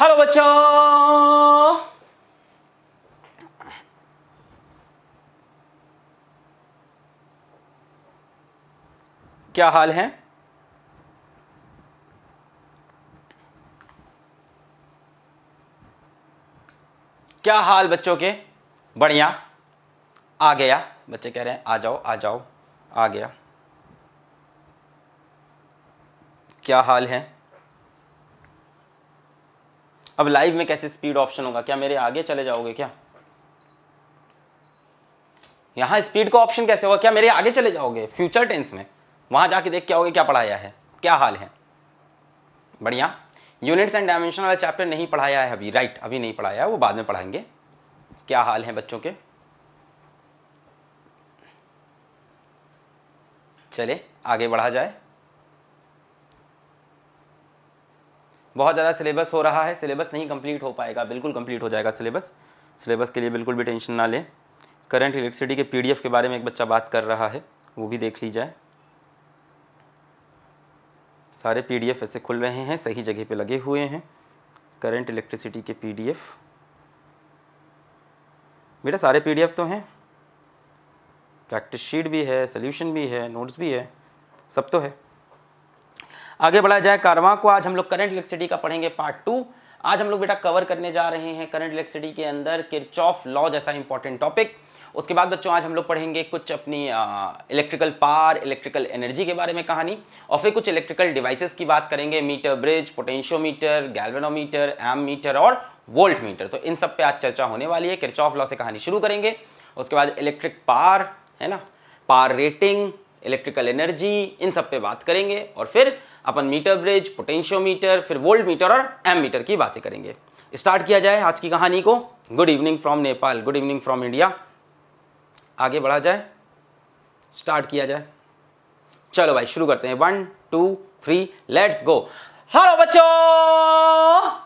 Hello बच्चों क्या हाल है क्या हाल बच्चों के बढ़िया आ गया बच्चे कह रहे हैं आ जाओ आ जाओ आ गया क्या हाल है अब लाइव में कैसे स्पीड ऑप्शन होगा क्या मेरे आगे चले जाओगे क्या यहां स्पीड का ऑप्शन कैसे होगा क्या मेरे आगे चले जाओगे फ्यूचर टेंस में वहां जाके देख के आओगे क्या पढ़ाया है क्या हाल है बढ़िया यूनिट्स एंड डायमेंशन वाला चैप्टर नहीं पढ़ाया है अभी राइट अभी नहीं पढ़ाया है वो बाद में पढ़ाएंगे क्या हाल है बच्चों के चले आगे बढ़ा जाए बहुत ज़्यादा सिलेबस हो रहा है सिलेबस नहीं कंप्लीट हो पाएगा बिल्कुल कंप्लीट हो जाएगा सिलेबस सिलेबस के लिए बिल्कुल भी टेंशन ना लें करंट इलेक्ट्रिसिटी के पीडीएफ के बारे में एक बच्चा बात कर रहा है वो भी देख ली जाए सारे पीडीएफ ऐसे खुल रहे हैं सही जगह पे लगे हुए हैं करंट इलेक्ट्रिसिटी के पी बेटा सारे पी तो हैं प्रैक्टिस शीट भी है सोल्यूशन भी है नोट्स भी है सब तो है आगे बढ़ा जाए कारवा को आज हम लोग करंट इलेक्ट्रिसिटी का पढ़ेंगे पार्ट टू आज हम लोग बेटा कवर करने जा रहे हैं करंट इलेक्ट्रिसिटी के अंदर किर्च लॉ जैसा इंपॉर्टेंट टॉपिक उसके बाद बच्चों आज हम लोग पढ़ेंगे कुछ अपनी इलेक्ट्रिकल पार इलेक्ट्रिकल एनर्जी के बारे में कहानी और फिर कुछ इलेक्ट्रिकल डिवाइसेस की बात करेंगे meter bridge potentiometer galvanometer ammeter और वोल्ट मीटर तो इन सब पे आज चर्चा होने वाली है किर्च लॉ से कहानी शुरू करेंगे उसके बाद इलेक्ट्रिक पार है ना पार रेटिंग इलेक्ट्रिकल एनर्जी इन सब पे बात करेंगे और फिर अपन मीटर ब्रिज पोटेंशियोमीटर फिर वोल्ट मीटर और एम मीटर की बातें करेंगे स्टार्ट किया जाए आज की कहानी को good evening from Nepal good evening from India आगे बढ़ा जाए स्टार्ट किया जाए चलो भाई शुरू करते हैं one two three let's go hello बच्चों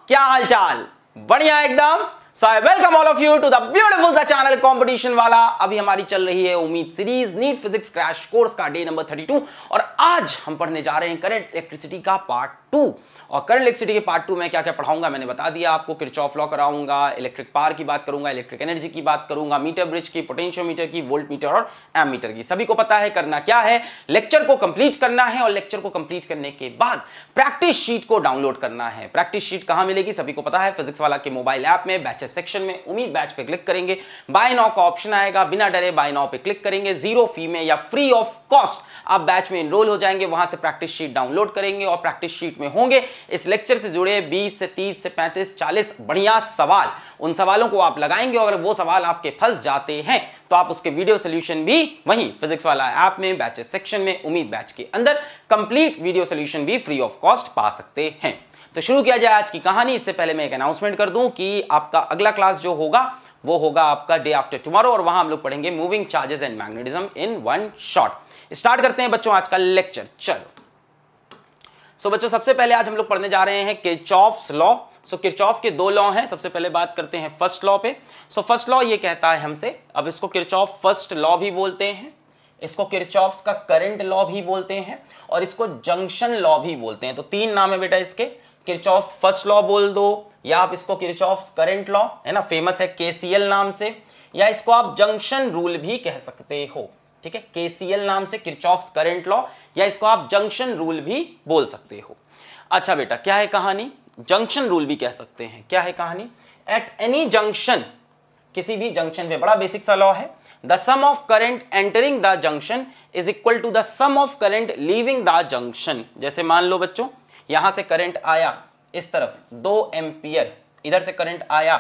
क्या हालचाल बढ़िया एकदम so I welcome all of you to the beautiful channel competition वाला अभी हमारी चल रही है Umeed series NEET physics crash course का डे नंबर 32 और आज हम पढ़ने जा रहे हैं करंट इलेक्ट्रिसिटी का पार्ट टू और करंट इलेक्ट्रिसिटी के पार्ट टू में क्या क्या पढ़ाऊंगा मैंने बता दिया आपको ऑफ लॉ कराऊंगा इलेक्ट्रिक पार की बात करूंगा इलेक्ट्रिक एनर्जी की बात करूंगा मीटर ब्रिज की पोटेंशियो मीटर की वोल्ट मीटर और एम मीटर की सभी को पता है करना क्या है लेक्चर को कंप्लीट करना है और लेक्चर को कंप्लीट करने के बाद प्रैक्टिस शीट को डाउनलोड करना है प्रैक्टिस शीट कहां मिलेगी सभी को पता है फिजिक्स वाला के मोबाइल ऐप में बैचेस सेक्शन में उम्मीद बैच पर क्लिक करेंगे बाय नाउ का ऑप्शन आएगा बिना डरे बाय नाउ पे क्लिक करेंगे जीरो फी में या फ्री ऑफ कॉस्ट आप बैच में इनरोल हो जाएंगे वहां से प्रैक्टिस शीट डाउनलोड करेंगे और प्रैक्टिस शीट में होंगे इस लेक्चर से जुड़े 20 से 30 से 35 40 बढ़िया सवाल उन सवालों को आप लगाएंगे और अगर वो सवाल आपके फंस जाते हैं तो आप उसके वीडियो सोल्यूशन भी वहीं फिजिक्स वाला ऐप में बैचेस सेक्शन में उम्मीद बैच के अंदर कंप्लीट वीडियो सोल्यूशन भी फ्री ऑफ कॉस्ट पा सकते हैं तो शुरू किया जाए आज की कहानी इससे पहले मैं एक अनाउंसमेंट कर दूं कि आपका अगला क्लास जो होगा वो होगा आपका डे आफ्टर टुमारो और वहां हम लोग पढ़ेंगे moving charges and magnetism in one shot start करते हैं बच्चों आज का लेक्चर चलो सो बच्चों सबसे पहले आज हम लोग पढ़ने जा रहे हैं किरचॉफ्स लॉ सो किरचॉफ के दो लॉ हैं सबसे पहले बात करते हैं फर्स्ट लॉ पे सो फर्स्ट लॉ ये कहता है हमसे अब इसको किरचॉफ फर्स्ट लॉ भी बोलते हैं इसको किरचॉफ्स का करंट लॉ भी बोलते हैं और इसको जंक्शन लॉ भी बोलते हैं तो तीन नाम है बेटा इसके किरचॉफ्स फर्स्ट लॉ बोल दो या आप इसको किरचॉफ्स करंट लॉ है ना फेमस है केसीएल नाम से या इसको आप जंक्शन रूल भी कह सकते हो ठीक है केसीएल नाम से किरचॉफ्स करेंट लॉ या इसको आप जंक्शन रूल भी बोल सकते हो अच्छा बेटा क्या है कहानी जंक्शन रूल भी कह सकते हैं क्या है कहानी एट एनी जंक्शन किसी भी जंक्शन पे बड़ा बेसिक सा लॉ है the sum of current entering the junction is equal to the sum of current leaving the junction जैसे मान लो बच्चों यहां से करंट आया इस तरफ दो एम्पियर इधर से करंट आया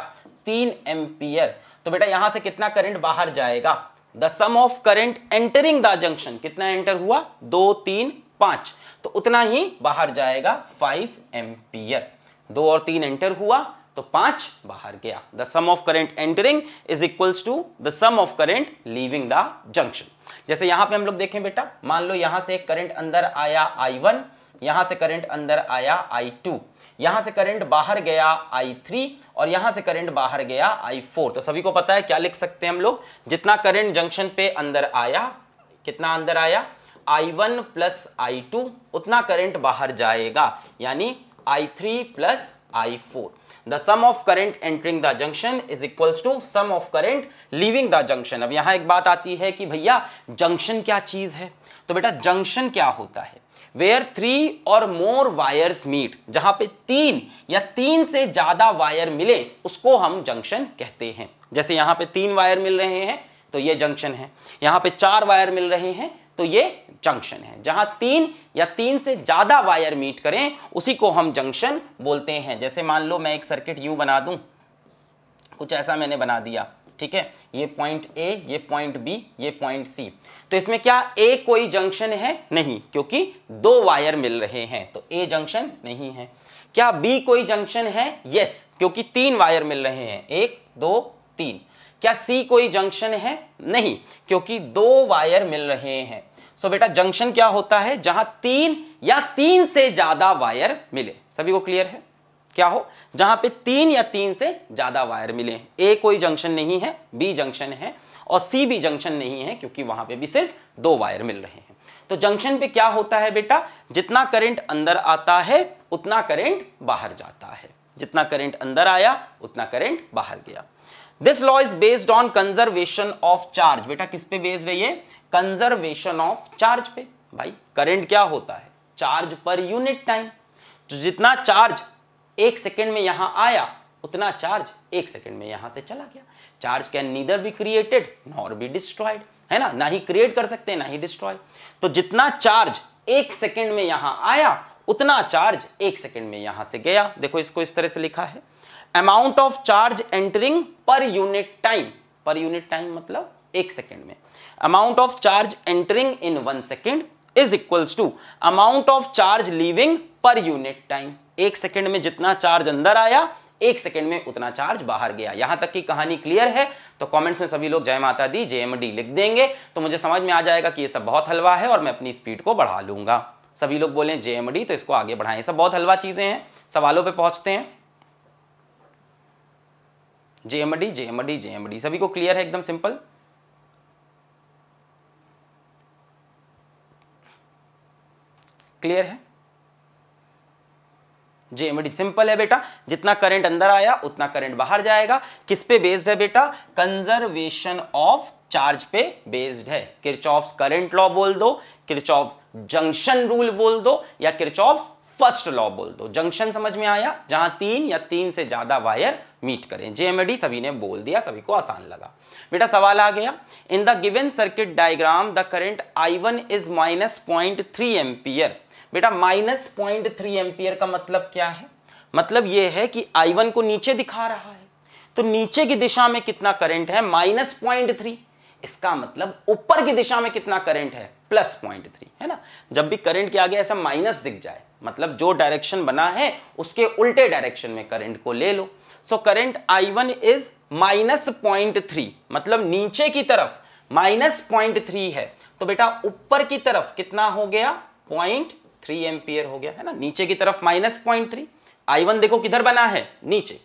तीन एम्पियर तो बेटा यहां से कितना करंट बाहर जाएगा the sum of current entering the junction कितना एंटर हुआ दो तीन पांच तो उतना ही बाहर जाएगा फाइव एम्पियर दो और तीन एंटर हुआ तो पांच बाहर गया the sum of current entering is equals to the sum of current leaving the junction जैसे यहां पे हम लोग देखें बेटा मान लो यहां से करंट अंदर आया आई वन यहां से करंट अंदर आया आई टू यहां से करंट बाहर गया आई थ्री और यहां से करंट बाहर गया आई फोर तो सभी को पता है क्या लिख सकते हैं हम लोग जितना करंट जंक्शन पे अंदर आया कितना अंदर आया I one plus I two उतना करंट बाहर जाएगा यानी I three plus I four the sum of current entering the junction is equals to sum of current leaving the junction अब यहां एक बात आती है कि भैया जंक्शन क्या चीज है तो बेटा जंक्शन क्या होता है वेयर थ्री और मोर वायर्स मीट जहां पे तीन या तीन से ज्यादा वायर मिले उसको हम जंक्शन कहते हैं जैसे यहां पे तीन वायर मिल रहे हैं तो ये जंक्शन है यहां पे चार वायर मिल रहे हैं तो ये जंक्शन है जहां तीन या तीन से ज्यादा वायर मीट करें उसी को हम जंक्शन बोलते हैं जैसे मान लो मैं एक सर्किट यू बना दू कुछ ऐसा मैंने बना दिया ठीक है ये पॉइंट ए ये पॉइंट बी ये पॉइंट सी तो इसमें क्या ए कोई जंक्शन है नहीं क्योंकि दो वायर मिल रहे हैं तो ए जंक्शन नहीं है क्या बी कोई जंक्शन है यस क्योंकि तीन वायर मिल रहे हैं एक दो तीन क्या सी कोई जंक्शन है नहीं क्योंकि दो वायर मिल रहे हैं सो बेटा जंक्शन क्या होता है जहां तीन या तीन से ज्यादा वायर मिले सभी को क्लियर है क्या हो जहां पे तीन या तीन से ज्यादा वायर मिले ए कोई जंक्शन नहीं है बी जंक्शन है और सी भी जंक्शन नहीं है क्योंकि वहां पे भी सिर्फ दो वायर मिल रहे हैं तो जंक्शन पे क्या होता है बेटा जितना करंट अंदर आता है उतना करंट बाहर जाता है जितना करंट अंदर आया उतना करंट बाहर गया this law is based on conservation of charge बेटा किस पे बेस्ड है ये कंजर्वेशन ऑफ चार्ज पे भाई करंट क्या होता है चार्ज पर यूनिट टाइम जितना चार्ज एक सेकेंड में यहां आया उतना चार्ज एक सेकेंड में यहां से चला गया charge can neither be created nor be destroyed है ना ना ही क्रिएट कर सकते हैं ना ही डिस्ट्रॉय तो जितना चार्ज एक सेकेंड में यहां आया उतना चार्ज एक सेकेंड में यहां से गया देखो इसको इस तरह से लिखा है amount of charge entering per unit time per unit time मतलब एक सेकेंड में amount of charge entering in one second is equals to amount of charge leaving per unit time एक सेकंड में जितना चार्ज अंदर आया एक सेकंड में उतना चार्ज बाहर गया यहां तक की कहानी क्लियर है तो कमेंट्स में सभी लोग जय माता दी जेएमडी डी लिख देंगे तो मुझे समझ में आ जाएगा कि ये सब बहुत हलवा है और मैं अपनी स्पीड को बढ़ा लूंगा सभी लोग बोले जे डी तो इसको आगे बढ़ाएं सब बहुत हलवा चीजें हैं सवालों पे पहुंचते हैं जेएमडी जेएमडी जेएमडी सभी को क्लियर है एकदम सिंपल क्लियर है जेएमडी सिंपल है बेटा जितना करंट अंदर आया उतना करंट बाहर जाएगा किस पे बेस्ड है बेटा कंजर्वेशन ऑफ चार्ज पे बेस्ड है किरचॉफ्स करंट लॉ बोल दो किरचॉफ्स जंक्शन रूल बोल दो या किरचॉफ्स फर्स्ट लॉ बोल दो जंक्शन समझ में आया जहां तीन या तीन से ज्यादा वायर मीट करें जेएमडी सभी ने बोल दिया सभी को आसान लगा बेटा सवाल आ गया in the given circuit diagram the current I one is minus point three ampere बेटा माइनस पॉइंट थ्री एम्पियर का मतलब क्या है मतलब ये है कि आई वन को नीचे दिखा रहा है तो नीचे की दिशा में कितना करंट है माइनस पॉइंट थ्री इसका मतलब ऊपर की दिशा में कितना करंट है प्लस पॉइंट थ्री है ना जब भी करंट के आगे ऐसा माइनस दिख जाए मतलब जो डायरेक्शन बना है उसके उल्टे डायरेक्शन में करंट को ले लो so current I one is minus point three मतलब नीचे की तरफ माइनस पॉइंट थ्री है तो बेटा ऊपर की तरफ कितना हो गया पॉइंट थ्री एम्पियर हो गया है ना नीचे की तरफ minus point three I one देखो किधर बना है नीचे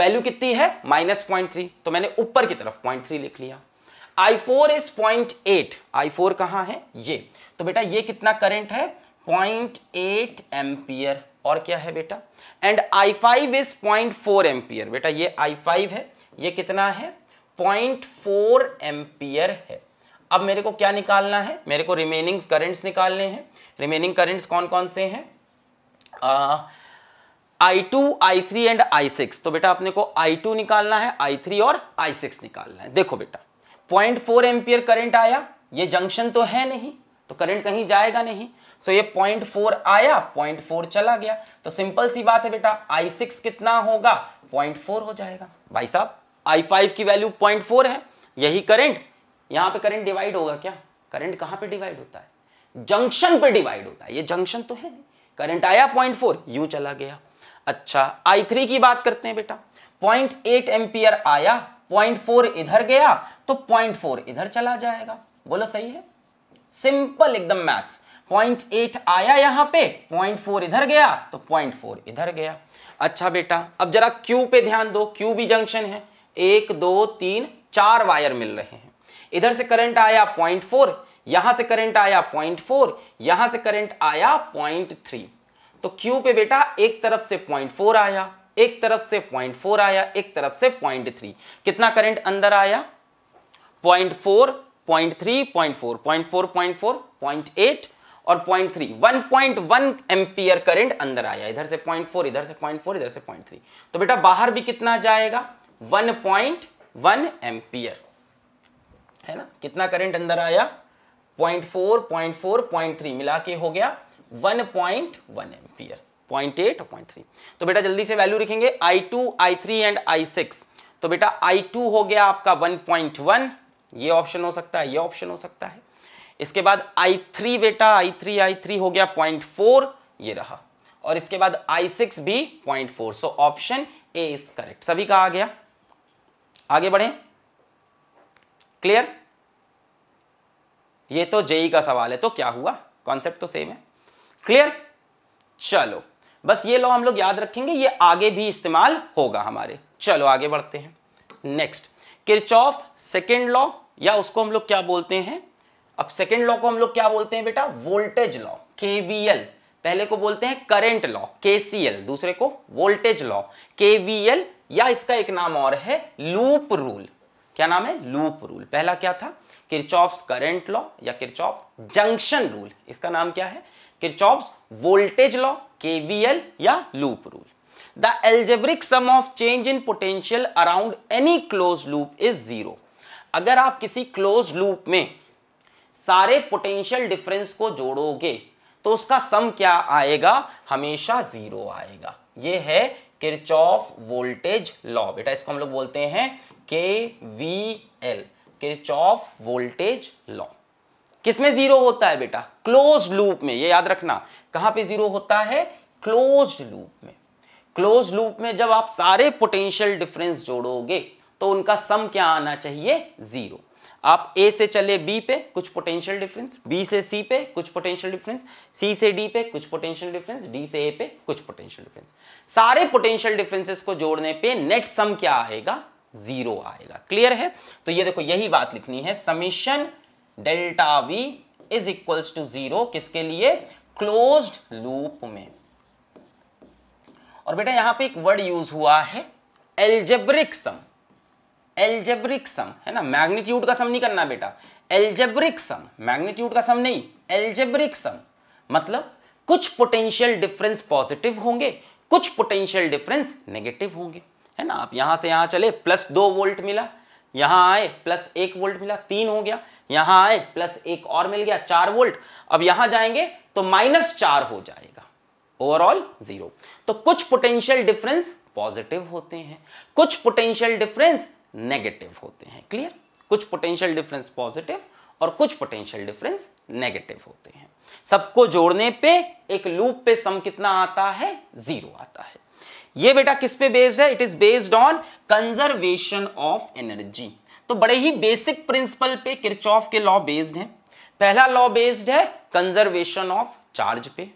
वैल्यू कितनी है माइनस पॉइंट थ्री तो मैंने ऊपर की तरफ पॉइंट थ्री लिख लिया I four is point eight I four कहां है ये तो बेटा ये कितना करंट है पॉइंट एट एम्पियर और क्या है बेटा and I five is point four ampere बेटा ये आई फाइव है ये कितना है पॉइंट फोर एम्पियर है अब मेरे को क्या निकालना है मेरे को रिमेनिंग करेंट्स निकालने हैं रिमेनिंग करेंट्स कौन कौन से हैं I two I three and I six तो बेटा अपने को आई टू निकालना है आई थ्री और आई सिक्स निकालना है देखो बेटा पॉइंट फोर एम्पियर करेंट आया ये जंक्शन तो है नहीं तो करंट कहीं जाएगा नहीं सो so, ये पॉइंट फोर आया पॉइंट फोर चला गया तो सिंपल सी बात है बेटा आई सिक्स कितना होगा पॉइंट फोर हो जाएगा भाई साहब आई फाइव की वैल्यू पॉइंट फोर है यही करंट यहां पे करंट डिवाइड होगा क्या करंट कहाँ पे डिवाइड होता है जंक्शन पे डिवाइड होता है ये जंक्शन तो है करंट आया पॉइंट फोर यू चला गया अच्छा आई थ्री की बात करते हैं बेटा पॉइंट एट एम्पियर आया पॉइंट फोर इधर गया तो पॉइंट फोर इधर चला जाएगा बोलो सही है सिंपल एकदम मैथ्स पॉइंट एट आया यहां पे पॉइंट फोर इधर गया तो पॉइंट फोर इधर गया अच्छा बेटा अब जरा क्यू पे ध्यान दो क्यू भी जंक्शन है एक दो तीन चार वायर मिल रहे हैं इधर से करंट आया पॉइंट फोर यहां से करंट आया पॉइंट फोर यहां से करंट आया पॉइंट थ्री तो क्यू पे बेटा एक तरफ से पॉइंट फोर आया एक तरफ से पॉइंट फोर आया एक तरफ से पॉइंट थ्री कितना करंट अंदर आया point four point three point four point four point four point eight और point three one point one ampere current अंदर आया इधर से पॉइंट फोर इधर से पॉइंट फोर इधर से पॉइंट थ्री तो बेटा बाहर भी कितना जाएगा वन पॉइंट वन एम्पियर है ना कितना करंट अंदर आया point four point four point three मिला के हो गया one point one ampere point eight और पॉइंट थ्री तो बेटा जल्दी से वैल्यू लिखेंगे I two I three and I six तो बेटा आई टू हो गया आपका वन पॉइंट वन ये ऑप्शन हो सकता है ये ऑप्शन हो सकता है इसके बाद आई थ्री बेटा आई थ्री आई थ्री हो गया पॉइंट फोर ये रहा और इसके बाद आई सिक्स भी point four so option A is correct सभी का आ गया आगे बढ़े क्लियर ये तो जेई का सवाल है तो क्या हुआ कॉन्सेप्ट तो सेम है क्लियर चलो बस ये लॉ हम लोग याद रखेंगे ये आगे भी इस्तेमाल होगा हमारे चलो आगे बढ़ते हैं नेक्स्ट किरचॉफ सेकेंड लॉ या उसको हम लोग क्या बोलते हैं अब सेकेंड लॉ को हम लोग क्या बोलते हैं बेटा वोल्टेज लॉ केवीएल पहले को बोलते हैं करेंट लॉ केसीएल दूसरे को वोल्टेज लॉ केवीएल या इसका एक नाम और है लूप रूल क्या नाम है लूप रूल पहला क्या था किरचॉफ्स करेंट लॉ या किरचॉफ्स जंक्शन रूल इसका नाम क्या है किरचॉफ्स वोल्टेज लॉ केवीएल या loop rule the algebraic sum of change in potential around any close loop is zero अगर आप किसी क्लोज लूप में सारे पोटेंशियल डिफरेंस को जोड़ोगे तो उसका सम क्या आएगा हमेशा जीरो आएगा ये है किरचॉफ वोल्टेज लॉ बेटा इसको हम लोग बोलते हैं के V L Kirchhoff voltage law किसमें जीरो होता है बेटा क्लोज लूप में ये याद रखना कहां पे जीरो होता है क्लोज लूप में क्लोज लूप में जब आप सारे पोटेंशियल डिफरेंस जोड़ोगे तो उनका सम क्या आना चाहिए जीरो आप ए से चले बी पे कुछ पोटेंशियल डिफरेंस बी से सी पे कुछ पोटेंशियल डिफरेंस सी से डी पे कुछ पोटेंशियल डिफरेंस डी से ए पे कुछ पोटेंशियल डिफरेंस सारे पोटेंशियल डिफरेंसेस को जोड़ने पे नेट सम क्या आएगा जीरो आएगा क्लियर है तो ये देखो यही बात लिखनी है summation delta V is equals to zero किसके लिए क्लोज्ड लूप में और बेटा यहां पे एक वर्ड यूज हुआ है एल्जेब्रिक सम एल्जेब्रिक सम है ना मैग्नीट्यूड का सम नहीं करना बेटा एल्जेब्रिक सम मैग्नीट्यूड का सम नहीं एल्जेब्रिक सम मतलब कुछ पोटेंशियल डिफरेंस पॉजिटिव होंगे कुछ पोटेंशियल डिफरेंस नेगेटिव होंगे है ना आप यहां से यहां चले प्लस दो वोल्ट मिला यहां आए प्लस एक वोल्ट मिला तीन हो गया यहाँ आए प्लस एक और मिल गया चार वोल्ट अब यहां जाएंगे तो माइनस चार हो जाएगा ओवरऑल जीरो तो कुछ पोटेंशियल डिफरेंस पॉजिटिव होते हैं कुछ पोटेंशियल डिफरेंस नेगेटिव होते हैं क्लियर कुछ पोटेंशियल डिफरेंस पॉजिटिव और कुछ पोटेंशियल डिफरेंस नेगेटिव होते हैं सबको जोड़ने पे एक लूप पे सम कितना आता है जीरो आता है ये बेटा किस पे बेस्ड है it is based on conservation of energy तो बड़े ही बेसिक प्रिंसिपल पे किरचॉफ के लॉ बेस्ड है पहला लॉ बेस्ड है कंजर्वेशन ऑफ चार्ज पे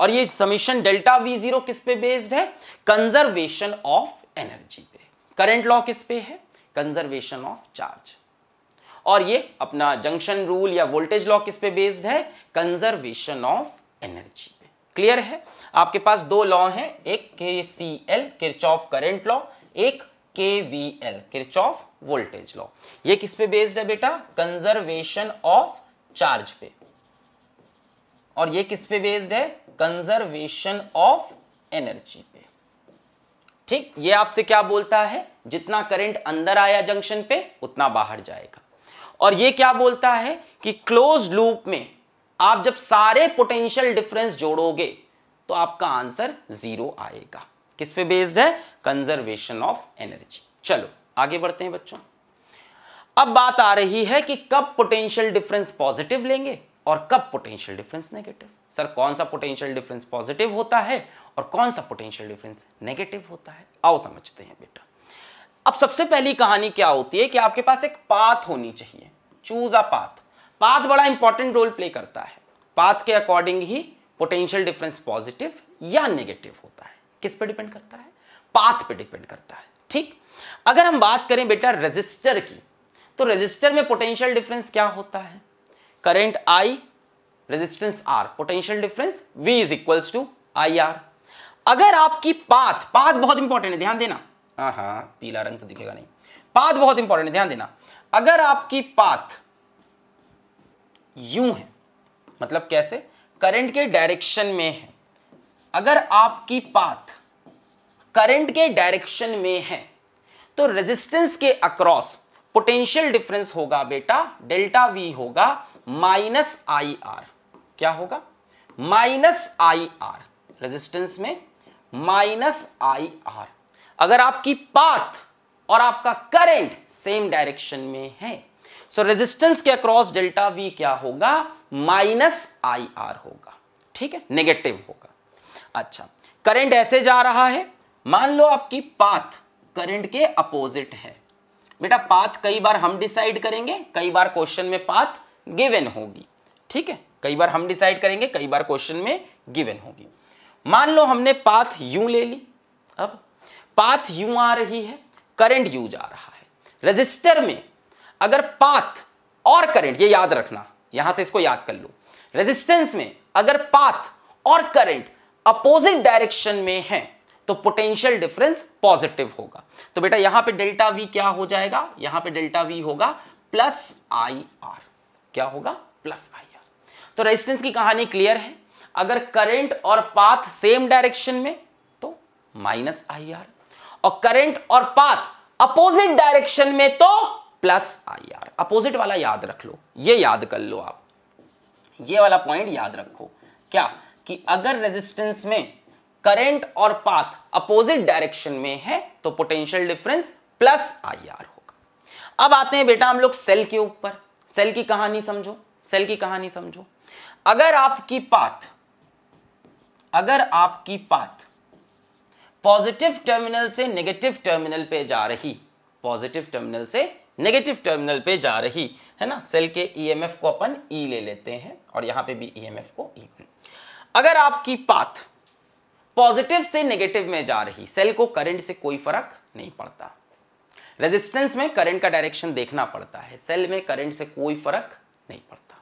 और ये समीशन डेल्टा वी जीरो किस पे बेस्ड है कंजर्वेशन ऑफ एनर्जी पे करंट लॉ किस पे है कंजर्वेशन ऑफ चार्ज और ये अपना जंक्शन रूल या वोल्टेज लॉ किस पे बेस्ड है कंजर्वेशन ऑफ एनर्जी पे क्लियर है आपके पास दो लॉ हैं एक K C L Kirchhoff current law एक K V L Kirchhoff voltage law ये किस पे बेस्ड है बेटा कंजर्वेशन ऑफ चार्ज पे और ये किस पे बेस्ड है कंजर्वेशन ऑफ एनर्जी पे ठीक ये आपसे क्या बोलता है जितना करंट अंदर आया जंक्शन पे उतना बाहर जाएगा और ये क्या बोलता है कि क्लोज लूप में आप जब सारे पोटेंशियल डिफरेंस जोड़ोगे तो आपका आंसर जीरो आएगा किस पे बेस्ड है कंजर्वेशन ऑफ एनर्जी चलो आगे बढ़ते हैं बच्चों अब बात आ रही है कि कब पोटेंशियल डिफरेंस पॉजिटिव लेंगे और कब पोटेंशियल डिफरेंस नेगेटिव सर कौन सा पोटेंशियल डिफरेंस पॉजिटिव होता है और कौन सा पोटेंशियल डिफरेंस नेगेटिव होता है आओ समझते हैं बेटा अब सबसे पहली कहानी क्या होती है कि आपके पास एक पाथ होनी चाहिए चूज अ पाथ पाथ बड़ा इंपॉर्टेंट रोल प्ले करता है पाथ के अकॉर्डिंग ही पोटेंशियल डिफरेंस पॉजिटिव या नेगेटिव होता है किस पे डिपेंड करता है पाथ पे डिपेंड करता है ठीक अगर हम बात करें बेटा रजिस्टर की तो रजिस्टर में पोटेंशियल डिफरेंस क्या होता है current I resistance R potential difference V is equals to I R अगर आपकी पाथ पाथ बहुत इंपॉर्टेंट है ध्यान देना हाँ पीला रंग तो दिखेगा नहीं पाथ बहुत इंपॉर्टेंट है ध्यान देना अगर आपकी पाथ यू है मतलब कैसे करंट के डायरेक्शन में है अगर आपकी पाथ करंट के डायरेक्शन में है तो रेजिस्टेंस के अक्रॉस पोटेंशियल डिफरेंस होगा बेटा डेल्टा वी होगा माइनस आई आर क्या होगा माइनस आई आर रेजिस्टेंस में माइनस आई आर अगर आपकी पाथ और आपका करंट सेम डायरेक्शन में है सो so, रेजिस्टेंस के अक्रॉस डेल्टा वी क्या होगा माइनस आई आर होगा ठीक है नेगेटिव होगा अच्छा करंट ऐसे जा रहा है मान लो आपकी पाथ करंट के अपोजिट है बेटा पाथ कई बार हम डिसाइड करेंगे कई बार क्वेश्चन में पाथ गिवन होगी ठीक है कई बार हम डिसाइड करेंगे कई बार क्वेश्चन में गिवन होगी मान लो हमने पाथ यू ले ली अब पाथ यू आ रही है करंट यू जा रहा है रजिस्टर में अगर पाथ और करंट ये याद रखना यहां से इसको याद कर लो रेजिस्टेंस में अगर पाथ और करंट अपोजिट डायरेक्शन में है तो पोटेंशियल डिफरेंस पॉजिटिव होगा तो बेटा यहां पे डेल्टा वी क्या हो जाएगा यहां पे डेल्टा वी होगा प्लस आई आर क्या होगा प्लस आई आर तो रेजिस्टेंस की कहानी क्लियर है अगर करंट और पाथ सेम डायरेक्शन में तो माइनस आई आर और करंट और पाथ अपोजिट डायरेक्शन में तो प्लस आई आर अपोजिट वाला याद रख लो ये याद कर लो आप ये वाला पॉइंट याद रखो क्या कि अगर रेजिस्टेंस में करंट और पाथ अपोजिट डायरेक्शन में है तो potential difference plus I R होगा अब आते हैं बेटा हम लोग सेल के ऊपर सेल की कहानी समझो सेल की कहानी समझो अगर आपकी पाथ अगर आपकी पाथ पॉजिटिव टर्मिनल से नेगेटिव टर्मिनल पे जा रही पॉजिटिव टर्मिनल से नेगेटिव टर्मिनल पे जा रही है ना सेल के ईएमएफ e को अपन ई e ले लेते हैं और यहां पे भी ईएमएफ e को ई अगर आपकी पाथ पॉजिटिव से नेगेटिव में जा रही सेल को करंट से कोई फर्क नहीं पड़ता रेजिस्टेंस में करंट का डायरेक्शन देखना पड़ता है सेल में करंट से कोई फर्क नहीं पड़ता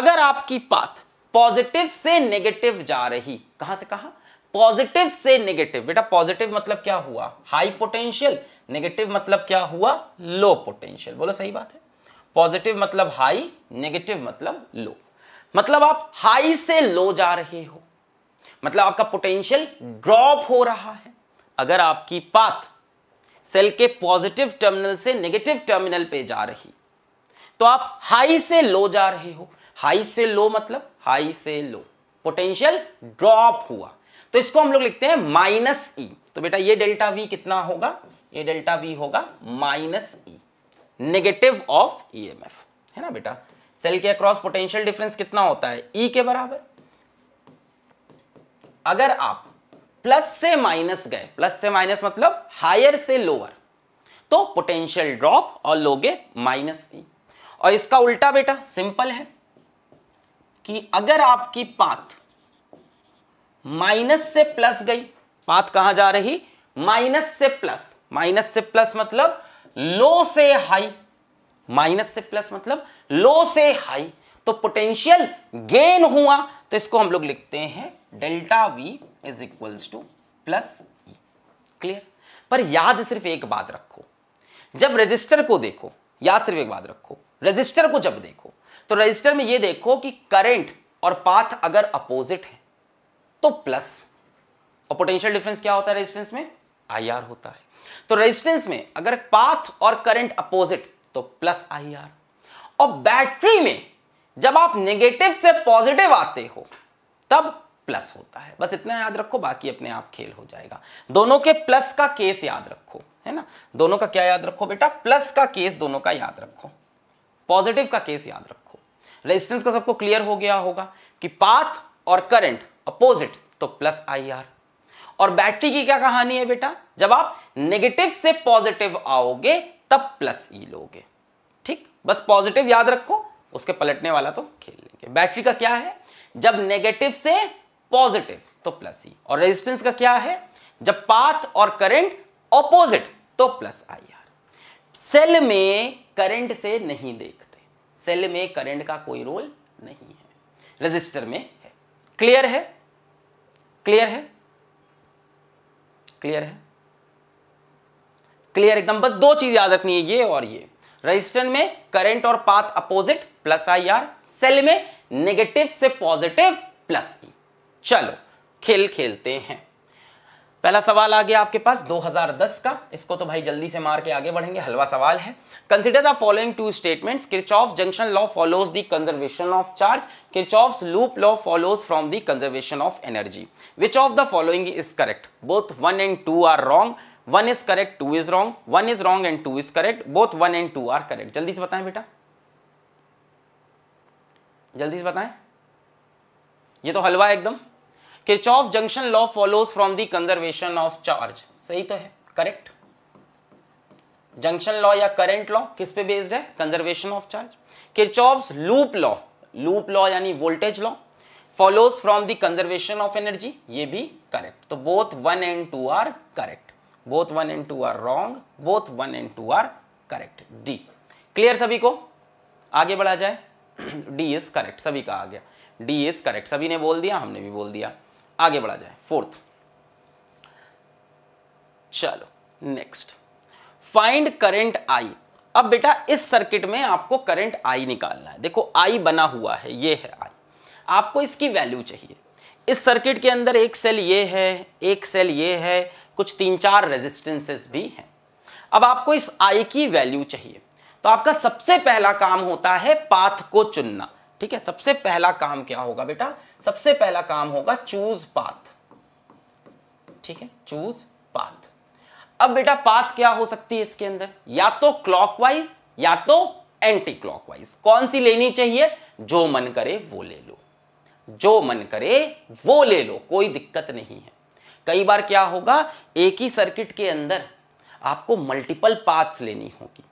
अगर आपकी पाथ पॉजिटिव से नेगेटिव जा रही कहां से कहा पॉजिटिव से नेगेटिव बेटा पॉजिटिव मतलब क्या हुआ हाई पोटेंशियल नेगेटिव मतलब क्या हुआ लो पोटेंशियल बोलो सही बात है पॉजिटिव मतलब हाई नेगेटिव मतलब लो मतलब आप हाई से लो जा रहे हो मतलब आपका पोटेंशियल ड्रॉप हो रहा है अगर आपकी पाथ सेल के पॉजिटिव टर्मिनल से नेगेटिव टर्मिनल पे जा रही तो आप हाई से लो जा रहे हो हाई से लो मतलब हाई से लो पोटेंशियल ड्रॉप हुआ तो इसको हम लोग लिखते हैं माइनस ई e। तो बेटा ये डेल्टा वी कितना होगा ये डेल्टा वी होगा minus E negative of E M F है ना बेटा सेल के अक्रॉस पोटेंशियल डिफरेंस कितना होता है ई e के बराबर अगर आप प्लस से माइनस गए प्लस से माइनस मतलब हायर से लोअर तो पोटेंशियल ड्रॉप और लोगे माइनस ई e। और इसका उल्टा बेटा सिंपल है कि अगर आपकी पाथ माइनस से प्लस गई पाथ कहां जा रही माइनस से प्लस माइनस से प्लस मतलब लो से हाई माइनस से प्लस मतलब लो से हाई तो पोटेंशियल गेन हुआ तो इसको हम लोग लिखते हैं delta V is equals to plus E clear पर याद सिर्फ एक बात रखो जब रजिस्टर को देखो याद सिर्फ एक बात रखो रजिस्टर को जब देखो तो रजिस्टर में यह देखो कि करंट और पाथ अगर अपोजिट है तो प्लस और पोटेंशियल डिफरेंस क्या होता है रेजिस्टेंस में आई होता है तो रेजिस्टेंस में अगर पाथ और करंट अपोजिट तो प्लस आई आर और बैटरी में जब आप नेगेटिव से पॉजिटिव आते हो तब प्लस होता है बस इतना याद रखो बाकी अपने आप खेल हो जाएगा दोनों के प्लस का केस याद रखो है ना दोनों का क्या याद रखो बेटा प्लस का केस दोनों का याद रखो पॉजिटिव का केस याद रखो रेजिस्टेंस का सबको क्लियर हो गया होगा कि पाथ और करंट अपोजिट तो प्लस आई आर और बैटरी की क्या कहानी है बेटा जब आप नेगेटिव से पॉजिटिव आओगे तब प्लस ई e लोगे ठीक बस पॉजिटिव याद रखो उसके पलटने वाला तो खेल लेंगे बैटरी का क्या है जब नेगेटिव से पॉजिटिव तो प्लस ई e। और रेजिस्टेंस का क्या है जब पाथ और करंट ऑपोजिट तो प्लस आई आर सेल में करंट से नहीं देखते सेल में करंट का कोई रोल नहीं है रजिस्टर में है क्लियर है क्लियर है क्लियर है क्लियर एकदम बस दो चीज याद रखनी है ये और ये रजिस्टर में करंट और path opposite plus I R cell में नेगेटिव से पॉजिटिव प्लस ई चलो खेल खेलते हैं पहला सवाल आ गया आपके पास 2010 का इसको तो भाई जल्दी से मार के आगे बढ़ेंगे हलवा सवाल है consider the following two statements Kirchhoff junction law follows the conservation of charge Kirchhoff's loop law follows from the conservation of energy which of the following is correct both one and two are wrong one is correct two is wrong one is wrong and two is correct both one and two are correct जल्दी से बताएं बेटा जल्दी से बताएं ये तो हलवा एकदम Kirchhoff junction law follows from the conservation of charge सही तो है करेक्ट जंक्शन लॉ या करंट लॉ किस पे बेस्ड है conservation of charge Kirchhoff loop law loop law यानी voltage law follows from the conservation of energy ये भी करेक्ट तो both one and two are correct both one and two are wrong both one and two are correct D clear सभी को आगे बढ़ा जाए D is correct सभी का आ गया डी इज करेक्ट सभी ने बोल दिया हमने भी बोल दिया आगे बढ़ा जाए फोर्थ चलो नेक्स्ट फाइंड करेंट आई अब बेटा इस सर्किट में आपको करंट आई निकालना है देखो आई बना हुआ है ये है आई आपको इसकी वैल्यू चाहिए इस सर्किट के अंदर एक सेल ये है एक सेल ये है कुछ तीन चार रेजिस्टेंसेस भी हैं अब आपको इस आई की वैल्यू चाहिए तो आपका सबसे पहला काम होता है पाथ को चुनना ठीक है सबसे पहला काम क्या होगा बेटा सबसे पहला काम होगा चूज पाथ ठीक है चूज पाथ अब बेटा पाथ क्या हो सकती है इसके अंदर या तो क्लॉकवाइज या तो एंटी क्लॉकवाइज कौन सी लेनी चाहिए जो मन करे वो ले लो जो मन करे वो ले लो कोई दिक्कत नहीं है कई बार क्या होगा एक ही सर्किट के अंदर आपको मल्टीपल पाथ्स लेनी होगी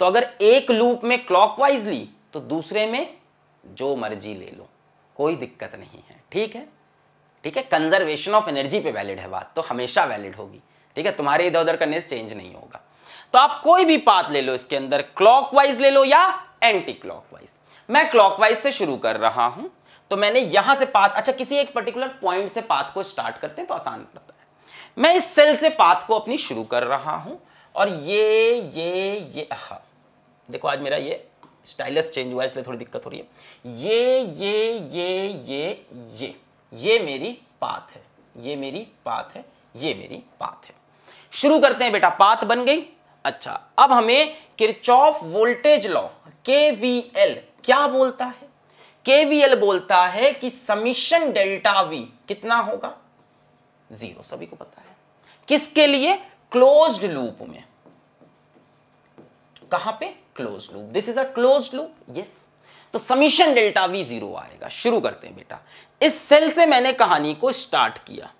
तो अगर एक लूप में क्लॉकवाइज ली तो दूसरे में जो मर्जी ले लो कोई दिक्कत नहीं है ठीक है ठीक है कंजर्वेशन ऑफ एनर्जी पे वैलिड है बात तो हमेशा वैलिड होगी ठीक है तुम्हारे इधर उधर करने से चेंज नहीं होगा तो आप कोई भी पाथ ले लो इसके अंदर क्लॉकवाइज ले लो या एंटी क्लॉकवाइज मैं क्लॉकवाइज से शुरू कर रहा हूं तो मैंने यहां से पाथ अच्छा किसी एक पर्टिकुलर पॉइंट से पाथ को स्टार्ट करते हैं तो आसान पड़ता है मैं इस सेल से पाथ को अपनी शुरू कर रहा हूं और ये ये ये हा देखो आज मेरा ये स्टाइलस चेंज हुआ इसलिए थोड़ी दिक्कत हो रही है ये ये ये ये ये ये मेरी पाथ है ये मेरी पाथ है ये मेरी पाथ है शुरू करते हैं बेटा पाथ बन गई अच्छा अब हमें किरचॉफ वोल्टेज लॉ के वी एल क्या बोलता है के वी एल बोलता है कि समीशन डेल्टा वी कितना होगा जीरो सभी को पता है किसके लिए क्लोज्ड लूप में कहां पे close loop this is a close loop yes तो समीशन डेल्टा वी जीरो आएगा शुरू करते हैं बेटा इस सेल से मैंने कहानी को स्टार्ट किया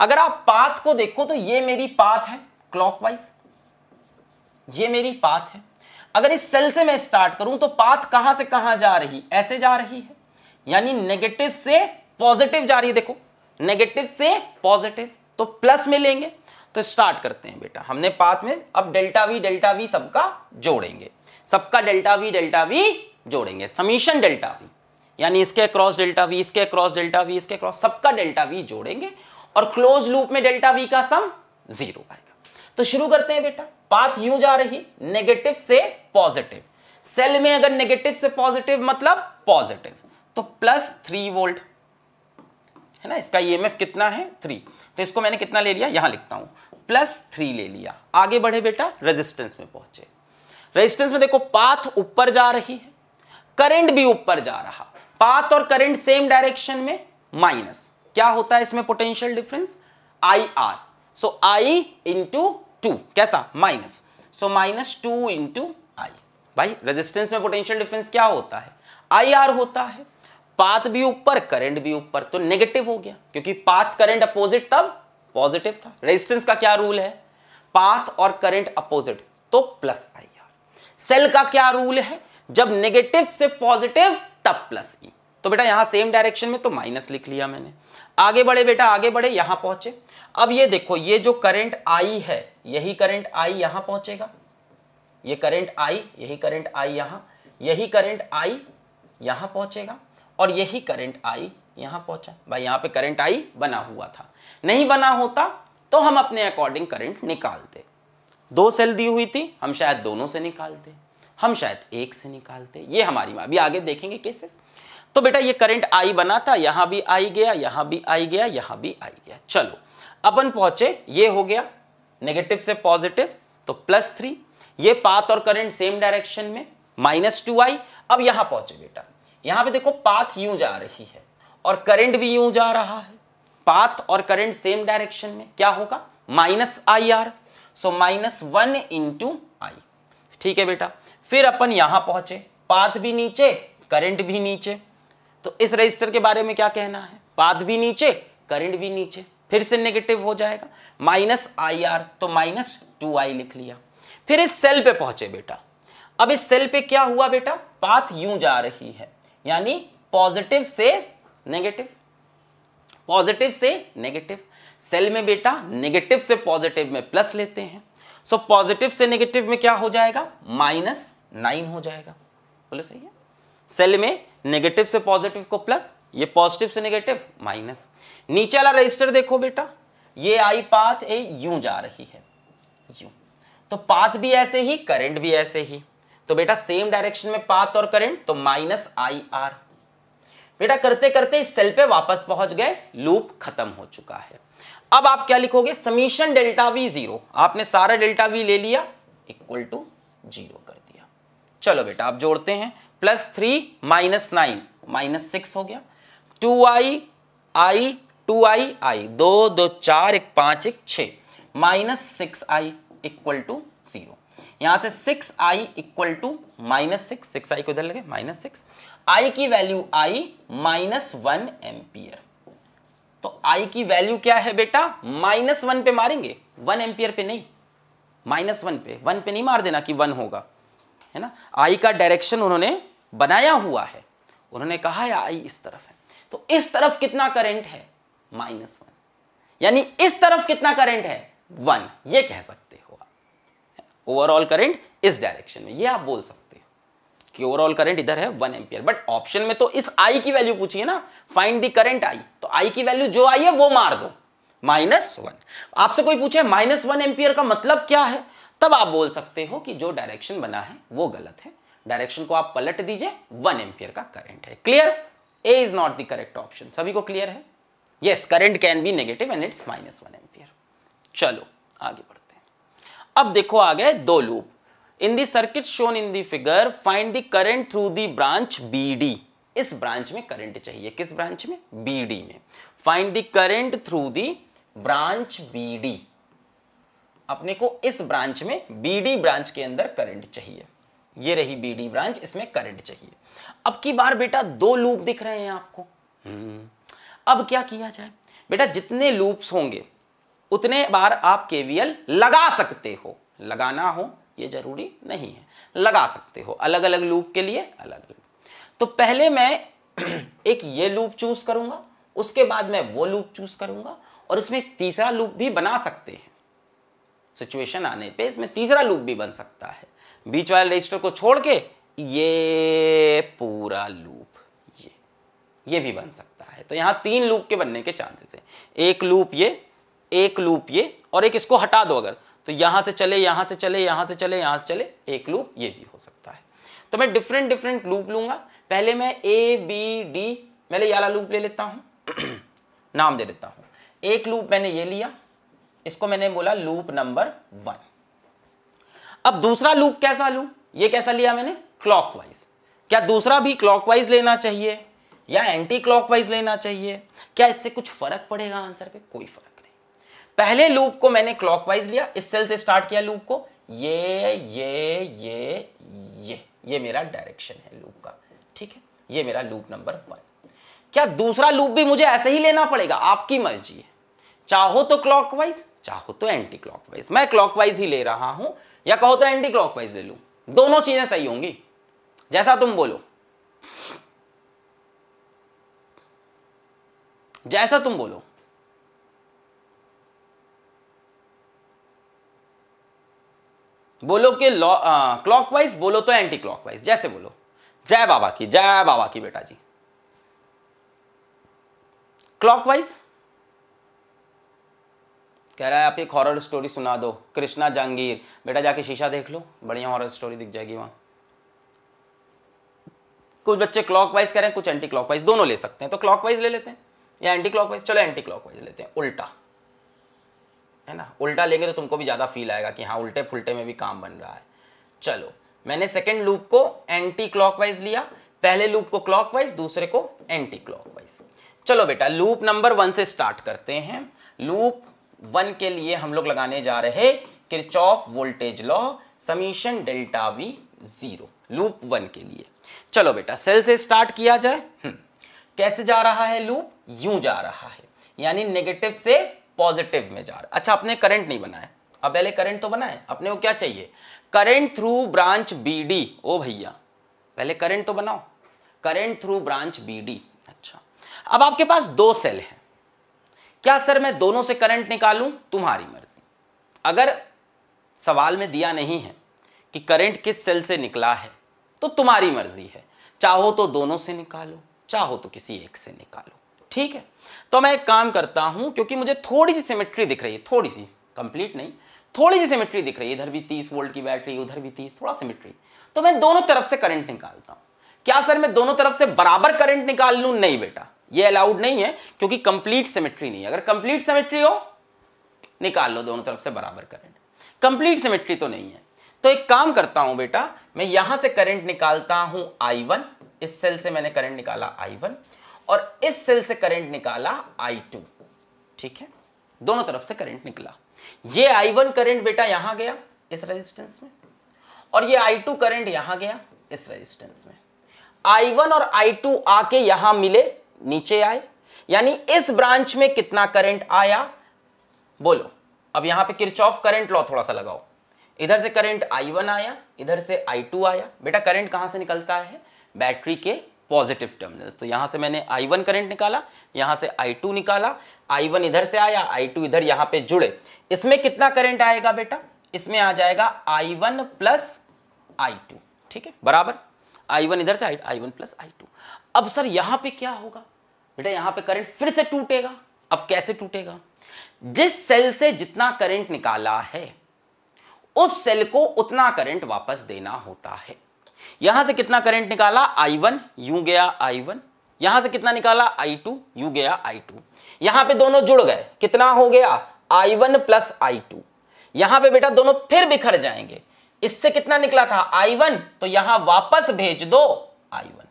अगर आप पाथ को देखो तो ये मेरी पाथ है क्लॉकवाइज ये मेरी पाथ है अगर इस सेल से मैं स्टार्ट करूं तो पाथ कहां से कहां जा रही ऐसे जा रही है यानी नेगेटिव से पॉजिटिव जा रही है देखो नेगेटिव से पॉजिटिव तो प्लस में लेंगे तो स्टार्ट करते हैं बेटा हमने पाथ में अब डेल्टा वी डेल्टा वी सबका जोड़ेंगे सबका डेल्टा वी डेल्टा वी जोड़ेंगे समीशन डेल्टा वी यानी इसके क्रॉस डेल्टा वी इसके क्रॉस डेल्टा वी इसके क्रॉस सबका डेल्टा वी जोड़ेंगे और क्लोज लूप में डेल्टा वी का सम जीरो आएगा तो शुरू करते हैं बेटा पाथ यूं जा रही नेगेटिव से पॉजिटिव सेल में अगर नेगेटिव से पॉजिटिव मतलब पॉजिटिव तो प्लस थ्री वोल्ट है ना इसका ईएमएफ e कितना है थ्री तो इसको मैंने कितना ले लिया यहां लिखता हूं प्लस थ्री ले लिया आगे बढ़े बेटा रेजिस्टेंस में पहुंचे रेजिस्टेंस में देखो पाथ ऊपर जा रही है करंट भी ऊपर जा रहा पाथ और करंट सेम डायरेक्शन में माइनस क्या होता है इसमें potential difference I R so I into two कैसा minus so minus two into I भाई रेजिस्टेंस में पोटेंशियल डिफरेंस क्या होता है आई आर होता है पाथ भी ऊपर करंट भी ऊपर तो नेगेटिव हो गया क्योंकि पाथ करंट अपोजिट तब पॉजिटिव था रेजिस्टेंस का क्या रूल है पाथ और करंट अपोजिट तो प्लस आई सेल का क्या रूल है जब नेगेटिव से पॉजिटिव तब प्लस ई e. तो बेटा यहां सेम डायरेक्शन में तो माइनस लिख लिया मैंने आगे बढ़े बेटा आगे बढ़े यहां पहुंचे अब ये देखो ये जो करंट आई है यही करंट आई यहां पहुंचेगा ये करंट आई यही करंट आई यहां यही करंट आई यहां पहुंचेगा और यही करंट आई यहां पहुंचा भाई यहां पे करंट आई बना हुआ था नहीं बना होता तो हम अपने अकॉर्डिंग करंट निकालते दो सेल दी हुई थी हम शायद दोनों से निकालते हम शायद एक से निकालते ये हमारी अभी आगे देखेंगे केसेस तो बेटा ये करंट आई बना था यहां भी आई गया यहां भी आई गया यहां भी आई गया चलो अपन पहुंचे ये हो गया नेगेटिव से पॉजिटिव तो प्लस थ्री ये पाथ और करंट सेम डायरेक्शन में माइनस टू आई अब यहां पहुंचे बेटा यहां पे देखो पाथ यूं जा रही है और करंट भी यूं जा रहा है पाथ और करंट सेम डायरेक्शन में क्या होगा minus I R so minus one into I ठीक है बेटा फिर अपन यहां पहुंचे पाथ भी नीचे करंट भी नीचे तो इस रजिस्टर के बारे में क्या कहना है पाथ भी नीचे करंट भी नीचे फिर से नेगेटिव हो जाएगा माइनस आई आर तो माइनस टू आई लिख लिया फिर इस सेल पे पहुंचे बेटा अब इस सेल पे क्या हुआ बेटा पाथ यूं जा रही है यानी पॉजिटिव से नेगेटिव पॉजिटिव से नेगेटिव सेल में बेटा नेगेटिव से पॉजिटिव में प्लस लेते हैं सो so, पॉजिटिव से नेगेटिव में क्या हो जाएगा माइनस नाइन हो जाएगा बोलो सही है सेल में नेगेटिव से पॉजिटिव को प्लस ये पॉजिटिव से नेगेटिव माइनस नीचे वाला रजिस्टर देखो बेटा ये आई पाथ ए यू जा रही है यू तो पाथ भी ऐसे ही करंट भी ऐसे ही तो बेटा सेम डायरेक्शन में पाथ और करंट तो माइनस आई आर बेटा करते करते इस सेल पे वापस पहुंच गए लूप खत्म हो चुका है अब आप क्या लिखोगे समीशन डेल्टा वी जीरो आपने सारा डेल्टा वी ले लिया इक्वल टू जीरो कर दिया चलो बेटा आप जोड़ते हैं plus three minus nine minus six हो गया टू आई आई टू आई आई दो दो चार एक पांच एक छ minus six I equal to zero यहां से six I equal to minus six six I को उधर लगे माइनस सिक्स आई की वैल्यू आई माइनस वन एम्पियर तो आई की वैल्यू क्या है बेटा माइनस वन पे मारेंगे वन एम्पियर पे नहीं माइनस वन पे वन पे नहीं मार देना कि वन होगा है ना आई का डायरेक्शन उन्होंने बनाया हुआ है उन्होंने कहा है आई इस तरफ है तो इस तरफ कितना करंट है माइनस वन यानी इस तरफ कितना करंट है वन ये कह सकते हो आप ओवरऑल करंट इस डायरेक्शन में ये आप बोल सकते कि ओवरऑल करंट इधर है वन एम्पियर बट ऑप्शन में तो इस आई की वैल्यू पूछिए ना फाइंड दी करंट आई तो आई की वैल्यू जो आई है वो मार दो माइनस वन आपसे कोई पूछे माइनस वन एम्पियर का मतलब क्या है तब आप बोल सकते हो कि जो डायरेक्शन बना है वो गलत है डायरेक्शन को आप पलट दीजिए वन एम्पियर का करंट है clear A is not the correct option सभी को क्लियर है yes current can be negative and it's minus one ampere चलो आगे बढ़ते हैं अब देखो आ गए दो loop in the circuit shown in the figure find the current through the branch B इस ब्रांच में करंट चाहिए किस ब्रांच में बी में find the current through the branch B अपने को इस ब्रांच में बी ब्रांच के अंदर करंट चाहिए ये रही बी ब्रांच इसमें करंट चाहिए अब की बार बेटा दो लूप दिख रहे हैं आपको अब क्या किया जाए बेटा जितने लूप्स होंगे उतने बार आप केवीएल लगा सकते हो लगाना हो ये जरूरी नहीं है लगा सकते हो अलग अलग लूप के लिए अलग अलग तो पहले मैं एक ये लूप चूज करूंगा उसके बाद मैं वो लूप चूज करूंगा और इसमें तीसरा लूप भी बना सकते हैं सिचुएशन आने पे इसमें तीसरा लूप भी बन सकता है बीच वाले रजिस्टर को छोड़ के ये पूरा लूप ये ये भी बन सकता है तो यहां तीन लूप के बनने के चांसेस है एक लूप ये एक लूप ये और एक इसको हटा दो अगर तो यहां से चले यहां से चले यहां से चले यहां से चले एक लूप ये भी हो सकता है तो मैं डिफरेंट डिफरेंट लूप लूंगा पहले मैं ए बी डी मैंने ये वाला लूप ले लेता हूं नाम दे देता हूं एक लूप मैंने ये लिया इसको मैंने बोला लूप नंबर वन अब दूसरा लूप कैसा लूप ये कैसा लिया मैंने क्लॉकवाइज क्या दूसरा भी क्लॉकवाइज लेना चाहिए या एंटी क्लॉकवाइज लेना चाहिए क्या इससे कुछ फर्क पड़ेगा आंसर पे कोई फर्क पहले लूप को मैंने क्लॉकवाइज लिया इस सेल से स्टार्ट किया लूप को ये ये ये ये ये मेरा डायरेक्शन है लूप का ठीक है ये मेरा लूप नंबर वन क्या दूसरा लूप भी मुझे ऐसे ही लेना पड़ेगा आपकी मर्जी है चाहो तो क्लॉकवाइज चाहो तो एंटी क्लॉकवाइज मैं क्लॉकवाइज ही ले रहा हूं या कहो तो एंटी क्लॉकवाइज ले लू दोनों चीजें सही होंगी जैसा तुम बोलो जैसा तुम बोलो बोलो कि क्लॉकवाइज बोलो तो एंटी क्लॉकवाइज जैसे बोलो जय बाबा की जय बाबा की बेटा जी क्लॉकवाइज कह रहा है आप एक हॉरर स्टोरी सुना दो कृष्णा जहांगीर बेटा जाके शीशा देख लो बढ़िया हॉरर स्टोरी दिख जाएगी वहां कुछ बच्चे क्लॉकवाइज कह रहे हैं कुछ एंटी क्लॉकवाइज दोनों ले सकते हैं तो क्लॉकवाइज ले लेते हैं या एंटी क्लॉकवाइज चलो एंटी क्लॉकवाइज लेते हैं उल्टा है ना उल्टा लेंगे तो तुमको भी ज़्यादा फील आएगा कि हाँ उल्टे फुलटे में भी काम बन रहा है चलो मैंने सेकेंड लूप को एंटी क्लॉकवाइज लिया पहले लूप को क्लॉकवाइज दूसरे को एंटी क्लॉकवाइज चलो बेटा लूप नंबर वन से स्टार्ट करते हैं लूप वन के लिए हम लोग लगाने जा रहे Kirchhoff voltage law summation delta V zero loop one के लिए चलो बेटा सेल से स्टार्ट किया जाए हम्म, कैसे जा रहा है लूप यूं जा रहा है यानी नेगेटिव से पॉजिटिव में जा रहा है अच्छा अपने करंट नहीं बनाए अब पहले करंट तो बनाए अपने को क्या चाहिए current through branch B D ओ भैया पहले करंट तो बनाओ current through branch B D अच्छा अब आपके पास दो सेल है क्या सर मैं दोनों से करंट निकालू तुम्हारी मर्जी अगर सवाल में दिया नहीं है कि करंट किस सेल से निकला है तो तुम्हारी मर्जी है चाहो तो दोनों से निकालो चाहो तो किसी एक से निकालो ठीक है तो मैं एक काम करता हूं क्योंकि मुझे थोड़ी सी सिमेट्री दिख रही है थोड़ी सी कंप्लीट नहीं थोड़ी सी सिमेट्री दिख रही है इधर भी तीस वोल्ट की बैटरी उधर भी तीस थोड़ा सिमेट्री तो मैं दोनों तरफ से करंट निकालता हूं क्या सर मैं दोनों तरफ से बराबर करंट निकाल लू नहीं बेटा ये अलाउड नहीं है क्योंकि कंप्लीट सिमेट्री नहीं है अगर कंप्लीट सिमेट्री हो निकाल लो दोनों तरफ से बराबर करंट कंप्लीट सिमेट्री तो नहीं है तो एक काम करता हूं बेटा मैं यहां से करंट निकालता हूं वन इस सेल से मैंने करंट निकाला वन और इस सेल से करंट निकाला I2 ठीक है दोनों तरफ से करंट निकला ये I1 करंट बेटा यहां गया इस रेजिस्टेंस में और ये I2 करंट यहां गया इस रेजिस्टेंस में I1 और I2 आके यहां मिले नीचे आए यानी इस ब्रांच में कितना करंट आया बोलो अब यहां पे किर्च करंट लॉ थोड़ा सा लगाओ इधर से करंट I1 आया इधर से I2 आया बेटा करंट कहां से निकलता है बैटरी के पॉजिटिव टर्मिनल तो यहां से मैंने आई वन करेंट निकाला यहां से आई टू निकाला आई वन इधर से आया आई टू इधर यहां पे जुड़े इसमें कितना करंट आएगा बेटा इसमें आ जाएगा I one plus I two ठीक है बराबर आई वन इधर से I one plus I two अब सर यहां पे क्या होगा बेटा यहां पे करंट फिर से टूटेगा अब कैसे टूटेगा जिस सेल से जितना करंट निकाला है उस सेल को उतना करंट वापस देना होता है यहां से कितना करंट निकाला आई वन यू गया आई वन यहां से कितना निकाला आई टू यू गया आई टू यहां पे दोनों जुड़ गए कितना हो गया I one plus I two यहां पे बेटा दोनों फिर बिखर जाएंगे इससे कितना निकला था आई वन तो यहां वापस भेज दो आई वन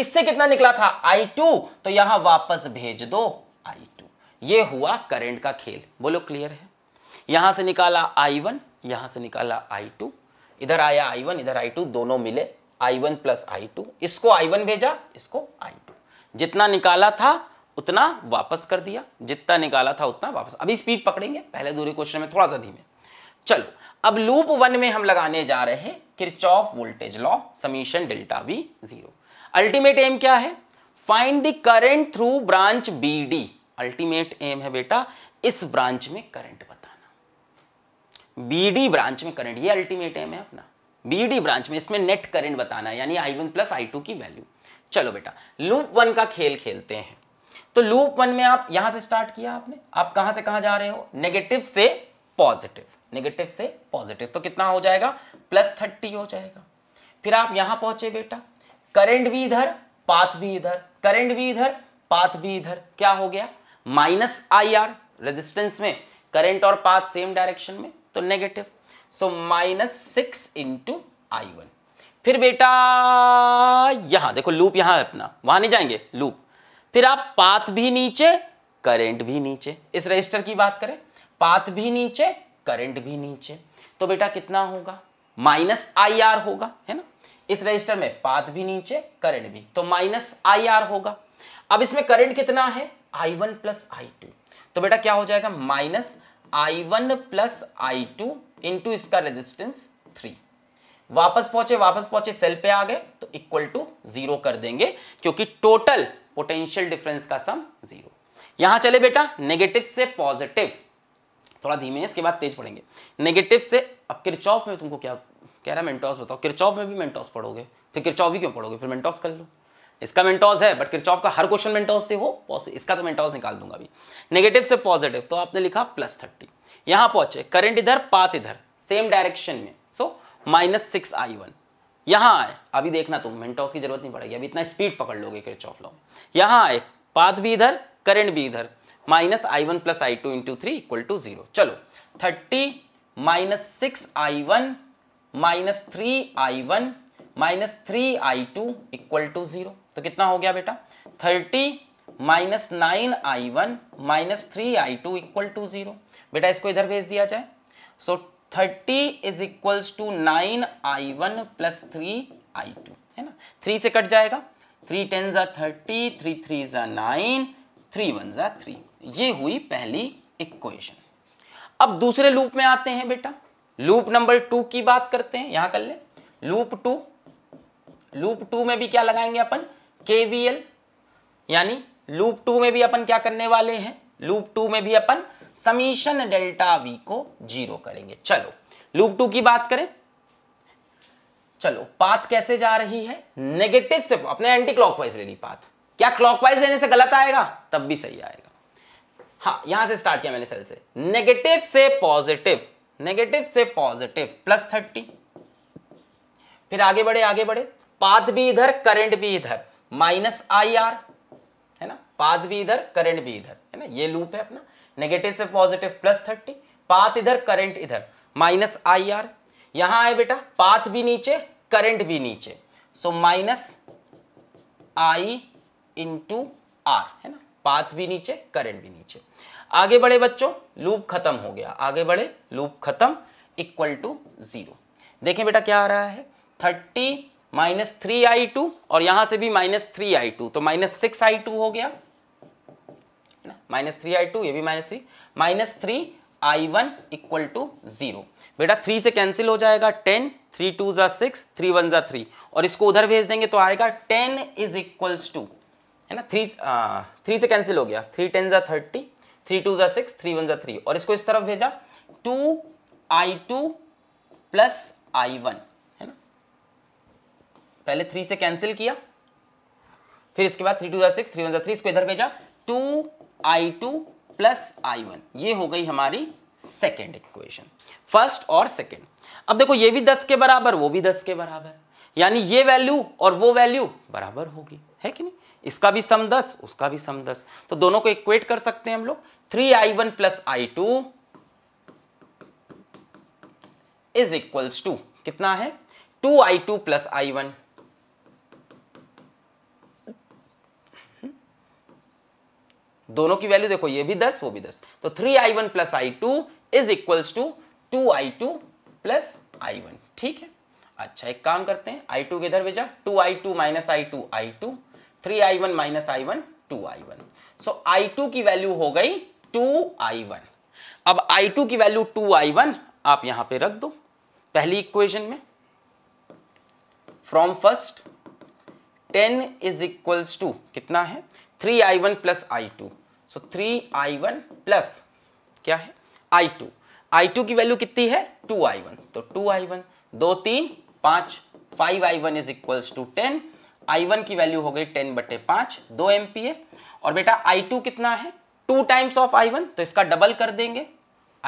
इससे कितना निकला था आई टू तो यहां वापस भेज दो आई टू ये हुआ करंट का खेल बोलो क्लियर है यहां से निकाला आई वन यहां से निकाला आई टू इधर आया आई वन इधर आई टू दोनों मिले I one plus I two इसको आई वन भेजा इसको आई टू जितना निकाला था उतना वापस कर दिया जितना निकाला था उतना वापस अभी स्पीड पकड़ेंगे पहले दूरी क्वेश्चन में थोड़ा सा धीमे चलो अब लूप वन में हम लगाने जा रहे हैं Kirchhoff voltage law summation delta V zero ultimate aim क्या है find the current through branch B D ultimate aim है बेटा इस ब्रांच में करंट बताना बी डी ब्रांच में करंट ये अल्टीमेट एम है अपना बीडी ब्रांच में इसमें नेट करंट बताना है यानी I one plus I two की वैल्यू चलो बेटा लूप वन का खेल खेलते हैं तो लूप वन में आप यहां से स्टार्ट किया आपने आप कहां से कहां जा रहे हो नेगेटिव से पॉजिटिव नेगेटिव से पॉजिटिव तो कितना हो जाएगा प्लस थर्टी हो जाएगा फिर आप यहां पहुंचे बेटा करंट भी इधर पाथ भी इधर करंट भी इधर पाथ भी इधर क्या हो गया माइनस आई आर रेजिस्टेंस में करंट और पाथ सेम डायरेक्शन में तो negative so minus six into I one फिर बेटा यहां देखो लूप यहां है अपना वहां नहीं जाएंगे लूप फिर आप पाथ भी नीचे करंट भी नीचे इस रजिस्टर की बात करें पाथ भी नीचे करंट भी नीचे तो बेटा कितना होगा माइनस आई आर होगा है ना इस रजिस्टर में पाथ भी नीचे करंट भी तो माइनस आई आर होगा अब इसमें करंट कितना है I one plus I two तो बेटा क्या हो जाएगा minus I one plus I two into इसका रेजिस्टेंस थ्री वापस पहुंचे वापस पहुंचे सेल पे आ गए तो इक्वल टू जीरो कर देंगे क्योंकि टोटल पोटेंशियल डिफरेंस का सम जीरो यहां चले बेटा नेगेटिव से पॉजिटिव थोड़ा धीमे इसके बाद तेज पढ़ेंगे नेगेटिव से अब किरचौफ में तुमको क्या कह रहा है मेंटॉस बताओ किरचौफ में भी मेंटॉस पढ़ोगे फिर किरचौफ ही क्यों पढ़ोगे फिर मेंटॉस कर लो इसका मेंटॉस है बट किरचॉफ का हर क्वेश्चन मेंटॉस से हो इसका तो मेंटॉस निकाल दूंगा अभी नेगेटिव से पॉजिटिव तो आपने लिखा प्लस थर्टी यहां पहुंचे करंट इधर पाथ इधर सेम डायरेक्शन में so minus six I one यहां आए अभी देखना तुम मेंटॉस की जरूरत नहीं पड़ेगी अभी इतना स्पीड पकड़ लोगे किरचॉफ लॉ यहां आए पाथ भी इधर करंट भी इधर minus I one plus I two into three equal to zero चलो thirty minus six I one minus three I one minus three I two equal to zero तो कितना हो गया बेटा thirty minus nine I one minus three I two equal to zero बेटा इसको इधर भेज दिया जाए so thirty is equals to nine I one plus three I two है ना थ्री से कट जाएगा थ्री टेन ज़ा थर्टी थ्री थ्री ज़ा नाइन थ्री वन ज़ा थ्री ये हुई पहली इक्वेशन अब दूसरे लूप में आते हैं बेटा लूप नंबर टू की बात करते हैं यहां कर ले लूप टू लूप टू में भी क्या लगाएंगे अपन केवीएल यानी लूप टू में भी अपन क्या करने वाले हैं लूप टू में भी अपन समीशन डेल्टा वी को जीरो करेंगे चलो लूप टू की बात करें चलो पाथ कैसे जा रही है नेगेटिव से अपने एंटी क्लॉकवाइज ले ली पाथ क्या क्लॉकवाइज लेने से गलत आएगा तब भी सही आएगा हाँ यहां से स्टार्ट किया मैंने सेल से नेगेटिव से पॉजिटिव नेगेटिव से पॉजिटिव प्लस थर्टी फिर आगे बढ़े आगे बढ़े पाथ भी इधर करंट भी इधर माइनस आई आर है ना पाथ भी इधर करंट भी इधर है ना ये लूप है अपना नेगेटिव से पॉजिटिव प्लस थर्टी पाथ इधर करंट इधर माइनस आई आर यहां आए बेटा पाथ भी नीचे करंट भी नीचे so minus I into R है ना पाथ भी नीचे करंट भी नीचे आगे बढ़े बच्चों लूप खत्म हो गया आगे बढ़े लूप खत्म इक्वल टू जीरो देखें बेटा क्या आ रहा है thirty minus three I two और यहां से भी माइनस थ्री आई टू तो माइनस सिक्स आई टू हो गया है ना माइनस थ्री आई टू ये भी minus three minus three I one equal to zero बेटा थ्री से कैंसिल हो जाएगा टेन थ्री टू ज़ा सिक्स थ्री वन ज़ा थ्री और इसको उधर भेज देंगे तो आएगा टेन इज इक्वल्स टू है ना थ्री थ्री से कैंसिल हो गया थ्री टेन ज़ा थर्टी थ्री टू ज़ा सिक्स थ्री वन ज़ा थ्री और इसको इस तरफ भेजा two I two plus I one पहले थ्री से कैंसिल किया फिर इसके बाद three two six three one जो थ्री इसको इधर भेजा two I two plus I one ये हो गई हमारी सेकेंड इक्वेशन फर्स्ट और सेकेंड अब देखो ये भी दस के बराबर वो भी दस के बराबर यानी ये वैल्यू और वो वैल्यू बराबर होगी है कि नहीं इसका भी सम दस उसका भी सम दस तो दोनों को इक्वेट कर सकते हैं हम लोग three I one plus I two is equals to कितना है two I two plus I one दोनों की वैल्यू देखो ये भी दस वो भी दस तो three I one plus I two is equal to two I two plus I one ठीक है अच्छा एक काम करते हैं आई टू किधर भेजा two I two minus I two I two three I one minus I one two I one so I two की वैल्यू हो गई टू आई वन अब आई टू की वैल्यू टू आई वन आप यहां पे रख दो पहली इक्वेशन में from first ten is equals to कितना है three I one plus I two so three I one plus क्या है आई टू आई टू की वैल्यू कितनी है टू आई वन तो टू आई वन दो तीन पांच five I one is equals to ten I one की वैल्यू हो गई टेन बटे पांच दो एम्पियर और बेटा आई टू कितना है two times of I one तो इसका डबल कर देंगे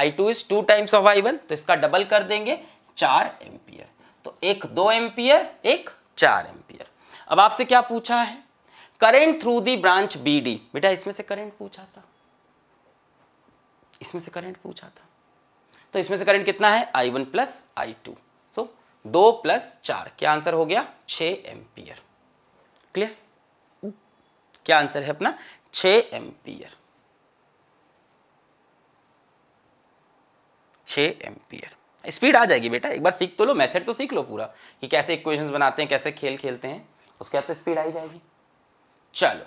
I two is two times of I one तो इसका डबल कर देंगे चार एम्पियर तो एक दो एम्पियर एक चार एम्पियर अब आपसे क्या पूछा है current through the branch B D बेटा इसमें से करेंट पूछा था इसमें से करेंट पूछा था तो इसमें से करंट कितना है I one plus I two so दो प्लस चार क्या आंसर हो गया छ एम्पियर क्लियर क्या आंसर है अपना छ एम्पियर छ एम्पियर स्पीड आ जाएगी बेटा एक बार सीख तो लो मेथड तो सीख लो पूरा कि कैसे इक्वेशंस बनाते हैं कैसे खेल खेलते हैं उसके बाद तो स्पीड आई जाएगी चलो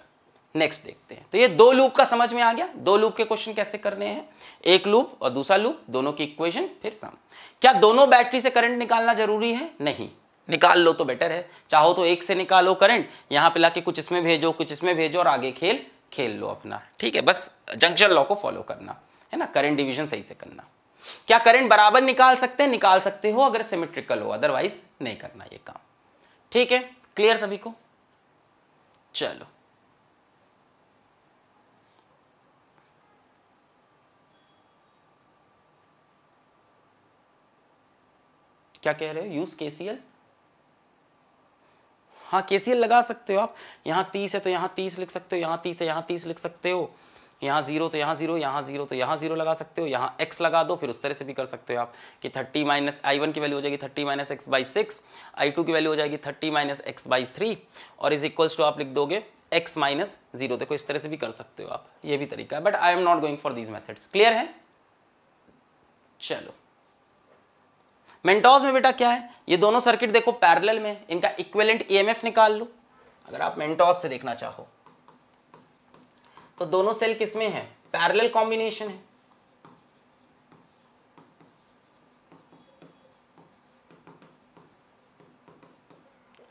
नेक्स्ट देखते हैं तो ये दो लूप का समझ में आ गया दो लूप के क्वेश्चन कैसे करने हैं एक लूप और दूसरा लूप दोनों की इक्वेशन फिर सम क्या दोनों बैटरी से करंट निकालना जरूरी है नहीं निकाल लो तो बेटर है चाहो तो एक से निकालो करंट यहां पे लाके कुछ इसमें भेजो कुछ इसमें भेजो और आगे खेल खेल लो अपना ठीक है बस जंक्शन लॉ को फॉलो करना है ना करंट डिवीजन सही से करना क्या करंट बराबर निकाल सकते हैं निकाल सकते हो अगर सिमेट्रिकल हो अदरवाइज नहीं करना ये काम ठीक है क्लियर सभी को चलो क्या कह रहे हो यूज केसीएल हाँ केसीएल लगा सकते हो आप यहां तीस है तो यहां तीस लिख सकते हो यहां तीस है यहां तीस लिख सकते हो यहाँ जीरो तो यहाँ जीरो यहाँ जीरो तो यहाँ जीरो लगा सकते हो यहाँ x लगा दो फिर उस तरह से भी कर सकते हो आप कि थर्टी माइनस आई वन की वैल्यू हो जाएगी thirty minus X by six I two की वैल्यू हो जाएगी thirty minus X by three और इज इक्वल्स टू आप लिख दोगे x माइनस जीरो देखो इस तरह से भी कर सकते हो आप ये भी तरीका है but I am not going for these methods clear है चलो मेंटोज में बेटा क्या है ये दोनों सर्किट देखो पैरेलल में इनका इक्वेलेंट ईएमएफ e निकाल लो अगर आप मेंटोज से देखना चाहो तो दोनों सेल किसमें है पैरेलल कॉम्बिनेशन है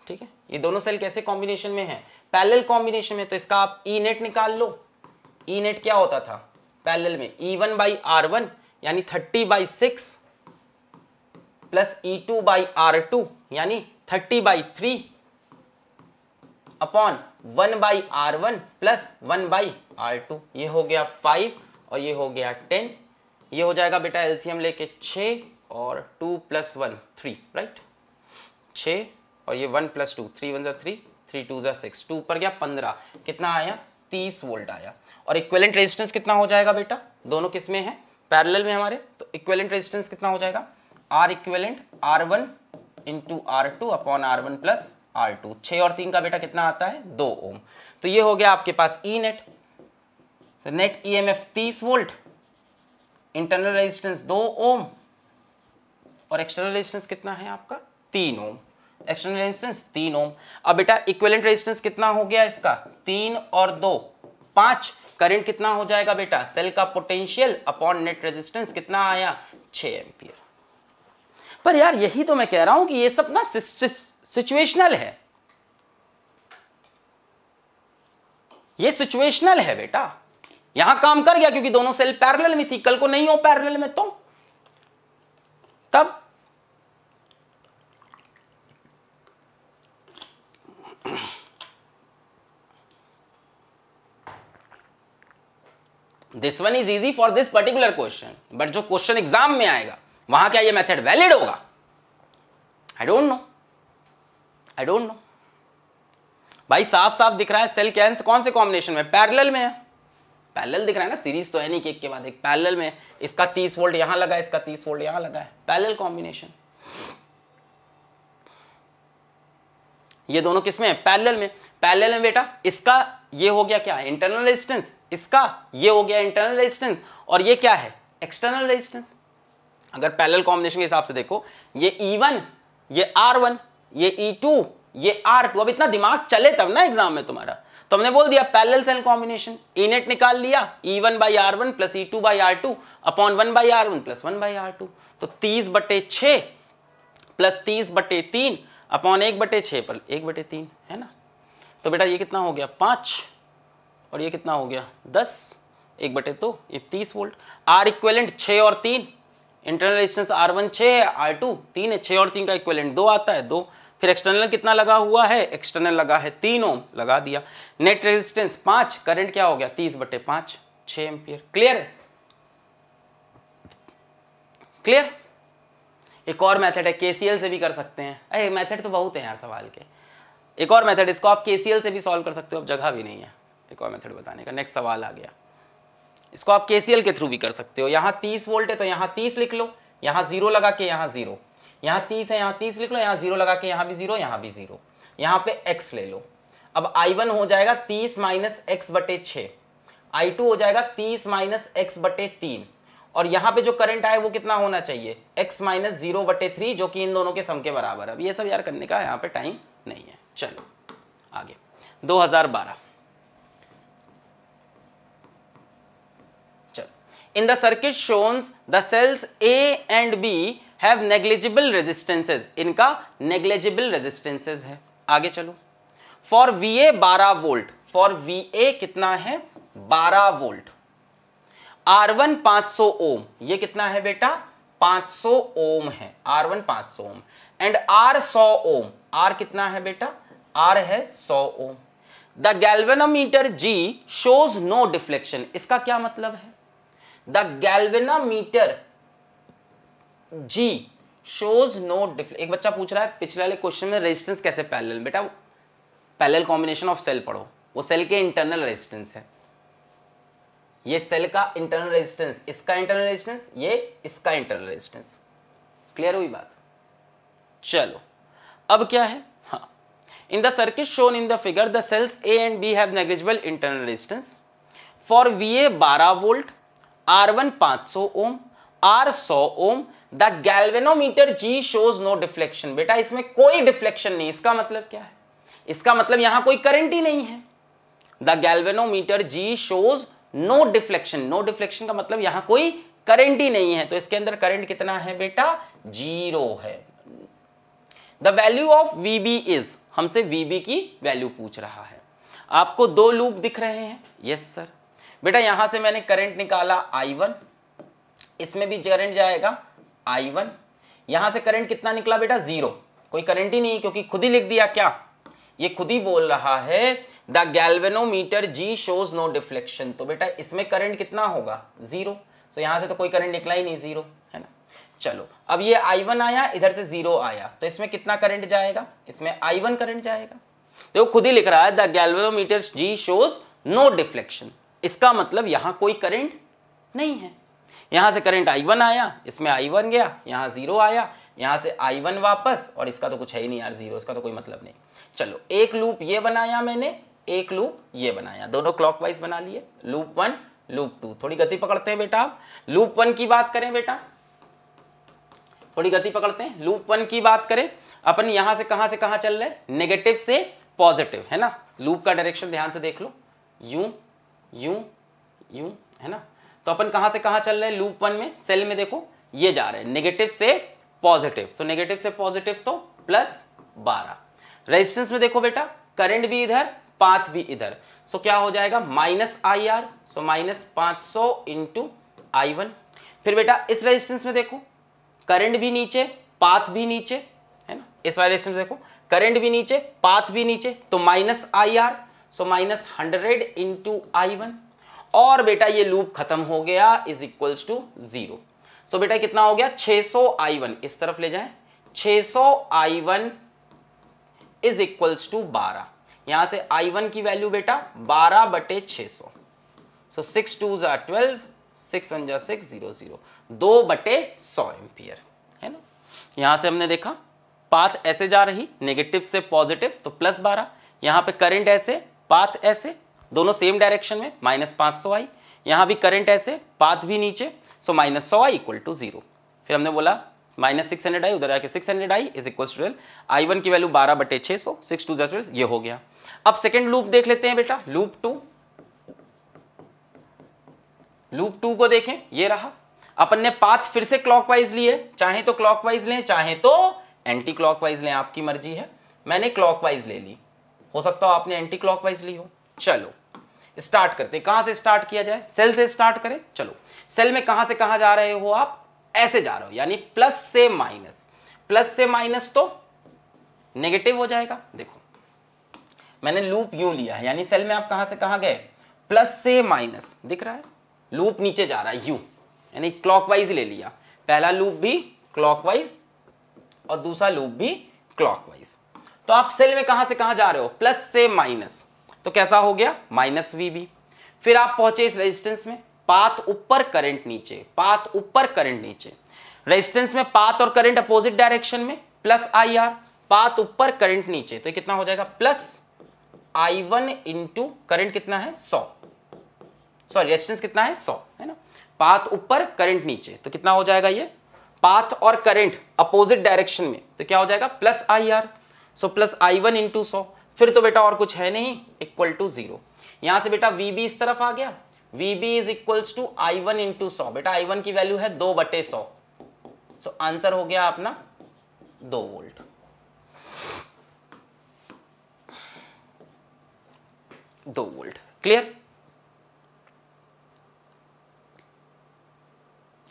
ठीक है ये दोनों सेल कैसे कॉम्बिनेशन में है पैरेलल कॉम्बिनेशन में तो इसका आप ई e नेट निकाल लो ई e नेट क्या होता था पैरेलल में E one by R one यानी thirty by six plus E two by R two यानी thirty by three upon one by R one plus one by R two ये हो गया फाइव और ये हो गया टेन ये हो जाएगा बेटा एलसीएम लेके छ और two plus one three right छ और ये one plus two three one ज़ा थ्री थ्री टू ज़ा सिक्स टू पर गया पंद्रह कितना आया तीस वोल्ट आया और इक्वेलेंट रेजिस्टेंस कितना हो जाएगा बेटा दोनों किस में है पैरेलल में हमारे तो इक्वेलेंट रेजिस्टेंस कितना हो जाएगा R equivalent R one into R two upon R one plus R two छः और तीन का बेटा कितना आता है दो ओम तो ये हो गया आपके पास ई e नेट तो नेट ई एम एफ तीस वोल्ट इंटरनल रेजिस्टेंस दो ओम और एक्सटर्नल रेजिस्टेंस कितना है आपका तीन ओम एक्सटर्नल रेजिस्टेंस तीन ओम अब बेटा इक्वेलेंट रेजिस्टेंस कितना हो गया इसका तीन और दो पांच करंट कितना हो जाएगा बेटा सेल का पोटेंशियल अपॉन नेट रेजिस्टेंस कितना आया छ एम्पियर पर यार यही तो मैं कह रहा हूं कि ये सब ना सिस्टम सिचुएशनल है ये सिचुएशनल है बेटा यहां काम कर गया क्योंकि दोनों सेल पैरेलल में थी कल को नहीं हो पैरेलल में तो तब this one is easy for this particular question but जो क्वेश्चन एग्जाम में आएगा वहां क्या ये मेथड वैलिड होगा I don't know I don't know भाई साफ साफ दिख रहा है सेल कैंस कौन से कॉम्बिनेशन में पैरेलल में है पैरेलल दिख रहा है ना सीरीज तो है नहीं कि एक के बाद एक पैरेलल में इसका 30 वोल्ट यहां लगा है इसका 30 वोल्ट यहां लगा है पैरेलल कॉम्बिनेशन ये दोनों किसमें है पैरेलल में पैरेलल में बेटा इसका ये हो गया क्या इंटरनल रेजिस्टेंस इसका ये हो गया इंटरनल रेजिस्टेंस और ये क्या है एक्सटर्नल रेजिस्टेंस अगर पैरेलल कॉम्बिनेशन के हिसाब से देखो ये E1 ये R1 ये E2, ये R2, अब इतना दिमाग चले तब ना एग्जाम में तुम्हारा तो हमने बोल दिया parallel cell combination E net निकाल लिया E one by R one plus E two by R two upon one by R one plus one by R two तो तीस बटे छ प्लस तीस बटे तीन अपॉन एक बटे छः पर एक बटे तीन है ना तो बेटा ये कितना हो गया पांच और ये कितना हो गया दस एक बटे तो, ये तीस वोल्ट आर इक्वेलेंट छः और तीन इंटरनल रेजिस्टेंस आर वन छः है आर टू तीन है छः और तीन का इक्वलेंट दो आता है दो फिर एक्सटर्नल कितना लगा हुआ है एक्सटर्नल लगा है तीन ओम लगा दिया नेट रेजिस्टेंस पाँच करंट क्या हो गया तीस बटे पाँच छः एम्पियर क्लियर है क्लियर एक और मेथड है केसीएल से भी कर सकते हैं अरे मेथड तो बहुत है यार सवाल के एक और मेथड इसको आप केसीएल से भी सॉल्व कर सकते हो अब जगह भी नहीं है एक और मेथड बताने का नेक्स्ट सवाल आ गया इसको आप केसीएल के थ्रू भी कर सकते हो यहाँ तीस वोल्ट है तो यहाँ तीस लिख लो यहाँ जीरो लगा के यहाँ जीरो यहाँ तीस है यहाँ तीस लिख लो यहाँ जीरो लगा के यहाँ भी जीरो यहाँ भी जीरो यहाँ पे एक्स ले लो अब आई हो जाएगा तीस माइनस एक्स बटे छः आई हो जाएगा 30 माइनस एक्स बटे तीन और यहाँ पे जो करंट आए वो कितना होना चाहिए x माइनस जीरो बटे थ्री जो कि इन दोनों के सम के बराबर है अब ये सब यार करने का यहाँ पे टाइम नहीं है चलो आगे 2012 in the circuit shown the cells A and B have negligible resistances इनका नेग्लेजिबल रेजिस्टेंसेज है आगे चलो फॉर वी ए बारह वोल्ट फॉर वी ए कितना है बारह वोल्ट आर वन पांच सौ ओम ये कितना है बेटा 500 ओम है आर वन पांच सौ ओम एंड आर सौ ओम आर कितना है बेटा आर है 100 ohm the galvanometer G shows no deflection इसका क्या मतलब है the galvanometer G shows no deflect एक बच्चा पूछ रहा है पिछले वाले क्वेश्चन में रेजिस्टेंस कैसे पैरेलल बेटा पैरेलल कॉम्बिनेशन ऑफ सेल पढ़ो वो सेल के इंटरनल रेजिस्टेंस है ये सेल का इंटरनल रेजिस्टेंस इसका इंटरनल रेजिस्टेंस ये इसका इंटरनल रेजिस्टेंस क्लियर हुई बात चलो अब क्या है हाँ in the circuit shown in the figure the cells A and B have negligible internal resistance for V A बारह वोल्ट आर वन पांच सौ ओम आर सौ ohm the galvanometer G shows no deflection बेटा इसमें कोई deflection नहीं इसका मतलब क्या है इसका मतलब यहां कोई करंट ही नहीं है the galvanometer G shows no deflection no deflection का मतलब यहां कोई करंट ही नहीं है तो इसके अंदर करंट कितना है बेटा जीरो है the value of VB is हमसे वीबी की वैल्यू पूछ रहा है आपको दो लूप दिख रहे हैं यस yes, सर बेटा यहां से मैंने करंट निकाला आई वन इसमें भी करंट जाएगा आई वन यहां से करंट कितना निकला बेटा जीरो कोई करंट ही नहीं क्योंकि खुद ही लिख दिया क्या ये खुद ही बोल रहा है the galvanometer G shows no deflection तो बेटा इसमें करंट कितना होगा जीरो सो यहां से तो कोई करंट निकला ही नहीं जीरो है ना चलो अब ये आई वन आया इधर से जीरो आया तो इसमें कितना करंट जाएगा इसमें आई वन करंट जाएगा देखो खुद ही लिख रहा है the galvanometer G shows no deflection इसका मतलब यहां कोई करंट नहीं है यहां से करंट I1 आया इसमें I1 गया यहां जीरो आया यहां से I1 वापस और इसका तो कुछ है ही नहीं यार जीरो इसका तो कोई मतलब नहीं चलो एक लूप ये बनाया मैंने एक लूप ये बनाया दोनों क्लॉकवाइज बना लिए लूप वन लूप टू थोड़ी गति पकड़ते हैं बेटा आप लूप वन की बात करें बेटा थोड़ी गति पकड़ते हैं लूप वन की बात करें अपन यहां से कहां से कहां चल रहे नेगेटिव से पॉजिटिव है ना लूप का डायरेक्शन ध्यान से देख लो यूं यू यू है ना तो अपन कहां से कहां चल रहे हैं लूप वन में सेल में देखो ये जा रहे हैं नेगेटिव से पॉजिटिव सो नेगेटिव से पॉजिटिव तो प्लस बारह रेजिस्टेंस में देखो बेटा करंट भी इधर पाथ भी इधर सो क्या हो जाएगा minus I R so minus पाँच सौ इंटू आई वन फिर बेटा इस रेजिस्टेंस में देखो करंट भी नीचे पाथ भी नीचे है ना इस वाले रेजिस्टेंस देखो करंट भी नीचे पाथ भी नीचे तो minus I R so minus hundred into I one और बेटा ये लूप खत्म हो गया is equals to zero so बेटा कितना हो गया 600 सौ आई वन इस तरफ ले जाए 600 सौ I one is equals to बारह यहां से आई वन की वैल्यू बेटा बारह बटे छः सौ सो सिक्स टू ज़ा ट्वेल्व सिक्स वन ज़ा सिक्स ज़ीरो ज़ीरो दो बटे सौ एम्पियर है ना यहां से हमने देखा पाथ ऐसे जा रही नेगेटिव से पॉजिटिव तो प्लस बारह यहां पे करंट ऐसे पाथ ऐसे दोनों सेम डायरेक्शन में माइनस पांच सौ आई यहां भी करंट ऐसे पाथ भी नीचे सो माइनस सौ आई इक्वल टू जीरो फिर हमने बोला माइनस सिक्स हंड्रेड आई उधर आके six hundred I is equal to I one की वैल्यू बारह बटे छह सौ सिक्स टू ट्वेल्व ये हो गया अब सेकेंड लूप देख लेते हैं बेटा लूप टू लूप टू को देखें ये रहा अपन ने पाथ फिर से क्लॉकवाइज लिए चाहे तो क्लॉकवाइज लें चाहे तो एंटी क्लॉकवाइज लें आपकी मर्जी है मैंने क्लॉकवाइज ले ली हो सकता हो आपने एंटी क्लॉकवाइज ली हो चलो स्टार्ट करते कहां से स्टार्ट किया जाए सेल से स्टार्ट करें चलो सेल में कहां से कहां जा रहे हो आप ऐसे जा रहे हो यानी प्लस से माइनस प्लस से माइनस तो नेगेटिव हो जाएगा देखो मैंने लूप यू लिया है यानी सेल में आप कहां से कहां गए प्लस से माइनस दिख रहा है लूप नीचे जा रहा है यू यानी क्लॉकवाइज ले लिया पहला लूप भी क्लॉकवाइज और दूसरा लूप भी क्लॉकवाइज तो आप सेल में कहां से कहां जा रहे हो प्लस से माइनस तो कैसा हो गया माइनस वी फिर आप पहुंचे इस रेजिस्टेंस में पाथ ऊपर करंट नीचे पाथ ऊपर करंट नीचे रेजिस्टेंस में पाथ और करंट अपोजिट डायरेक्शन में प्लस आई आर पाथ ऊपर करंट नीचे तो कितना हो जाएगा plus I one into current कितना है सौ सॉरी रेजिस्टेंस कितना है सौ है ना पाथ ऊपर करंट नीचे तो कितना हो जाएगा ये पाथ और करंट अपोजिट डायरेक्शन में तो क्या हो जाएगा plus I R so plus I one into सौ फिर तो बेटा और कुछ है नहीं इक्वल टू जीरो यहां से बेटा वी बी इस तरफ आ गया V B is equal to I one into सौ बेटा आई वन की वैल्यू है दो बटे सौ सो आंसर हो गया अपना दो वोल्ट दो वोल्ट क्लियर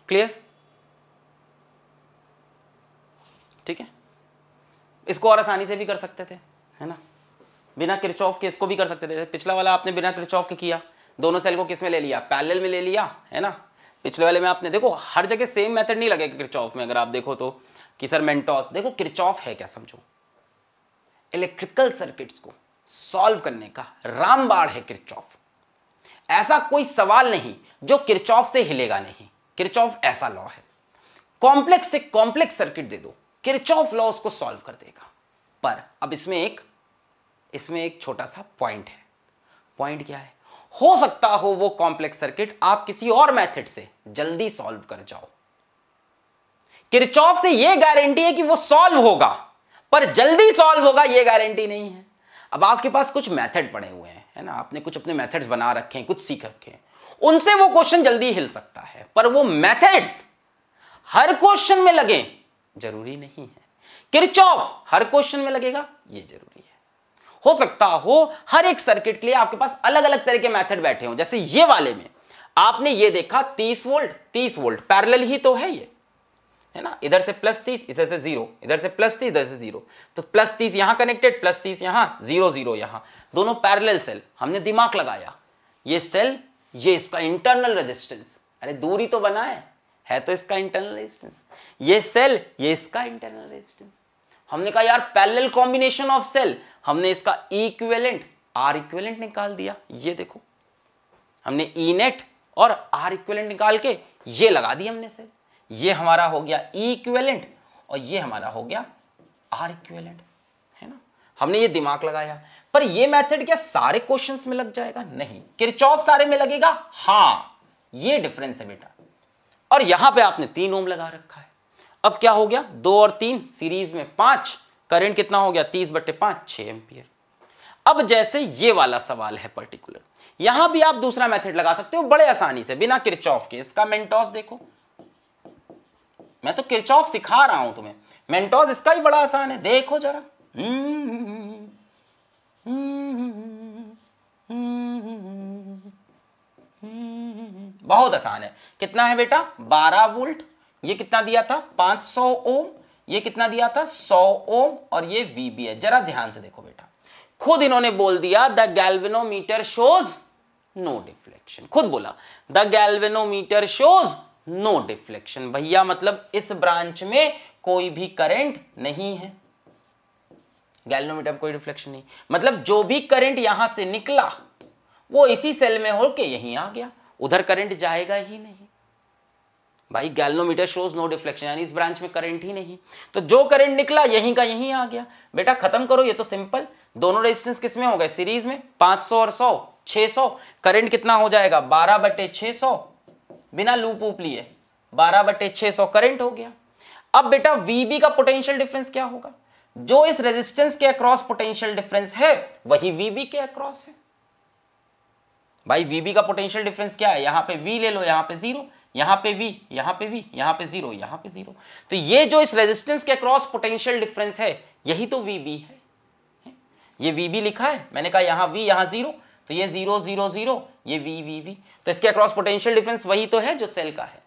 क्लियर ठीक है इसको और आसानी से भी कर सकते थे है ना बिना किरचौफ के इसको भी कर सकते थे पिछला वाला आपने बिना किरचौफ के किया दोनों सेल को किस में ले लिया पैरेलल में ले लिया है ना पिछले वाले में आपने देखो हर जगह सेम मेथड नहीं लगेगा किरचौफ में अगर आप देखो तो कि सर मेंटॉस देखो किरचौफ है क्या समझो इलेक्ट्रिकल सर्किट्स को सॉल्व करने का रामबाड़ है किरचौफ ऐसा कोई सवाल नहीं जो किरचौफ से हिलेगा नहीं किरचौफ ऐसा लॉ है कॉम्प्लेक्स से कॉम्प्लेक्स सर्किट दे दो किरचॉफ लॉ उसको सॉल्व कर देगा पर अब इसमें एक इसमें एक छोटा सा पॉइंट है पॉइंट क्या है हो सकता हो वो कॉम्प्लेक्स सर्किट आप किसी और मेथड से जल्दी सॉल्व कर जाओ किरचॉफ से ये गारंटी है कि वो सॉल्व होगा पर जल्दी सॉल्व होगा ये गारंटी नहीं है अब आपके पास कुछ मेथड पड़े हुए हैं है ना आपने कुछ अपने मेथड्स बना रखे हैं कुछ सीख रखे हैं उनसे वो क्वेश्चन जल्दी हिल सकता है पर वो मेथड्स हर क्वेश्चन में लगे जरूरी नहीं है किरचौफ हर क्वेश्चन में लगेगा यह जरूरी है हो सकता हो हर एक सर्किट के लिए आपके पास अलग अलग तरह के मैथड बैठे हो जैसे ये वाले में आपने ये देखा 30 वोल्ट 30 वोल्ट पैरेलल ही तो है ये है ना इधर से प्लस तीस इधर से जीरो इधर से प्लस तीस इधर से जीरो तो प्लस तीस यहां कनेक्टेड प्लस तीस यहां जीरो जीरो यहां दोनों पैरेलल सेल हमने दिमाग लगाया ये सेल ये इसका इंटरनल रेजिस्टेंस अरे दूरी तो बना है है तो इसका इंटरनल रेजिस्टेंस ये सेल ये इसका इंटरनल रेजिस्टेंस हमने कहा यार पैरेलल कॉम्बिनेशन ऑफ सेल हमने इसका इक्वेलेंट आर इक्वेलेंट निकाल दिया ये देखो हमने ई e नेट और आर इक्वेलेंट निकाल के ये लगा दिया हमने सेल ये हमारा हो गया ई इक्वेलेंट और ये हमारा हो गया आर इक्वेलेंट है ना हमने ये दिमाग लगाया पर ये मेथड क्या सारे क्वेश्चंस में लग जाएगा नहीं किरचॉफ सारे में लगेगा हाँ ये डिफरेंस है बेटा और यहां पे आपने तीन ओम लगा रखा है अब क्या हो गया दो और तीन सीरीज में पांच करंट कितना हो गया तीस बट्टे पांच छह एम्पियर अब जैसे ये वाला सवाल है पर्टिकुलर यहां भी आप दूसरा मेथड लगा सकते हो बड़े आसानी से बिना किरचॉफ के इसका मेंटॉस देखो मैं तो किरचॉफ सिखा रहा हूं तुम्हें मेंटॉस इसका ही बड़ा आसान है देखो जरा हम्म बहुत आसान है कितना है बेटा 12 वोल्ट ये कितना दिया था 500 ओम ये कितना दिया था 100 ओम और ये वीबी है जरा ध्यान से देखो बेटा खुद इन्होंने बोल दिया the galvanometer shows no deflection खुद बोला the galvanometer shows no deflection भैया मतलब इस ब्रांच में कोई भी करंट नहीं है गैल्वेनोमीटर में कोई डिफ्लेक्शन नहीं मतलब जो भी करंट यहां से निकला वो इसी सेल में होके यहीं आ गया उधर करंट जाएगा ही नहीं भाई गैलोमीटर शोज नो डिफ्लेक्शन यानी इस ब्रांच में करंट ही नहीं तो जो करंट निकला यहीं का यहीं आ गया बेटा खत्म करो ये तो सिंपल दोनों रेजिस्टेंस किस में हो गए सीरीज में 500 और 100 600 करंट कितना हो जाएगा 12 बटे 600 बिना लूप ऊप लिए 12 बटे 600 करंट हो गया अब बेटा वीबी का पोटेंशियल डिफरेंस क्या होगा जो इस रेजिस्टेंस के अक्रॉस पोटेंशियल डिफरेंस है वही वीबी के अक्रॉस है भाई वी का पोटेंशियल डिफरेंस क्या है यहाँ पे वी ले लो यहाँ पे जीरो यहाँ पे वी यहाँ पे वी यहाँ पे जीरो यहाँ पे जीरो तो ये जो इस रेजिस्टेंस के अक्रॉस पोटेंशियल डिफरेंस है यही तो वी है ये वी लिखा है मैंने कहा यहाँ वी यहाँ जीरो तो ये जीरो जीरो जीरो ये वी वी वी तो इसके अक्रॉस पोटेंशियल डिफरेंस वही तो है जो सेल का है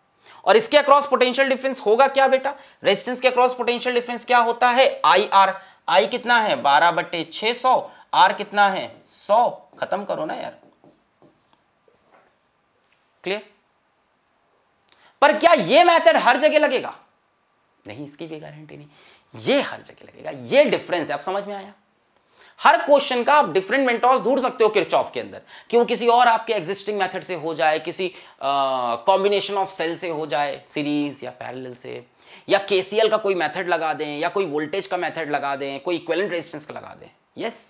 और इसके अक्रॉस पोटेंशियल डिफरेंस होगा क्या बेटा रेजिस्टेंस के अक्रॉस पोटेंशियल डिफरेंस क्या होता है आई आर आई कितना है बारह बट्टे छह सौ आर कितना है सौ खत्म करो ना यार क्लियर पर क्या यह मैथड हर जगह लगेगा नहीं इसकी भी गारंटी नहीं ये हर जगह लगेगा ये डिफरेंस है आप समझ में आया हर क्वेश्चन का आप डिफरेंट मेंटॉस ढूंढ सकते हो किरचॉफ के अंदर कि वो किसी और आपके एग्जिस्टिंग मेथड से हो जाए किसी कॉम्बिनेशन ऑफ सेल से हो जाए सीरीज या पैरेलल से या केसीएल का कोई मेथड लगा दें या कोई वोल्टेज का मेथड लगा दें कोई इक्वेलेंट रेजिस्टेंस का लगा दें यस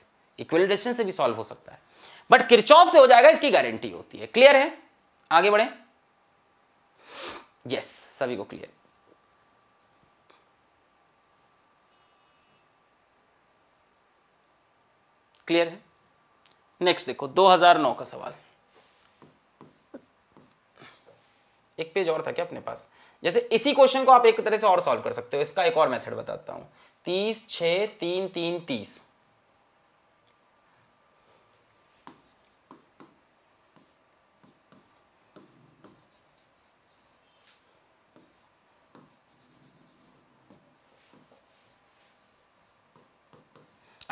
इक्वेलेंट रेजिस्टेंस से भी सॉल्व हो सकता है बट किरचॉफ से हो जाएगा इसकी गारंटी होती है क्लियर है आगे बढ़े यस सभी को क्लियर क्लियर है नेक्स्ट देखो 2009 का सवाल एक पेज और था क्या अपने पास जैसे इसी क्वेश्चन को आप एक तरह से और सॉल्व कर सकते हो इसका एक और मेथड बताता हूं तीस छ तीन तीन तीस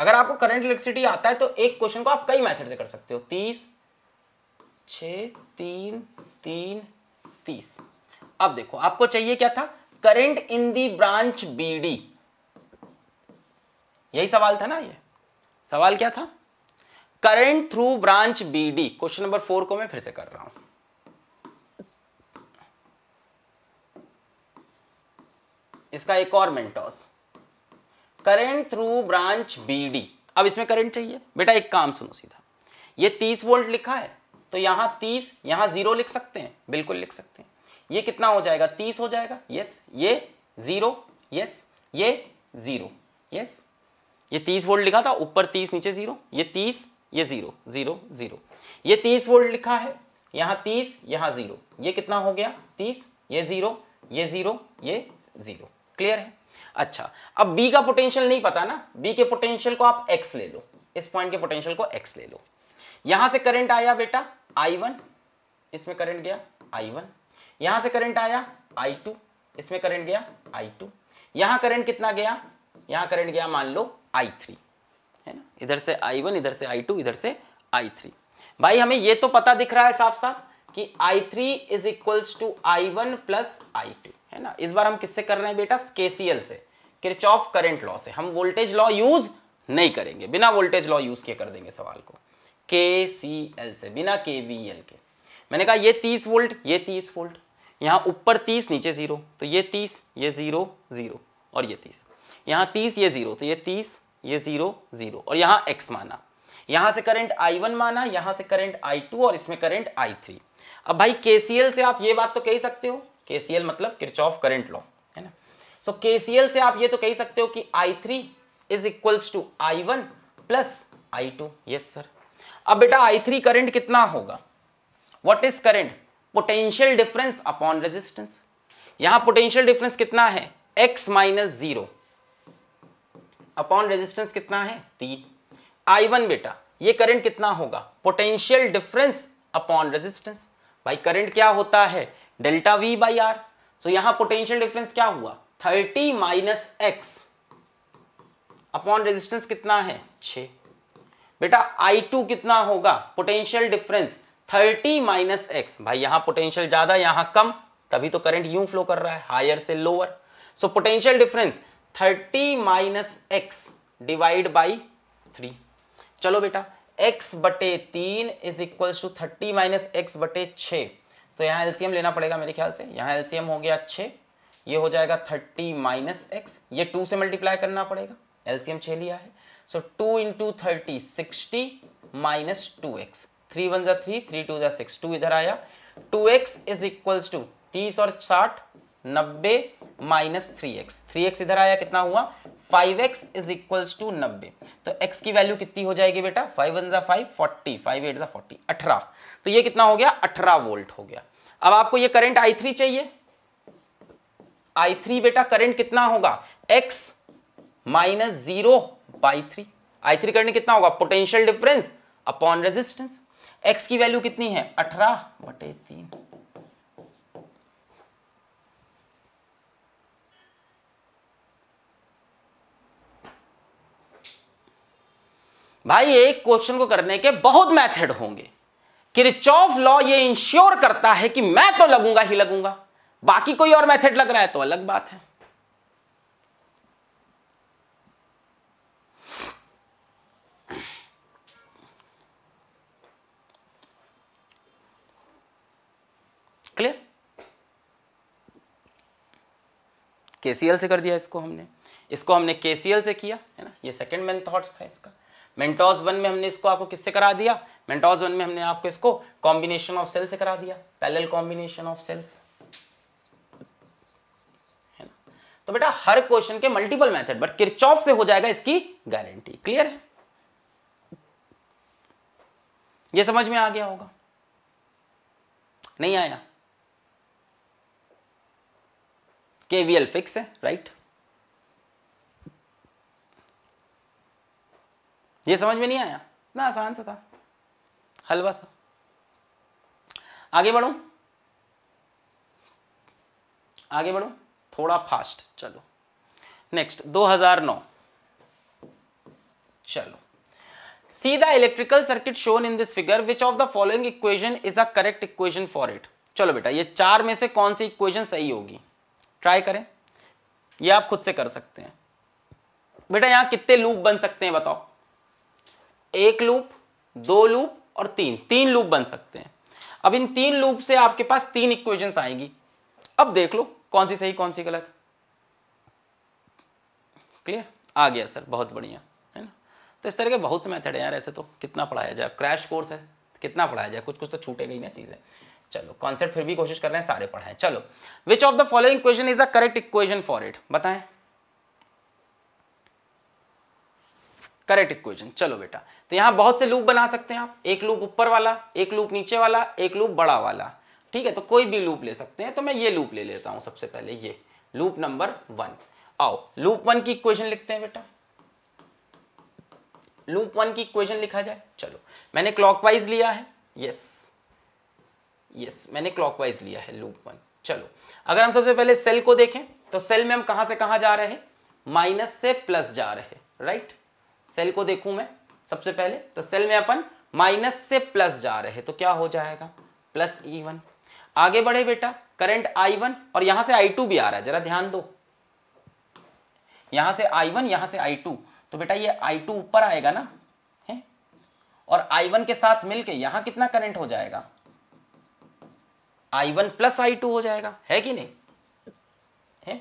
अगर आपको करंट इलेक्ट्रिसिटी आता है तो एक क्वेश्चन को आप कई मैथड से कर सकते हो तीस छ तीन तीन तीस अब देखो आपको चाहिए क्या था current in the branch BD यही सवाल था ना ये सवाल क्या था current through branch BD question number four को मैं फिर से कर रहा हूं इसका एक और मेंटोस करेंट थ्रू ब्रांच बी अब इसमें करेंट चाहिए बेटा एक काम सुनो सीधा ये तीस वोल्ट लिखा है तो यहां तीस यहां जीरो लिख सकते हैं बिल्कुल लिख सकते हैं ये कितना हो जाएगा तीस हो जाएगा यस ये जीरो यस ये जीरो यस ये तीस वोल्ट लिखा था ऊपर तीस नीचे जीरो ये तीस ये जीरो जीरो जीरो ये तीस वोल्ट लिखा है यहां तीस यहां जीरो ये कितना हो गया तीस ये जीरो ये जीरो ये जीरो क्लियर है अच्छा अब बी का पोटेंशियल नहीं पता ना बी के पोटेंशियल को आप एक्स ले लो इस पॉइंट के पोटेंशियल को एक्स ले लो यहां से करंट आया बेटा आई वन इसमें करंट गया आई वन यहां से करंट आया आई टू इसमें करंट गया आई टू यहां करंट कितना गया यहां करंट गया मान लो आई थ्री है ना इधर से आई वन इधर से आई टू इधर से आई थ्री भाई हमें यह तो पता दिख रहा है साफ साफ कि I three is equals to I one plus I two है ना इस बार हम किससे कर रहे हैं बेटा केसीएल से किरचॉफ करेंट लॉ से हम वोल्टेज लॉ यूज नहीं करेंगे बिना वोल्टेज लॉ यूज किए कर देंगे सवाल को के सी एल से बिना के वी एल के मैंने कहा ये तीस वोल्ट ये तीस वोल्ट यहाँ ऊपर तीस नीचे जीरो तो ये तीस ये जीरो जीरो और ये तीस यहाँ तीस ये जीरो तो ये तीस ये जीरो जीरो और यहाँ एक्स माना यहाँ से करंट I1 माना यहाँ से करंट I2 और इसमें करंट I3 अब भाई KCL से आप ये बात तो कह सकते हो के मतलब किरच ऑफ करेंट लॉ है ना सो so, के से आप ये तो कह सकते हो कि I three is equals to I one plus I two yes sir अब बेटा आई थ्री करेंट कितना होगा what is current potential difference upon resistance यहां पोटेंशियल डिफरेंस कितना है X minus zero upon resistance कितना है तीन आई वन बेटा ये करंट कितना होगा पोटेंशियल डिफरेंस अपॉन रेजिस्टेंस भाई करंट क्या होता है delta V by R so यहां पोटेंशियल डिफरेंस क्या हुआ thirty minus X upon resistance कितना है छ बेटा आई टू कितना होगा potential difference thirty minus X भाई यहां पोटेंशियल ज्यादा यहां कम तभी तो करंट यू फ्लो कर रहा है हायर से lower so potential difference thirty minus X divide by three चलो बेटा x बटे तीन is equal to thirty minus X बटे छः तो यहाँ एलसीएम लेना पड़ेगा मेरे ख्याल से यहाँ एलसीएम हो गया छः ये हो जाएगा थर्टी माइनस एक्स ये टू से मल्टीप्लाई करना पड़ेगा एलसीएम छः लिया है so two into thirty sixty minus two x three one जै थ्री थ्री टू जै सिक्स टू इधर आया two x is equals to तीस और साठ नब्बे minus three x three x इधर आया कितना हुआ five x is equals to नब्बे तो एक्स की वैल्यू कितनी हो जाएगी बेटा फाइव वन जै फाइव फोर्टी फाइव एट जै फोर्टी अठारह तो ये कितना हो गया अठारह वोल्ट हो गया अब आपको ये करंट आई थ्री चाहिए आई थ्री बेटा करंट कितना होगा x minus zero by three I three current कितना होगा potential difference upon resistance x की वैल्यू कितनी है अठारह बटे तीन भाई एक क्वेश्चन को करने के बहुत मेथड होंगे किरचौफ लॉ ये इंश्योर करता है कि मैं तो लगूंगा ही लगूंगा बाकी कोई और मेथड लग रहा है तो अलग बात है क्लियर केसीएल से कर दिया इसको हमने इसको हमने केसीएल से किया है ना ये सेकंड मैन थॉट्स था इसका मेंटोस वन में हमने इसको आपको किससे करा दिया मेंटोस वन में हमने आपको इसको कॉम्बिनेशन ऑफ सेल से करा दिया पैरेलल कॉम्बिनेशन ऑफ सेल्स है ना तो बेटा हर क्वेश्चन के मल्टीपल मेथड बट किरचॉफ से हो जाएगा इसकी गारंटी क्लियर है ये समझ में आ गया होगा नहीं आया केवीएल फिक्स है राइट right? ये समझ में नहीं आया ना आसान सा था हलवा सा आगे बढ़ू आगे बढ़ो थोड़ा फास्ट चलो नेक्स्ट 2009 चलो see the electrical circuit shown in this figure which of the following equation is a correct equation for it चलो बेटा ये चार में से कौन सी इक्वेशन सही होगी ट्राई करें ये आप खुद से कर सकते हैं बेटा यहां कितने लूप बन सकते हैं बताओ एक लूप दो लूप और तीन तीन लूप बन सकते हैं अब इन तीन लूप से आपके पास तीन इक्वेशंस आएंगी अब देख लो कौन सी सही कौन सी गलत क्लियर आ गया सर बहुत बढ़िया है ना तो इस तरह के बहुत से मेथड है यार ऐसे तो कितना पढ़ाया जाए क्रैश कोर्स है कितना पढ़ाया जाए कुछ कुछ तो छूटे गई ना चीज़ें चलो कॉन्सेप्ट फिर भी कोशिश कर रहे हैं सारे पढ़ाएं चलो which of the following is a correct equation for it बताएं करेक्ट इक्वेशन चलो बेटा तो यहां बहुत से लूप बना सकते हैं आप एक लूप ऊपर वाला एक लूप नीचे वाला एक लूप बड़ा वाला ठीक है तो कोई भी लूप ले सकते हैं तो मैं ये लूप ले लेता हूं सबसे पहले ये लूप नंबर वन आओ लूप वन की इक्वेशन लिखते हैं बेटा लूप वन की इक्वेशन लिखा जाए चलो मैंने क्लॉकवाइज लिया है यस यस मैंने क्लॉकवाइज लिया है लूप वन चलो अगर हम सबसे पहले सेल को देखें तो सेल में हम कहां से कहां जा रहे हैं माइनस से प्लस जा रहे हैं राइट सेल को देखूं मैं सबसे पहले तो सेल में अपन माइनस से प्लस जा रहे हैं तो क्या हो जाएगा प्लस ई e वन आगे बढ़े बेटा करंट आई वन और यहां से आई टू भी आ रहा है जरा ध्यान दो यहां से आई वन यहां से आई टू तो बेटा ये आई टू ऊपर आएगा ना है और आई वन के साथ मिलके यहां कितना करंट हो जाएगा I one plus I two हो जाएगा है कि नहीं है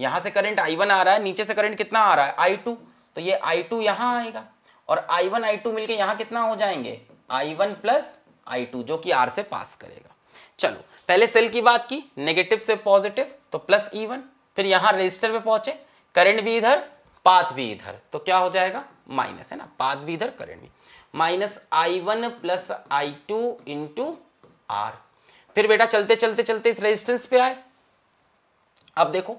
यहां से करंट आई वन आ रहा है नीचे से करंट कितना आ रहा है आई टू तो ये आई टू यहां आएगा और आई वन आई टू मिलकर यहाँ कितना हो जाएंगे I one plus I two जो कि आर से पास करेगा चलो पहले सेल की बात की नेगेटिव से पॉजिटिव तो प्लस ई वन फिर यहां रजिस्टर पे पहुंचे करंट भी इधर पाथ भी इधर तो क्या हो जाएगा माइनस है ना पाथ भी इधर करंट भी minus I one plus I two into R फिर बेटा चलते चलते चलते इस रेजिस्टेंस पे आए अब देखो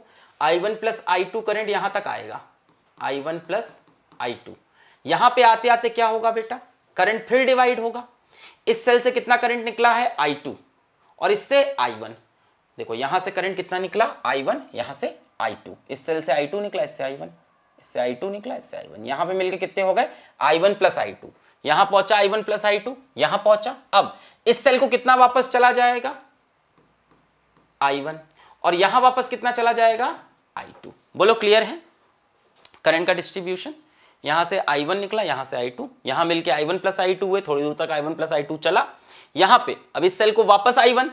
I one plus I two current यहां तक आएगा I one plus I two यहां पर आते आते क्या होगा बेटा करंट फिर डिवाइड होगा इस सेल से कितना करंट निकला है आई टू और इससे आई वन देखो यहां से करंट कितना निकला आई वन यहां से आई टू इस सेल से आई टू निकला इससे आई वन इससे आई टू निकला इससे आई वन यहां पर मिलकर कितने हो गए I one plus I two यहां पहुंचा I one plus I two यहां पहुंचा अब इस सेल को कितना वापस चला जाएगा आई वन और यहां वापस कितना चला जाएगा आई टू बोलो क्लियर है करंट का डिस्ट्रीब्यूशन यहां से आई वन निकला यहां से आई टू यहां मिलकर I one plus I two हुए थोड़ी दूर तक I one plus I two चला यहां पे अब इस सेल को वापस आई वन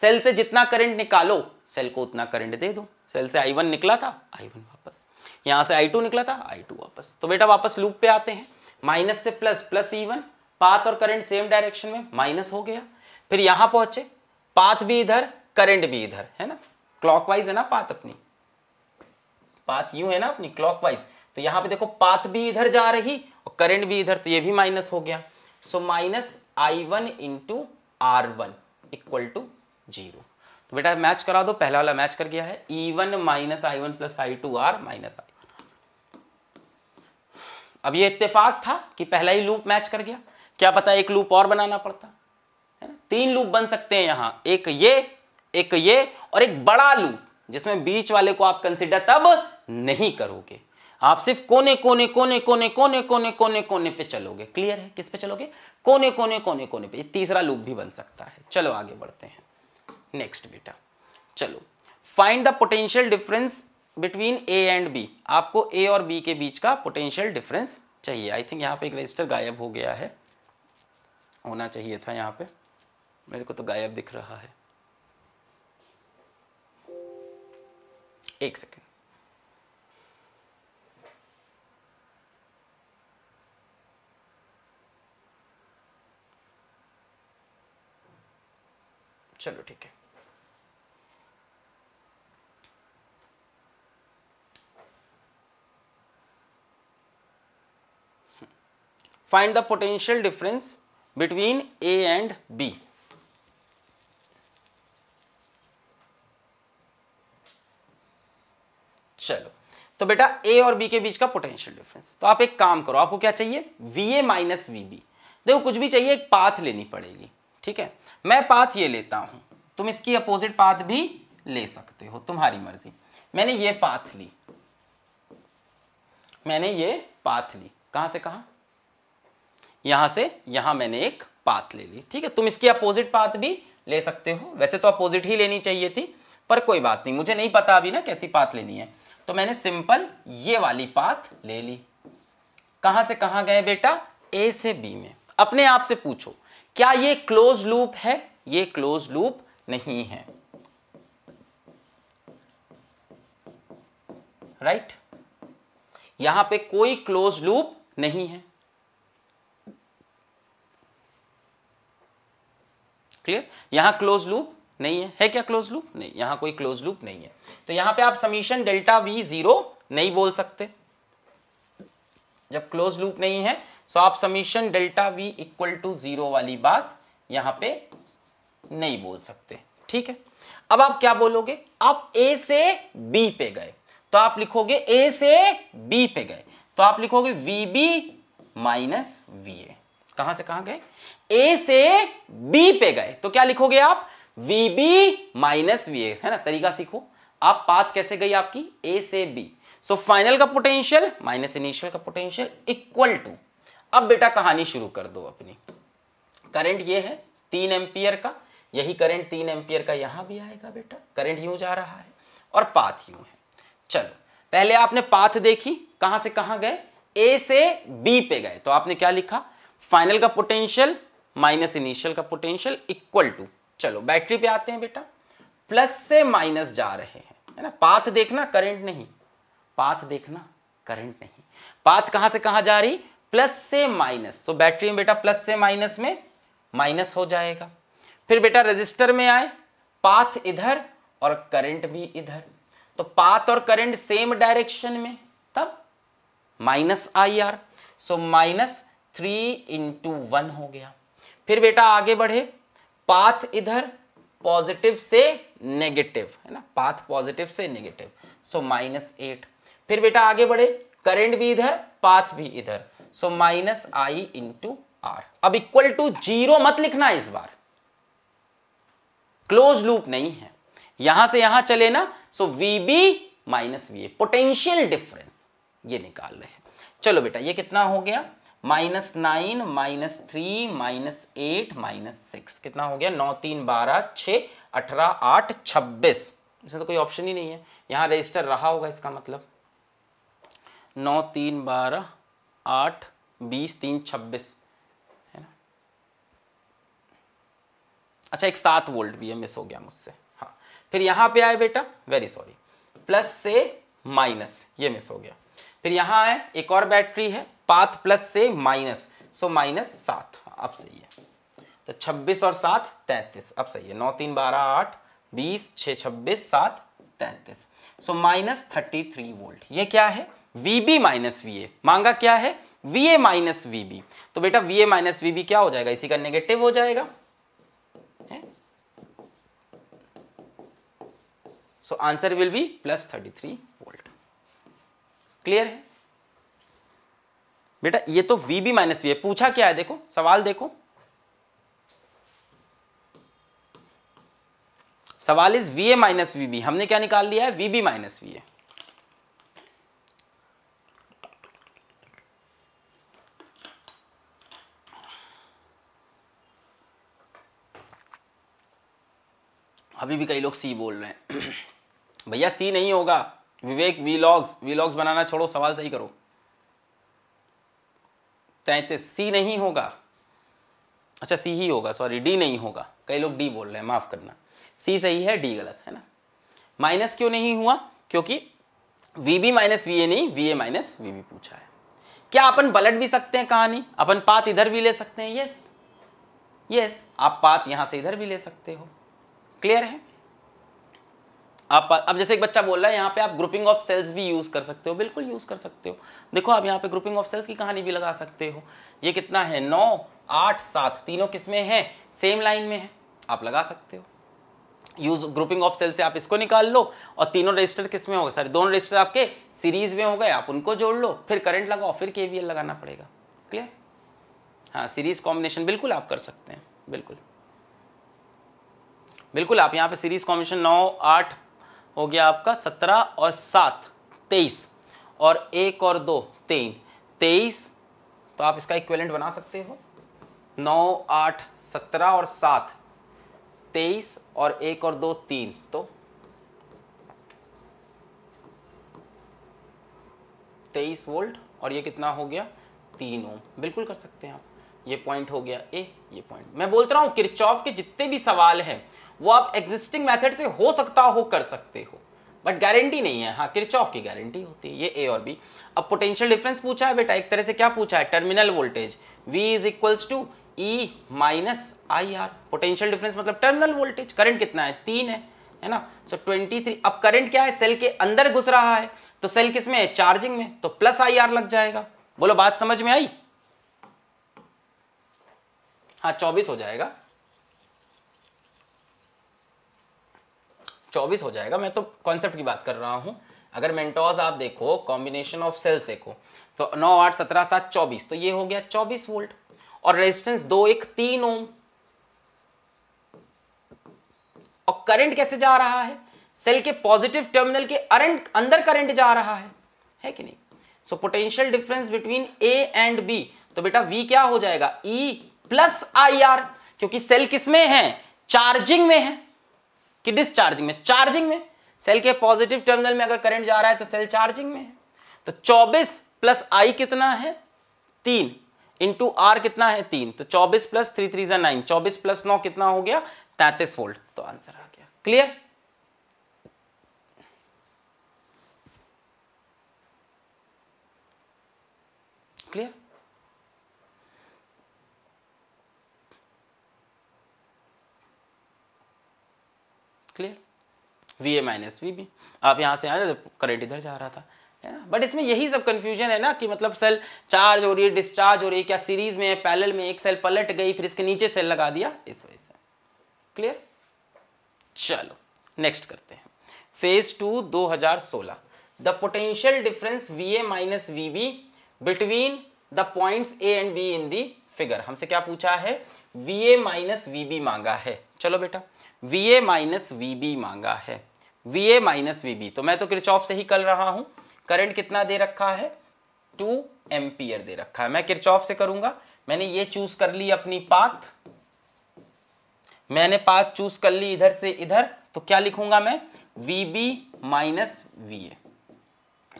सेल से जितना करंट निकालो सेल को उतना करंट दे दो सेल से आई वन निकला था आई वन वापस यहां से आई टू निकला था आई टू वापस तो बेटा वापस लूप पे आते हैं माइनस से plus plus E one path और करंट सेम डायरेक्शन में माइनस हो गया फिर यहां पहुंचे पाथ भी इधर करंट भी इधर है ना क्लॉकवाइज है ना पाथ अपनी पाथ यू है ना अपनी क्लॉक तो यहाँ पे देखो पाथ भी इधर जा रही और करंट भी इधर तो ये भी माइनस हो गया so minus I one into R one equal to zero तो बेटा मैच करा दो पहला वाला मैच कर गया है E one minus I one plus I two R minus I अब ये इत्तेफाक था कि पहला ही लूप मैच कर गया क्या पता एक लूप और बनाना पड़ता है ना तीन लूप बन सकते हैं यहां एक ये एक ये और एक बड़ा लूप जिसमें बीच वाले को आप कंसिडर तब नहीं करोगे आप सिर्फ कोने कोने कोने कोने कोने कोने कोने कोने पे चलोगे क्लियर है किस पे चलोगे कोने कोने कोने कोने पे तीसरा लूप भी बन सकता है चलो आगे बढ़ते हैं नेक्स्ट बेटा चलो find the potential difference between A and B आपको ए और बी के बीच का पोटेंशियल डिफरेंस चाहिए आई थिंक यहाँ पे एक रजिस्टर गायब हो गया है होना चाहिए था यहाँ पे मेरे को तो गायब दिख रहा है एक सेकेंड चलो ठीक है find the potential difference between A and B चलो तो बेटा ए और बी के बीच का पोटेंशियल डिफरेंस तो आप एक काम करो आपको क्या चाहिए V A minus V B देखो कुछ भी चाहिए एक पाथ लेनी पड़ेगी ठीक है मैं पाथ ये लेता हूं तुम इसकी अपोजिट पाथ भी ले सकते हो तुम्हारी मर्जी मैंने ये पाथ ली मैंने ये पाथ ली कहां से कहा यहां से यहां मैंने एक पाथ ले ली ठीक है तुम इसकी अपोजिट पाथ भी ले सकते हो वैसे तो अपोजिट ही लेनी चाहिए थी पर कोई बात नहीं मुझे नहीं पता अभी ना कैसी पाथ लेनी है तो मैंने सिंपल ये वाली पाथ ले ली कहां से कहां गए बेटा ए से बी में अपने आप से पूछो क्या ये क्लोज लूप है ये क्लोज लूप नहीं है राइट right? यहां पे कोई क्लोज लूप नहीं है क्लियर यहां क्लोज लूप नहीं है है क्या क्लोज लूप नहीं यहां कोई क्लोज लूप नहीं है तो यहां पे आप समीशन डेल्टा वी जीरो नहीं बोल सकते जब क्लोज लूप नहीं है तो आप summation delta V equal to zero वाली बात यहां पे नहीं बोल सकते ठीक है अब आप क्या बोलोगे आप ए से बी पे गए तो आप लिखोगे ए से बी पे गए तो आप लिखोगे V B minus V A कहां से कहां गए ए से बी पे गए तो क्या लिखोगे आप V B minus V x है ना तरीका सीखो आप पाथ कैसे गई आपकी ए से बी सो फाइनल का पोटेंशियल माइनस इनिशियल का पोटेंशियल इक्वल टू अब बेटा कहानी शुरू कर दो अपनी करंट ये है तीन एम्पियर का यही करंट तीन एम्पियर का यहां भी आएगा बेटा करंट यूं जा रहा है और पाथ यूं है चलो पहले आपने पाथ देखी कहां से कहां गए ए से बी पे गए तो आपने क्या लिखा फाइनल का पोटेंशियल माइनस इनिशियल का पोटेंशियल इक्वल टू चलो बैटरी पे आते हैं बेटा प्लस से माइनस जा रहे हैं है ना पाथ देखना करंट नहीं पाथ देखना करंट नहीं पाथ कहां से कहां जा रही प्लस से माइनस तो बैटरी में बेटा प्लस से माइनस में माइनस हो जाएगा फिर बेटा रजिस्टर में आए पाथ इधर और करंट भी इधर तो पाथ और करंट सेम डायरेक्शन में तब minus I R so minus three into one हो गया फिर बेटा आगे बढ़े पाथ इधर पॉजिटिव से नेगेटिव है ना पाथ पॉजिटिव से नेगेटिव सो माइनस एट फिर बेटा आगे बढ़े करंट भी इधर पाथ भी इधर so minus I into R अब इक्वल टू जीरो मत लिखना इस बार क्लोज लूप नहीं है यहां से यहां चले ना so V B minus V A potential difference ये निकाल रहे हैं चलो बेटा ये कितना हो गया minus nine minus three minus eight minus six कितना हो गया नौ तीन बारह छ अठारह आठ छब्बीस इसमें तो कोई ऑप्शन ही नहीं है यहाँ रजिस्टर रहा होगा इसका मतलब नौ तीन बारह आठ बीस तीन छब्बीस है ना अच्छा एक सात वोल्ट भी है मिस हो गया मुझसे हाँ फिर यहाँ पे आए बेटा वेरी सॉरी प्लस से माइनस ये मिस हो गया फिर यहाँ आए एक और बैटरी है पाथ प्लस से माइनस सो माइनस सात अब सही है तो छब्बीस और सात तैतीस अब सही है नौ तीन बारह आठ बीस छः छब्बीस सात तैतीस so minus thirty three volt ये क्या है V B minus V A मांगा क्या है V A minus V B तो बेटा V A minus V B क्या हो जाएगा इसी का नेगेटिव हो जाएगा so answer will be plus thirty three volt clear है बेटा ये तो वी बी माइनस वी है पूछा क्या है देखो सवाल देखो सवाल is V A minus V B हमने क्या निकाल लिया है V B minus V A अभी भी कई लोग सी बोल रहे हैं भैया सी नहीं होगा Vivek vlogs vlogs बनाना छोड़ो सवाल सही करो तैंतीस सी नहीं होगा अच्छा सी ही होगा सॉरी डी नहीं होगा कई लोग डी बोल रहे हैं माफ़ करना सी सही है डी गलत है ना माइनस क्यों नहीं हुआ क्योंकि V B minus V A नहीं V A minus V B पूछा है क्या अपन बलट भी सकते हैं कहानी अपन पात इधर भी ले सकते हैं यस यस आप पात यहां से इधर भी ले सकते हो क्लियर है आप अब जैसे एक बच्चा बोल रहा है यहाँ पे आप ग्रुपिंग ऑफ सेल्स भी यूज़ कर सकते हो बिल्कुल यूज़ कर सकते हो देखो आप यहाँ पे ग्रुपिंग ऑफ सेल्स की कहानी भी लगा सकते हो ये कितना है नौ आठ सात तीनों किस में है सेम लाइन में है आप लगा सकते हो यूज ग्रुपिंग ऑफ सेल्स से आप इसको निकाल लो और तीनों रजिस्टर किस में हो गए सारे दोनों रजिस्टर आपके सीरीज में हो गए आप उनको जोड़ लो फिर करंट लगाओ फिर के लगाना पड़ेगा क्लियर हाँ सीरीज कॉम्बिनेशन बिल्कुल आप कर सकते हैं बिल्कुल बिल्कुल आप यहाँ पे सीरीज कॉम्बिनेशन नौ आठ हो गया आपका सत्रह और सात तेईस और एक और दो तीन तेईस तो आप इसका इक्वेलेंट बना सकते हो नौ आठ सत्रह और सात तेईस और एक और दो तीन तो तेईस वोल्ट और ये कितना हो गया तीन ओम बिल्कुल कर सकते हैं आप ये पॉइंट हो गया ए ये पॉइंट मैं बोलता रहा हूं किरचॉफ के जितने भी सवाल हैं वो आप एग्जिस्टिंग मैथड से हो सकता हो कर सकते हो बट गारंटी नहीं है हाँ किर्च की गारंटी होती है ये ए और बी अब पोटेंशियल डिफरेंस पूछा है बेटा एक तरह से क्या पूछा है terminal voltage V is equals to E minus I R potential difference मतलब टर्मिनल वोल्टेज करंट कितना है तीन है है ना सो so, 23 अब करंट क्या है सेल के अंदर घुस रहा है तो सेल किस में है चार्जिंग में तो प्लस आई लग जाएगा बोलो बात समझ में आई हाँ चौबीस हो जाएगा 24 हो जाएगा मैं तो कॉन्सेप्ट की बात कर रहा हूँ अगर मेंटोज आप देखो कॉम्बिनेशन ऑफ सेल्स देखो तो नौ आठ सत्रह सात चौबीस तो ये हो गया चौबीस वोल्ट और रेजिस्टेंस दो एक तीन ओम और करंट कैसे जा रहा है सेल के पॉजिटिव टर्मिनल के अरंट अंदर करंट जा रहा है है कि नहीं so potential difference between A and B तो बेटा वी क्या हो जाएगा ई प्लस आई आर क्योंकि सेल किसमें है चार्जिंग में है कि डिस्चार्जिंग में चार्जिंग में सेल के पॉजिटिव टर्मिनल में अगर करंट जा रहा है तो सेल चार्जिंग में है तो 24 प्लस आई कितना है तीन इंटू आर कितना है तीन तो 24 प्लस थ्री थ्री जो नाइन चौबीस प्लस नौ कितना हो गया तैंतीस वोल्ट तो आंसर आ गया clear V A minus V B आप यहाँ से आ तो करेंट इधर जा रहा था है ना बट इसमें यही सब कन्फ्यूजन है ना कि मतलब सेल चार्ज हो रही है डिस्चार्ज हो रही है क्या सीरीज में है में एक सेल पलट गई फिर इसके नीचे सेल लगा दिया इस वजह से क्लियर चलो नेक्स्ट करते हैं phase two 2016 the potential difference V A minus V B between the points A and B in the figure हमसे क्या पूछा है V A minus V B मांगा है चलो बेटा V A minus V B मांगा है V A minus V B तो मैं तो किरचॉफ से ही कर रहा हूं करंट कितना दे रखा है टू एम्पियर दे रखा है मैं किरचॉफ से करूंगा मैंने ये चूज कर ली अपनी पाथ मैंने पाथ चूज कर ली इधर से इधर तो क्या लिखूंगा मैं V B minus V A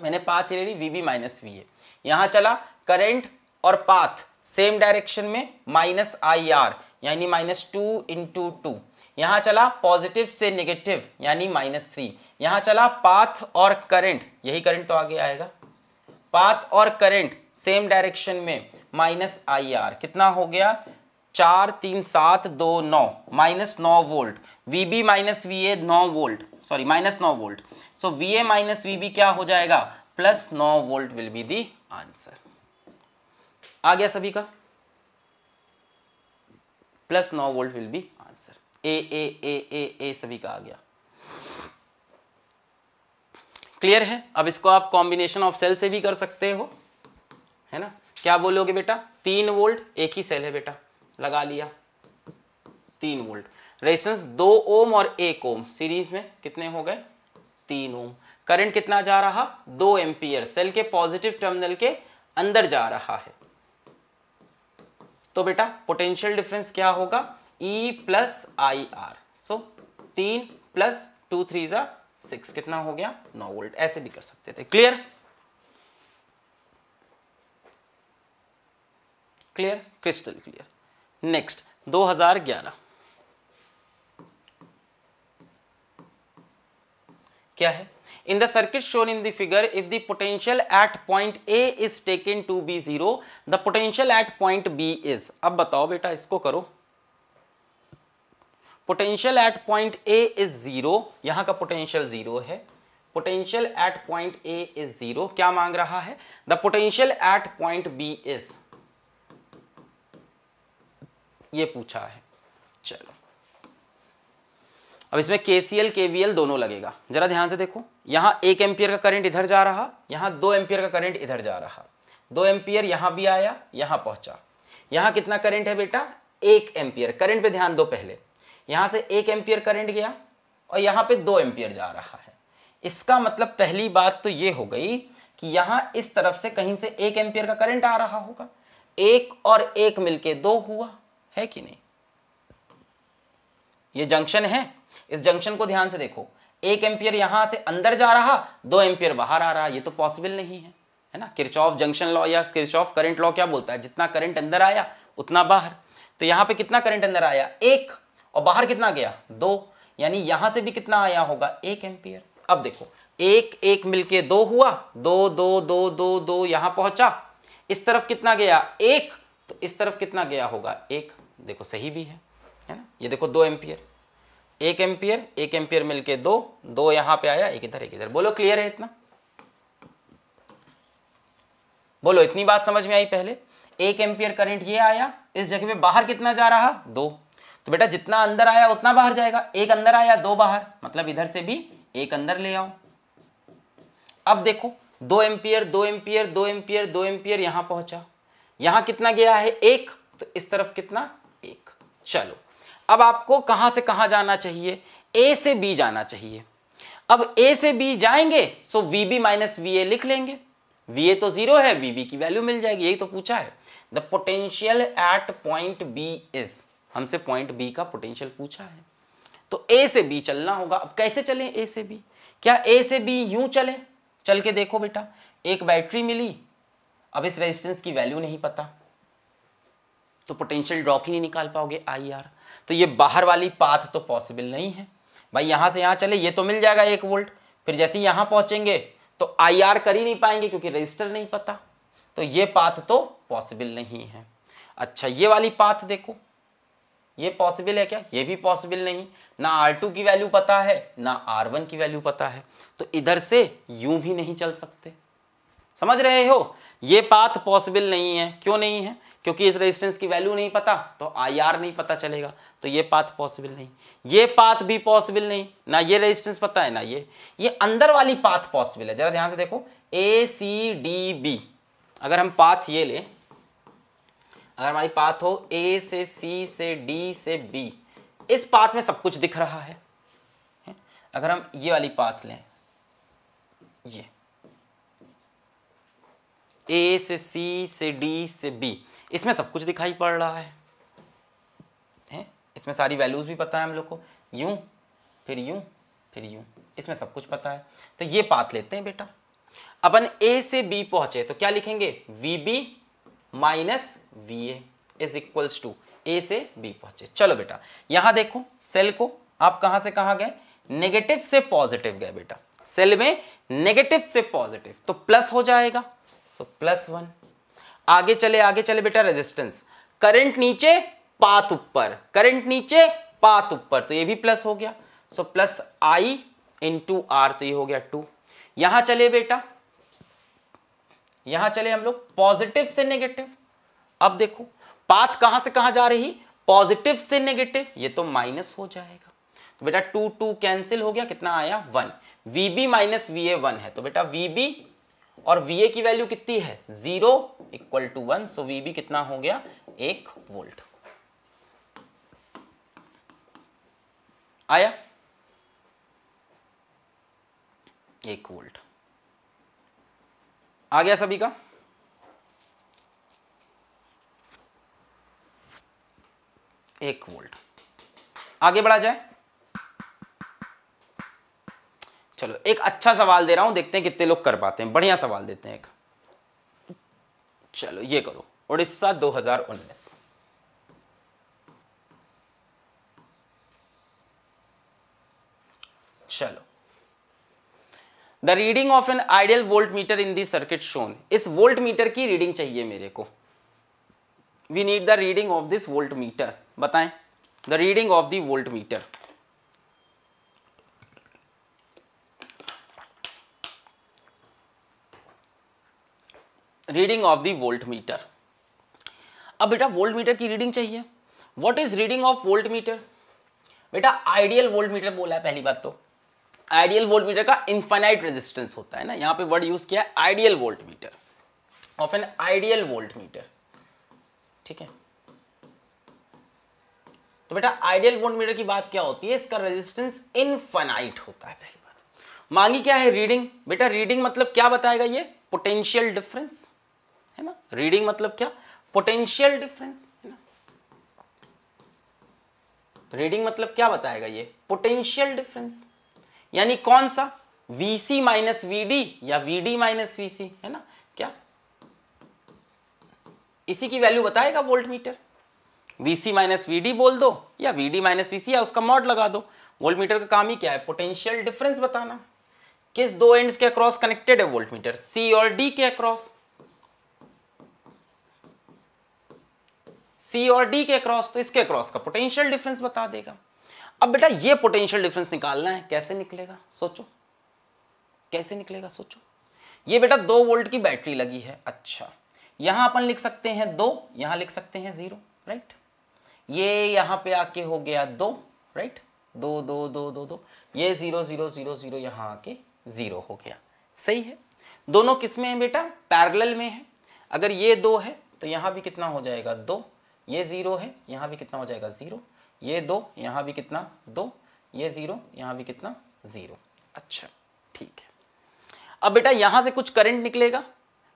मैंने पाथ ले ली V B minus V A यहां चला करंट और पाथ सेम डायरेक्शन में माइनस आई आर यानी माइनस टू इंटू टू यहाँ चला पॉजिटिव से नेगेटिव यानी माइनस थ्री यहाँ चला पाथ और करंट यही करंट तो आगे आएगा पाथ और करंट सेम डायरेक्शन में माइनस आई आर कितना हो गया चार तीन सात दो नौ माइनस नौ volt V B minus V A नौ वोल्ट सॉरी माइनस नौ volt so V A minus V B क्या हो जाएगा प्लस नौ volt will be the answer आ गया सभी का प्लस नौ volt will be a a a a a सभी का आ गया क्लियर है अब इसको आप कॉम्बिनेशन ऑफ सेल से भी कर सकते हो है ना क्या बोलोगे बेटा तीन वोल्ट एक ही सेल है बेटा लगा लिया तीन वोल्ट रेजिस्टेंस दो ओम और एक ओम सीरीज में कितने हो गए तीन ओम करंट कितना जा रहा दो एम्पियर सेल के पॉजिटिव टर्मिनल के अंदर जा रहा है तो बेटा पोटेंशियल डिफरेंस क्या होगा ई प्लस आई आर सो तीन प्लस टू थ्री जा सिक्स कितना हो गया नौ वोल्ट ऐसे भी कर सकते थे clear clear crystal clear next 2011 क्या है in the circuit shown in the figure if the potential at point A is taken to be zero the potential at point B is अब बताओ बेटा इसको करो potential at point A is zero यहां का potential जीरो है potential at point A is zero क्या मांग रहा है the potential at point B is ये पूछा है चलो अब इसमें केसीएल केवीएल दोनों लगेगा जरा ध्यान से देखो यहां एक एम्पियर का करंट इधर जा रहा यहां दो एम्पियर का करंट इधर जा रहा दो एम्पियर यहां भी आया यहां पहुंचा यहां कितना करंट है बेटा एक एम्पियर करंट पे ध्यान दो पहले यहां से एक एम्पियर करंट गया और यहां पे दो एम्पियर जा रहा है इसका मतलब पहली बात तो ये हो गई कि यहां इस तरफ से कहीं से एक एम्पियर का करंट आ रहा होगा एक और एक मिलके दो हुआ है कि नहीं ये जंक्शन है इस जंक्शन को ध्यान से देखो एक एम्पियर यहां से अंदर जा रहा दो एम्पियर बाहर आ रहा ये तो पॉसिबल नहीं है है ना किरचॉफ जंक्शन लॉ या किरचॉफ करंट लॉ क्या बोलता है जितना करंट अंदर आया उतना बाहर तो यहां पे कितना करंट अंदर आया एक और बाहर कितना गया दो यानी यहां से भी कितना आया होगा एक एम्पियर अब देखो एक एक मिलके दो हुआ दो दो दो दो दो यहां पहुंचा इस तरफ कितना गया एक तो इस तरफ कितना गया होगा एक देखो सही भी है है ना ये देखो दो एम्पियर एक एम्पियर एक एम्पियर मिलके दो दो यहां पे आया एक इधर एक इधर बोलो क्लियर है इतना बोलो इतनी बात समझ में आई पहले एक एम्पियर करंट ये आया इस जगह पे बाहर कितना जा रहा दो तो बेटा जितना अंदर आया उतना बाहर जाएगा एक अंदर आया दो बाहर मतलब इधर से भी एक अंदर ले आओ अब देखो दो एम्पियर दो एम्पियर दो एम्पियर दो एम्पियर यहां पहुंचा यहां कितना गया है एक तो इस तरफ कितना एक चलो अब आपको कहां से कहां जाना चाहिए ए से बी जाना चाहिए अब ए से बी जाएंगे so V B minus V A लिख लेंगे वी ए तो जीरो है वी बी की वैल्यू मिल जाएगी यही तो पूछा है the potential at point B is हमसे पॉइंट बी का पोटेंशियल पूछा है तो ए से बी चलना होगा अब कैसे चलें ए से बी क्या ए से बी यूं चले चल के देखो बेटा एक बैटरी मिली अब इस रेजिस्टेंस की वैल्यू नहीं पता तो पोटेंशियल ड्रॉप ही नहीं निकाल पाओगे आई आर तो ये बाहर वाली पाथ तो पॉसिबल नहीं है भाई यहां से यहां चले ये तो मिल जाएगा एक वोल्ट फिर जैसे यहां पहुंचेंगे तो आई आर कर ही नहीं पाएंगे क्योंकि रजिस्टर नहीं पता तो ये पाथ तो पॉसिबल नहीं है अच्छा ये वाली पाथ देखो ये पॉसिबल है क्या ये भी पॉसिबल नहीं ना आर टू की वैल्यू पता है ना आर वन की वैल्यू पता है तो इधर से यूं भी नहीं चल सकते समझ रहे हो ये पाथ पॉसिबल नहीं है क्यों नहीं है क्योंकि इस रेजिस्टेंस की वैल्यू नहीं पता तो आई आर नहीं पता चलेगा तो ये पाथ पॉसिबल नहीं ये पाथ भी पॉसिबल नहीं ना ये रेजिस्टेंस पता है ना ये ये अंदर वाली पाथ पॉसिबल है जरा ध्यान से देखो ए सी डी बी अगर हम पाथ ये लें अगर हमारी पाथ हो ए से सी से डी से बी इस पाथ में सब कुछ दिख रहा है अगर हम ये वाली पाथ लें ये ए से सी से डी से बी इसमें सब कुछ दिखाई पड़ रहा है हैं इसमें सारी वैल्यूज भी पता है हम लोग को यूं फिर यूं फिर यूं इसमें सब कुछ पता है तो ये पाथ लेते हैं बेटा अपन ए से बी पहुंचे तो क्या लिखेंगे V B minus V A is equals to A से बी पहुंचे चलो बेटा यहां देखो सेल को आप कहां से कहां गए नेगेटिव से पॉजिटिव गए बेटा सेल में नेगेटिव से पॉजिटिव तो प्लस हो जाएगा सो प्लस वन आगे चले आगे चले बेटा रेजिस्टेंस करंट नीचे पाथ ऊपर करंट नीचे पाथ ऊपर तो ये भी प्लस हो गया so plus I into R तो ये हो गया टू यहां चले बेटा यहां चले हम लोग पॉजिटिव से नेगेटिव अब देखो पाथ कहां से कहां जा रही पॉजिटिव से नेगेटिव ये तो माइनस हो जाएगा तो बेटा टू टू कैंसिल हो गया कितना आया one V B minus V A one है तो बेटा वी बी और वी ए की वैल्यू कितनी है zero equal to one so V B कितना हो गया एक वोल्ट आया एक वोल्ट आ गया सभी का एक वोल्ट आगे बढ़ा जाए चलो एक अच्छा सवाल दे रहा हूं देखते हैं कितने लोग कर पाते हैं बढ़िया सवाल देते हैं एक चलो ये करो उड़ीसा 2019 चलो the reading of an ideal volt voltmeter in the circuit shown is voltmeter की रीडिंग चाहिए मेरे को we need the reading of this voltmeter बताएं the reading of the volt voltmeter reading of the volt voltmeter अब बेटा voltmeter की reading चाहिए what is reading of voltmeter बेटा आइडियल वोल्ट मीटर बोला है पहली बात तो आइडियल वोल्ट मीटर का इनफाइनाइट रेजिस्टेंस होता है ना यहां पे वर्ड यूज किया है ideal volt meter of an ideal volt voltmeter ठीक है तो बेटा आइडियल वोल्ट मीटर की बात क्या होती है इसका रेजिस्टेंस इनफाइनाइट होता है पहली बात मांगी क्या है रीडिंग बेटा रीडिंग मतलब क्या बताएगा ये पोटेंशियल डिफरेंस है ना रीडिंग मतलब क्या पोटेंशियल डिफरेंस रीडिंग मतलब क्या बताएगा ये पोटेंशियल डिफरेंस यानी कौन सा V C minus V D या V D minus V C है ना क्या इसी की वैल्यू बताएगा voltmeter V C minus V D बोल दो या V D minus V C या उसका मॉड लगा दो वोल्ट मीटर का काम ही क्या है पोटेंशियल डिफरेंस बताना किस दो एंड्स के अक्रॉस कनेक्टेड है वोल्ट मीटर सी और डी के अक्रॉस सी और डी के अक्रॉस तो इसके अक्रॉस का पोटेंशियल डिफरेंस बता देगा अब बेटा ये पोटेंशियल डिफरेंस निकालना है कैसे निकलेगा सोचो कैसे निकलेगा सोचो ये बेटा दो वोल्ट की बैटरी लगी है अच्छा यहां अपन लिख सकते हैं दो यहां लिख सकते हैं जीरो राइट ये यहां पे आके हो गया दो राइट दो दो दो दो दो ये जीरो जीरो जीरो जीरो यहाँ आके जीरो हो गया सही है दोनों किस में है बेटा पैरेलल में है अगर ये दो है तो यहां भी कितना हो जाएगा दो ये जीरो है यहां भी कितना हो जाएगा जीरो ये दो यहां भी कितना दो ये ज़ीरो यहां भी कितना ज़ीरो अच्छा ठीक है अब बेटा यहां से कुछ करंट निकलेगा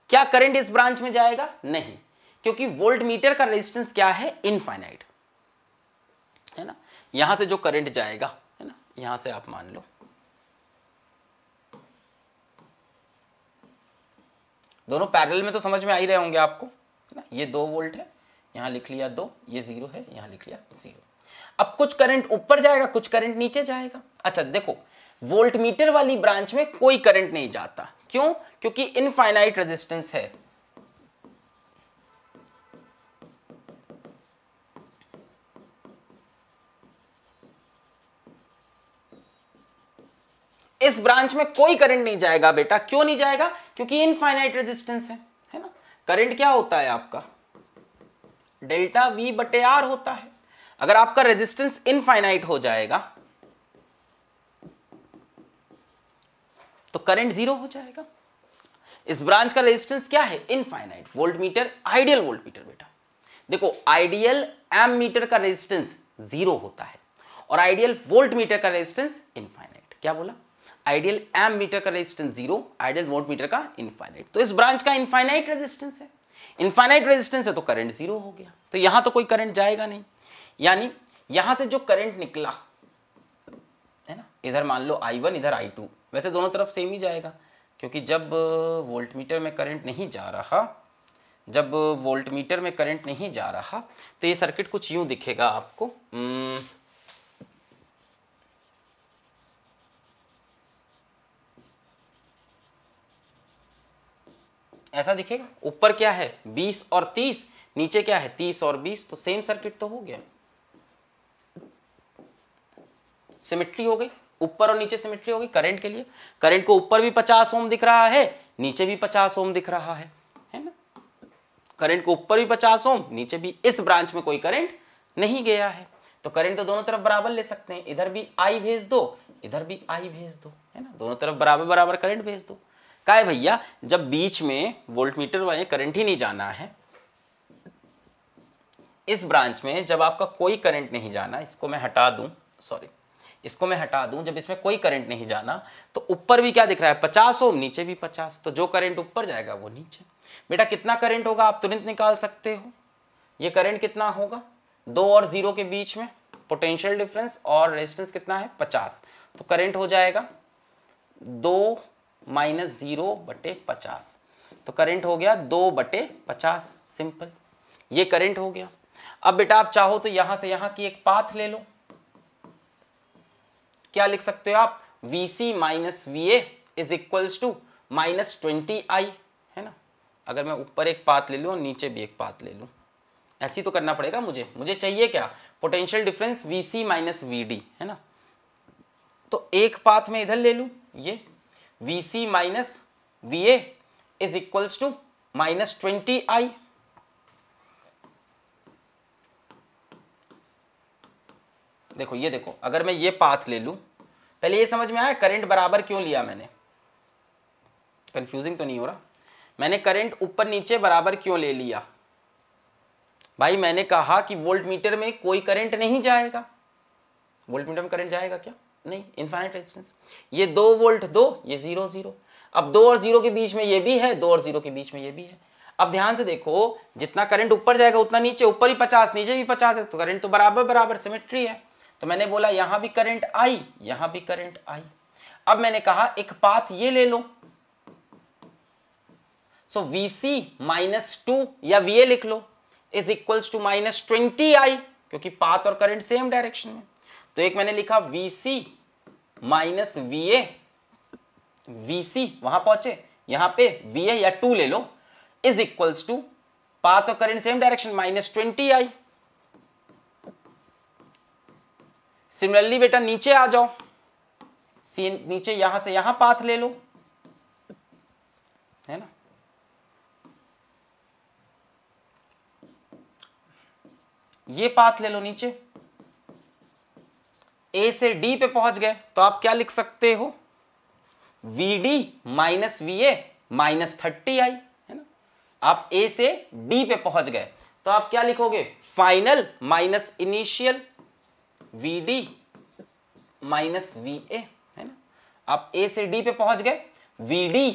क्या करंट इस ब्रांच में जाएगा नहीं क्योंकि वोल्ट मीटर का रेजिस्टेंस क्या है इनफाइनाइट है ना यहां से जो करंट जाएगा है ना यहां से आप मान लो दोनों पैरेलल में तो समझ में आ ही रहे होंगे आपको है ना ये दो वोल्ट है यहां लिख लिया दो ये जीरो है यहां लिख लिया जीरो अब कुछ करंट ऊपर जाएगा कुछ करंट नीचे जाएगा अच्छा देखो वोल्टमीटर वाली ब्रांच में कोई करंट नहीं जाता क्यों क्योंकि इनफाइनाइट रेजिस्टेंस है इस ब्रांच में कोई करंट नहीं जाएगा बेटा क्यों नहीं जाएगा क्योंकि इनफाइनाइट रेजिस्टेंस है है ना करंट क्या होता है आपका डेल्टा वी बटे आर होता है अगर आपका रेजिस्टेंस इनफाइनाइट हो जाएगा तो करंट जीरो हो जाएगा इस ब्रांच का रेजिस्टेंस क्या है infinite voltmeter ideal volt voltmeter बेटा देखो आइडियल एम मीटर का रेजिस्टेंस जीरो होता है और आइडियल वोल्ट मीटर का रेजिस्टेंस इनफाइनाइट क्या बोला आइडियल एम मीटर का resistance zero ideal volt meter का इनफाइनाइट तो इस ब्रांच का इनफाइनाइट रेजिस्टेंस है इनफाइनाइट रेजिस्टेंस है तो करंट जीरो हो गया तो यहां तो कोई करंट जाएगा नहीं यानी यहां से जो करंट निकला है ना इधर मान लो आई वन इधर आई टू वैसे दोनों तरफ सेम ही जाएगा क्योंकि जब वोल्ट मीटर में करंट नहीं जा रहा जब वोल्ट मीटर में करंट नहीं जा रहा तो ये सर्किट कुछ यूं दिखेगा आपको हम्म, ऐसा दिखेगा ऊपर क्या है 20 और 30 नीचे क्या है 30 और 20 तो सेम सर्किट तो हो गया सिमिट्री हो गई ऊपर और नीचे सिमिट्री गई करंट के लिए करंट को ऊपर भी पचास ओम दिख रहा है नीचे भी पचास ओम दिख रहा है है ना करंट को ऊपर भी 50 ओम नीचे भी इस ब्रांच में कोई करंट नहीं गया है तो करंट तो दोनों तरफ बराबर ले सकते हैं इधर भी आई भेज दो इधर भी आई भेज दो है ना दोनों तरफ बराबर बराबर करंट भेज दो का भैया जब बीच में वोल्टमीटर वाले करंट ही नहीं जाना है इस ब्रांच में जब आपका कोई करंट नहीं जाना इसको मैं हटा दूं सॉरी इसको मैं हटा दूं जब इसमें कोई करंट नहीं जाना तो ऊपर भी क्या दिख रहा है पचास ओम नीचे भी पचास तो जो करंट ऊपर जाएगा वो नीचे बेटा कितना करंट होगा आप तुरंत निकाल सकते हो ये करंट कितना होगा दो और जीरो के बीच में पोटेंशियल डिफरेंस और रेजिस्टेंस कितना है पचास तो करंट हो जाएगा दो माइनस जीरो बटे पचास तो करेंट हो गया दो बटे पचास सिंपल ये करेंट हो गया अब बेटा आप चाहो तो यहां से यहां की एक पाथ ले लो क्या लिख सकते हो आप V C minus V A is equals to minus twenty I है ना अगर मैं ऊपर एक पात ले लूँ और नीचे भी एक पात ले लूँ ऐसी तो करना पड़ेगा मुझे मुझे चाहिए क्या potential difference V C minus V D है ना तो एक पाथ में इधर ले लूँ ये V C minus V A is equals to minus twenty I देखो ये देखो अगर मैं ये पाथ ले लूँ पहले ये समझ में आया करंट बराबर क्यों लिया मैंने कंफ्यूजिंग तो नहीं हो रहा मैंने करंट ऊपर नीचे बराबर क्यों ले लिया भाई मैंने कहा कि वोल्ट मीटर में कोई करंट नहीं जाएगा वोल्ट मीटर में करंट जाएगा क्या नहीं इनफाइनाइट रेजिस्टेंस ये दो वोल्ट दो ये जीरो जीरो अब दो और जीरो के बीच में ये भी है दो और जीरो के बीच में ये भी है अब ध्यान से देखो जितना करंट ऊपर जाएगा उतना नीचे ऊपर ही पचास नीचे भी पचास है तो करंट तो बराबर बराबर सिमेट्री है तो मैंने बोला यहां भी करंट आई यहां भी करंट आई अब मैंने कहा एक पाथ ये ले लो so V C minus to या वी ए लिख लो is equals to minus twenty I क्योंकि पाथ और करंट सेम डायरेक्शन में तो एक मैंने लिखा V C minus V A V C वहां पहुंचे यहां पे वी ए या टू ले लो इज इक्वल्स टू पाथ और current same direction minus twenty I similarly बेटा नीचे आ जाओ सी नीचे यहां से यहां पाथ ले लो है ना ये पाथ ले लो नीचे ए से डी पे पहुंच गए तो आप क्या लिख सकते हो V D minus V A minus thirty I है ना आप ए से डी पे पहुंच गए तो आप क्या लिखोगे final minus initial V D minus V A है ना आप ए से डी पे पहुंच गए V D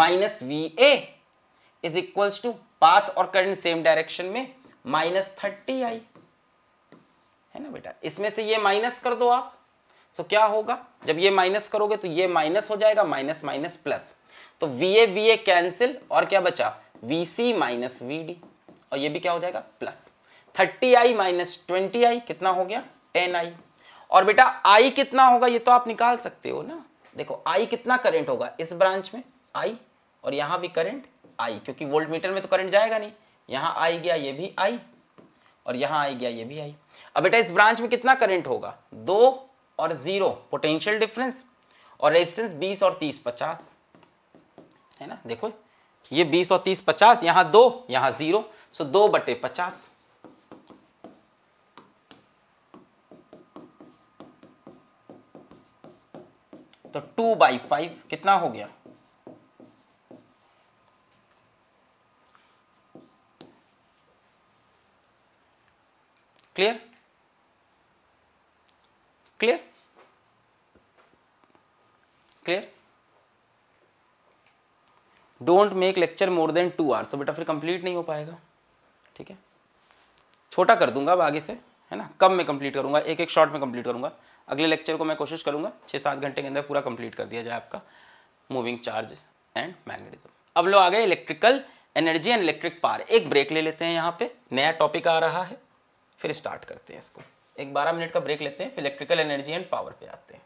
minus V A is equals to path और करंट सेम डायरेक्शन में माइनस थर्टी आई है ना बेटा इसमें से ये माइनस कर दो आप सो क्या होगा जब ये माइनस करोगे तो ये माइनस हो जाएगा माइनस माइनस प्लस तो V A V A cancel और क्या बचा V C minus V D और ये भी क्या हो जाएगा plus thirty I minus twenty I कितना हो गया एन आई और बेटा आई कितना होगा ये तो आप निकाल सकते हो ना देखो आई कितना करंट होगा इस ब्रांच में आई और यहां भी करंट आई क्योंकि वोल्ट मीटर में तो करंट जाएगा नहीं यहां आई गया ये भी आई और यहां आई गया ये भी आई अब बेटा इस ब्रांच में कितना करंट होगा दो और जीरो पोटेंशियल डिफरेंस और रेजिस्टेंस बीस और तीस पचास है ना देखो ये बीस और तीस पचास यहां दो यहां जीरो सो दो बटे पचास तो टू बाई फाइव कितना हो गया clear clear clear don't make lecture more than two hours तो बेटा फिर कंप्लीट नहीं हो पाएगा ठीक है छोटा कर दूंगा अब आगे से है ना कब में कंप्लीट करूंगा एक एक शॉट में कंप्लीट करूंगा अगले लेक्चर को मैं कोशिश करूंगा छः सात घंटे के अंदर पूरा कंप्लीट कर दिया जाए आपका मूविंग चार्ज एंड मैग्नेटिज्म अब लोग आ गए electrical energy and electric power एक ब्रेक ले लेते हैं यहाँ पे नया टॉपिक आ रहा है फिर स्टार्ट करते हैं इसको एक बारह मिनट का ब्रेक लेते हैं फिर इलेक्ट्रिकल एनर्जी एंड पावर पे आते हैं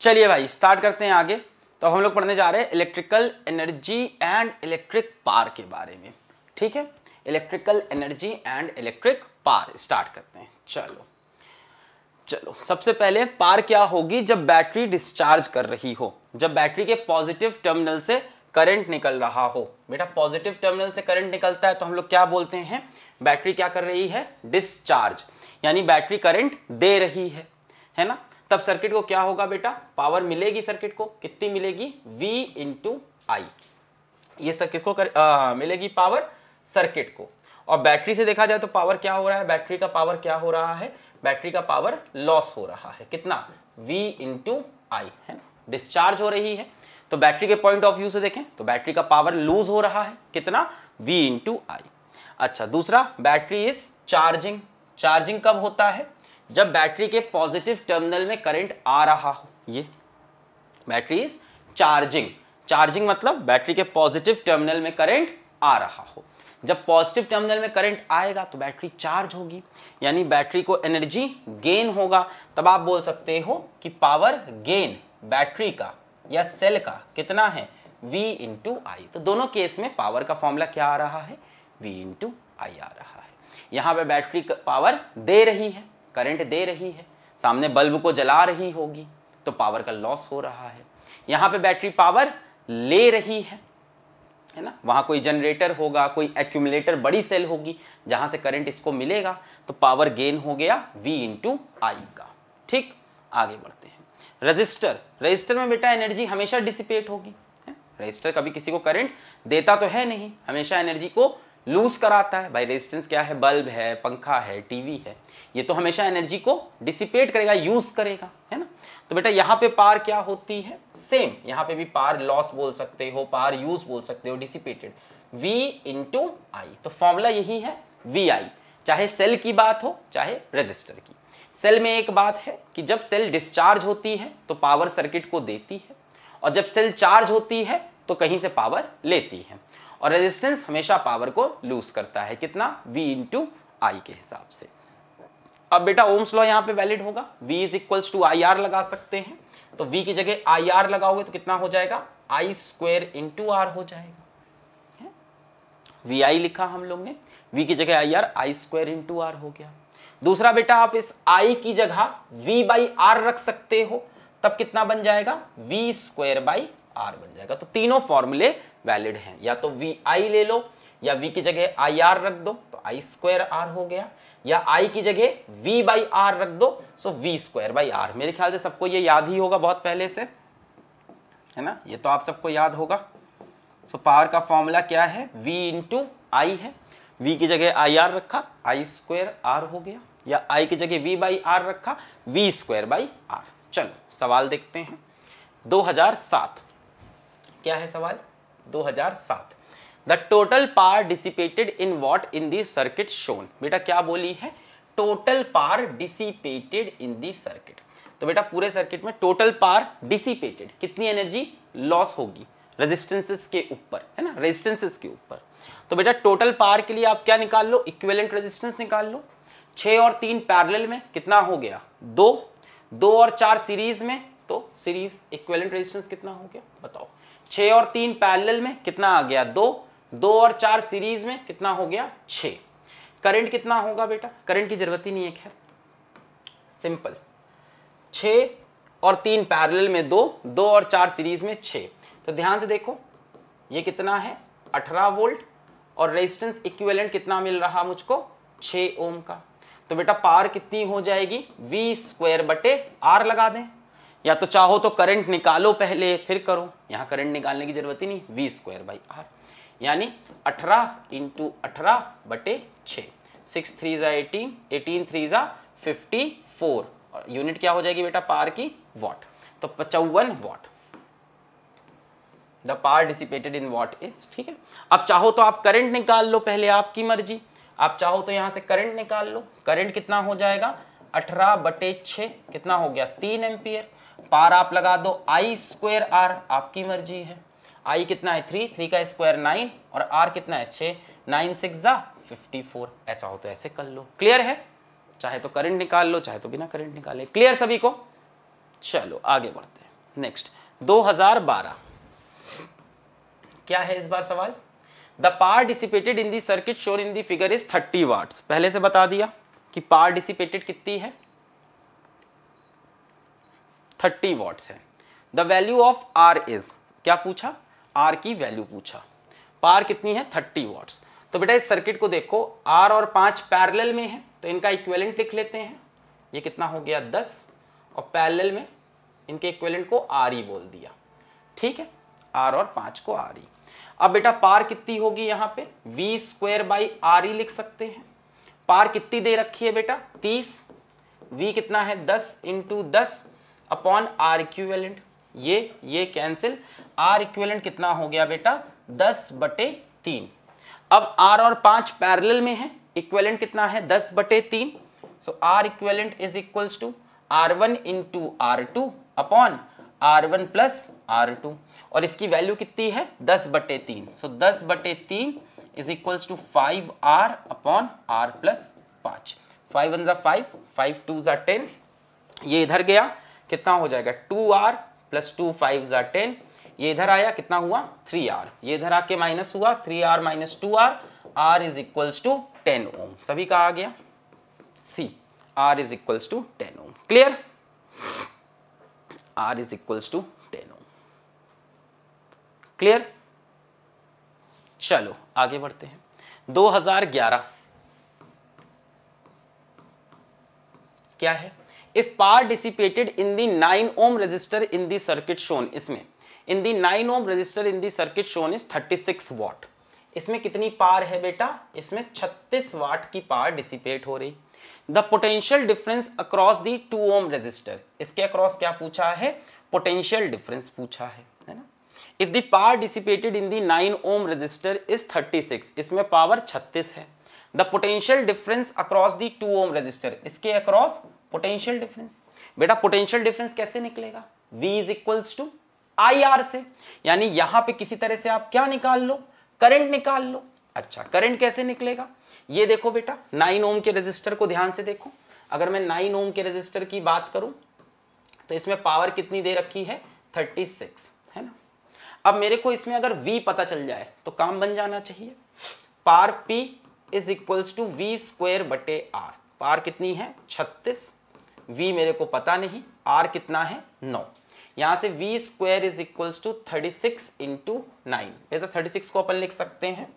चलिए भाई स्टार्ट करते हैं आगे तो हम लोग पढ़ने जा रहे हैं electrical energy and electric power के बारे में ठीक है electrical energy and electric power start करते हैं चलो चलो सबसे पहले पार क्या होगी जब बैटरी डिस्चार्ज कर रही हो जब बैटरी के पॉजिटिव टर्मिनल से करंट निकल रहा हो बेटा पॉजिटिव टर्मिनल से करंट निकलता है तो हम लोग क्या बोलते हैं बैटरी क्या कर रही है डिस्चार्ज यानी बैटरी करंट दे रही है है ना तब सर्किट को क्या होगा बेटा पावर मिलेगी सर्किट को कितनी मिलेगी V इंटू आई ये सर किसको कर, आ, मिलेगी पावर सर्किट को और बैटरी से देखा जाए तो पावर क्या हो रहा है बैटरी का पावर क्या हो रहा है बैटरी का पावर लॉस हो रहा है कितना V इंटू आई है डिस्चार्ज हो रही है तो बैटरी के पॉइंट ऑफ व्यू से देखें तो बैटरी का पावर लूज हो रहा है कितना वी इंटू आई अच्छा दूसरा बैटरी इज चार्जिंग चार्जिंग कब होता है जब बैटरी के पॉजिटिव टर्मिनल में करंट आ रहा हो ये बैटरी इज चार्जिंग चार्जिंग मतलब बैटरी के पॉजिटिव टर्मिनल में करंट आ रहा हो जब पॉजिटिव टर्मिनल में करंट आएगा तो बैटरी चार्ज होगी यानी बैटरी को एनर्जी गेन होगा तब आप बोल सकते हो कि पावर गेन बैटरी का या सेल का कितना है V इंटू आई तो दोनों केस में पावर का फॉर्मूला क्या आ रहा है V इंटू आई आ रहा है यहां पे बैटरी पावर दे रही है करंट दे रही है सामने बल्ब को जला रही होगी तो पावर का लॉस हो रहा है यहाँ पे बैटरी पावर ले रही है है ना वहाँ कोई जनरेटर होगा कोई एक्यूमलेटर बड़ी सेल होगी जहाँ से करंट इसको मिलेगा तो पावर गेन हो गया V इंटू आई का ठीक आगे बढ़ते हैं रजिस्टर रजिस्टर में बेटा एनर्जी हमेशा डिसिपेट होगी रजिस्टर कभी किसी को करंट देता तो है नहीं हमेशा एनर्जी को लूज कराता है भाई रेजिस्टेंस क्या है बल्ब है पंखा है टीवी है ये तो हमेशा एनर्जी को डिसिपेट करेगा यूज करेगा है ना तो बेटा यहाँ पे पार क्या होती है सेम यहाँ पे भी पार लॉस बोल सकते हो पार यूज बोल सकते हो डिसिपेटेड वी इंटू आई तो फॉर्मूला यही है वी आई चाहे सेल की बात हो चाहे रजिस्टर की सेल में एक बात है कि जब सेल डिस्चार्ज होती है तो पावर सर्किट को देती है और जब सेल चार्ज होती है तो कहीं से पावर लेती है और रेजिस्टेंस हमेशा पावर को लूज करता है कितना V इंटू आई के हिसाब से अब बेटा ओम्स लॉ यहां पे वैलिड होगा V is equal to I R लगा सकते हैं तो V की जगह आई आर लगाओगे तो कितना हो जाएगा आई स्क्वेयर इंटू आर हो जाएगा वी आई लिखा हम लोग ने V की जगह I R I square into R हो गया दूसरा बेटा आप इस I की जगह V बाई आर रख सकते हो तब कितना बन जाएगा वी स्क्वायर बाई आर बन जाएगा तो तीनों फॉर्मूले वैलिड हैं या तो वी आई ले लो या वी की जगह आई आर रख दो तो आई स्क्वायर आर हो गया या आई की जगह वी बाई आर रख दो so V square by R मेरे ख्याल से सबको ये याद ही होगा बहुत पहले से है ना ये तो आप सबको याद होगा सो so, पावर का फॉर्मूला क्या है v इंटू आई है v की जगह आई आर रखा आई स्क्वायर आर हो गया या i की जगह v बाई आर रखा वी स्क्वायर बाई आर चलो सवाल देखते हैं 2007 क्या है सवाल 2007 the total power dissipated in watt in the circuit shown बेटा क्या बोली है total power dissipated in the circuit तो बेटा पूरे सर्किट में टोटल पार डिसिपेटेड कितनी एनर्जी लॉस होगी रेजिस्टेंसेस के ऊपर है ना रेजिस्टेंसेस के ऊपर तो बेटा टोटल पार के लिए आप क्या निकाल लो इक्विवेलेंट रेजिस्टेंस निकाल लो छ और तीन पैरेलल में कितना हो गया दो दो और चार सीरीज में तो सीरीज इक्विवेलेंट रेजिस्टेंस कितना हो गया बताओ छः और तीन पैरेलल में कितना आ गया दो दो और चार सीरीज में कितना हो गया छ करंट कितना होगा बेटा करंट की जरूरत ही नहीं है खैर सिंपल छ और तीन पैरेलल में दो दो और चार सीरीज में छ तो ध्यान से देखो ये कितना है अठारह वोल्ट और रेजिस्टेंस इक्विवेलेंट कितना मिल रहा मुझको छ ओम का तो बेटा पार कितनी हो जाएगी वी स्क्वायर बटे आर लगा दें या तो चाहो तो करंट निकालो पहले फिर करो यहाँ करंट निकालने की जरूरत ही नहीं वी स्क्वायर बाई आर यानी अठारह इंटू अठारह बटे छः सिक्स थ्री ज़ा एटीन एटीन थ्री ज़ा फिफ्टी फोर और यूनिट क्या हो जाएगी बेटा पार की वॉट तो पचवन watt the power dissipated in watt is ठीक है अब चाहो तो आप करंट निकाल लो पहले आपकी मर्जी आप चाहो तो यहाँ से करंट निकाल लो करंट कितना हो जाएगा अठारह बटे छः कितना हो गया तीन एम्पियर पार आप लगा दो आई स्क्वेयर आर आपकी मर्जी है आई कितना है थ्री थ्री का स्क्वायर नाइन और आर कितना है छः नाइन सिक्स जा फिफ्टी फोर ऐसा हो तो ऐसे कर लो क्लियर है चाहे तो करंट निकाल लो चाहे तो बिना करंट निकाले क्लियर सभी को चलो आगे बढ़ते हैं नेक्स्ट 2012 क्या है इस बार सवाल द पार डिसिपेटेड इन दर्किट शोर इन दिगर इज 30 वाट्स पहले से बता दिया कि पार डिसिपेटेड कितनी है थर्टी वॉट्स है the value of R is क्या पूछा आर की वैल्यू पूछा पार कितनी है थर्टी वॉट्स तो बेटा इस सर्किट को देखो आर और पांच पैरेलल में है तो इनका इक्वेलेंट लिख लेते हैं ये कितना हो गया दस और पैरेलल में इनके इक्वेलेंट को आर ई e बोल दिया ठीक है आर और पांच को आर ई e। अब बेटा पार कितनी होगी यहाँ पे वी स्क्वेयर बाई आर ई लिख सकते हैं पार कितनी दे रखी है बेटा तीस वी कितना है दस इंटू दस अपॉन आर इक्विवेलेंट ये ये कैंसिल आर इक्विवेलेंट कितना हो गया बेटा दस बटे तीन अब आर और पांच पैरेलल में है इक्वेलेंट कितना है दस बटे तीन so R equivalent is equals to R one into R two upon R one plus R two और इसकी वैल्यू कितनी है दस बटे तीन सो दस बटे तीन is equals to five R upon R plus पांच फाइव वन ज़ा फाइव फाइव टू ज़ा टेन ये इधर गया कितना हो जाएगा two R plus two five जार टेन ये इधर आया कितना हुआ थ्री आर ये इधर आके माइनस हुआ three R minus two R R is equals to ten ohm सभी का आ गया see R is equals to ten ohm clear R is equals to ten ohm clear चलो आगे बढ़ते हैं 2011 क्या है if power dissipated in the nine ohm resistor in the circuit shown इसमें in the nine ohm resistor in the circuit shown is thirty six watt इसमें कितनी पार है बेटा इसमें 36 वाट की पार डिसिपेट हो रही the potential difference across the two ohm resistor इसके अक्रॉस क्या पूछा है पोटेंशियल डिफरेंस पूछा है है ना if the power dissipated in the nine ohm resistor is 36 इसमें पावर 36 है the potential difference across the two ohm resistor इसके अक्रॉस पोटेंशियल डिफरेंस बेटा पोटेंशियल डिफरेंस कैसे निकलेगा V is equals to I R से यानी यहां पे किसी तरह से आप क्या निकाल लो करंट निकाल लो अच्छा करंट कैसे निकलेगा ये देखो बेटा नाइन ओम के रजिस्टर को ध्यान से देखो अगर मैं नाइन ओम के रजिस्टर की बात करूं तो इसमें पावर कितनी दे रखी है थर्टी सिक्स है ना अब मेरे को इसमें अगर वी पता चल जाए तो काम बन जाना चाहिए power P is equals to V square बटे आर पार कितनी है छत्तीस v मेरे को पता नहीं r कितना है नौ यहाँ से v square is equals to thirty six into nine तो थर्टी सिक्स को अपन लिख सकते हैं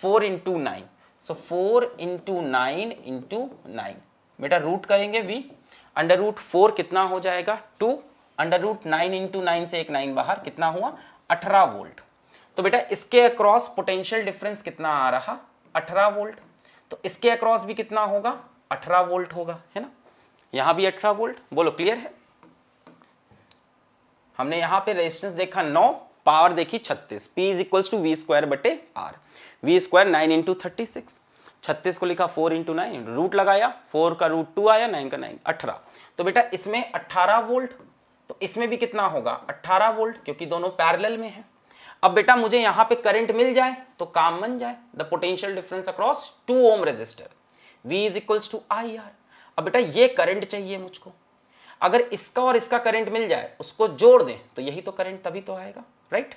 four into nine so four into nine into nine बेटा रूट करेंगे v अंडर रूट फोर कितना हो जाएगा two under root nine into nine से एक नाइन बाहर कितना हुआ अठारह वोल्ट तो बेटा इसके अक्रॉस पोटेंशियल डिफरेंस कितना आ रहा अठारह वोल्ट तो इसके अक्रॉस भी कितना होगा अठारह वोल्ट होगा है ना यहां भी अठारह वोल्ट बोलो क्लियर है हमने यहां पे रेजिस्टेंस देखा नौ पावर देखी छत्तीस P is equals to V square बटे R V square nine into thirty six छत्तीस को लिखा फोर इंटू नाइन रूट लगाया फोर का रूट टू आया नाइन का नाइन अठारह तो बेटा इसमें अट्ठारह वोल्ट तो इसमें भी कितना होगा अट्ठारह वोल्ट क्योंकि दोनों पैरेलल में हैं अब बेटा मुझे यहाँ पे करंट मिल जाए तो काम बन जाए the potential difference across two ohm resistor V is equals to I R अब बेटा ये करंट चाहिए मुझको अगर इसका और इसका करंट मिल जाए उसको जोड़ दें तो यही तो करंट तभी तो आएगा राइट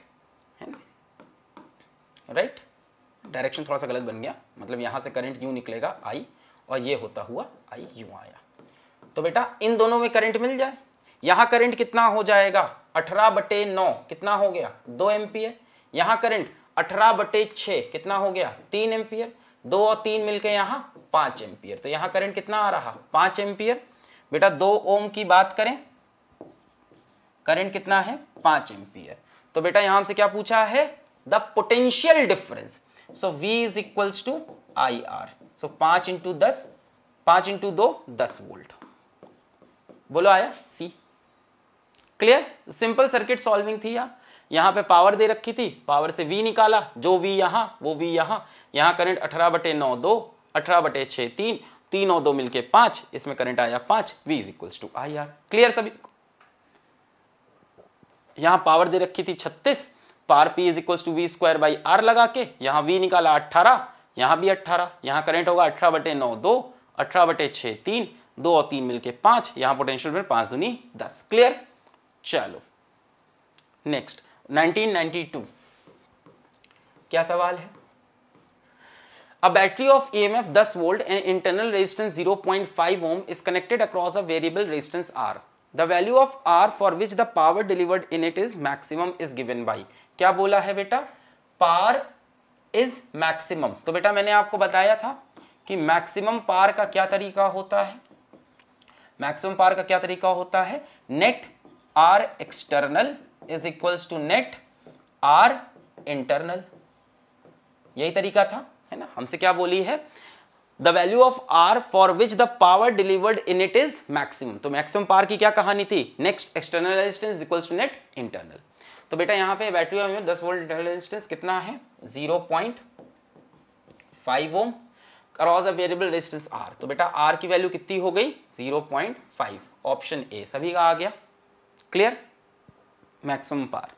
है ना राइट डायरेक्शन थोड़ा सा गलत बन गया मतलब यहां से करंट यू निकलेगा आई और ये होता हुआ आई यू आया तो बेटा इन दोनों में करंट मिल जाए यहां करंट कितना हो जाएगा अठारह बटे नौ कितना हो गया दो एम्पियर यहां करंट अठारह बटे छ कितना हो गया तीन एम्पियर दो और तीन मिलके यहां पांच एम्पियर तो यहां करंट कितना आ रहा पांच एम्पियर बेटा दो ओम की बात करें करंट कितना है पांच एम्पियर तो बेटा यहां से क्या पूछा है the potential difference so V is equals to I R so पांच इंटू दस पांच इंटू दो दस वोल्ट बोलो आया see clear simple circuit solving थी यार यहां पे पावर दे रखी थी पावर से वी निकाला जो वी यहां वो वी यहां यहां करंट अठारह बटे नौ दो अठारह बटे छः तीन तीन और दो मिलके पांच इसमें करंट आया पांच V is equals to I R clear सभी यहां पावर दे रखी थी छत्तीस power P is equals to V square by R लगा के यहां वी निकाला अट्ठारह यहां भी अट्ठारह यहां करंट होगा अठारह बटे नौ दो अठारह बटे छः तीन दो और तीन मिलके पांच यहां पोटेंशियल में पांच दुनी दस क्लियर चलो नेक्स्ट 1992 क्या सवाल है A battery of EMF 10 volt and internal resistance 0.5 ohm is connected across a variable resistance R. The value of R for which the power delivered in it is maximum is given by. क्या बोला है बेटा Power is maximum. तो बेटा मैंने आपको बताया था कि maximum power का क्या तरीका होता है Maximum power का क्या तरीका होता है Net R external is equals to net R internal. यही तरीका था है ना हमसे क्या बोली है the value of R for which the power delivered in it is maximum तो मैक्सिमम पावर की क्या कहानी थी next external resistance equals to net internal तो बेटा यहां पे बैटरी में दस वोल्ट इंटरनल रेजिस्टेंस कितना है zero point five ohm cross a variable resistance R तो बेटा आर की वैल्यू कितनी हो गई zero point five option A सभी का आ गया क्लियर मैक्सिमम पार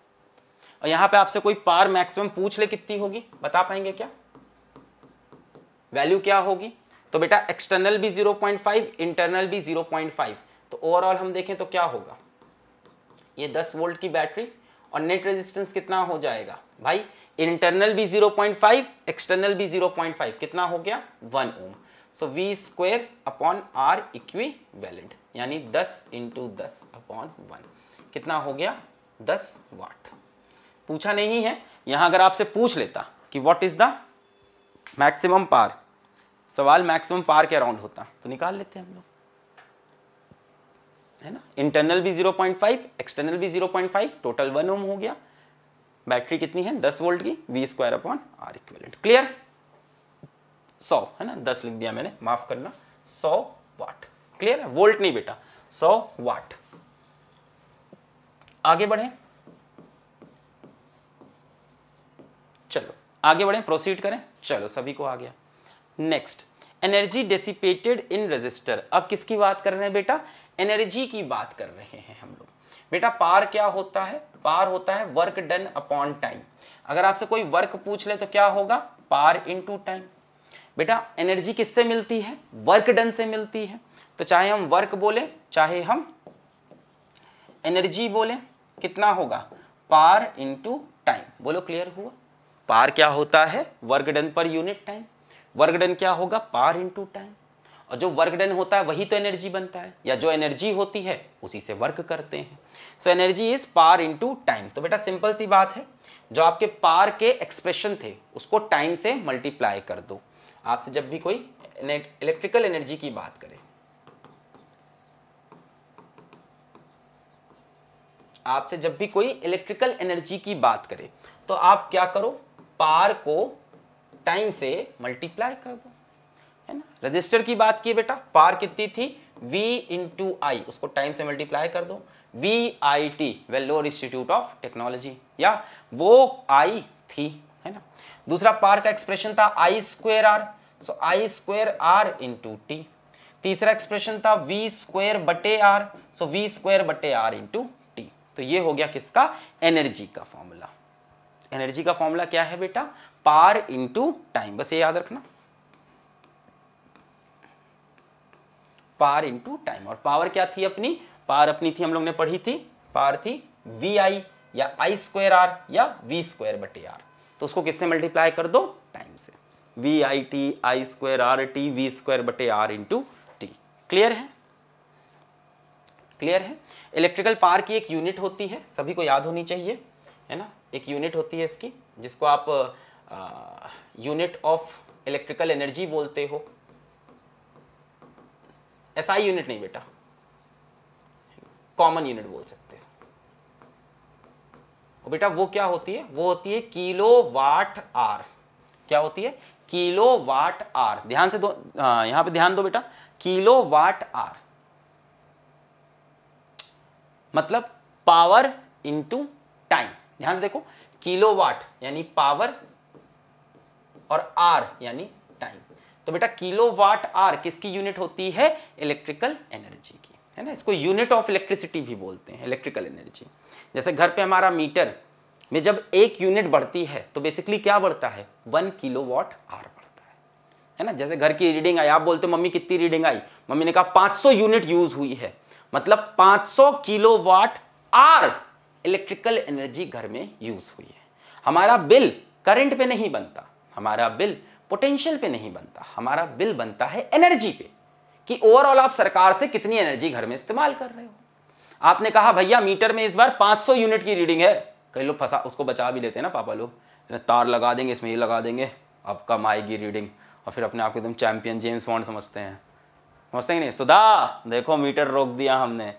और यहां पे आपसे कोई पार मैक्सिमम पूछ ले कितनी होगी बता पाएंगे क्या वैल्यू क्या होगी तो बेटा एक्सटर्नल भी 0.5 इंटरनल भी 0.5 तो ओवरऑल हम देखें तो क्या होगा ये 10 वोल्ट की बैटरी और नेट रेजिस्टेंस कितना हो जाएगा भाई इंटरनल भी 0.5 एक्सटर्नल भी 0.5 कितना हो गया 1 ohm so V square upon R equivalent यानी 10 इंटू दस अपॉन वन कितना हो गया 10 वाट पूछा नहीं है यहां अगर आपसे पूछ लेता कि what is the maximum power सवाल मैक्सिमम पार के अराउंड होता तो निकाल लेते हैं हम लोग है ना इंटरनल भी 0.5 एक्सटर्नल भी 0.5 टोटल वन ओम हो गया बैटरी कितनी है 10 वोल्ट की V square upon R equivalent clear 100 है ना 10 लिख दिया मैंने माफ करना 100 वाट क्लियर है वोल्ट नहीं बेटा 100 वाट आगे बढ़े चलो आगे बढ़े प्रोसीड करें चलो सभी को आ गया next energy dissipated in resistor अब किसकी बात कर रहे हैं बेटा एनर्जी की बात कर रहे हैं हम लोग बेटा पार क्या होता है पार होता है वर्क डन अपॉन टाइम अगर आपसे कोई वर्क पूछ ले तो क्या होगा पार टू टाइम बेटा एनर्जी किससे मिलती है वर्क डन से मिलती है तो चाहे हम वर्क बोले चाहे हम एनर्जी बोले कितना होगा पार इंटू टाइम बोलो क्लियर हुआ पार क्या होता है work done per unit time work done क्या होगा पार इंटू टाइम और जो वर्क डन होता है वही तो एनर्जी बनता है या जो एनर्जी होती है उसी से वर्क करते हैं so energy is power into time तो बेटा सिंपल सी बात है जो आपके पार के एक्सप्रेशन थे उसको टाइम से मल्टीप्लाई कर दो आपसे जब भी कोई इलेक्ट्रिकल एनर्जी की बात करे आपसे जब भी कोई इलेक्ट्रिकल एनर्जी की बात करे तो आप क्या करो पार को टाइम से मल्टीप्लाई कर दो है ना रजिस्टर की बात की बेटा पार कितनी थी v इंटू आई उसको टाइम से मल्टीप्लाई कर दो V I T Vellore institute of technology या वो i थी है ना दूसरा पार का एक्सप्रेशन था I square R so I square R into T तीसरा एक्सप्रेशन था v स्क्वेयर बटे आर सो v स्क्वेयर बटे आर इंटू टी तो ये हो गया किसका एनर्जी का फॉर्मूला एनर्जी का फॉर्मूला क्या है बेटा पार इंटू टाइम बस ये याद रखना पार इंटू टाइम और पावर क्या थी अपनी पार अपनी थी हम लोग ने पढ़ी थी पार थी वी आई या आई स्क्वायर आर या वी स्क्वायर बटे आर तो उसको किससे मल्टीप्लाई कर दो टाइम से V I T I square R T V square बटे आर इंटू टी क्लियर है क्लियर है इलेक्ट्रिकल पार की एक यूनिट होती है सभी को याद होनी चाहिए है ना एक यूनिट होती है इसकी जिसको आप यूनिट ऑफ इलेक्ट्रिकल एनर्जी बोलते हो एसआई यूनिट नहीं बेटा कॉमन यूनिट बोल सकते हो और बेटा वो क्या होती है वो होती है किलो वाट आर क्या होती है किलो वाट आर ध्यान से दो यहां पे ध्यान दो बेटा किलो वाट आर मतलब पावर इनटू टाइम ध्यान से देखो किलोवाट यानी पावर और आर यानी टाइम तो बेटा किलोवाट आर किसकी यूनिट होती है इलेक्ट्रिकल एनर्जी की है ना इसको यूनिट ऑफ इलेक्ट्रिसिटी भी बोलते हैं इलेक्ट्रिकल एनर्जी जैसे घर पे हमारा मीटर में जब एक यूनिट बढ़ती है तो बेसिकली क्या बढ़ता है वन किलो वॉट आर बढ़ता है है ना जैसे घर की रीडिंग आई आप बोलते हो मम्मी कितनी रीडिंग आई मम्मी ने कहा 500 यूनिट यूज हुई है मतलब 500 सौ kilowatt hour electrical energy घर में यूज हुई है हमारा बिल करंट पे नहीं बनता हमारा बिल पोटेंशियल पे नहीं बनता हमारा बिल बनता है एनर्जी पे कि ओवरऑल आप सरकार से कितनी एनर्जी घर में इस्तेमाल कर रहे हो आपने कहा भैया मीटर में इस बार 500 यूनिट की रीडिंग है कई लोग फंसा उसको बचा भी लेते हैं ना पापा लोग तार लगा देंगे इसमें ये लगा देंगे अब कम आएगी रीडिंग और फिर अपने आप को एकदम चैंपियन जेम्स बॉन्ड समझते हैं समझते हैं नहीं सुधा देखो मीटर रोक दिया हमने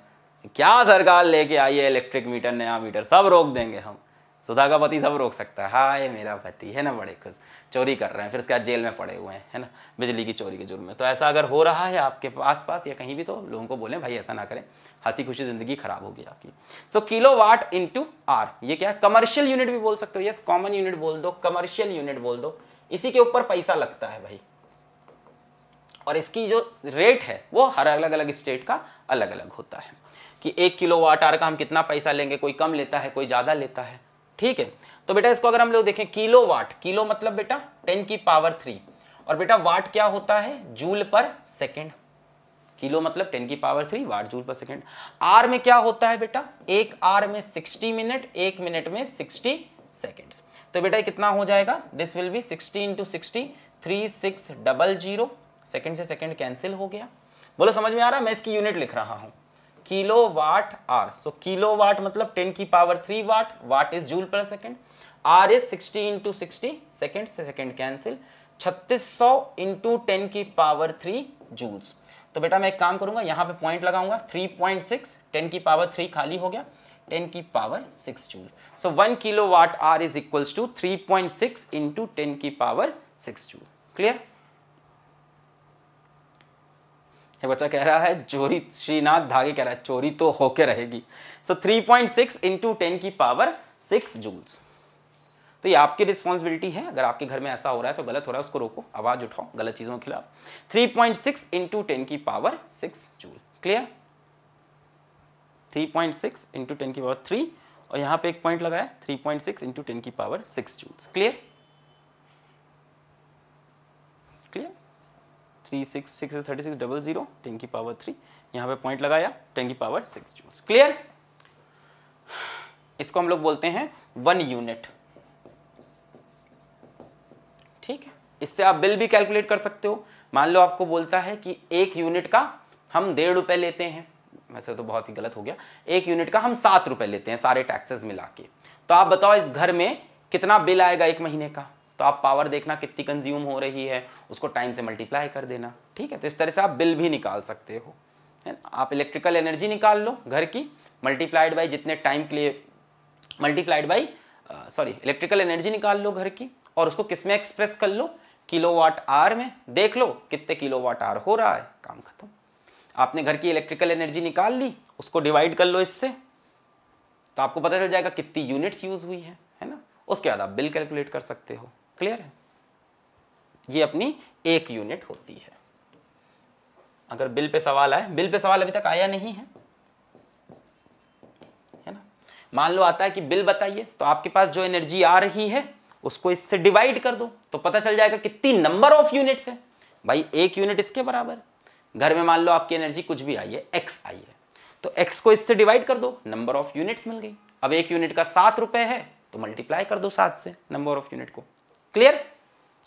क्या सरकार लेके आई है इलेक्ट्रिक मीटर नया मीटर सब रोक देंगे हम सुधा का पति सब रोक सकता है हाय मेरा पति है ना बड़े खुश चोरी कर रहे हैं फिर उसके बाद जेल में पड़े हुए हैं है ना बिजली की चोरी के जुर्म में तो ऐसा अगर हो रहा है आपके आस पास या कहीं भी तो लोगों को बोलें भाई ऐसा ना करें हंसी खुशी जिंदगी खराब होगी आपकी so kilowatt into hour ये क्या है कमर्शियल यूनिट भी बोल सकते हो यस कॉमन यूनिट बोल दो कमर्शियल यूनिट बोल दो इसी के ऊपर पैसा लगता है भाई और इसकी जो रेट है वो हर अलग अलग स्टेट का अलग अलग होता है कि एक किलो वाट आर का हम कितना पैसा लेंगे कोई कम लेता है कोई ज़्यादा लेता है ठीक है तो बेटा इसको अगर हम लोग देखें किलो वाट किलो मतलब बेटा टेन की पावर थ्री और बेटा वाट क्या होता है जूल पर सेकेंड किलो मतलब टेन की power three watt joule per second hour में क्या होता है बेटा एक आर में सिक्सटी मिनट एक मिनट में सिक्सटी सेकेंड तो बेटा कितना हो जाएगा this will be sixty into sixty three six double zero second से सेकेंड कैंसिल हो गया बोलो समझ में आ रहा है मैं इसकी यूनिट लिख रहा हूं kilowatt hour so kilowatt मतलब 10 की power 3 watt watt is joule per second hour is 60 into sixty second से सेकेंड कैंसिल छत्तीस सौ इंटू टेन की पावर थ्री जूल्स तो बेटा मैं एक काम करूंगा यहाँ पे पॉइंट लगाऊंगा थ्री पॉइंट सिक्स टेन की पावर थ्री खाली हो गया टेन की power six joule so one kilowatt hour is equals to three point six into ten की पावर सिक्स जूल क्लियर ये बच्चा कह रहा है चोरी श्रीनाथ धागे कह रहा है चोरी तो होके रहेगी so three point six into ten की पावर सिक्स जूल्स तो ये आपकी रिस्पॉन्सिबिलिटी है अगर आपके घर में ऐसा हो रहा है तो गलत हो रहा है उसको रोको आवाज उठाओ गलत चीज़ों के खिलाफ three point six into ten की power six joule clear three point six into ten की पावर थ्री और यहाँ पे एक पॉइंट लगाया three point six into ten की power six joules clear three six six thirty six double zero ten की power three यहाँ पे पॉइंट लगाया टेन की पावर सिक्स जूल्स क्लियर इसको हम लोग बोलते हैं वन यूनिट ठीक है इससे आप बिल भी कैलकुलेट कर सकते हो मान लो आपको बोलता है कि एक यूनिट का हम डेढ़ रुपए लेते हैं वैसे तो बहुत ही गलत हो गया एक यूनिट का हम सात रुपए लेते हैं सारे टैक्सेस मिला के तो आप बताओ इस घर में कितना बिल आएगा एक महीने का तो आप पावर देखना कितनी कंज्यूम हो रही है उसको टाइम से मल्टीप्लाई कर देना ठीक है तो इस तरह से आप बिल भी निकाल सकते हो है ना आप इलेक्ट्रिकल एनर्जी निकाल लो घर की मल्टीप्लाइड बाई जितने टाइम के लिए multiplied by sorry electrical energy निकाल लो घर की और उसको किस में एक्सप्रेस कर लो किलोवाट आर में देख लो कितने किलोवाट आर हो रहा है काम खत्म आपने घर की इलेक्ट्रिकल एनर्जी निकाल ली उसको डिवाइड कर लो इससे तो आपको पता चल जाएगा कितनी यूनिट्स यूज हुई है है ना उसके बाद आप बिल कैलकुलेट कर सकते हो क्लियर है ये अपनी एक यूनिट होती है अगर बिल पे सवाल आए बिल पे सवाल अभी तक आया नहीं है है ना मान लो आता है कि बिल बताइए तो आपके पास जो एनर्जी आ रही है उसको इससे डिवाइड कर दो तो पता चल जाएगा कितनी नंबर ऑफ यूनिट्स है भाई एक यूनिट इसके बराबर घर में मान लो आपकी एनर्जी कुछ भी आई है एक्स आई है तो एक्स को इससे डिवाइड कर दो नंबर ऑफ यूनिट्स मिल गई अब एक यूनिट का सात रुपए है तो मल्टीप्लाई कर दो सात से नंबर ऑफ यूनिट को क्लियर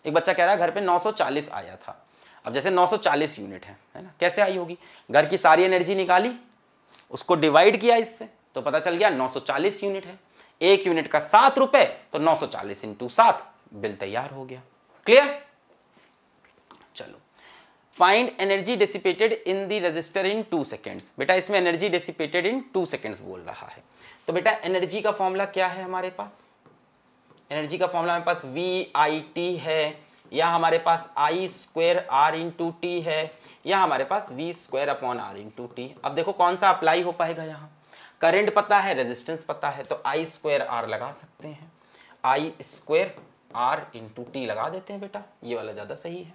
एक बच्चा कह रहा है घर पे 940 आया था अब जैसे 940 यूनिट है है ना कैसे आई होगी घर की सारी एनर्जी निकाली उसको डिवाइड किया इससे तो पता चल गया 940 यूनिट है एक यूनिट का सात रुपए तो 940 सौ चालीस इंटू सात बिल तैयार हो गया क्लियर चलो find energy dissipated in the resistor in two seconds बेटा इसमें energy dissipated in two seconds बोल रहा है तो बेटा एनर्जी का फॉर्मूला क्या है हमारे पास एनर्जी का फॉर्मूला हमारे पास वी आई टी है या हमारे पास I square R into T है या हमारे पास V square upon R into T अब देखो कौन सा अप्लाई हो पाएगा यहाँ करंट पता है रेजिस्टेंस पता है तो आई स्क्वेयर आर लगा सकते हैं I square R into T लगा देते हैं बेटा ये वाला ज़्यादा सही है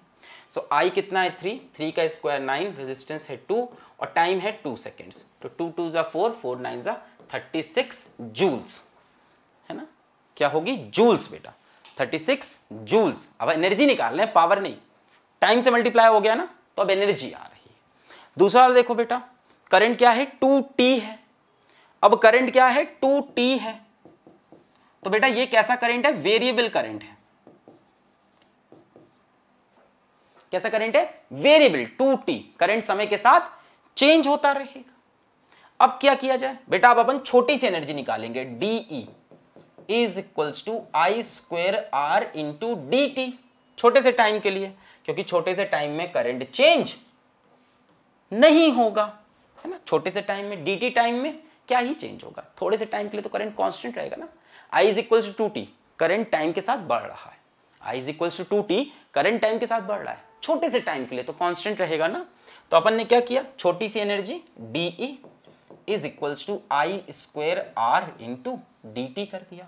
सो so, आई कितना है थ्री थ्री का स्क्वायर नाइन रेजिस्टेंस है टू और टाइम है टू सेकेंड्स तो टू टू ज़ा फोर फोर नाइन ज़ा थर्टी सिक्स जूल्स क्या होगी जूल्स बेटा 36 जूल्स अब एनर्जी निकाल रहे पावर नहीं टाइम से मल्टीप्लाई हो गया ना तो अब एनर्जी आ रही है दूसरा देखो बेटा करंट क्या है टू टी है अब करंट क्या है टू टी है तो बेटा ये कैसा करंट है वेरिएबल करंट है कैसा करंट है वेरिएबल टू टी करंट समय के साथ चेंज होता रहेगा अब क्या किया जाए बेटा अब अपन छोटी सी एनर्जी निकालेंगे D E e. Is equals to I square R into D T छोटे से टाइम के लिए क्योंकि छोटे से टाइम में करंट चेंज नहीं होगा है ना छोटे से टाइम में डी टी टाइम में क्या ही चेंज होगा थोड़े से टाइम के लिए तो करंट कांस्टेंट रहेगा ना I is equals to two T current time के साथ बढ़ रहा है I is equals to two T current time के साथ बढ़ रहा है छोटे से टाइम के लिए तो कॉन्स्टेंट रहेगा ना तो अपन ने क्या किया छोटी सी energy D E is equals to I square R into D T कर दिया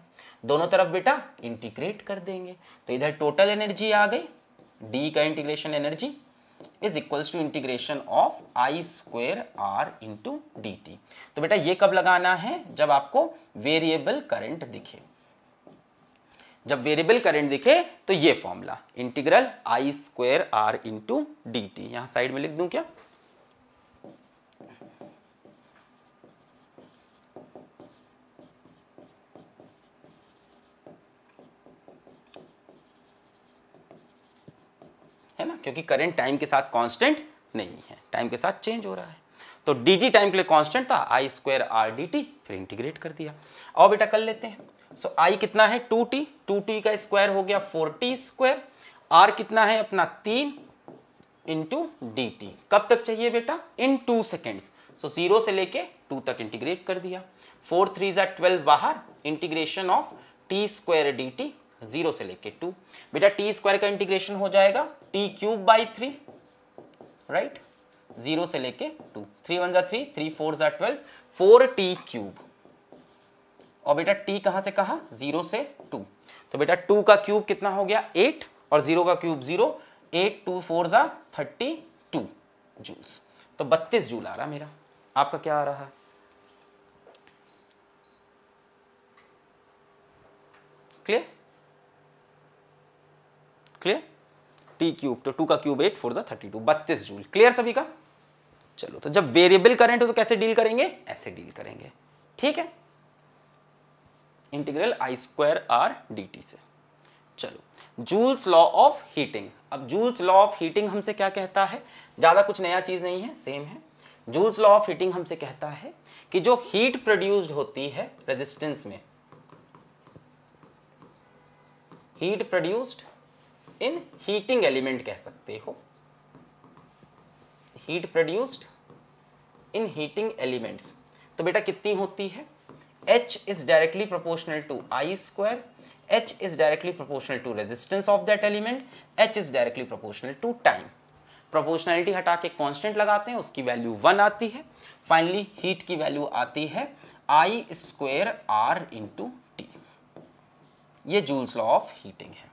दोनों तरफ बेटा इंटीग्रेट कर देंगे तो इधर टोटल एनर्जी आ गई डी का integration energy is equals to integration of I square R into D T तो बेटा ये कब लगाना है जब आपको वेरिएबल करंट दिखे जब वेरिएबल करंट दिखे तो ये formula integral I square R into D T यहां साइड में लिख दूं क्या है ना क्योंकि करंट टाइम के साथ कांस्टेंट नहीं है टाइम के साथ चेंज हो रहा है तो डी टी टाइम के लिए कांस्टेंट था I square R D T फिर इंटीग्रेट कर दिया और बेटा कर लेते हैं सो so, आई कितना है टू टी टू टी का स्क्वायर हो गया फोर टी स्क्वायर आर कितना है अपना तीन इंटू डी टी कब तक चाहिए बेटा in two seconds so zero से लेके टू तक इंटीग्रेट कर दिया फोर थ्री जै ट्वेल्व बाहर integration of T square D T zero से लेके टू बेटा टी स्क्वायर का इंटीग्रेशन हो जाएगा T cube by three right zero से लेके टू थ्री वन जा थ्री थ्री फोर जा ट्वेल्व फोर टी क्यूब और बेटा टी कहां से कहा जीरो से टू तो बेटा टू का क्यूब कितना हो गया एट और जीरो का cube zero eight two four जा थर्टी टू जूल्स तो बत्तीस जूल आ रहा मेरा आपका क्या आ रहा है क्लियर क्लियर टी क्यूब तो टू का क्यूब एट फोर जा थर्टी टू बत्तीस जूल क्लियर सभी का चलो तो जब वेरिएबल करेंट हो तो कैसे डील करेंगे ऐसे डील करेंगे ठीक है integral I square R D T से चलो जूल्स लॉ ऑफ हीटिंग अब जूल्स लॉ ऑफ हीटिंग हमसे क्या कहता है ज़्यादा कुछ नया चीज़ नहीं है सेम है जूल्स लॉ ऑफ हीटिंग हमसे कहता है कि जो हीट प्रोड्यूस्ड होती है रेजिस्टेंस में heat produced in heating element कह सकते हो heat produced in heating elements तो बेटा कितनी होती है H is directly proportional to I square H is directly proportional to resistance of that element H is directly proportional to time proportionality हटा के कॉन्स्टेंट लगाते हैं उसकी वैल्यू वन आती है फाइनली हीट की वैल्यू आती है I square R into T ये जूल्स लॉ ऑफ हीटिंग है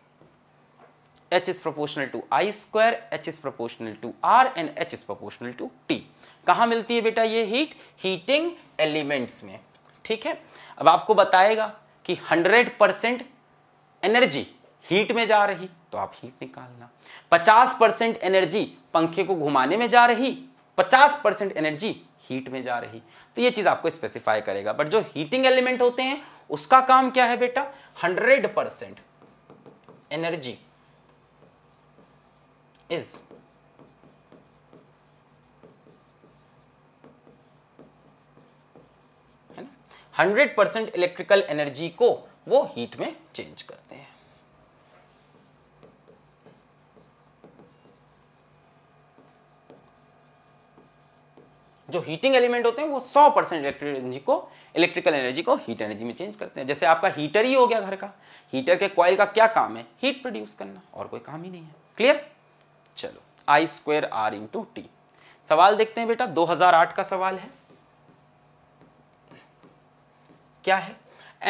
H is proportional to I square H is proportional to R and H is proportional to T कहाँ मिलती है बेटा ये हीट हीटिंग एलिमेंट्स में ठीक है अब आपको बताएगा कि 100 परसेंट एनर्जी हीट में जा रही तो आप हीट निकालना 50 परसेंट एनर्जी पंखे को घुमाने में जा रही 50 परसेंट एनर्जी हीट में जा रही तो ये चीज़ आपको स्पेसिफाई करेगा बट जो हीटिंग एलिमेंट होते हैं उसका काम क्या है बेटा 100 percent energy is hundred percent electrical energy को वो हीट में चेंज करते हैं जो हीटिंग एलिमेंट होते हैं वो 100 परसेंट इलेक्ट्रिक एनर्जी को इलेक्ट्रिकल एनर्जी को हीट एनर्जी में चेंज करते हैं जैसे आपका हीटर ही हो गया घर का हीटर के कॉयल का क्या काम है हीट प्रोड्यूस करना और कोई काम ही नहीं है क्लियर चलो I square R into T सवाल देखते हैं बेटा 2008 का सवाल है क्या है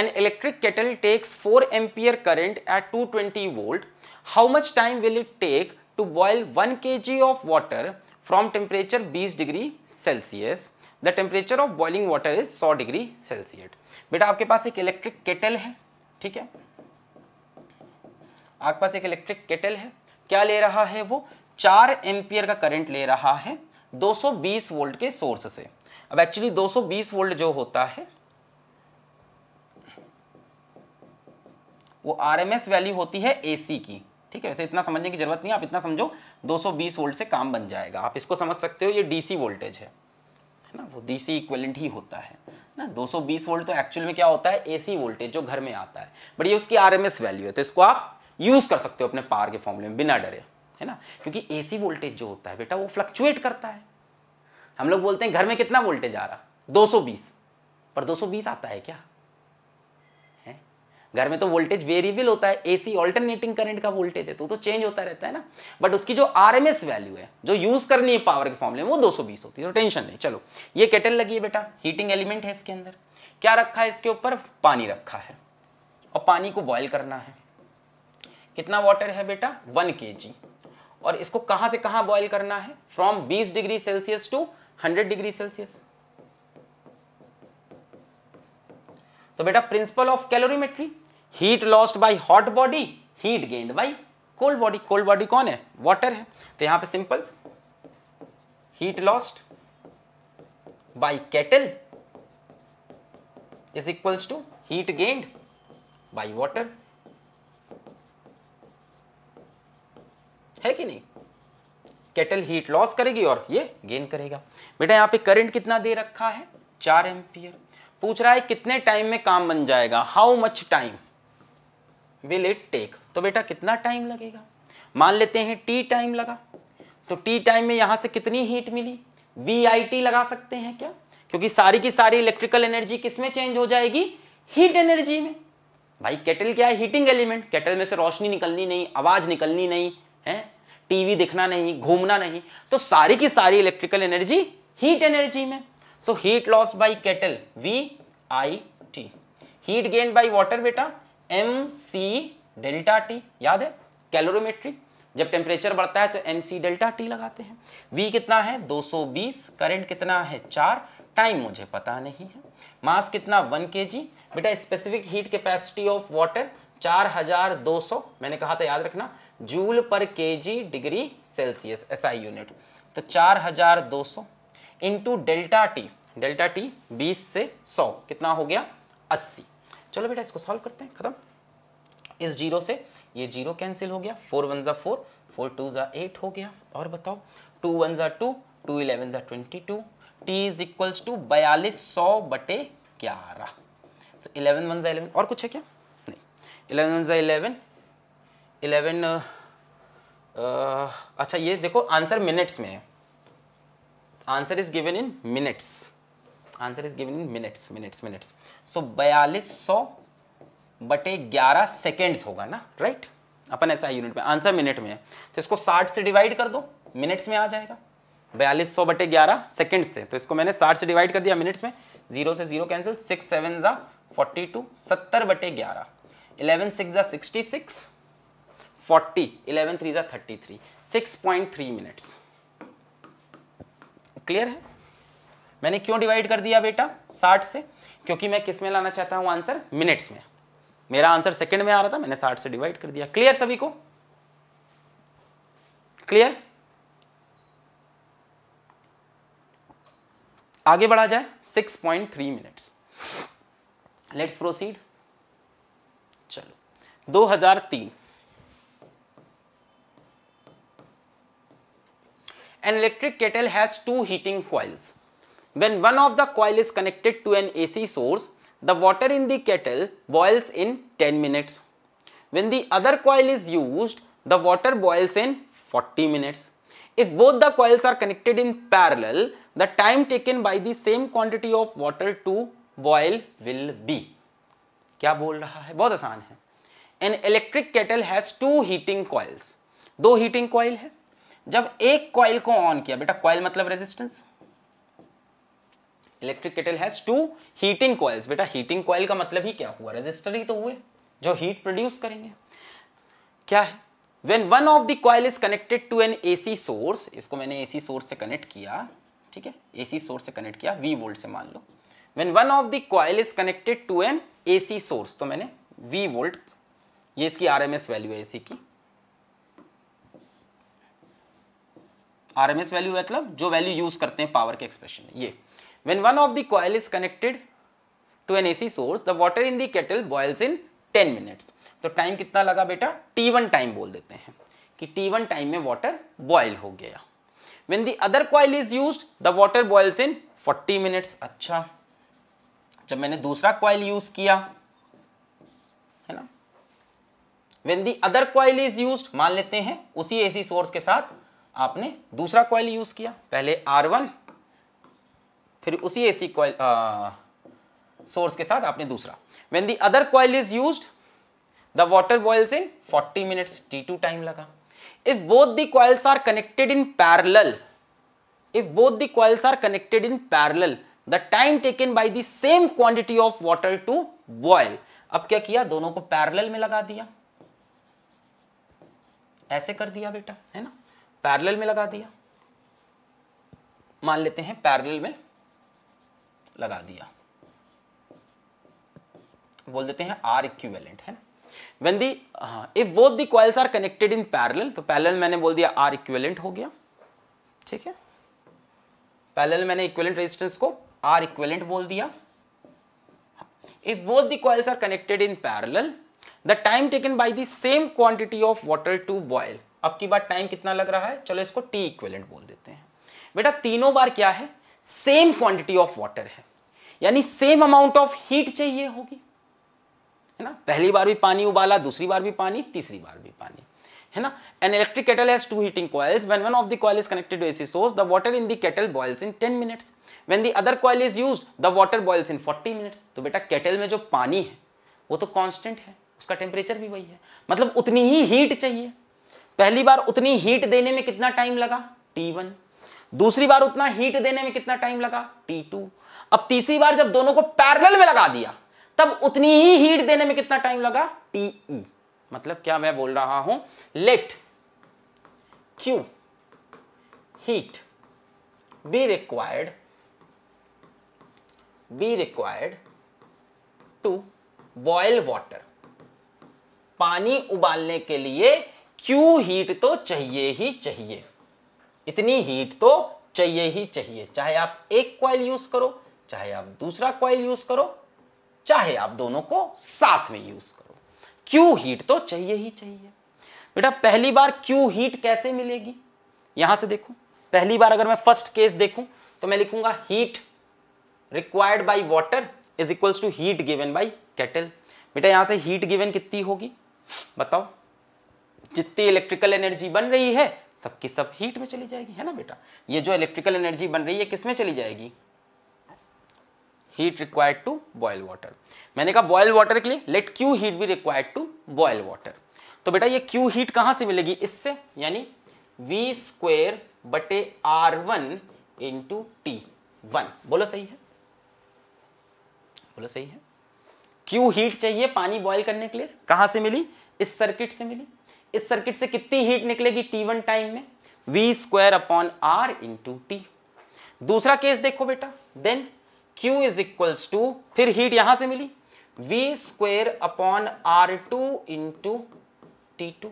an electric kettle takes 4 ampere current at 220 volt how much time will it take to boil 1 kg of water from temperature 20 degree Celsius the temperature of boiling water is 100 degree Celsius बेटा आपके पास एक electric kettle है ठीक है आपके पास एक electric kettle है क्या ले रहा है वो चार एम्पियर का करंट ले रहा है 220 वोल्ट के सोर्स से अब एक्चुअली 220 वोल्ट जो होता है वो आरएमएस वैल्यू होती है एसी की ठीक है वैसे इतना समझने की जरूरत नहीं आप इतना समझो 220 वोल्ट से काम बन जाएगा आप इसको समझ सकते हो ये डीसी वोल्टेज है ना वो डीसी इक्वेलेंट ही होता है ना 220 वोल्ट तो एक्चुअल में क्या होता है एसी वोल्टेज जो घर में आता है बट ये उसकी आरएमएस वैल्यू है तो इसको आप यूज कर सकते हो अपने पार के फॉर्मूले में बिना डरे है ना क्योंकि एसी वोल्टेज जो होता है बेटा वो फ्लक्चुएट करता है हम लोग बोलते हैं घर में कितना वोल्टेज आ रहा 220 पर 220 आता है क्या है घर में तो वोल्टेज वेरिएबल होता है एसी ऑल्टरनेटिंग करंट का वोल्टेज है तो तो चेंज होता रहता है ना बट उसकी जो आरएमएस वैल्यू है जो यूज करनी है पावर के फॉर्मूले में वो 220 होती है तो टेंशन नहीं चलो ये केटल लगी है बेटा हीटिंग एलिमेंट है इसके अंदर क्या रखा है इसके ऊपर पानी रखा है और पानी को बॉयल करना है कितना वाटर है बेटा वन के जी और इसको कहां से कहां बॉयल करना है from 20 degree Celsius to 100 degree Celsius तो बेटा principle of calorimetry heat lost by hot body heat gained by cold body cold body कौन है वाटर है तो यहां पे simple heat lost by kettle is equals to heat gained by water है कि नहीं केटल हीट लॉस करेगी और ये गेन करेगा बेटा यहाँ पे करंट कितना दे रखा है चार एम्पियर पूछ रहा है कितने टाइम में काम बन जाएगा how much time will it take तो बेटा कितना टाइम लगेगा मान लेते हैं टी टाइम लगा तो टी टाइम में यहां से कितनी हीट मिली वी लगा सकते हैं क्या क्योंकि सारी की सारी इलेक्ट्रिकल एनर्जी किस में चेंज हो जाएगी हीट एनर्जी में भाई केटल क्या है हीटिंग एलिमेंट केटल में से रोशनी निकलनी नहीं आवाज निकलनी नहीं हैं टीवी देखना नहीं घूमना नहीं तो सारी की सारी इलेक्ट्रिकल एनर्जी हीट एनर्जी में so heat loss by kettle V I T heat gain by water बेटा एम सी डेल्टा टी याद है कैलोरोमेट्री जब टेम्परेचर बढ़ता है तो एम सी डेल्टा टी लगाते हैं वी कितना है 220 करंट कितना है चार टाइम मुझे पता नहीं है मास कितना वन के जी बेटा specific heat capacity of water 4200 मैंने कहा था याद रखना joule per kg degree Celsius SI unit तो 4200 into delta T delta T 20 से 100 कितना हो गया 80 चलो बेटा इसको सॉल्व करते हैं खत्म इस जीरो से ये जीरो कैंसिल हो गया फोर वन ज़ा फोर फोर टू ज़ा एट हो गया और बताओ टू वन ज़ा टू टू इलेवन ज़ा twenty two T is equals to बयालीस सौ बटे ग्यारह तो इलेवन वन ज़ा इलेवन और कुछ है क्या इलेवन जो इलेवन इलेवन अच्छा ये देखो आंसर मिनट्स में है answer is given in minutes answer is given in minutes minutes minutes so बयालीस सौ बटे ग्यारह सेकेंड्स होगा ना राइट अपन ऐसा यूनिट में आंसर मिनट में है तो इसको साठ से डिवाइड कर दो मिनट्स में आ जाएगा बयालीस सौ बटे ग्यारह सेकेंड्स थे तो इसको मैंने साठ से डिवाइड कर दिया मिनट्स में जीरो से जीरो कैंसिल सिक्स सेवन ज़ा फोर्टी टू सत्तर बटे ग्यारह इलेवन सिक्स ज़ा sixty six forty eleven three ज़ा thirty three six point three minutes clear है मैंने क्यों डिवाइड कर दिया बेटा साठ से क्योंकि मैं किस में लाना चाहता हूँ आंसर मिनट्स में मेरा आंसर सेकंड में आ रहा था मैंने साठ से डिवाइड कर दिया क्लियर सभी को क्लियर आगे बढ़ा जाए six point three minutes let's proceed 2003 an electric kettle has two heating coils when one of the coil is connected to an ac source the water in the kettle boils in 10 minutes when the other coil is used the water boils in 40 minutes if both the coils are connected in parallel the time taken by the same quantity of water to boil will be क्या बोल रहा है बहुत आसान है an electric kettle has two heating coils दो heating coil है जब एक कॉइल को ऑन किया बेटा कॉइल मतलब resistance electric kettle has two heating coils बेटा हीटिंग कॉइल का मतलब ही क्या हुआ रेजिस्टर ही तो हुए जो हीट प्रोड्यूस करेंगे क्या है when one of the coil is connected to an AC source इसको मैंने एसी सोर्स से कनेक्ट किया ठीक है एसी सोर्स से कनेक्ट किया वी वोल्ट से मान लो when one of the coil is connected to an AC source तो मैंने वी वोल्ट ये इसकी आरएमएस वैल्यू है एसी की आरएमएस वैल्यू मतलब जो वैल्यू यूज करते हैं पावर के एक्सप्रेशन में ये when one of the coil is connected to an AC source the water in the kettle boils in ten minutes तो टाइम कितना लगा बेटा टी टाइम बोल देते हैं कि टी टाइम में वॉटर बॉयल हो गया when the other coil is used, the water boils in 40 minutes. अच्छा जब मैंने दूसरा क्वाइल यूज किया when the other coil is use मान लेते हैं उसी एसी सोर्स के साथ आपने दूसरा क्वाइल यूज किया पहले आर वन फिर उसी एसी क्वाइल सोर्स के साथ आपने दूसरा when the other coil is use the water boils in forty minutes T two time लगा if both the coils are connected in parallel if both the coils are connected in parallel the time taken by the same quantity of water to boil अब क्या किया दोनों को parallel में लगा दिया ऐसे कर दिया बेटा है ना पैरेलल में लगा दिया मान लेते हैं पैरेलल में लगा दिया बोल देते हैं आर इक्विवेलेंट है ना वेन दी हाँ if both the coils are connected in parallel तो पैरेलल मैंने बोल दिया आर इक्विवेलेंट हो गया ठीक है पैरेलल मैंने इक्विवेलेंट रेजिस्टेंस को आर इक्विवेलेंट बोल दिया if both the coils are connected in parallel the time taken by the same quantity of water to boil अब की बार टाइम कितना लग रहा है चलो इसको टी इक्वेलेंट बोल देते हैं बेटा तीनों बार क्या है सेम क्वांटिटी ऑफ वाटर है यानी सेम अमाउंट ऑफ हीट चाहिए होगी है ना पहली बार भी पानी उबाला दूसरी बार भी पानी तीसरी बार भी पानी है ना an electric kettle has two heating coils when one of the coil is connected to AC source the water in the kettle boils in 10 minutes when the other coil is used the water boils in 40 minutes तो बेटा kettle में जो पानी है वो तो constant है उसका टेम्परेचर भी वही है मतलब उतनी ही हीट चाहिए पहली बार उतनी हीट देने में कितना टाइम लगा टी वन दूसरी बार उतना हीट देने में कितना टाइम लगा टी टू अब तीसरी बार जब दोनों को पैरेलल में लगा दिया तब उतनी ही हीट देने में कितना टाइम लगा टी ई e। मतलब क्या मैं बोल रहा हूं let Q heat be required be required to boil water पानी उबालने के लिए क्यू हीट तो चाहिए ही चाहिए इतनी हीट तो चाहिए ही चाहिए चाहे आप एक क्वाइल यूज करो चाहे आप दूसरा क्वाइल यूज करो चाहे आप दोनों को साथ में यूज करो क्यू हीट तो चाहिए ही चाहिए बेटा पहली बार क्यू हीट कैसे मिलेगी यहां से देखो पहली बार अगर मैं फर्स्ट केस देखूं तो मैं लिखूंगा heat required by water is equals to heat given by kettle बेटा यहां से हीट गिवेन कितनी होगी बताओ जितनी इलेक्ट्रिकल एनर्जी बन रही है सबकी सब हीट में चली जाएगी है ना बेटा ये जो इलेक्ट्रिकल एनर्जी बन रही है किस में चली जाएगी heat required to boil water मैंने कहा बॉयल वाटर के लिए let Q heat be required to boil water तो बेटा ये क्यू हीट कहां से मिलेगी इससे यानी वी स्क्वेयर बटे R one into T one बोलो सही है बोलो सही है क्यों हीट चाहिए पानी बॉयल करने के लिए कहां से मिली इस सर्किट से मिली इस सर्किट से कितनी हीट निकलेगी टी वन टाइम में V square upon R two T दूसरा केस देखो बेटा then Q is equals to फिर हीट यहां से मिली V square upon R two two T two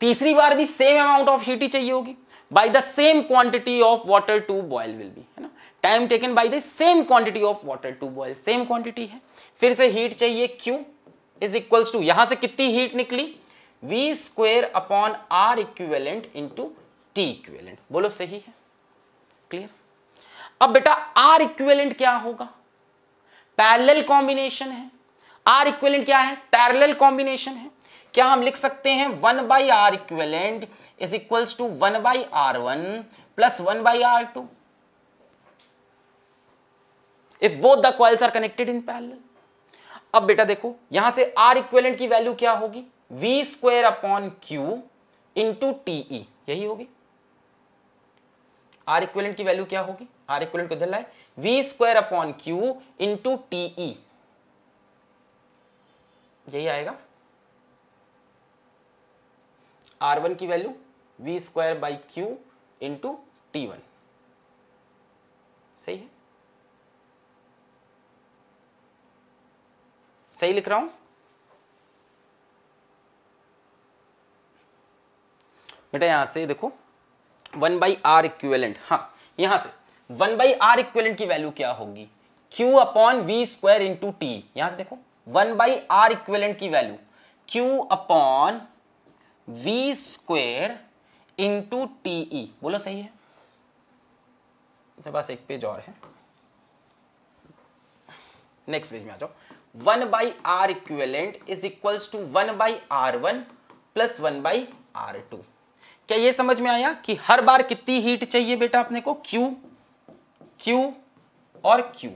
तीसरी बार भी सेम अमाउंट ऑफ हीट ही चाहिए होगी by the same quantity of water to boil will be है ना time taken by the same quantity of water to boil same quantity है फिर से हीट चाहिए क्यू इज इक्वल्स टू यहां से कितनी हीट निकली V square upon R equivalent to T equivalent बोलो सही है क्लियर अब बेटा आर इक्वेलेंट क्या होगा पैरेलल कॉम्बिनेशन है आर इक्वेलेंट क्या है पैरेलल कॉम्बिनेशन है क्या हम लिख सकते हैं one by R equivalent is equals to one by R one plus one by R two if both the coils are connected in parallel अब बेटा देखो यहां से आर इक्वेलेंट की वैल्यू क्या होगी V square upon Q into T E यही होगी आर इक्वेलेंट की वैल्यू क्या होगी आर इक्वेलेंट को इधर लाए V square upon Q into T E यही आएगा आर वन की value V square by Q into T one सही है सही लिख रहा हूं बेटा यहां से देखो वन बाई आर इक्वेलेंट हाँ यहां से वन बाई आर इक्वेलेंट की वैल्यू क्या होगी q upon V square into T यहां से देखो वन बाई आर इक्वेलेंट की value q upon V square into T E बोलो सही है मेरे पास एक पेज और है नेक्स्ट पेज में आ जाओ one by R equivalent is equal to one by R one plus one by R two क्या ये समझ में आया कि हर बार कितनी हीट चाहिए बेटा अपने को क्यू क्यू और क्यू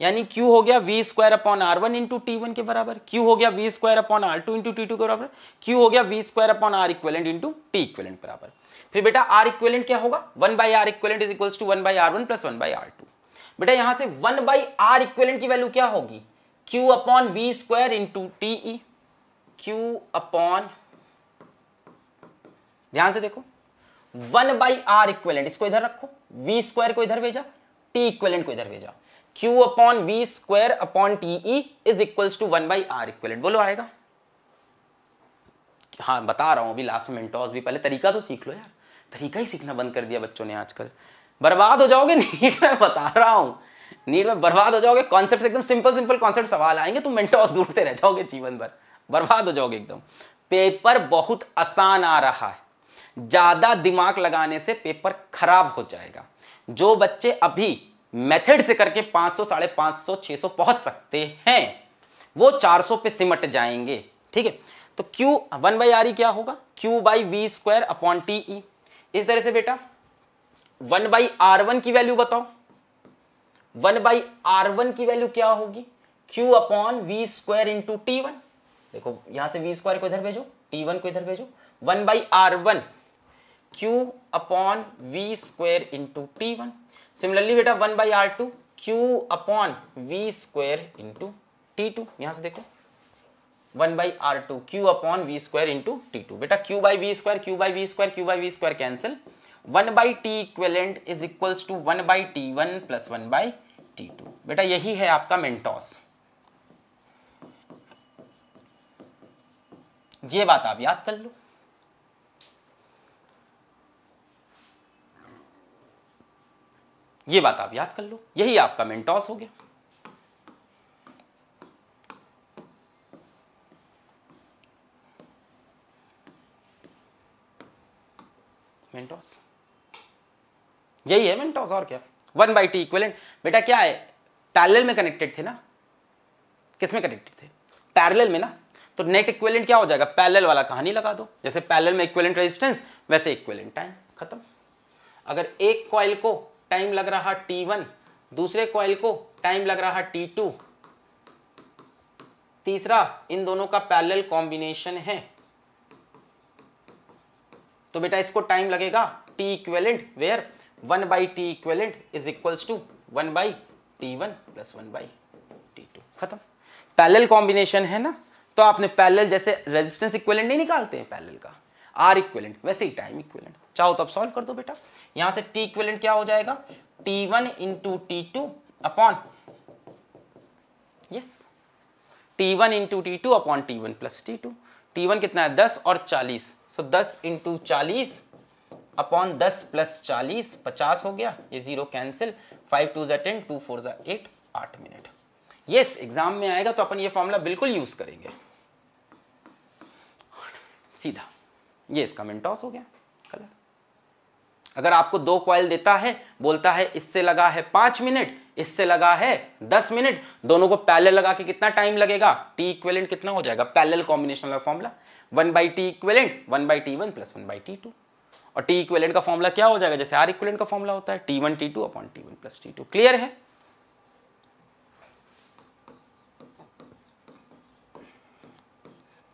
यानी क्यू हो गया V square upon R one into T one के बराबर क्यू हो गया V square upon R two into T two के बराबर क्यू हो गया V square upon R equivalent into T equivalent बराबर फिर बेटा आर इक्वेलेंट क्या होगा one by R equivalent is equal to one by R one plus one by R two बेटा यहां से वन बाई आर इक्वेलेंट की वैल्यू क्या होगी q upon V square into T E Q upon ध्यान से देखो वन बाई आर इक्वेलेंट इसको इधर रखो वी स्क्वायर को इधर भेजा टी इक्वेलेंट को इधर भेजा q upon V square upon T E is equals to one by R equivalent बोलो आएगा हाँ बता रहा हूं अभी लास्ट में मिनटॉस भी पहले तरीका तो सीख लो यार तरीका ही सीखना बंद कर दिया बच्चों ने आजकल बर्बाद हो जाओगे नहीं मैं बता रहा हूं नीड में बर्बाद हो जाओगे कॉन्सेप्ट एकदम सिंपल सिंपल कॉन्सेप्ट सवाल आएंगे तुम मिनटॉस ढूंढते रह जाओगे जीवन भर बर्बाद हो जाओगे एकदम पेपर बहुत आसान आ रहा है ज़्यादा दिमाग लगाने से पेपर खराब हो जाएगा जो बच्चे अभी मेथड से करके 500 सौ साढ़े पांच सौ छह सौ पहुंच सकते हैं वो 400 पे सिमट जाएंगे ठीक है तो Q one by R E e क्या होगा Q by V square upon T E इस तरह से बेटा वन बाई आर वन की वैल्यू बताओ वन बाई आर वन की वैल्यू क्या होगी Q upon V square into T one देखो यहां से वी स्क्वायर को इधर भेजो टी वन को इधर भेजो one by R one Q upon V square into T one similarly बेटा one by R two Q upon V square into T two यहां से देखो one by R two Q upon V square into T two बेटा Q by V square Q by V square Q by V square cancel one by T equivalent is equals to one by T one plus one by T two बेटा यही है आपका Mentos ये बात आप याद कर लो ये बात आप याद कर लो यही आपका मेंटोस हो गया मेंटोस यही है मेंटोस और क्या वन बाई टी इक्वलेंट बेटा क्या है पैरेलल में कनेक्टेड थे ना किस में कनेक्टेड थे पैरेलल में ना तो नेट इक्वेलेंट क्या हो जाएगा पैरेलल वाला कहानी लगा दो जैसे पैरेलल में इक्वेलेंट रेजिस्टेंस वैसे इक्वेलेंट टाइम खत्म अगर एक कॉयल को टाइम लग रहा टी वन दूसरे कॉयल को टाइम लग रहा टी टू तीसरा इन दोनों का पैरेलल कॉम्बिनेशन है तो बेटा इसको टाइम लगेगा T equivalent where one by T equivalent is equals to one by T one plus one by T two खत्म पैरेलल कॉम्बिनेशन है ना तो आपने पैरेलल जैसे रेजिस्टेंस इक्वेलेंट नहीं निकालते हैं पैरेलल का आर इक्वेलेंट वैसे ही टाइम इक्वेलेंट चाहो तो आप सॉल्व कर दो बेटा यहां से टी इक्वेलेंट क्या हो जाएगा T one into T two upon yes T one into T two upon T one plus T two T one कितना है दस और चालीस सो दस इंटू चालीस अपॉन दस प्लस चालीस पचास हो गया ये जीरो कैंसिल फाइव टू जै टेन टू फोर जै एट आठ मिनट यस एग्जाम में आएगा तो अपन ये फॉर्मूला बिल्कुल यूज करेंगे सीधा ये इसका मिनटॉस हो गया कलर अगर आपको दो क्वाइल देता है बोलता है इससे लगा है पांच मिनट इससे लगा है दस मिनट दोनों को पैरेलल लगा के कितना टाइम लगेगा टी इक्वेलेंट कितना हो जाएगा पैरेलल कॉम्बिनेशन वाला formula one by T equivalent one by T one plus one by T two और टी इक्वेलेंट का फॉर्मूला क्या हो जाएगा जैसे आर इक्वेलेंट का फॉर्मूला होता है T one T two upon T one plus T two clear है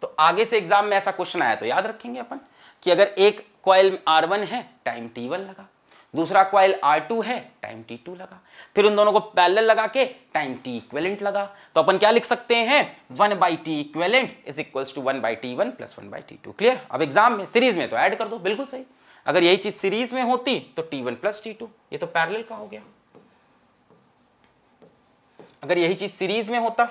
तो आगे से एग्जाम में ऐसा क्वेश्चन आया तो याद रखेंगे अपन कि अगर एक क्वाइल आर वन है टाइम टी वन लगा दूसरा क्वाइल आर टू है टाइम टी टू लगा फिर उन दोनों को पैरेलल लगा के टाइम टी इक्वेलेंट लगा तो अपन क्या लिख सकते हैं one by T equivalent is equals to one by T one plus one by T two clear अब एग्जाम में सीरीज में तो ऐड कर दो बिल्कुल सही अगर यही चीज सीरीज में होती तो T one plus T two ये तो पैरेलल का हो गया अगर यही चीज सीरीज में होता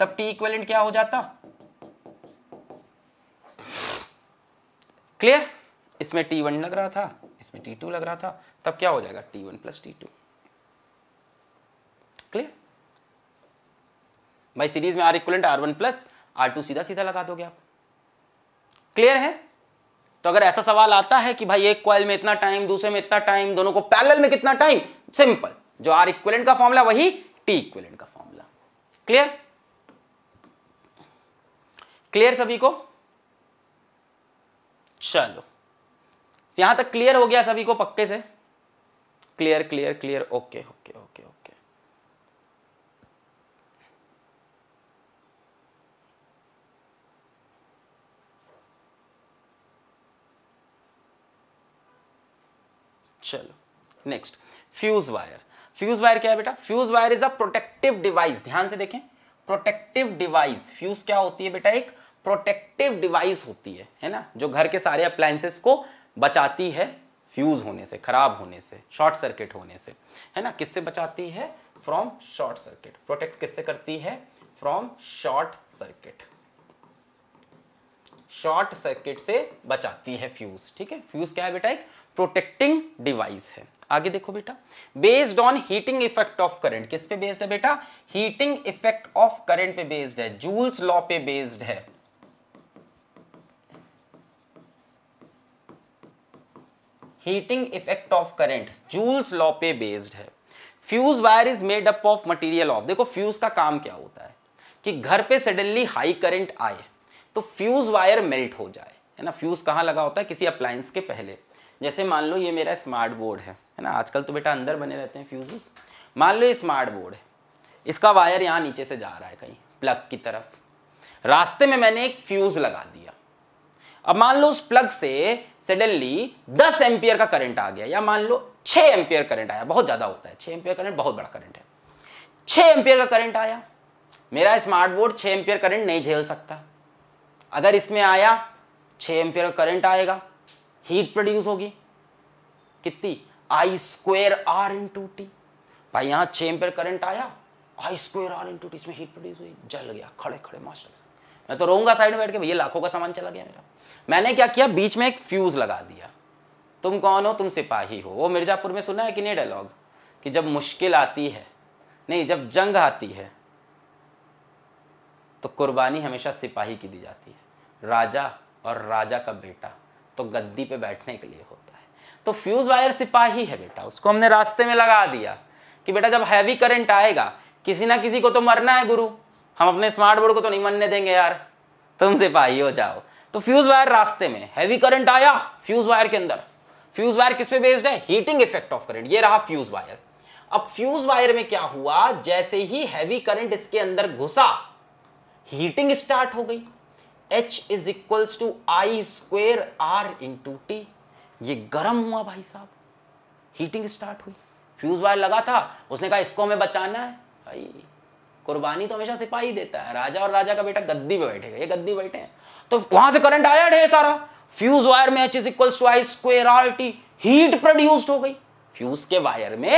तब टी इक्वेलेंट क्या हो जाता क्लियर इसमें टी वन लग रहा था इसमें टी टू लग रहा था तब क्या हो जाएगा T one plus T two clear भाई सीरीज में R equivalent R one plus R two सीधा सीधा लगा दोगे आप क्लियर है तो अगर ऐसा सवाल आता है कि भाई एक क्वाल में इतना टाइम दूसरे में इतना टाइम दोनों को पैरेलल में कितना टाइम सिंपल जो आर इक्वेलेंट का फॉर्मूला वही टी इक्वेलेंट का फॉर्मूला क्लियर क्लियर सभी को चलो यहां तक क्लियर हो गया सभी को पक्के से clear clear clear okay okay okay चलो next fuse wire fuse wire क्या है बेटा fuse wire is a protective device ध्यान से देखें प्रोटेक्टिव डिवाइस फ्यूज क्या होती है बेटा एक प्रोटेक्टिव डिवाइस होती है है ना जो घर के सारे अप्लायंसेस को बचाती है फ्यूज होने से खराब होने से शॉर्ट सर्किट होने से है ना किससे बचाती है फ्रॉम शॉर्ट सर्किट प्रोटेक्ट किससे करती है from short circuit short circuit से बचाती है फ्यूज ठीक है फ्यूज क्या है बेटा एक प्रोटेक्टिंग डिवाइस है आगे देखो बेटा based on heating effect of current किस पे बेस्ड है बेटा हीटिंग इफेक्ट ऑफ करंट पे बेस्ड है जूल्स लॉ पे बेस्ड है heating effect of current Joule's law पे बेस्ड है fuse wire is made up of material of देखो फ्यूज का काम क्या होता है कि घर पे सडनली हाई करंट आए तो फ्यूज वायर मेल्ट हो जाए है ना फ्यूज कहां लगा होता है किसी अप्लायंस के पहले जैसे मान लो ये मेरा स्मार्ट बोर्ड है है ना आजकल तो बेटा अंदर बने रहते हैं फ्यूज़ मान लो ये स्मार्ट बोर्ड है इसका वायर यहाँ नीचे से जा रहा है कहीं प्लग की तरफ रास्ते में मैंने एक फ्यूज़ लगा दिया अब मान लो उस प्लग से सडनली 10 एम्पियर का करंट आ गया या मान लो 6 एम्पियर करंट आया बहुत ज़्यादा होता है 6 एम्पियर करंट बहुत बड़ा करंट है 6 एम्पियर का करंट आया मेरा स्मार्ट बोर्ड 6 एम्पियर करंट नहीं झेल सकता अगर इसमें आया 6 एम्पियर का करंट आएगा हीट प्रोड्यूस होगी कितनी I square R into T भाई यहां छः एम्पेयर करंट आया I square R into T इसमें हीट प्रोड्यूस हुई जल गया खड़े खड़े मास्टर मैं तो रोऊंगा साइड में बैठ के भैया लाखों का सामान चला गया मेरा मैंने क्या किया बीच में एक फ्यूज लगा दिया तुम कौन हो तुम सिपाही हो वो मिर्जापुर में सुना है कि नहीं डायलॉग कि जब मुश्किल आती है नहीं जब जंग आती है तो कुर्बानी हमेशा सिपाही की दी जाती है राजा और राजा का बेटा तो गद्दी पे बैठने के लिए होता है तो फ्यूज वायर सिपाही है बेटा उसको हमने रास्ते में लगा दिया कि बेटा जब हैवी करंट आएगा किसी ना किसी को तो मरना है गुरु हम अपने स्मार्ट बोर्ड को तो नहीं मरने देंगे यार तुम सिपाही हो जाओ तो फ्यूज वायर रास्ते में हैवी करंट आया फ्यूज वायर के अंदर फ्यूज वायर किस पे बेस्ड है हीटिंग इफेक्ट ऑफ करंट ये रहा फ्यूज वायर अब फ्यूज वायर में क्या हुआ जैसे ही हैवी करंट इसके अंदर घुसा हीटिंग स्टार्ट हो गई H is equals to I square R into T ये गर्म हुआ भाई साहब हीटिंग स्टार्ट हुई फ्यूज वायर लगा था उसने कहा इसको हमें बचाना है भाई कुर्बानी तो हमेशा सिपाही देता है राजा और राजा का बेटा गद्दी पे बैठेगा ये गद्दी बैठे हैं तो वहां से करंट आया ढेर सारा फ्यूज वायर में H is equal to I square R T heat produced हो गई फ्यूज के वायर में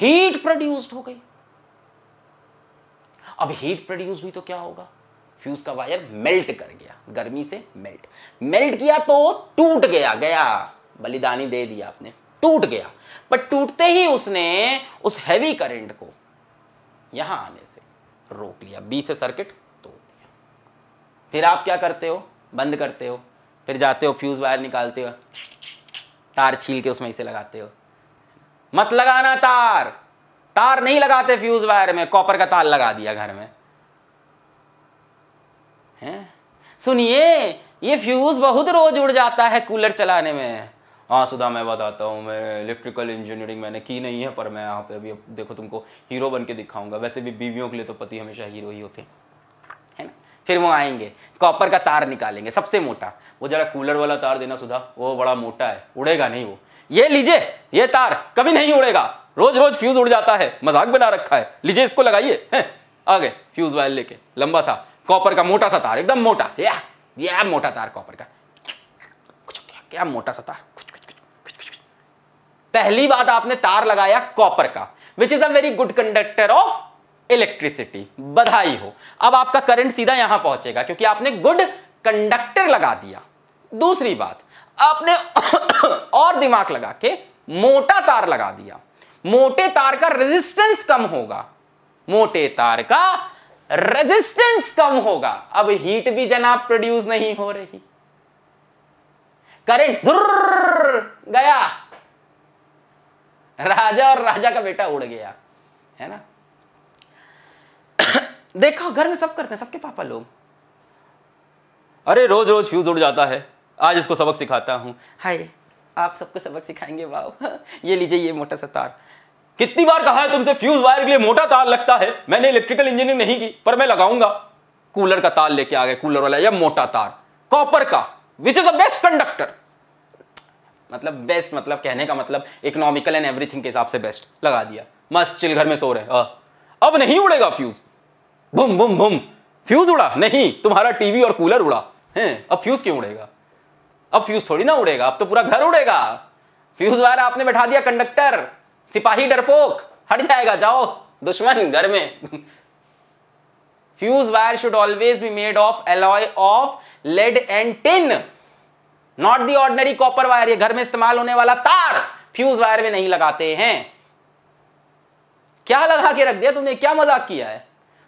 हीट प्रोड्यूस्ड हो गई अब हीट प्रोड्यूस हुई तो क्या होगा फ्यूज का वायर मेल्ट कर गया गर्मी से मेल्ट मेल्ट किया तो टूट गया गया बलिदानी दे दिया आपने टूट गया पर टूटते ही उसने उस हैवी करंट को यहां आने से रोक लिया बी से सर्किट तोड़ दिया फिर आप क्या करते हो बंद करते हो फिर जाते हो फ्यूज वायर निकालते हो तार छील के उसमें इसे लगाते हो मत लगाना तार तार नहीं लगाते फ्यूज वायर में कॉपर का तार लगा दिया घर में सुनिए ये फ्यूज़ बहुत रोज़ उड़ जाता है कूलर चलाने में हाँ सुधा मैं बताता हूँ मैं इलेक्ट्रिकल इंजीनियरिंग मैंने की नहीं है पर मैं यहाँ पे अभी देखो तुमको हीरो बन के दिखाऊंगा वैसे भी बीवियों के लिए तो पति हमेशा हीरो ही होते हैं है ना फिर वो आएंगे कॉपर का तार निकालेंगे सबसे मोटा वो जरा कूलर वाला तार देना सुधा वो बड़ा मोटा है उड़ेगा नहीं वो ये लीजिए ये तार कभी नहीं उड़ेगा रोज रोज फ्यूज उड़ जाता है मजाक बना रखा है लीजिए इसको लगाइए आगे फ्यूज वायर लेके लंबा सा कॉपर का मोटा सा तार एकदम मोटा या या मोटा तार कॉपर का क्या, क्या मोटा सा तार कुछ, कुछ, कुछ, पहली बात आपने तार लगाया कॉपर का which is a very good conductor of electricity बधाई हो अब आपका करंट सीधा यहां पहुंचेगा क्योंकि आपने गुड कंडक्टर लगा दिया दूसरी बात आपने और दिमाग लगा के मोटा तार लगा दिया मोटे तार का रेजिस्टेंस कम होगा मोटे तार का रेजिस्टेंस कम होगा अब हीट भी जनाब प्रोड्यूस नहीं हो रही करंट गया राजा और राजा का बेटा उड़ गया है ना देखो घर में सब करते हैं सबके पापा लोग अरे रोज रोज फ्यूज उड़ जाता है आज इसको सबक सिखाता हूं हाय आप सबको सबक सिखाएंगे वाह ये लीजिए ये मोटा सा तार कितनी बार कहा है तुमसे फ्यूज वायर के लिए मोटा तार लगता है मैंने इलेक्ट्रिकल इंजीनियरिंग नहीं की पर मैं लगाऊंगा कूलर का तार लेके आ गए कूलर वाला या मोटा तार कॉपर का which is the best conductor मतलब बेस्ट मतलब कहने का मतलब इकोनॉमिकल एंड एवरीथिंग के हिसाब से बेस्ट लगा दिया मस्त चिल घर में सो रहे हाँ। अब नहीं उड़ेगा फ्यूज बुम बुम बुम फ्यूज उड़ा नहीं तुम्हारा टीवी और कूलर उड़ा है अब फ्यूज क्यों उड़ेगा अब फ्यूज थोड़ी ना उड़ेगा अब तो पूरा घर उड़ेगा फ्यूज वायर आपने बैठा दिया कंडक्टर सिपाही डरपोक हट जाएगा जाओ दुश्मन घर में fuse wire should always be made of alloy of lead and tin not the ordinary copper wire ये घर में इस्तेमाल होने वाला तार फ्यूज वायर में नहीं लगाते हैं क्या लगा के रख दिया तुमने क्या मजाक किया है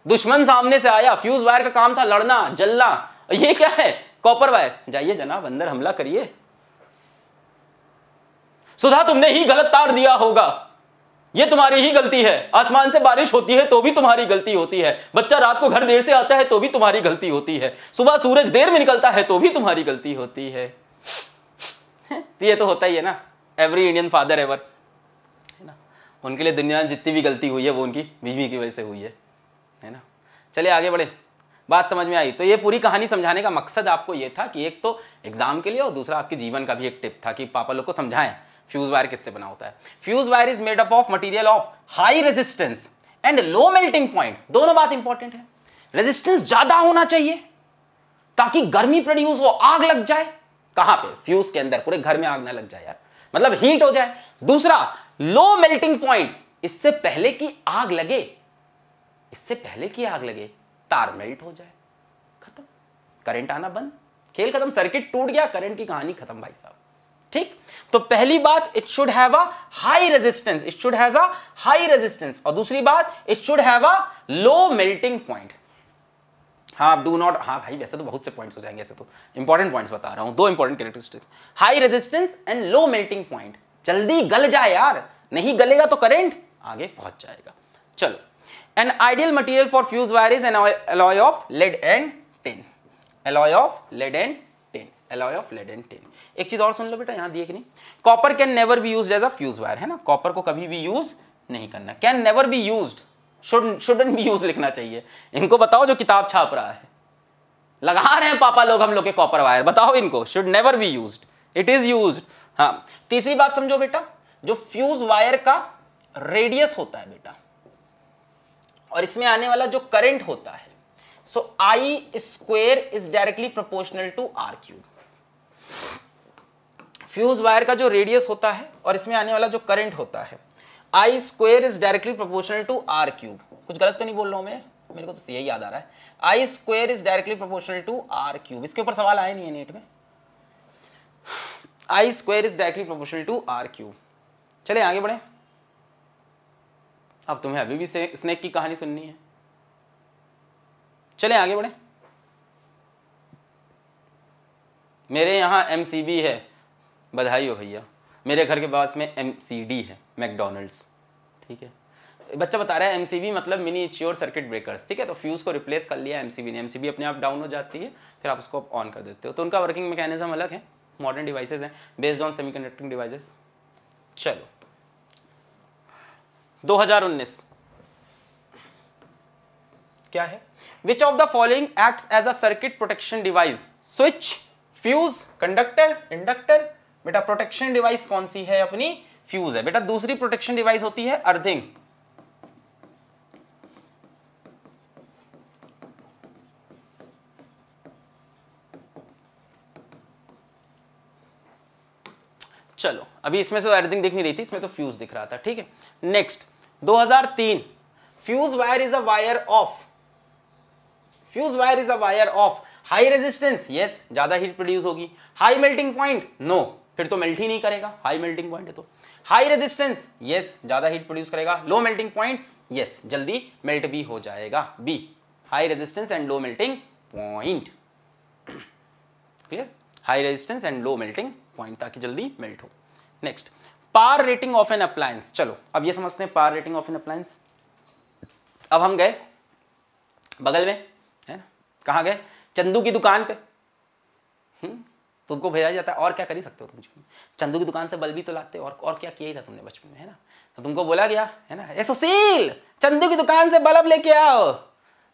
दुश्मन सामने से आया फ्यूज वायर का काम था लड़ना जलना ये क्या है कॉपर वायर जाइए जनाब अंदर हमला करिए सुधा तुमने ही गलत तार दिया होगा ये तुम्हारी ही गलती है आसमान से बारिश होती है तो भी तुम्हारी गलती होती है बच्चा रात को घर देर से आता है तो भी तुम्हारी गलती होती है सुबह सूरज देर में निकलता है तो भी तुम्हारी गलती होती है ये तो होता ही है ना एवरी इंडियन फादर एवर है ना उनके लिए दुनिया में जितनी भी गलती हुई है वो उनकी बीवी की वजह से हुई है है ना चलिए आगे बढ़े बात समझ में आई तो ये पूरी कहानी समझाने का मकसद आपको ये था कि एक तो एग्जाम के लिए और दूसरा आपके जीवन का भी एक टिप था कि पापा लोग को समझाएं फ्यूज वायर किससे बना होता है fuse wire is made up of material of high resistance and low melting point दोनों बात इंपॉर्टेंट है रेजिस्टेंस ज्यादा होना चाहिए ताकि गर्मी प्रोड्यूस हो आग लग जाए कहां पे फ्यूज के अंदर पूरे घर में आग ना लग जाए यार मतलब हीट हो जाए दूसरा लो मेल्टिंग पॉइंट इससे पहले कि आग लगे इससे पहले कि आग लगे तार मेल्ट हो जाए खत्म करंट आना बंद खेल खत्म सर्किट टूट गया करंट की कहानी खत्म भाई साहब ठीक तो पहली बात it should have a high resistance it should has a high resistance और दूसरी बात it should have a low melting point हाँ डू नॉट हाँ भाई वैसे तो बहुत से पॉइंट्स हो जाएंगे ऐसे तो इंपॉर्टेंट पॉइंट्स बता रहा हूं दो important characteristic high resistance and low melting point जल्दी गल जाए यार नहीं गलेगा तो करेंट आगे पहुंच जाएगा चलो an ideal material for fuse wire is an alloy of lead and tin alloy of lead and tin alloy of lead and tin एक चीज और सुन लो बेटा यहां दिए कि नहीं copper can never be use as a fuse wire है ना कॉपर को कभी भी यूज नहीं करना can never be use shouldn't be use लिखना चाहिए इनको बताओ जो किताब छाप रहा है लगा रहे हैं पापा लोग हम लोग के कॉपर वायर बताओ इनको should never be use it is use हाँ तीसरी बात समझो बेटा जो फ्यूज वायर का रेडियस होता है बेटा और इसमें आने वाला जो करंट होता है so I square is directly proportional to R cube fuse wire का जो रेडियस होता है और इसमें आने वाला जो करंट होता है I square is directly proportional to R cube कुछ गलत तो नहीं बोल रहा हूं मैं मेरे को तो यही याद आ रहा है I square is directly proportional to R cube इसके ऊपर सवाल आए नहीं है नेट में I square is directly proportional to R cube चले आगे बढ़े अब तुम्हें अभी भी स्नेक की कहानी सुननी है चले आगे बढ़े मेरे यहां एम है बधाई हो भैया मेरे घर के पास में एम है मैकडोनल्ड्स ठीक है बच्चा बता रहा है एम मतलब मिनी इच्योर सर्किट ब्रेकर्स ठीक है तो फ्यूज़ को रिप्लेस कर लिया एम ने एम अपने आप डाउन हो जाती है फिर आप उसको ऑन कर देते हो तो उनका वर्किंग मैकेनिज्म अलग है मॉडर्न डिवाइसेज हैं बेस्ड ऑन सेमी डिवाइसेस चलो 2019 क्या है which of the following act as a circuit protection device switch fuse conductor inductor बेटा प्रोटेक्शन डिवाइस कौन सी है अपनी फ्यूज है बेटा दूसरी प्रोटेक्शन डिवाइस होती है अर्थिंग चलो अभी इसमें से तो अर्थिंग दिख नहीं रही थी इसमें तो फ्यूज दिख रहा था ठीक है next 2003 fuse wire is a wire of fuse wire is a wire of high resistance yes ज्यादा हीट प्रोड्यूस होगी हाई मेल्टिंग पॉइंट नो फिर तो मेल्ट ही नहीं करेगा हाई मेल्टिंग पॉइंट है तो हाई रेजिस्टेंस यस ज्यादा हीट प्रोड्यूस करेगा लो मेल्टिंग पॉइंट यस जल्दी मेल्ट भी हो जाएगा B high resistance and low melting point clear high resistance and low melting point ताकि जल्दी मेल्ट हो next power rating of an appliance चलो अब ये समझते हैं power rating of an appliance अब हम गए बगल में है ना कहाँ गए चंदू की दुकान पे हुँ? हम्म, तुमको भेजा जाता है और क्या कर ही सकते हो तुम चंदू की दुकान से बल्बी तो लाते हो और और क्या किया ही था तुमने बचपन में है ना तो तुमको बोला गया है ना ए सुशील चंदू की दुकान से बल्ब लेके आओ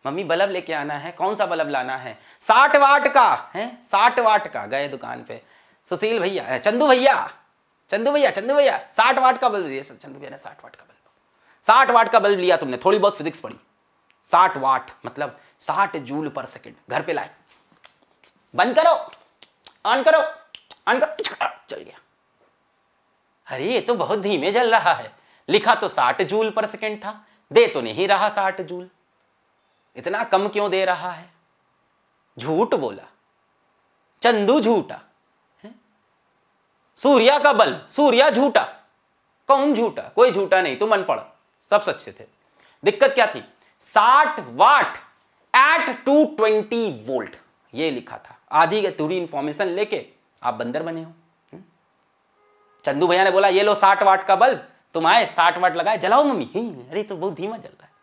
मम्मी बल्ब लेके आना है कौन सा बल्ब लाना है साठ वाट का है साठ वाट का गए दुकान पे सुशील भैया चंदू भैया चंदू भैया चंदू भैया साठ वाट का बल्ब दिया चंदू भैया ने साठ वाट का बल्ब साठ वाट का बल्ब लिया तुमने थोड़ी बहुत फिजिक्स पढ़ी साठ वाट मतलब साठ जूल पर सेकेंड घर पे लाए बंद करो ऑन करो ऑन करो चल गया अरे ये तो बहुत धीमे जल रहा है लिखा तो साठ जूल पर सेकेंड था दे तो नहीं रहा साठ जूल इतना कम क्यों दे रहा है झूठ बोला चंदू झूठा सूर्या का बल सूर्या झूठा कौन झूठा कोई झूठा नहीं तुम अनपढ़ सब सच्चे थे दिक्कत क्या थी साठ watt at two twenty volt ये लिखा था आधी अधूरी इंफॉर्मेशन लेके आप बंदर बने हो हम्म? चंदू भैया ने बोला ये लो साठ वाट का बल्ब तुम आए साठ वाट लगाए जलाओ मम्मी ही हम्म, अरे तो बहुत धीमा जल रहा है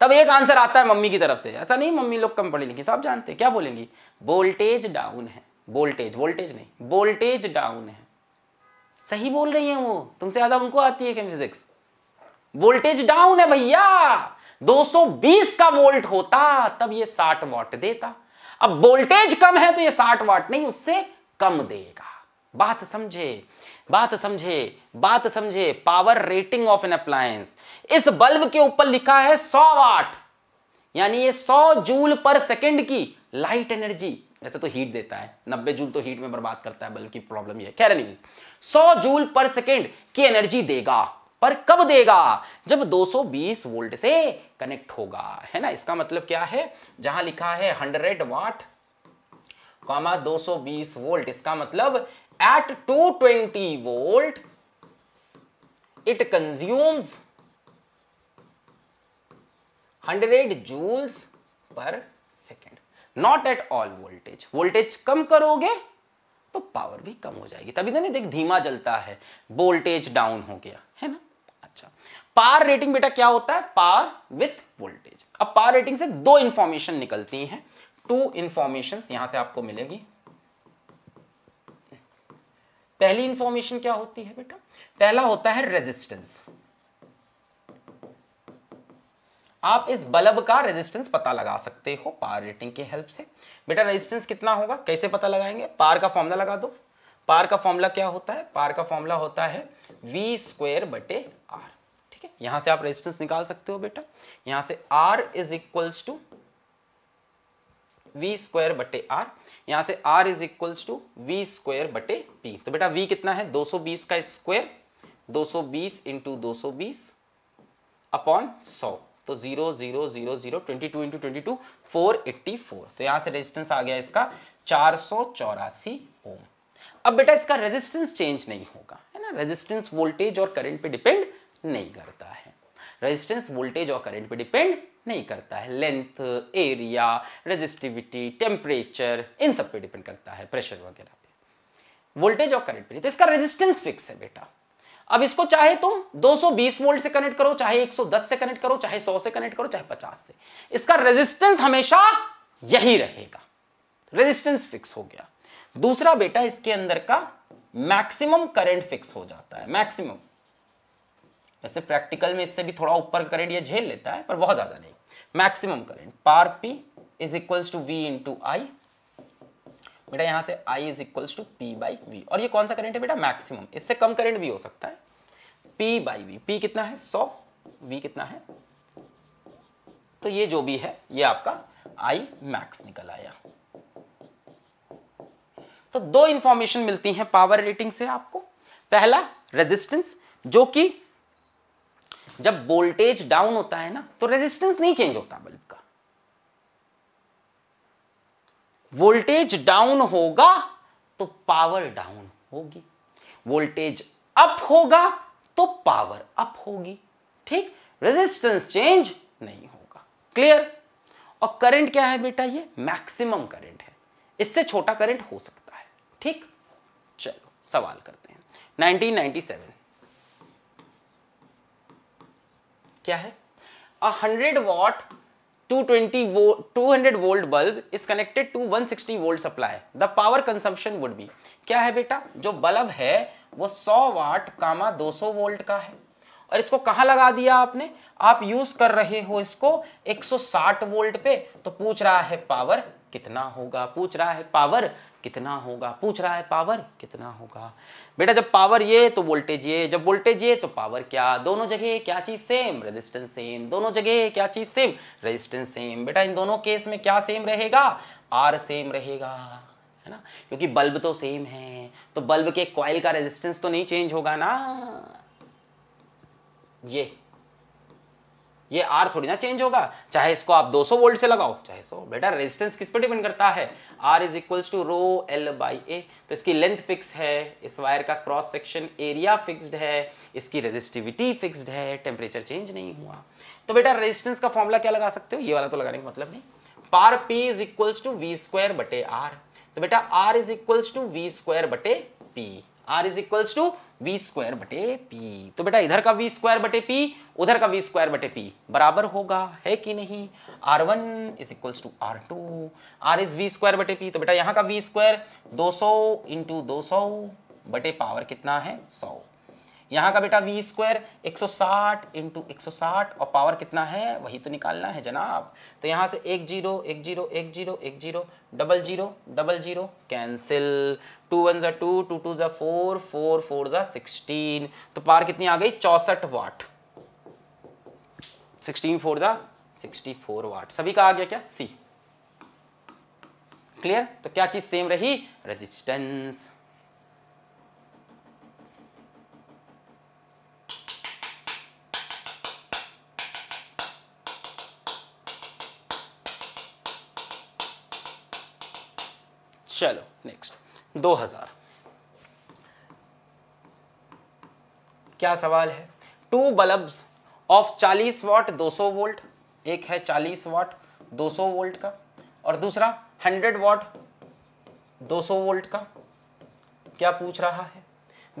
तब एक आंसर आता है मम्मी की तरफ से ऐसा नहीं मम्मी लोग कम पढ़े लिखे सब जानते हैं क्या बोलेंगी वोल्टेज डाउन है वोल्टेज वोल्टेज नहीं वोल्टेज डाउन है सही बोल रही है वो तुमसे ज्यादा उनको आती है फिजिक्स वोल्टेज डाउन है भैया 220 का वोल्ट होता तब ये 60 वाट देता अब वोल्टेज कम है तो ये 60 वाट नहीं उससे कम देगा बात समझे बात समझे बात समझे power rating of an appliance इस बल्ब के ऊपर लिखा है 100 वाट यानी ये 100 जूल पर सेकंड की लाइट एनर्जी ऐसे तो हीट देता है 90 जूल तो हीट में बर्बाद करता है बल्ब की प्रॉब्लम ये खैर एनीवेज 100 जूल पर सेकंड की एनर्जी देगा पर कब देगा जब 220 वोल्ट से कनेक्ट होगा है ना इसका मतलब क्या है जहां लिखा है 100 वाट कॉमा 220 वोल्ट इसका मतलब at 220 volt it consumes 100 joules per second not at all voltage voltage कम करोगे तो पावर भी कम हो जाएगी तभी तो नहीं देख धीमा जलता है वोल्टेज डाउन हो गया पार रेटिंग बेटा क्या होता है पार विथ वोल्टेज अब पार रेटिंग से दो इंफॉर्मेशन निकलती हैं टू इंफॉर्मेशन यहां से आपको मिलेगी पहली इंफॉर्मेशन क्या होती है बेटा पहला होता है रेजिस्टेंस आप इस बल्ब का रेजिस्टेंस पता लगा सकते हो पार रेटिंग के हेल्प से बेटा रेजिस्टेंस कितना होगा कैसे पता लगाएंगे पार का फॉर्मूला लगा दो पार का फॉर्मूला क्या होता है पार का फॉर्मूला होता है वी स्क्वेयर बटे आर है यहां से आप रेजिस्टेंस निकाल सकते हो बेटा यहां से R is equals to V square बटे आर यहां से R is equals to V square बटे पी तो बेटा V कितना है 220 का स्क्वायर 220 इंटू दो बीस अपॉन सौ तो zero zero zero zero twenty two into twenty two four eighty four तो यहां से रेजिस्टेंस आ गया इसका चार सौ चौरासी ओम अब बेटा इसका रेजिस्टेंस चेंज नहीं होगा है ना रेजिस्टेंस वोल्टेज और करंट पे डिपेंड नहीं करता है रेजिस्टेंस वोल्टेज और करंट पे डिपेंड नहीं करता है लेंथ एरिया रेजिस्टिविटी टेम्परेचर इन सब पे डिपेंड करता है प्रेशर वगैरह पे वोल्टेज और करंट पे तो इसका रेजिस्टेंस फिक्स है बेटा अब इसको चाहे तुम 220 वोल्ट से कनेक्ट करो चाहे 110 से कनेक्ट करो चाहे 100 से कनेक्ट करो चाहे 50 से इसका रेजिस्टेंस हमेशा यही रहेगा रेजिस्टेंस फिक्स हो गया दूसरा बेटा इसके अंदर का मैक्सिमम करंट फिक्स हो जाता है मैक्सिमम वैसे प्रैक्टिकल में इससे भी थोड़ा ऊपर करेंट ये झेल लेता है पर बहुत ज़्यादा नहीं maximum current power P is equals to V into I बेटा यहाँ से I is equals to P by V और ये कौन सा करंट है बेटा मैक्सिमम इससे कम करंट भी हो सकता है पी बाई वी पी कितना है सौ वी कितना है तो ये जो भी है ये आपका आई मैक्स निकल आया तो दो इंफॉर्मेशन मिलती हैं पावर रेटिंग से आपको पहला रेजिस्टेंस जो कि जब वोल्टेज डाउन होता है ना तो रेजिस्टेंस नहीं चेंज होता बल्ब का वोल्टेज डाउन होगा तो पावर डाउन होगी वोल्टेज अप होगा तो पावर अप होगी ठीक रेजिस्टेंस चेंज नहीं होगा क्लियर और करंट क्या है बेटा ये मैक्सिमम करंट है इससे छोटा करंट हो सकता है ठीक चलो सवाल करते हैं 1997 क्या है a hundred watt 220 volt 200 volt bulb is connected to 160 volt supply the power consumption would be क्या है बेटा जो बल्ब है वो 100 वाट कामा 200 वोल्ट का है और इसको कहाँ लगा दिया आपने आप यूज कर रहे हो इसको 160 वोल्ट पे तो पूछ रहा है पावर कितना होगा पूछ रहा है पावर कितना होगा पूछ रहा है पावर कितना होगा बेटा जब पावर ये तो वोल्टेज ये जब वोल्टेज ये तो पावर क्या दोनों जगह क्या चीज सेम रेजिस्टेंस सेम दोनों जगह क्या चीज सेम रेजिस्टेंस सेम बेटा इन दोनों केस में क्या सेम रहेगा आर सेम रहेगा है ना क्योंकि बल्ब तो सेम है तो बल्ब के क्वाइल का रेजिस्टेंस तो नहीं चेंज होगा ना ये ये आर थोड़ी ना चेंज होगा चाहे इसको आप 200 वोल्ट से लगाओ चाहे सो बेटा रेजिस्टेंस किस पे डिपेंड करता है R is equals to rho L by A तो इसकी लेंथ फिक्स है इस वायर का क्रॉस सेक्शन एरिया फिक्स्ड है इसकी रेजिस्टिविटी फिक्स्ड है टेम्परेचर चेंज नहीं हुआ तो बेटा रेजिस्टेंस का फॉर्मूला क्या लगा सकते हो ये वाला तो लगाने का मतलब नहीं power P is equals to V square बटे आर तो बेटा R is equals to V square बटे P R is equals to V square बटे पी तो बेटा इधर का वी स्क्वायर बटे पी उधर का वी स्क्वायर बटे पी बराबर होगा है कि नहीं R one is equals to R two R is V square बटे पी तो बेटा यहाँ का वी स्क्वायर दो सौ इंटू दो सौ बटे पावर कितना है सौ यहाँ का बेटा वी स्क्वायर एक सौ साठ इंटू एक सौ साठ और पावर कितना है वही तो निकालना है जनाब तो यहाँ से एक जीरो एक जीरो एक जीरो एक zero double zero double zero cancel two one ज़ा टू टू टू ज़ा फोर फोर फोर ज़ा सिक्सटीन तो पावर कितनी आ गई चौंसठ वाट सिक्सटीन फोर ज़ा सिक्सटी फोर वाट सभी का आ गया क्या सी क्लियर तो क्या चीज़ सेम रही रजिस्टेंस चलो नेक्स्ट दो हजार क्या सवाल है two bulbs of 40 watt 200 volt एक है 40 वॉट 200 वोल्ट का और दूसरा 100 वॉट 200 वोल्ट का क्या पूछ रहा है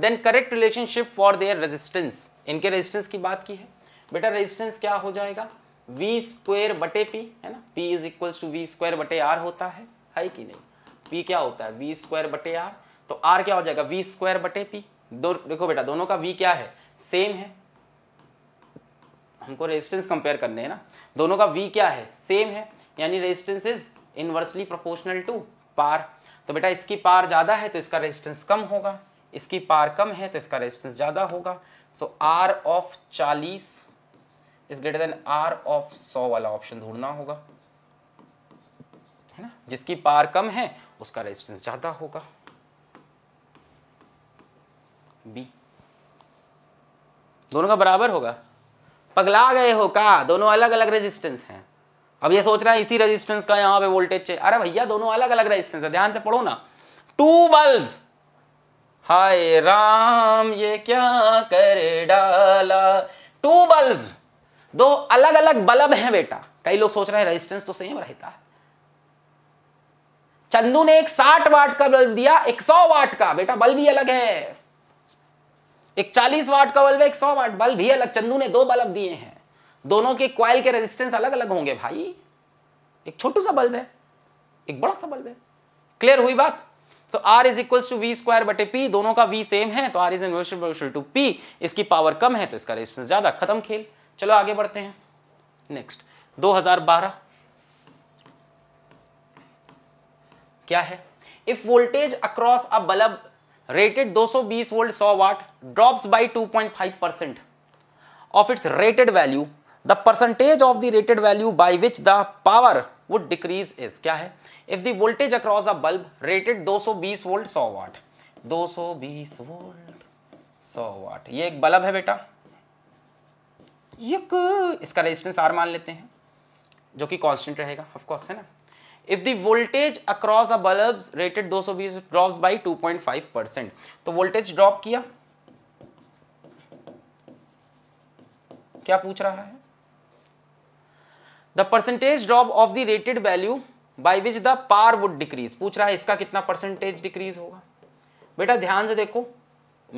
then correct relationship for their resistance इनके रेजिस्टेंस की बात की है बेटा रेजिस्टेंस क्या हो जाएगा वी स्क्वेयर बटे पी है ना P is equals to V square बटे आर होता है, है कि नहीं पी क्या होता है वी स्क्वायर बटे आर तो आर क्या हो जाएगा वी स्क्वायर बटे पी दो देखो बेटा दोनों का वी क्या है सेम है हमको रेजिस्टेंस कंपेयर करने है ना दोनों का वी क्या है सेम है यानी resistance is inversely proportional to power तो बेटा इसकी पार ज़्यादा है तो इसका रेजिस्टेंस कम होगा इसकी पार कम है तो इसका रेजिस्टेंस ज़्यादा होगा सो आर ऑफ चालीस is greater than R of सौ वाला ऑप्शन ढूंढना होगा है ना जिसकी पार कम है उसका रेजिस्टेंस ज़्यादा होगा बी दोनों का बराबर होगा पगला गए हो का दोनों अलग अलग रेजिस्टेंस हैं अब ये सोच रहा है इसी रेजिस्टेंस का यहाँ पे वोल्टेज चाहिए अरे भैया दोनों अलग अलग रेजिस्टेंस है ध्यान से पढ़ो ना टू बल्ब्स हाय राम ये क्या कर डाला टू बल्ब्स दो अलग अलग बल्ब हैं बेटा कई लोग सोच रहे हैं रेजिस्टेंस तो सेम रहता है चंदू ने एक साठ वाट का बल्ब दिया एक सौ वाट का बेटा बल्ब भी अलग है एक चालीस वाट का बल्ब एक सौ वाट बल्ब भी अलग चंदू ने दो बल्ब दिए हैं दोनों के क्वाइल के रेजिस्टेंस अलग अलग होंगे भाई एक छोटू सा बल्ब है एक बड़ा सा बल्ब है क्लियर हुई बात तो R is equal to V square बटे पी दोनों का वी सेम है तो R is inverse to P इसकी पावर कम है तो इसका रेजिस्टेंस ज्यादा खत्म खेल चलो आगे बढ़ते हैं नेक्स्ट 2012 क्या है if voltage across a bulb rated 220 volt 100 watt drops by 2.5 percent of its rated value the percentage of the rated value by which the power would decrease is क्या है if the voltage across a bulb rated 220 volt 100 watt 220 volt 100 watt ये एक bulb है बेटा इसका resistance are मान लेते हैं जो कि कॉन्स्टेंट रहेगा ऑफकोर्स है ना if the voltage across a bulb rated 220 drops by 2.5 percent तो वोल्टेज ड्रॉप किया क्या पूछ रहा है the percentage drop of the rated value by which the power would decrease पूछ रहा है इसका कितना परसेंटेज डिक्रीज होगा बेटा ध्यान से देखो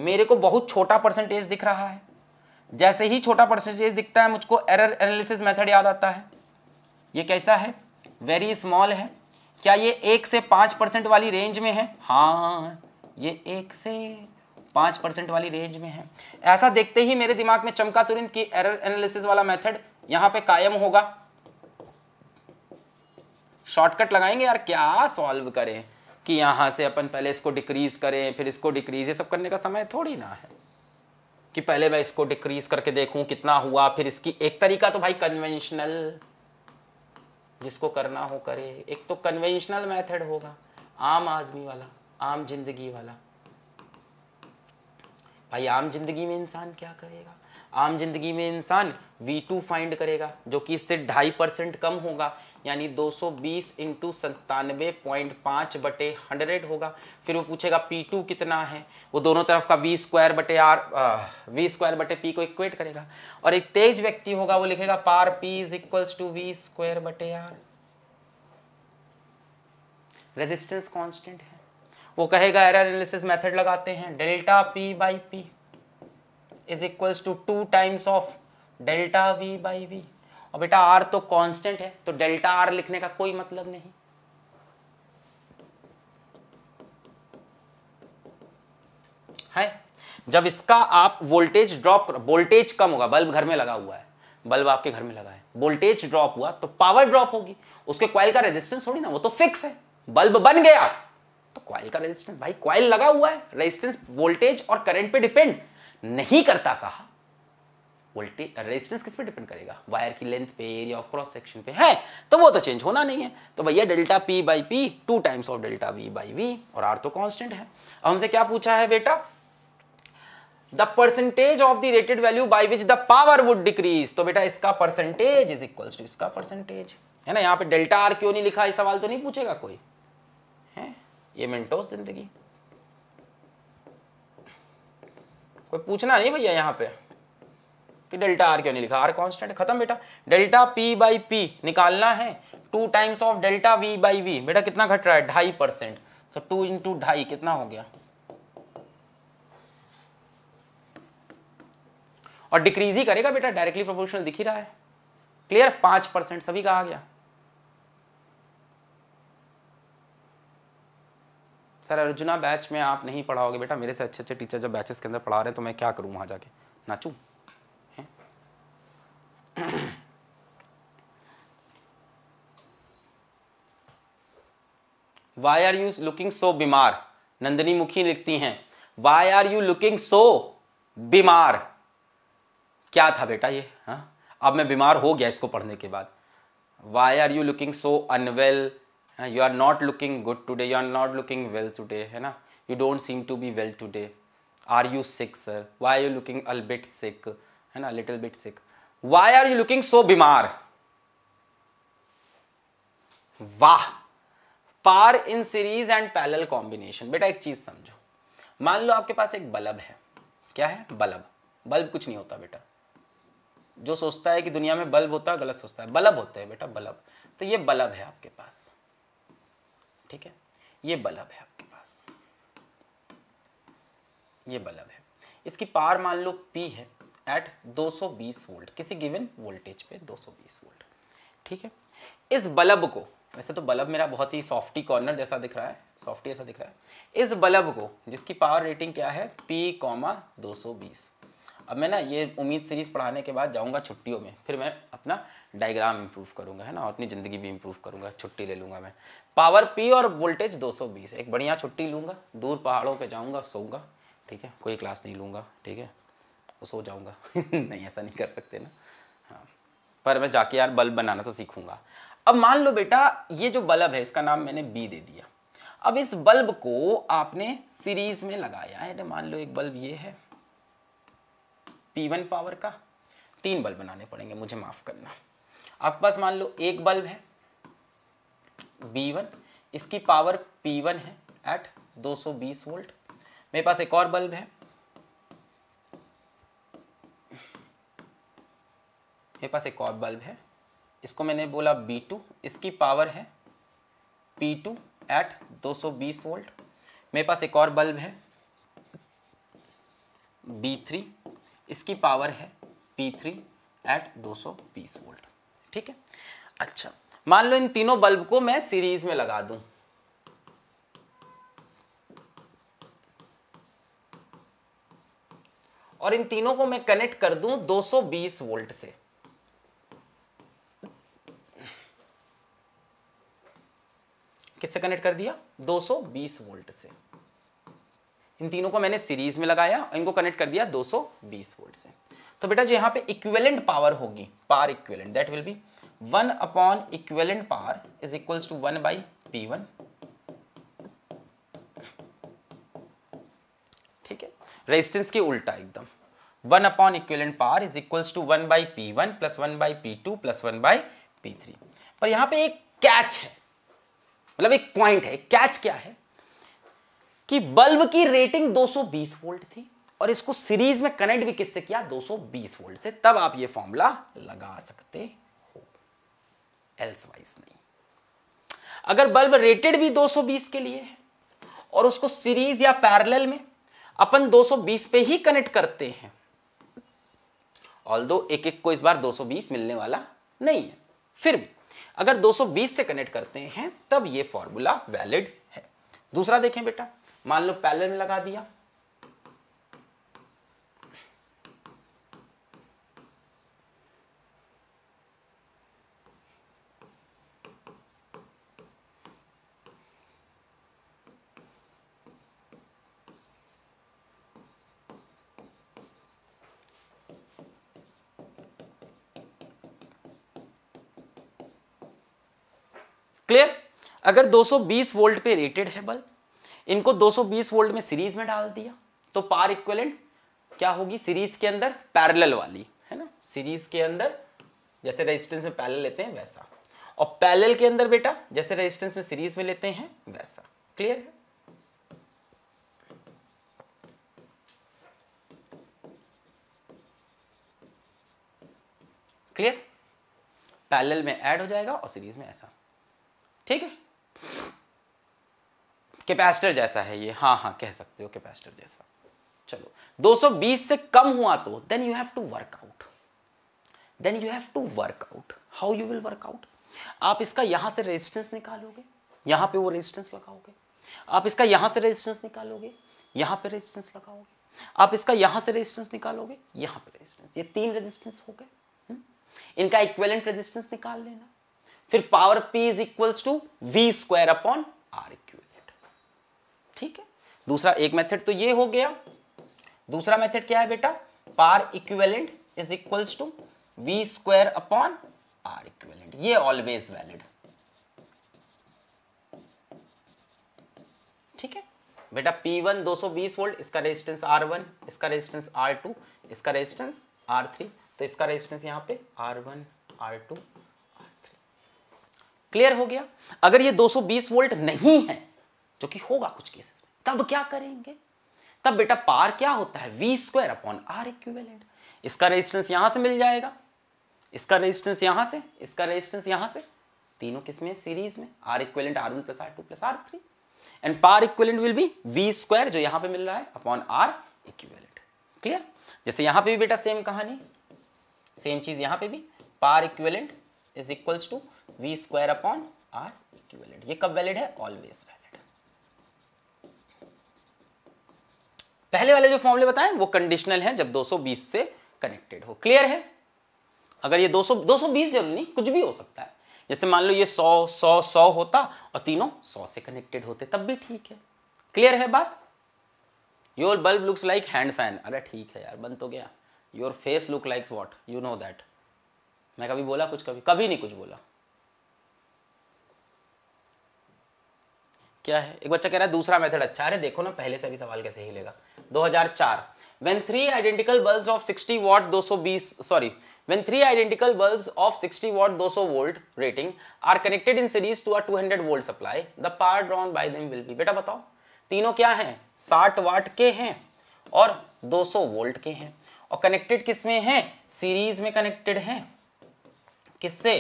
मेरे को बहुत छोटा परसेंटेज दिख रहा है जैसे ही छोटा परसेंटेज दिखता है मुझको एरर एनालिसिस मेथड याद आता है ये कैसा है वेरी स्मॉल है क्या ये एक से पाँच परसेंट वाली रेंज में है हाँ ये एक से पाँच परसेंट वाली रेंज में है ऐसा देखते ही मेरे दिमाग में चमका तुरंत कि एरर एनालिसिस वाला मेथड यहाँ पे कायम होगा शॉर्टकट लगाएंगे यार क्या सॉल्व करें कि यहाँ से अपन पहले इसको डिक्रीज करें फिर इसको डिक्रीज ये सब करने का समय थोड़ी ना है कि पहले मैं इसको डिक्रीज करके देखूं कितना हुआ फिर इसकी एक तरीका तो भाई कन्वेंशनल जिसको करना हो करे एक तो कन्वेंशनल मेथड होगा आम आदमी वाला आम जिंदगी वाला भाई आम जिंदगी में इंसान क्या करेगा आम जिंदगी में इंसान V2 फाइंड करेगा जो कि इससे ढाई परसेंट कम होगा यानी 220 सौ बीस इंटू संतानवे पॉइंट पाँच बटे हंड्रेड होगा फिर वो पूछेगा P2 कितना है वो दोनों तरफ का V स्क्वायर बटे आर वी स्क्वायर बटे P को इक्वेट करेगा और एक तेज व्यक्ति होगा वो लिखेगा power P is equals to V square बटे आर रेजिस्टेंस कांस्टेंट है वो कहेगा एरर एनालिसिस मेथड लगाते हैं delta P by P is equals to two times of delta V by V और बेटा आर तो कांस्टेंट है तो डेल्टा आर लिखने का कोई मतलब नहीं है जब इसका आप वोल्टेज ड्रॉप करो वोल्टेज कम होगा बल्ब घर में लगा हुआ है बल्ब आपके घर में लगा है वोल्टेज ड्रॉप हुआ तो पावर ड्रॉप होगी उसके क्वाइल का रेजिस्टेंस थोड़ी ना वो तो फिक्स है बल्ब बन गया तो क्वाइल का रेजिस्टेंस भाई क्वाइल लगा हुआ है रेजिस्टेंस वोल्टेज और करंट पे डिपेंड नहीं करता साहब वोल्टेज रेजिस्टेंस किस पे डिपेंड करेगा वायर की लेंथ पे एरिया ऑफ क्रॉस सेक्शन पे है तो वो तो चेंज होना नहीं है तो भैया delta P by P two times of delta V by V और आर तो है हमसे क्या पूछा है बेटा the percentage of the rated value by which the power would decrease तो बेटा इसका परसेंटेज इज इक्वल टू इसका परसेंटेज है ना यहाँ पे डेल्टा आर क्यों नहीं लिखा ये सवाल तो नहीं पूछेगा कोई है ये मेंटोस जिंदगी कोई पूछना नहीं भैया यहाँ पे कि डेल्टा आर क्यों नहीं लिखा आर कॉन्स्टेंट खत्म बेटा डेल्टा पी बाई पी निकालना है two times of delta V by V बेटा कितना घट रहा है ढाई परसेंट सो टू इंटू ढाई कितना हो गया और डिक्रीज ही करेगा बेटा डायरेक्टली प्रोपोर्शनल दिख ही रहा है क्लियर पांच परसेंट सभी का आ गया सर अर्जुना बैच में आप नहीं पढ़ाओगे बेटा मेरे से अच्छे अच्छे टीचर जब बैचेस के अंदर पढ़ा रहे हैं तो मैं क्या करूं वहां जाके नाचू why are you looking so बीमार नंदनी मुखी लिखती हैं why are you looking so बीमार क्या था बेटा ये हा? अब मैं बीमार हो गया इसको पढ़ने के बाद why are you looking so unwell you are not looking good today you are not looking well today है ना you don't seem to be well today are you sick sir why are you looking a bit sick है ना little bit sick why are you looking so बीमार वाह power in series and parallel combination बेटा एक चीज समझो मान लो आपके पास एक बल्ब है क्या है बल्ब बल्ब कुछ नहीं होता बेटा जो सोचता है कि दुनिया में बल्ब होता है गलत सोचता है बल्ब होते हैं बेटा बल्ब तो ये बल्ब है आपके पास ठीक है ये बल्ब है आपके पास ये बल्ब है इसकी पार मान लो पी है एट 220 वोल्ट किसी गिवन वोल्टेज पे 220 वोल्ट ठीक है इस बल्ब को वैसे तो बल्ब मेरा बहुत ही सॉफ्टी कॉर्नर जैसा दिख रहा है सॉफ्टी ऐसा दिख रहा है इस बल्ब को जिसकी पावर रेटिंग क्या है पी कॉमा दो अब मैं ना ये उम्मीद सीरीज़ पढ़ाने के बाद जाऊंगा छुट्टियों में फिर मैं अपना डायग्राम इंप्रूव करूंगा है ना और अपनी ज़िंदगी भी इंप्रूव करूंगा छुट्टी ले लूंगा मैं पावर पी और वोल्टेज 220 एक बढ़िया छुट्टी लूंगा दूर पहाड़ों पे जाऊंगा सोऊंगा ठीक है कोई क्लास नहीं लूंगा ठीक है तो सो जाऊंगा नहीं ऐसा नहीं कर सकते ना हाँ पर मैं जाके यार बल्ब बनाना तो सीखूंगा अब मान लो बेटा ये जो बल्ब है इसका नाम मैंने बी दे दिया अब इस बल्ब को आपने सीरीज में लगाया है तो मान लो एक बल्ब ये है पी वन पावर का तीन बल्ब बनाने पड़ेंगे मुझे माफ़ करना आपके पास मान लो एक बल्ब है बी वन इसकी पावर पी वन है एट 220 वोल्ट मेरे पास एक और बल्ब है मेरे पास एक और बल्ब है इसको मैंने बोला B2 इसकी पावर है P2 एट 220 वोल्ट मेरे पास एक और बल्ब है B3 इसकी पावर है P3 एट 220 वोल्ट ठीक है अच्छा मान लो इन तीनों बल्ब को मैं सीरीज में लगा दूं और इन तीनों को मैं कनेक्ट कर दूं 220 वोल्ट से किससे कनेक्ट कर दिया 220 वोल्ट से इन तीनों को मैंने सीरीज में लगाया और इनको कनेक्ट कर दिया 220 वोल्ट से तो बेटा जो यहां पे इक्विवेलेंट पावर होगी power equivalent that will be one upon equivalent power is equals to one by P one ठीक है रेजिस्टेंस के उल्टा एकदम one upon equivalent power is equals to one by P one plus one by P two plus one by P three पर यहां पे एक catch है मतलब एक पॉइंट है कैच क्या है कि बल्ब की रेटिंग 220 वोल्ट थी और इसको सीरीज में कनेक्ट भी किससे किया 220 वोल्ट से तब आप ये फॉर्मूला लगा सकते हो एल्स वाइज नहीं अगर बल्ब रेटेड भी 220 के लिए है और उसको सीरीज या पैरेलल में अपन 220 पे ही कनेक्ट करते हैं ऑल दो एक एक को इस बार 220 मिलने वाला नहीं है फिर भी अगर 220 से कनेक्ट करते हैं तब ये फॉर्मूला वैलिड है दूसरा देखें बेटा मान लो पैलर में लगा दिया क्लियर अगर 220 वोल्ट पे रेटेड है बल्ब इनको 220 वोल्ट में सीरीज में डाल दिया तो पार इक्वेलेंट क्या होगी सीरीज के अंदर पैरेलल वाली है ना सीरीज के अंदर जैसे रेजिस्टेंस में पैरेलल लेते हैं वैसा और पैरेलल के अंदर बेटा जैसे रेजिस्टेंस में सीरीज में लेते हैं वैसा क्लियर है क्लियर पैरेलल में ऐड हो जाएगा और सीरीज में ऐसा ठीक है कैपेसिटर जैसा है ये हाँ हाँ कह सकते हो कैपेसिटर जैसा चलो 220 से कम हुआ तो then you have to work out then you have to work out how you will work out आप इसका यहां से रेजिस्टेंस निकालोगे यहां पे वो रेजिस्टेंस लगाओगे आप इसका यहां से रेजिस्टेंस निकालोगे यहां पे रेजिस्टेंस लगाओगे आप इसका यहां से रेजिस्टेंस निकालोगे यहां पे रेजिस्टेंस ये तीन रेजिस्टेंस हो गए हम्म? इनका इक्वेलेंट रेजिस्टेंस निकाल लेना फिर power P is equal to V square upon R equivalent ठीक है दूसरा एक मेथड तो ये हो गया दूसरा मेथड क्या है बेटा power equivalent is equal to V square upon R equivalent ये ऑलवेज वैलिड ठीक है बेटा P1 220 वोल्ट इसका रेजिस्टेंस R1 इसका रेजिस्टेंस R2 इसका रेजिस्टेंस R3 तो इसका रेजिस्टेंस यहाँ पे R1 R2 क्लियर हो गया अगर ये 220 वोल्ट नहीं है जो कि होगा कुछ केसेस में तब क्या करेंगे तब बेटा पार क्या होता है V square upon R equivalent इसका रेजिस्टेंस यहां से मिल जाएगा इसका रेजिस्टेंस यहां से इसका रेजिस्टेंस यहां से तीनों किसमें सीरीज में R equivalent R one plus R two plus R three and power equivalent will be V square जो यहां पे मिल रहा है अपॉन आर इक्वेलेंट क्लियर जैसे यहां पे भी बेटा सेम कहानी सेम चीज यहां पे भी power equivalent is equals to V square upon R equivalent ये कब वैलिड है ऑलवेज वैलिड पहले वाले जो फॉर्मूले बताएं वो कंडीशनल हैं जब 220 से कनेक्टेड हो क्लियर है अगर ये 200 220 जब नहीं कुछ भी हो सकता है जैसे मान लो ये 100 100 100 होता और तीनों 100 से कनेक्टेड होते तब भी ठीक है क्लियर है बात your bulb looks like hand fan अरे ठीक है यार बंद तो गया your face look likes what you know that मैं कभी बोला कुछ कभी कभी नहीं कुछ बोला क्या है एक बच्चा कह रहा है दूसरा मेथड अच्छा अरे देखो ना पहले से भी सवाल कैसे ही लेगा 2004 when three identical bulbs of 60 watt 220 sorry when three identical bulbs of 60 watt 200 volt rating are connected in series to a 200 volt supply the power drawn by them will be बेटा बताओ तीनों क्या हैं 60 वाट के हैं और 200 वोल्ट के हैं और कनेक्टेड किस में हैं सीरीज में कनेक्टेड है किससे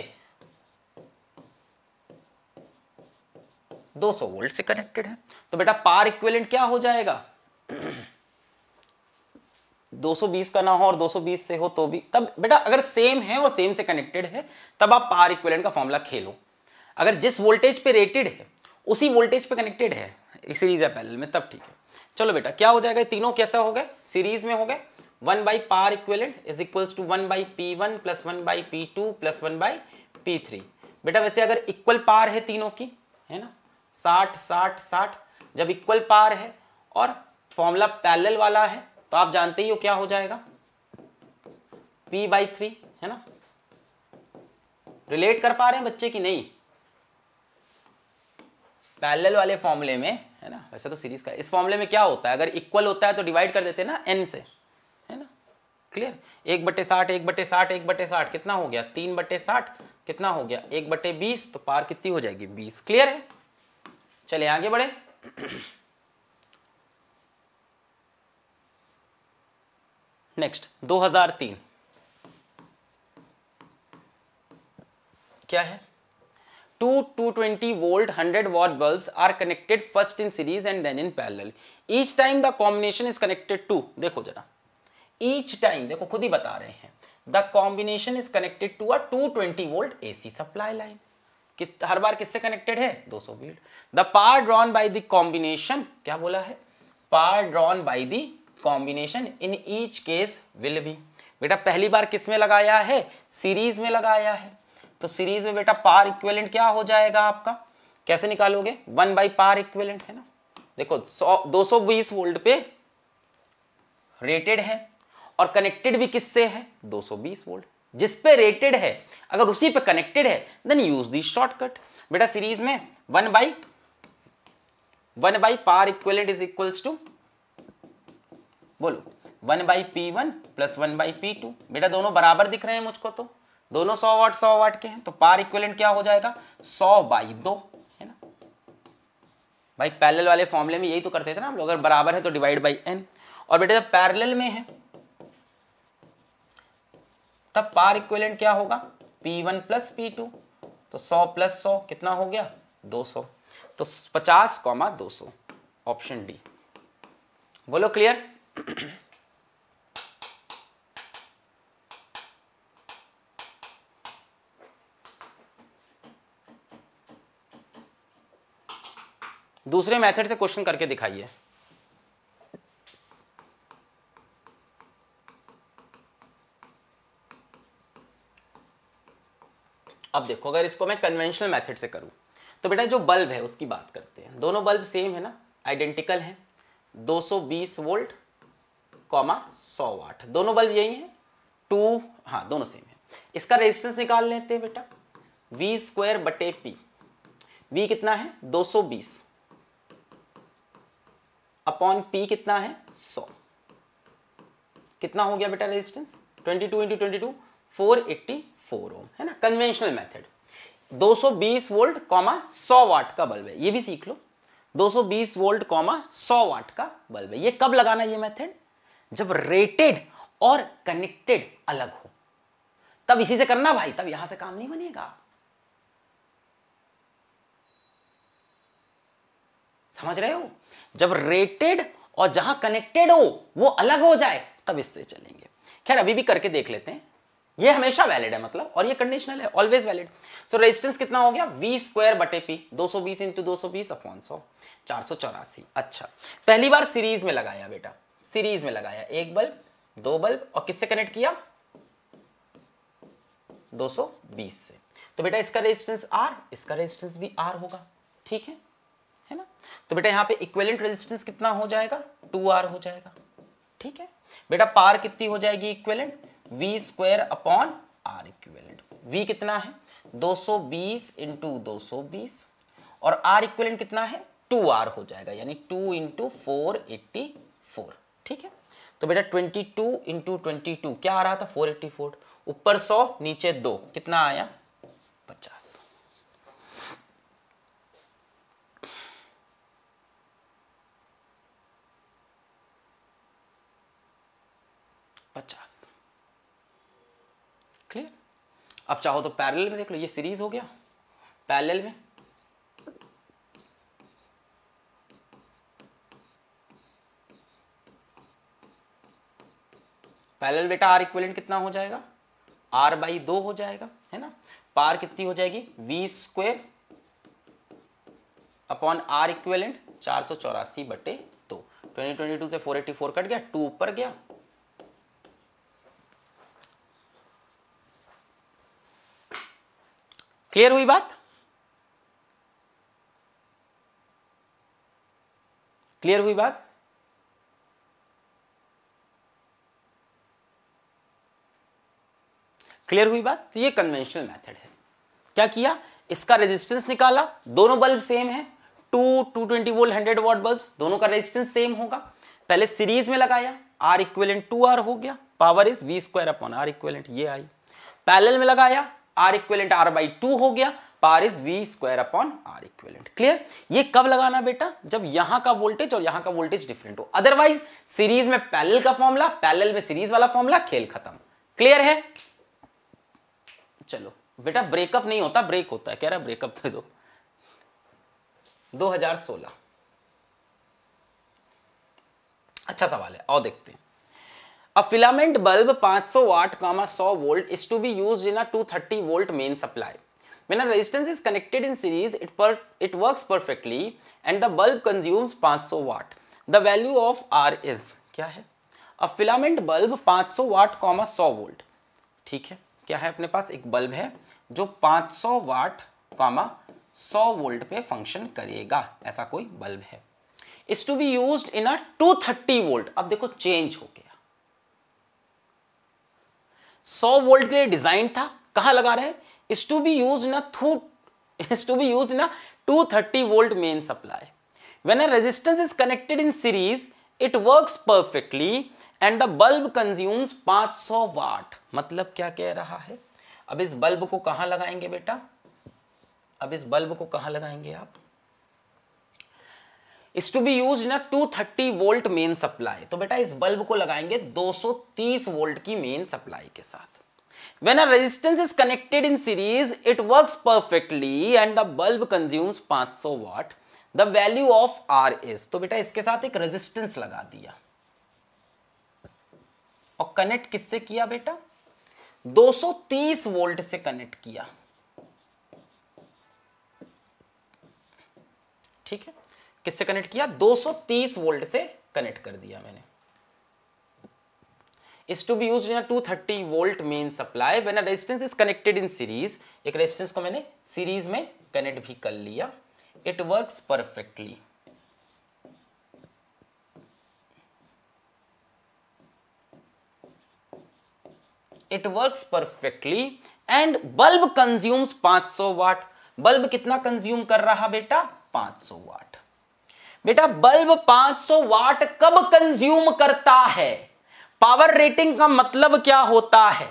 200 वोल्ट से कनेक्टेड है तो बेटा पार इक्विवेलेंट क्या हो जाएगा 220 का ना हो और 220 से हो तो भी तब बेटा अगर सेम है और सेम से कनेक्टेड है तब आप पार इक्विवेलेंट का फॉर्मूला खेलो अगर जिस वोल्टेज पे रेटेड है उसी वोल्टेज पे कनेक्टेड है सीरीज है पैरेलल में तब ठीक है चलो बेटा क्या हो जाएगा तीनों कैसा हो गए सीरीज में हो गए one by power equivalent is equal to one by P one plus one by P two plus one by P three बेटा वैसे अगर इक्वल पार है तीनों की है ना साठ साठ साठ जब इक्वल पार है और फॉर्मूला पैरेलल वाला है तो आप जानते ही हो क्या हो जाएगा p बाई थ्री है ना रिलेट कर पा रहे हैं बच्चे की नहीं पैरेलल वाले फॉर्मूले में है ना वैसे तो सीरीज का इस फॉर्मूले में क्या होता है अगर इक्वल होता है तो डिवाइड कर देते हैं ना n से क्लियर एक बटे साठ एक बटे साठ एक बटे साठ कितना हो गया तीन बटे साठ कितना हो गया एक बटे बीस तो पार कितनी हो जाएगी बीस क्लियर है चले आगे बढ़े नेक्स्ट दो हजार तीन क्या है two two twenty volt hundred watt bulb are connected first in series and then in parallel each time the combination is connected to देखो जरा ईच टाइम देखो खुद ही बता रहे हैं the combination is connected to a 220 twenty volt AC supply line किस हर बार किससे कनेक्टेड है 200 सौ volt the power drawn by the combination क्या बोला है power drawn by the combination in each case will be बेटा पहली बार किस में लगाया है सीरीज में लगाया है तो सीरीज में बेटा पार इक्वेलेंट क्या हो जाएगा आपका कैसे निकालोगे वन बाई पार इक्वेलेंट है ना देखो सौ दो वोल्ट पे रेटेड है और कनेक्टेड भी किससे है 220 वोल्ट जिस पे रेटेड है अगर उसी पे कनेक्टेड है देन यूज दी शॉर्टकट बेटा सीरीज में one by one by power equivalent is equals to बोलो one by P one plus one by P two बेटा दोनों बराबर दिख रहे हैं मुझको तो दोनों सौ वाट सौ वाट के हैं तो पार इक्वलेंट क्या हो जाएगा सौ बाई दो है ना भाई पैरल वाले फॉर्मूले में यही तो करते थे ना हम लोग अगर बराबर है तो डिवाइड बाई एन और बेटा जब पैरल में है तब पार इक्वेलेंट क्या होगा P1 वन प्लस पी तो 100 प्लस सौ कितना हो गया 200 तो 50 कॉमा दो ऑप्शन डी बोलो क्लियर दूसरे मेथड से क्वेश्चन करके दिखाइए अब देखो अगर इसको मैं कन्वेंशनल मेथड से करूं तो बेटा जो बल्ब है उसकी बात करते हैं दोनों बल्ब सेम है ना आइडेंटिकल हैं 220 वोल्ट कॉमा सौ वाट दोनों बल्ब यही हैं टू हाँ दोनों सेम है इसका रेजिस्टेंस निकाल लेते हैं बेटा वी स्क्वायर बटे पी वी कितना है 220 अपॉन पी कितना है 100 कितना हो गया बेटा resistance 22 two into twenty two four eighty four ohm है ना conventional method 220 volt comma 100 watt का बल्ब है ये भी सीख लो 220 वोल्ट कॉमा 100 वाट का बल्ब है ये कब लगाना ये मेथड जब रेटेड और कनेक्टेड अलग हो तब इसी से करना भाई तब यहां से काम नहीं बनेगा समझ रहे हो जब रेटेड और जहां कनेक्टेड हो वो अलग हो जाए तब इससे चलेंगे खैर अभी भी करके देख लेते हैं ये हमेशा वैलिड है मतलब और ये कंडीशनल है ऑलवेज वैलिड सो रेजिस्टेंस कितना हो गया वी स्क्वायर बटे पी दो सौ बीस इंटू दो सौ बीस अपॉन सौ चार सौ चौरासी अच्छा पहली बार सीरीज में लगाया बेटा सीरीज में लगाया एक बल्ब दो बल्ब और किससे कनेक्ट किया 220 से तो बेटा इसका रेजिस्टेंस आर इसका रेजिस्टेंस भी आर होगा ठीक है है ना तो बेटा यहाँ पे इक्वेलेंट रेजिस्टेंस कितना हो जाएगा टू आर हो जाएगा ठीक है बेटा पार कितनी हो जाएगी equivalent V square upon R equivalent V कितना है 220 सौ बीस इंटू दो और आर इक्विवेलेंट कितना है 2r हो जाएगा यानी 2 इंटू फोर ठीक है तो बेटा 22 टू इंटू क्या आ रहा था 484 ऊपर 100 नीचे 2 कितना आया 50 अब चाहो तो पैरेलल में देख लो ये सीरीज हो गया पैरेलल में पैरेलल बेटा आर इक्विवेलेंट कितना हो जाएगा आर बाई दो हो जाएगा है ना पार कितनी हो जाएगी V square upon R equivalent चार सौ चौरासी बटे दो ट्वेंटी ट्वेंटी टू से फोर एटी फोर कट गया टू ऊपर गया क्लियर हुई बात क्लियर हुई बात क्लियर हुई बात तो ये कन्वेंशनल मेथड है क्या किया इसका रेजिस्टेंस निकाला दोनों बल्ब सेम है two two twenty volt hundred watt bulb दोनों का रेजिस्टेंस सेम होगा पहले सीरीज में लगाया आर इक्वेलेंट टू आर हो गया power is V square upon R equivalent ये आई पैरेलल में लगाया R equivalent R by two हो गया power is V square upon R equivalent clear ये कब लगाना बेटा जब यहां का वोल्टेज और यहां का वोल्टेज डिफरेंट हो अदरवाइज सीरीज में पैल का फॉर्मुला पैरेलल में सीरीज वाला फॉर्मूला खेल खत्म क्लियर है चलो बेटा ब्रेकअप नहीं होता ब्रेक होता है कह रहा ब्रेकअप दे दो 2016 अच्छा सवाल है और देखते हैं A filament bulb 500 watt, 100 volt is to be used in a 230 volt main supply. When a resistance is connected in series, it, per, it works perfectly and the bulb consumes 500 watt. The value of R is क्या है A filament bulb 500 watt, 100 volt. ठीक है क्या है अपने पास एक bulb है जो 500 वाट कॉमा 100 वोल्ट पे फंक्शन करेगा ऐसा कोई बल्ब है is to be use in a 230 volt अब देखो चेंज होके सौ वोल्ट के लिए डिजाइन था कहां लगा रहे हैं to be use in through is to be use in two thirty volt main supply when a resistance is connected in series it work perfectly and the bulb consumes 500 watt मतलब क्या कह रहा है अब इस बल्ब को कहां लगाएंगे बेटा अब इस बल्ब को कहां लगाएंगे आप is to be use in two thirty volt main supply तो बेटा इस बल्ब को लगाएंगे 230 वोल्ट की मेन सप्लाई के साथ when a resistance is connected in series it works perfectly and the bulb consumes 500 watt the value of R is तो बेटा इसके साथ एक रेजिस्टेंस लगा दिया और कनेक्ट किससे किया बेटा 230 वोल्ट से कनेक्ट किया किससे कनेक्ट किया 230 वोल्ट से कनेक्ट कर दिया मैंने is to be use in two thirty volt main supply when resistance is connected in series एक रेजिस्टेंस को मैंने सीरीज में कनेक्ट भी कर लिया it works perfectly it works perfectly and bulb consumes 500 सौ वाट बल्ब कितना कंज्यूम कर रहा बेटा 500 सौ वाट बेटा बल्ब 500 वाट कब कंज्यूम करता है पावर रेटिंग का मतलब क्या होता है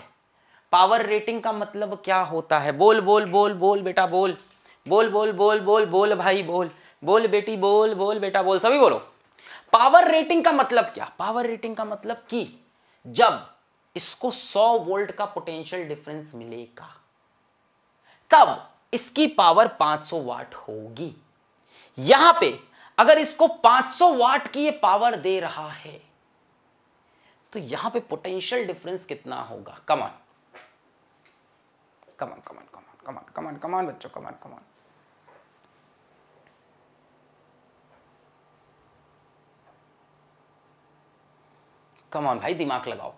पावर रेटिंग का मतलब क्या होता है बोल बोल बोल बोल बेटा बोल बोल बोल बोल बोल बोल भाई बोल बोल बेटी बोल बोल बेटा बोल सभी बोलो पावर रेटिंग का मतलब क्या पावर रेटिंग का मतलब कि जब इसको 100 वोल्ट का पोटेंशियल डिफरेंस मिलेगा तब इसकी पावर 500 वाट होगी यहां पे अगर इसको 500 वाट की ये पावर दे रहा है तो यहां पे पोटेंशियल डिफरेंस कितना होगा कमान कमान कमान कमान कमान कमान कमान बच्चों कमान कमान कमान भाई दिमाग लगाओ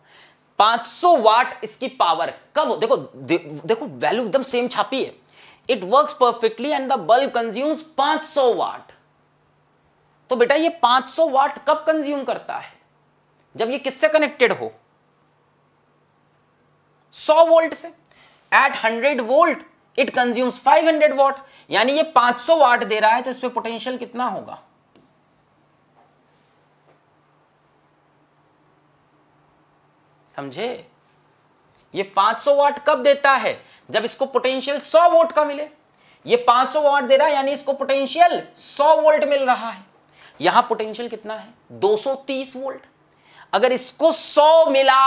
500 वाट इसकी पावर कब देखो दे, देखो वैल्यू एकदम सेम छापी है it works perfectly and the bulb consumes 500 watt तो बेटा ये 500 वाट कब कंज्यूम करता है जब ये किससे कनेक्टेड हो 100 वोल्ट से at 100 volt it consumes 500 watt यानी ये 500 वाट दे रहा है तो इस पर पोटेंशियल कितना होगा समझे ये 500 वाट कब देता है जब इसको पोटेंशियल 100 वोल्ट का मिले ये 500 वाट दे रहा है यानी इसको पोटेंशियल 100 वोल्ट मिल रहा है यहां पोटेंशियल कितना है 230 वोल्ट अगर इसको 100 मिला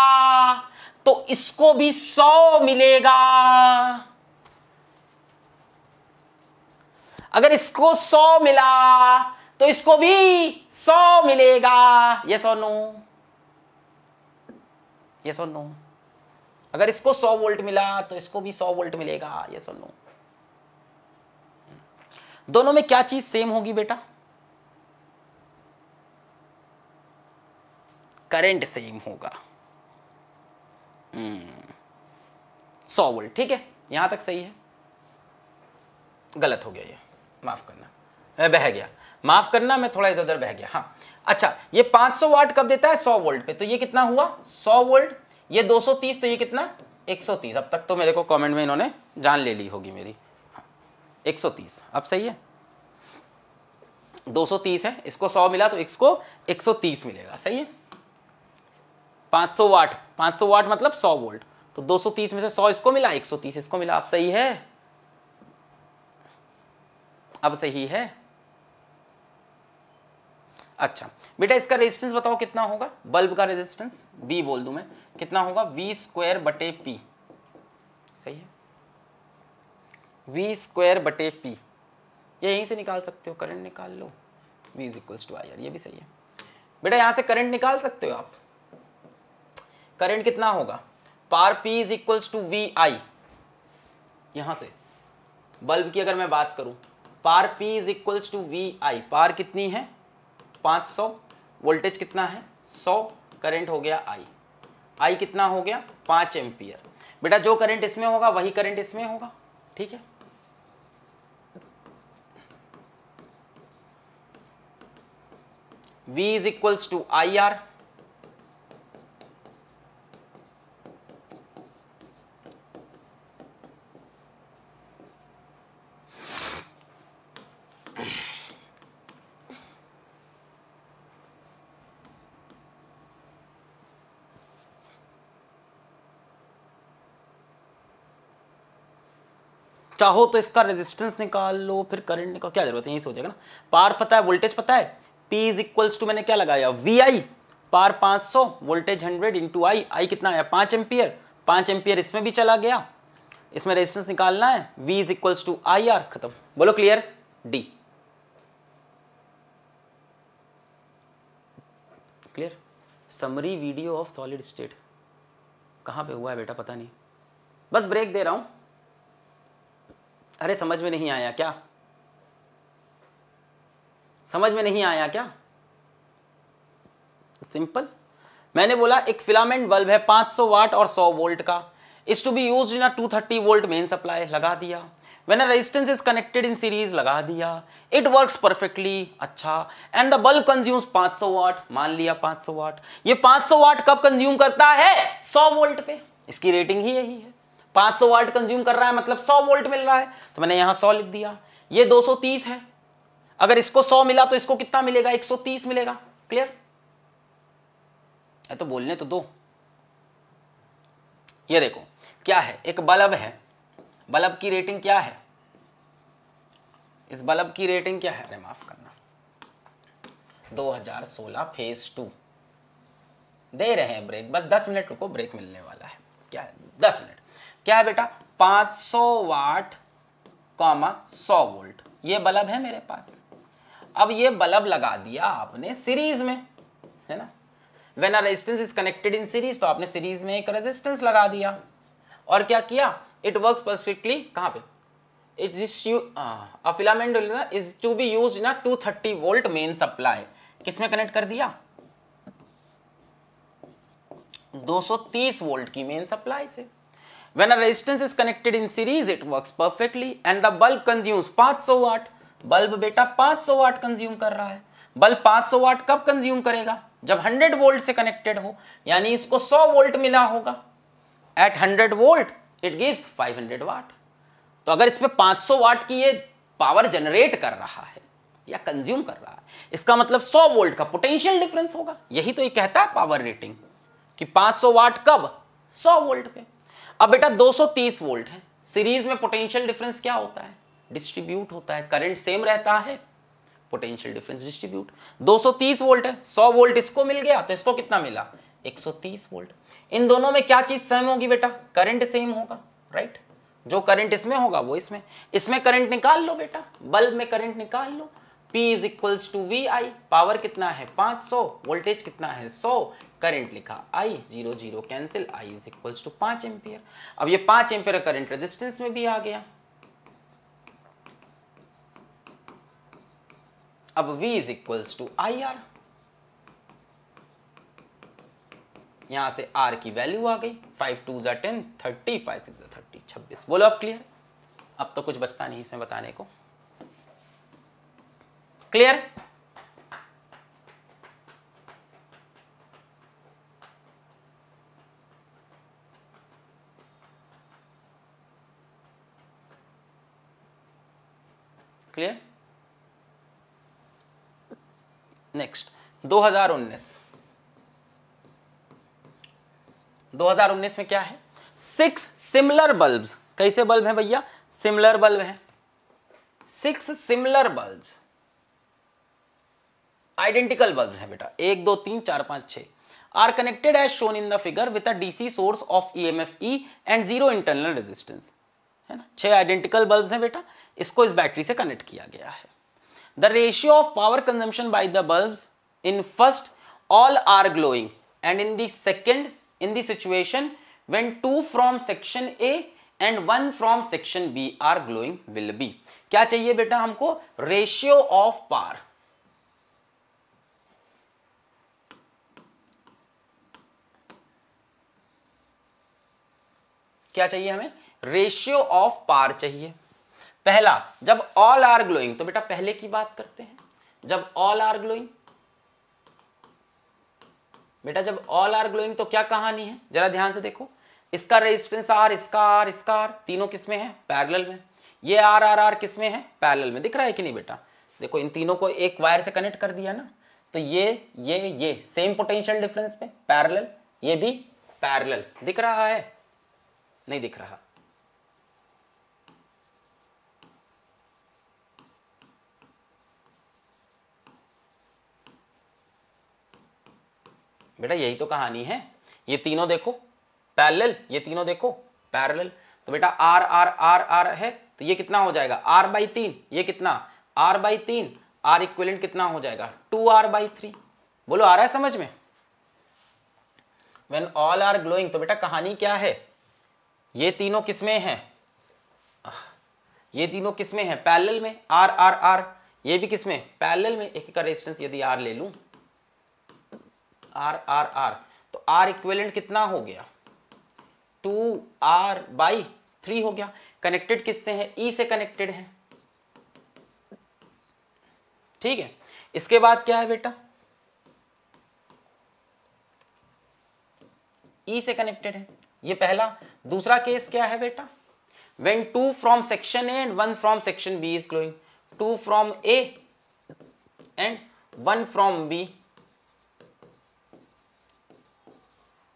तो इसको भी 100 मिलेगा अगर इसको 100 मिला तो इसको भी 100 मिलेगा यस और नो यस और नो अगर इसको 100 वोल्ट मिला तो इसको भी 100 वोल्ट मिलेगा यस और नो दोनों में क्या चीज सेम होगी बेटा करंट सेम होगा हम्म। सौ वोल्ट ठीक है यहां तक सही है गलत हो गया ये माफ़ करना मैं बह गया माफ़ करना मैं थोड़ा इधर उधर बह गया हाँ अच्छा ये 500 सौ वाट कब देता है 100 वोल्ट पे तो ये कितना हुआ 100 वोल्ट ये 230 तो ये कितना 130 अब तक तो मेरे को कमेंट में इन्होंने जान ले ली होगी मेरी हाँ, 130 अब सही है 230 है इसको 100 मिला तो इसको 130 मिलेगा सही है 500 वाट 500 वाट मतलब 100 वोल्ट तो 230 में से 100 इसको मिला 130 इसको मिला आप सही है अब सही है अच्छा बेटा इसका रेजिस्टेंस बताओ कितना होगा बल्ब का रेजिस्टेंस वी बोल दू मैं कितना होगा वी स्क्वायर बटे पी सही है वी स्क्वायर बटे पी यहीं से निकाल सकते हो करंट निकाल लो V is equals to I R ये भी सही है बेटा यहां से करंट निकाल सकते हो आप करंट कितना होगा power P is equals to V I यहां से बल्ब की अगर मैं बात करूं power P is equals to V I power कितनी है 500 वोल्टेज कितना है 100 करंट हो गया आई आई कितना हो गया 5 एम्पियर बेटा जो करंट इसमें होगा वही करंट इसमें होगा ठीक है V is equals to I R चाहो तो इसका रेजिस्टेंस निकाल लो फिर करंट निकाल क्या जरूरत है यही सोचेगा ना पार पता है वोल्टेज पता है पी इज इक्वल्स टू मैंने क्या लगाया V I power 500 voltage in into I I कितना आया पाँच एम्पियर पाँच एम्पियर इसमें भी चला गया इसमें रेजिस्टेंस निकालना है V is equals to I R खत्म बोलो clear D clear summary video of solid state कहाँ पे हुआ है बेटा पता नहीं बस ब्रेक दे रहा हूँ अरे समझ में नहीं आया क्या समझ में नहीं आया क्या सिंपल मैंने बोला एक फिलामेंट बल्ब है 500 वाट और 100 वोल्ट का is to be use in a 230 volt main supply लगा दिया when a resistance is connected in series लगा दिया it works perfectly अच्छा and the bulb consumes 500 watt मान लिया 500 watt ये 500 watt कब consume करता है 100 वोल्ट पे इसकी रेटिंग ही यही है सौ वोल्ट कंज्यूम कर रहा है मतलब सौ वोल्ट मिल रहा है तो मैंने यहां सौ लिख दिया ये तीस है अगर इसको सौ मिला तो इसको कितना मिलेगा एक सौ तीस मिलेगा क्लियर तो बोलने तो दो ये देखो क्या है एक बल्ब है बल्ब की रेटिंग क्या है इस बल्ब की रेटिंग क्या है अरे माफ करना 2016 फेज टू दे रहे हैं ब्रेक बस 10 मिनट रुको ब्रेक मिलने वाला है क्या है 10 मिनट क्या है बेटा 500 वाट कॉमा सौ वोल्ट ये बल्ब है मेरे पास अब ये बल्ब लगा दिया आपने सीरीज में है ना when R resistance is connected in series तो आपने सीरीज में एक रेजिस्टेंस लगा दिया और क्या किया इट वर्क परफेक्टली कहां पे it is a is to be use in two thirty volt main supply किसमें कनेक्ट कर दिया 230 वोल्ट की मेन सप्लाई से When a resistance is connected in series, it works perfectly and the bulb consumes 500 watt. bulb beta 500 watt consume कर रहा है bulb 500 watt कब consume करेगा जब 100 volt से connected हो यानी इसको 100 volt मिला होगा at 100 volt it gives 500 watt तो अगर इस पर 500 watt की ये power generate कर रहा है या कंज्यूम कर रहा है इसका मतलब 100 वोल्ट का पोटेंशियल डिफरेंस होगा यही तो ये कहता है पावर रेटिंग कि 500 वाट कब 100 वोल्ट पे अब बेटा 230 वोल्ट है सीरीज में पोटेंशियल डिफरेंस क्या होता है डिस्ट्रीब्यूट होता है करंट सेम रहता है पोटेंशियल डिफरेंस डिस्ट्रीब्यूट 230 वोल्ट है 100 वोल्ट इसको मिल गया तो इसको कितना मिला 130 वोल्ट इन दोनों में क्या चीज सेम होगी बेटा करंट सेम होगा राइट जो करंट इसमें होगा वो इसमें इसमें करंट निकाल लो बेटा बल्ब में करंट निकाल लो P is equals to V I power कितना है 500 वोल्टेज कितना है 100 करंट लिखा I zero zero cancel I is equals to पांच एम्पियर अब ये पांच एम्पियर करंट रेजिस्टेंस में भी आ गया अब V is equals to I R यहां से R की वैल्यू आ गई फाइव टू जो ten thirty five six thirty छब्बीस बोलो अब क्लियर अब तो कुछ बचता नहीं इसमें बताने को क्लियर क्लियर नेक्स्ट 2019 2019 में क्या है सिक्स सिमिलर बल्ब कैसे बल्ब हैं भैया सिमिलर बल्ब हैं six similar bulb identical bulb हैं बेटा एक दो तीन चार पांच छह are connected as shown in the figure with a DC source of E and zero internal resistance है ना छह आइडेंटिकल बल्ब हैं बेटा इसको इस बैटरी से कनेक्ट किया गया है the ratio of power consumption by the bulb in first all are glowing and in the second in the situation when two from section A and one from section B are glowing will be क्या चाहिए बेटा हमको ratio of पार क्या चाहिए हमें ratio of पार चाहिए पहला जब ऑल आर ग्लोइंग तो बेटा पहले की बात करते हैं जब ऑल आर ग्लोइंग बेटा जब ऑल आर ग्लोइंग तो क्या कहानी है जरा ध्यान से देखो इसका रेजिस्टेंस आर इसका आर इसका आर तीनों किसमें है पैरेलल में ये आर आर आर किसमें है पैरेलल में दिख रहा है कि नहीं बेटा देखो इन तीनों को एक वायर से कनेक्ट कर दिया ना तो ये ये ये सेम पोटेंशियल डिफरेंस पे पैरेलल ये भी पैरेलल दिख रहा है नहीं दिख रहा बेटा यही तो कहानी है ये तीनों देखो पैरल ये तीनों देखो पैरल तो बेटा आर आर आर आर है तो ये कितना हो जाएगा आर बाई तीन ये कितना आर बाई तीन आर इक्वेलेंट कितना हो जाएगा टू आर बाई थ्री बोलो आ रहा है समझ में वेन ऑल आर ग्लोइंग तो बेटा कहानी क्या है ये तीनों किसमें हैं ये तीनों किसमें हैं पैरल में आर आर आर ये भी किसमें पैरल में एक का रेजिस्टेंस यदि आर ले लूं आर आर आर तो आर इक्वेलेंट कितना हो गया टू आर बाई थ्री हो गया कनेक्टेड किससे है ई e से कनेक्टेड है ठीक है इसके बाद क्या है बेटा ई e से कनेक्टेड है ये पहला दूसरा केस क्या है बेटा when two from section A and one from section B is glowing two from A and one from B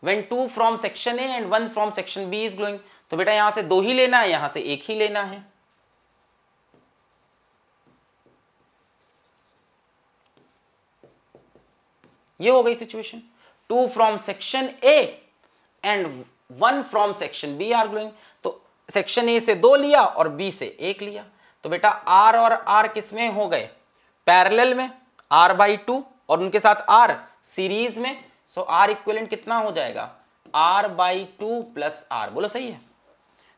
when two from section A and one from section B is glowing तो बेटा यहां से दो ही लेना है यहां से एक ही लेना है ये हो गई situation two from section A and one from section B are glowing तो सेक्शन ए से दो लिया और बी से एक लिया तो बेटा आर और आर किसमें हो गए पैरेलल में आर बाई टू और उनके साथ आर सीरीज में सो आर इक्वेलेंट कितना हो जाएगा R by two plus R बोलो सही है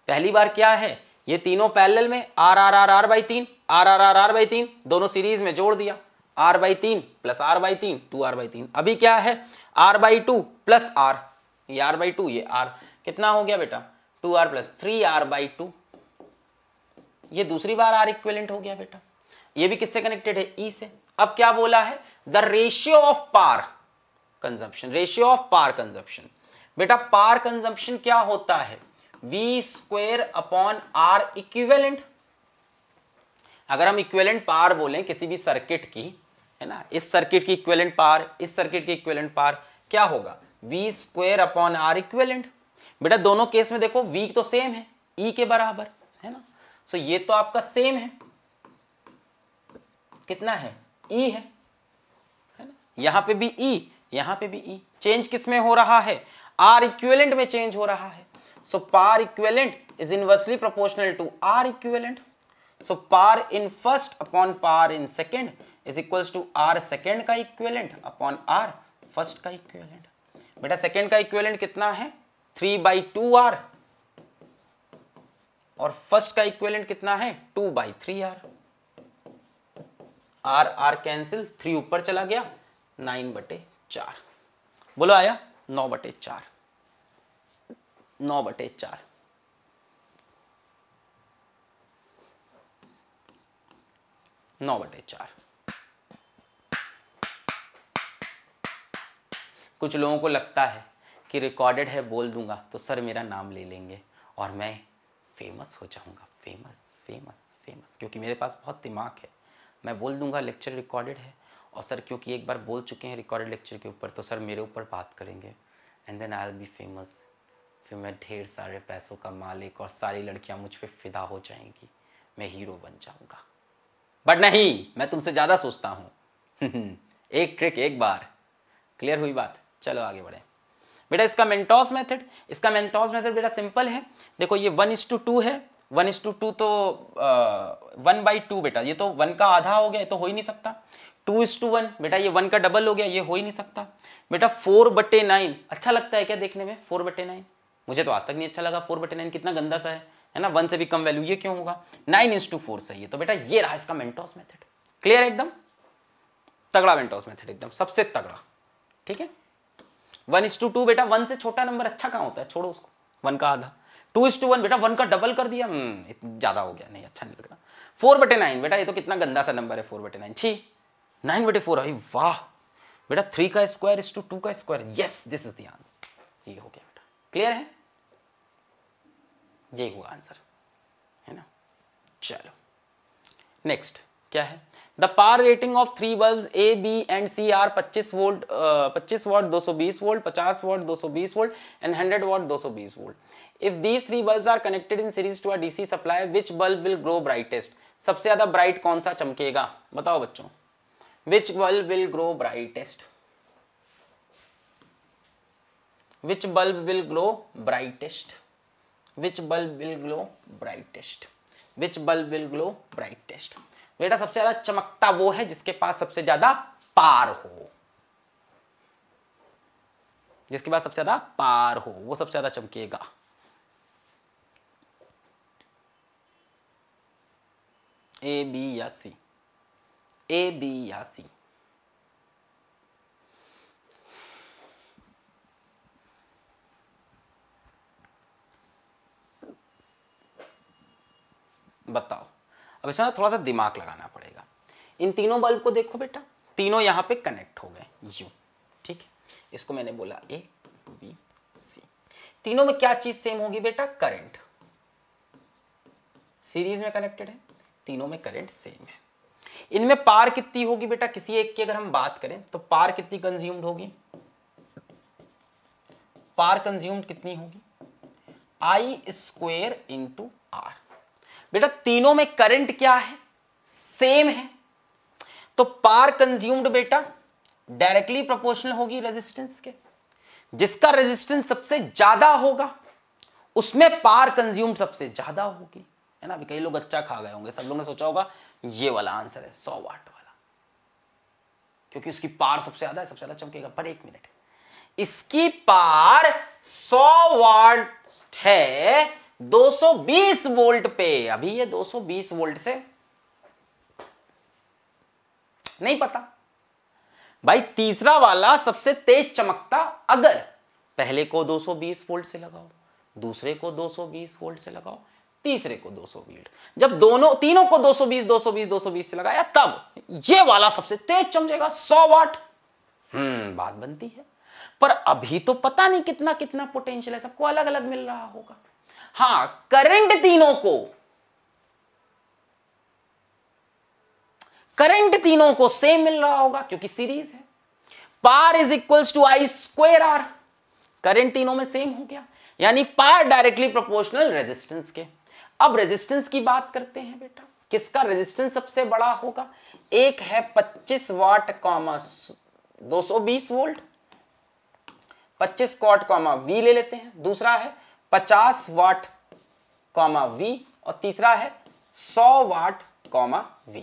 पहली बार क्या है ये तीनों पैरेलल में R R R R by तीन R R R R by तीन दोनों सीरीज में जोड़ दिया आर बाई तीन प्लस आर बाई तीन टू आर बाई तीन अभी क्या है R by two plus R ये आर बाई टू ये आर कितना हो गया बेटा two R plus three R by two ये दूसरी बार आर इक्वेलेंट हो गया बेटा ये भी किससे कनेक्टेड है ई e से अब क्या बोला है the ratio of power consumption ratio of power consumption बेटा पार कंजम्पशन क्या होता है V square upon R equivalent अगर हम इक्वेलेंट पार बोलें किसी भी सर्किट की है ना इस सर्किट की इक्वेलेंट पार इस सर्किट की इक्वेलेंट पार क्या होगा V square upon R equivalent बेटा दोनों केस में देखो वी तो सेम है ई e के बराबर है ना सो so ये तो आपका सेम है कितना है ई e है, है ना? यहां पे भी ई e, यहां पे भी ई e चेंज किस में हो रहा है आर इक्वेलेंट में चेंज हो रहा है so power equivalent is inversely proportional to R equivalent so power in first upon power in second is equal to R second का इक्वेलेंट अपॉन आर फर्स्ट का इक्वेलेंट बेटा सेकेंड का equivalent कितना है थ्री बाई टू आर और first का equivalent कितना है two by three R R R cancel three ऊपर चला गया नाइन बटे चार बोलो आया नौ बटे चार नौ बटे चार नौ बटे चार कुछ लोगों को लगता है कि रिकॉर्डेड है बोल दूंगा तो सर मेरा नाम ले लेंगे और मैं फेमस हो जाऊंगा फेमस फेमस फेमस क्योंकि मेरे पास बहुत दिमाग है मैं बोल दूंगा लेक्चर रिकॉर्डेड है और सर क्योंकि एक बार बोल चुके हैं रिकॉर्डेड लेक्चर के ऊपर तो सर मेरे ऊपर बात करेंगे and then I'll be famous फिर मैं ढेर सारे पैसों का मालिक और सारी लड़कियां मुझ पर फिदा हो जाएंगी मैं हीरो बन जाऊंगा बट नहीं मैं तुमसे ज़्यादा सोचता हूँ एक ट्रिक एक बार क्लियर हुई बात चलो आगे बढ़े बेटा इसका मेंटॉस मेथड इसका मेंटॉस मेथड बेटा सिंपल है देखो ये वन इज टू टू है वन इज टू टू तो वन बाई टू बेटा ये तो वन का आधा हो गया ये तो हो ही नहीं सकता टू इस टू वन बेटा ये वन का डबल हो गया ये हो ही नहीं सकता बेटा फोर बटे नाइन अच्छा लगता है क्या देखने में फोर बटे नाइन मुझे तो आज तक नहीं अच्छा लगा फोर बटे नाइन कितना गंदा सा है है ना वन से भी कम वैल्यू ये क्यों होगा नाइन इंस टू फोर सही है तो बेटा ये रहा इसका मेंटोस मेथड क्लियर है एकदम तगड़ा मेंटोस मेथड एकदम सबसे तगड़ा ठीक है वन इज टू टू बेटा वन से छोटा नंबर अच्छा कहाँ होता है छोड़ो उसको वन का आधा टू इज टू वन बेटा वन का डबल कर दिया हम्म, ज़्यादा हो गया नहीं अच्छा नहीं लग रहा फोर बटे नाइन बेटा ये तो कितना गंदा सा नंबर है फोर बटे नाइन छी नाइन बटे फोर अभी वाह बेटा थ्री का स्क्वायर इज टू टू का square yes this is the answer ये हो गया बेटा क्लियर है ये हुआ आंसर है ना चलो नेक्स्ट क्या है the power rating of three bulb A B and C are 25 volt पच्चीस watt 220 volt 50 watt 220 volt and 100 watt 220 volt if these three bulb are connected in series to a DC supply which bulb will grow brightest सबसे ज्यादा bright कौन सा चमकेगा बताओ बच्चों which bulb will grow brightest which bulb will grow brightest which bulb will grow brightest which bulb will grow brightest बेटा सबसे ज्यादा चमकता वो है जिसके पास सबसे ज्यादा पार हो जिसके पास सबसे ज्यादा पार हो वो सबसे ज्यादा चमकेगा ए बी या सी ए बी या सी बताओ अब इसमें थोड़ा सा दिमाग लगाना पड़ेगा इन तीनों बल्ब को देखो बेटा तीनों यहां पे कनेक्ट हो गए यू ठीक है इसको मैंने बोला ए बी सी तीनों में क्या चीज सेम होगी बेटा करंट सीरीज में कनेक्टेड है तीनों में करंट सेम है इनमें पार कितनी होगी बेटा किसी एक की अगर हम बात करें तो पार कितनी कंज्यूम्ड होगी पार कंज्यूम्ड कितनी होगी आई स्क्वेयर इंटू आर बेटा तीनों में करंट क्या है सेम है तो पार कंज्यूम्ड बेटा डायरेक्टली प्रोपोर्शनल होगी रेजिस्टेंस के जिसका रेजिस्टेंस सबसे ज्यादा होगा उसमें पार कंज्यूम्ड सबसे ज्यादा होगी है ना अभी कई लोग अच्छा खा गए होंगे सब लोगों ने सोचा होगा ये वाला आंसर है सौ वाट वाला क्योंकि उसकी पार सबसे ज्यादा है सबसे ज्यादा चमकेगा पर एक मिनट इसकी पार सौ वाट है 220 वोल्ट पे अभी ये 220 वोल्ट से नहीं पता भाई तीसरा वाला सबसे तेज चमकता अगर पहले को 220 वोल्ट से लगाओ दूसरे को 220 वोल्ट से लगाओ तीसरे को 220 जब दोनों तीनों को 220 220 220 से लगाया तब ये वाला सबसे तेज चमजेगा 100 वाट हम्म बात बनती है पर अभी तो पता नहीं कितना कितना पोटेंशियल है सबको अलग अलग मिल रहा होगा हां करंट तीनों को करंट तीनों को सेम मिल रहा होगा क्योंकि सीरीज है power is equals to I square R current तीनों में सेम हो गया यानी पार डायरेक्टली प्रोपोर्शनल रेजिस्टेंस के अब रेजिस्टेंस की बात करते हैं बेटा किसका रेजिस्टेंस सबसे बड़ा होगा एक है 25 watt comma 220 volt 25 watt comma V ले लेते हैं दूसरा है 50 वाट कॉमा वी और तीसरा है 100 वाट कॉमा वी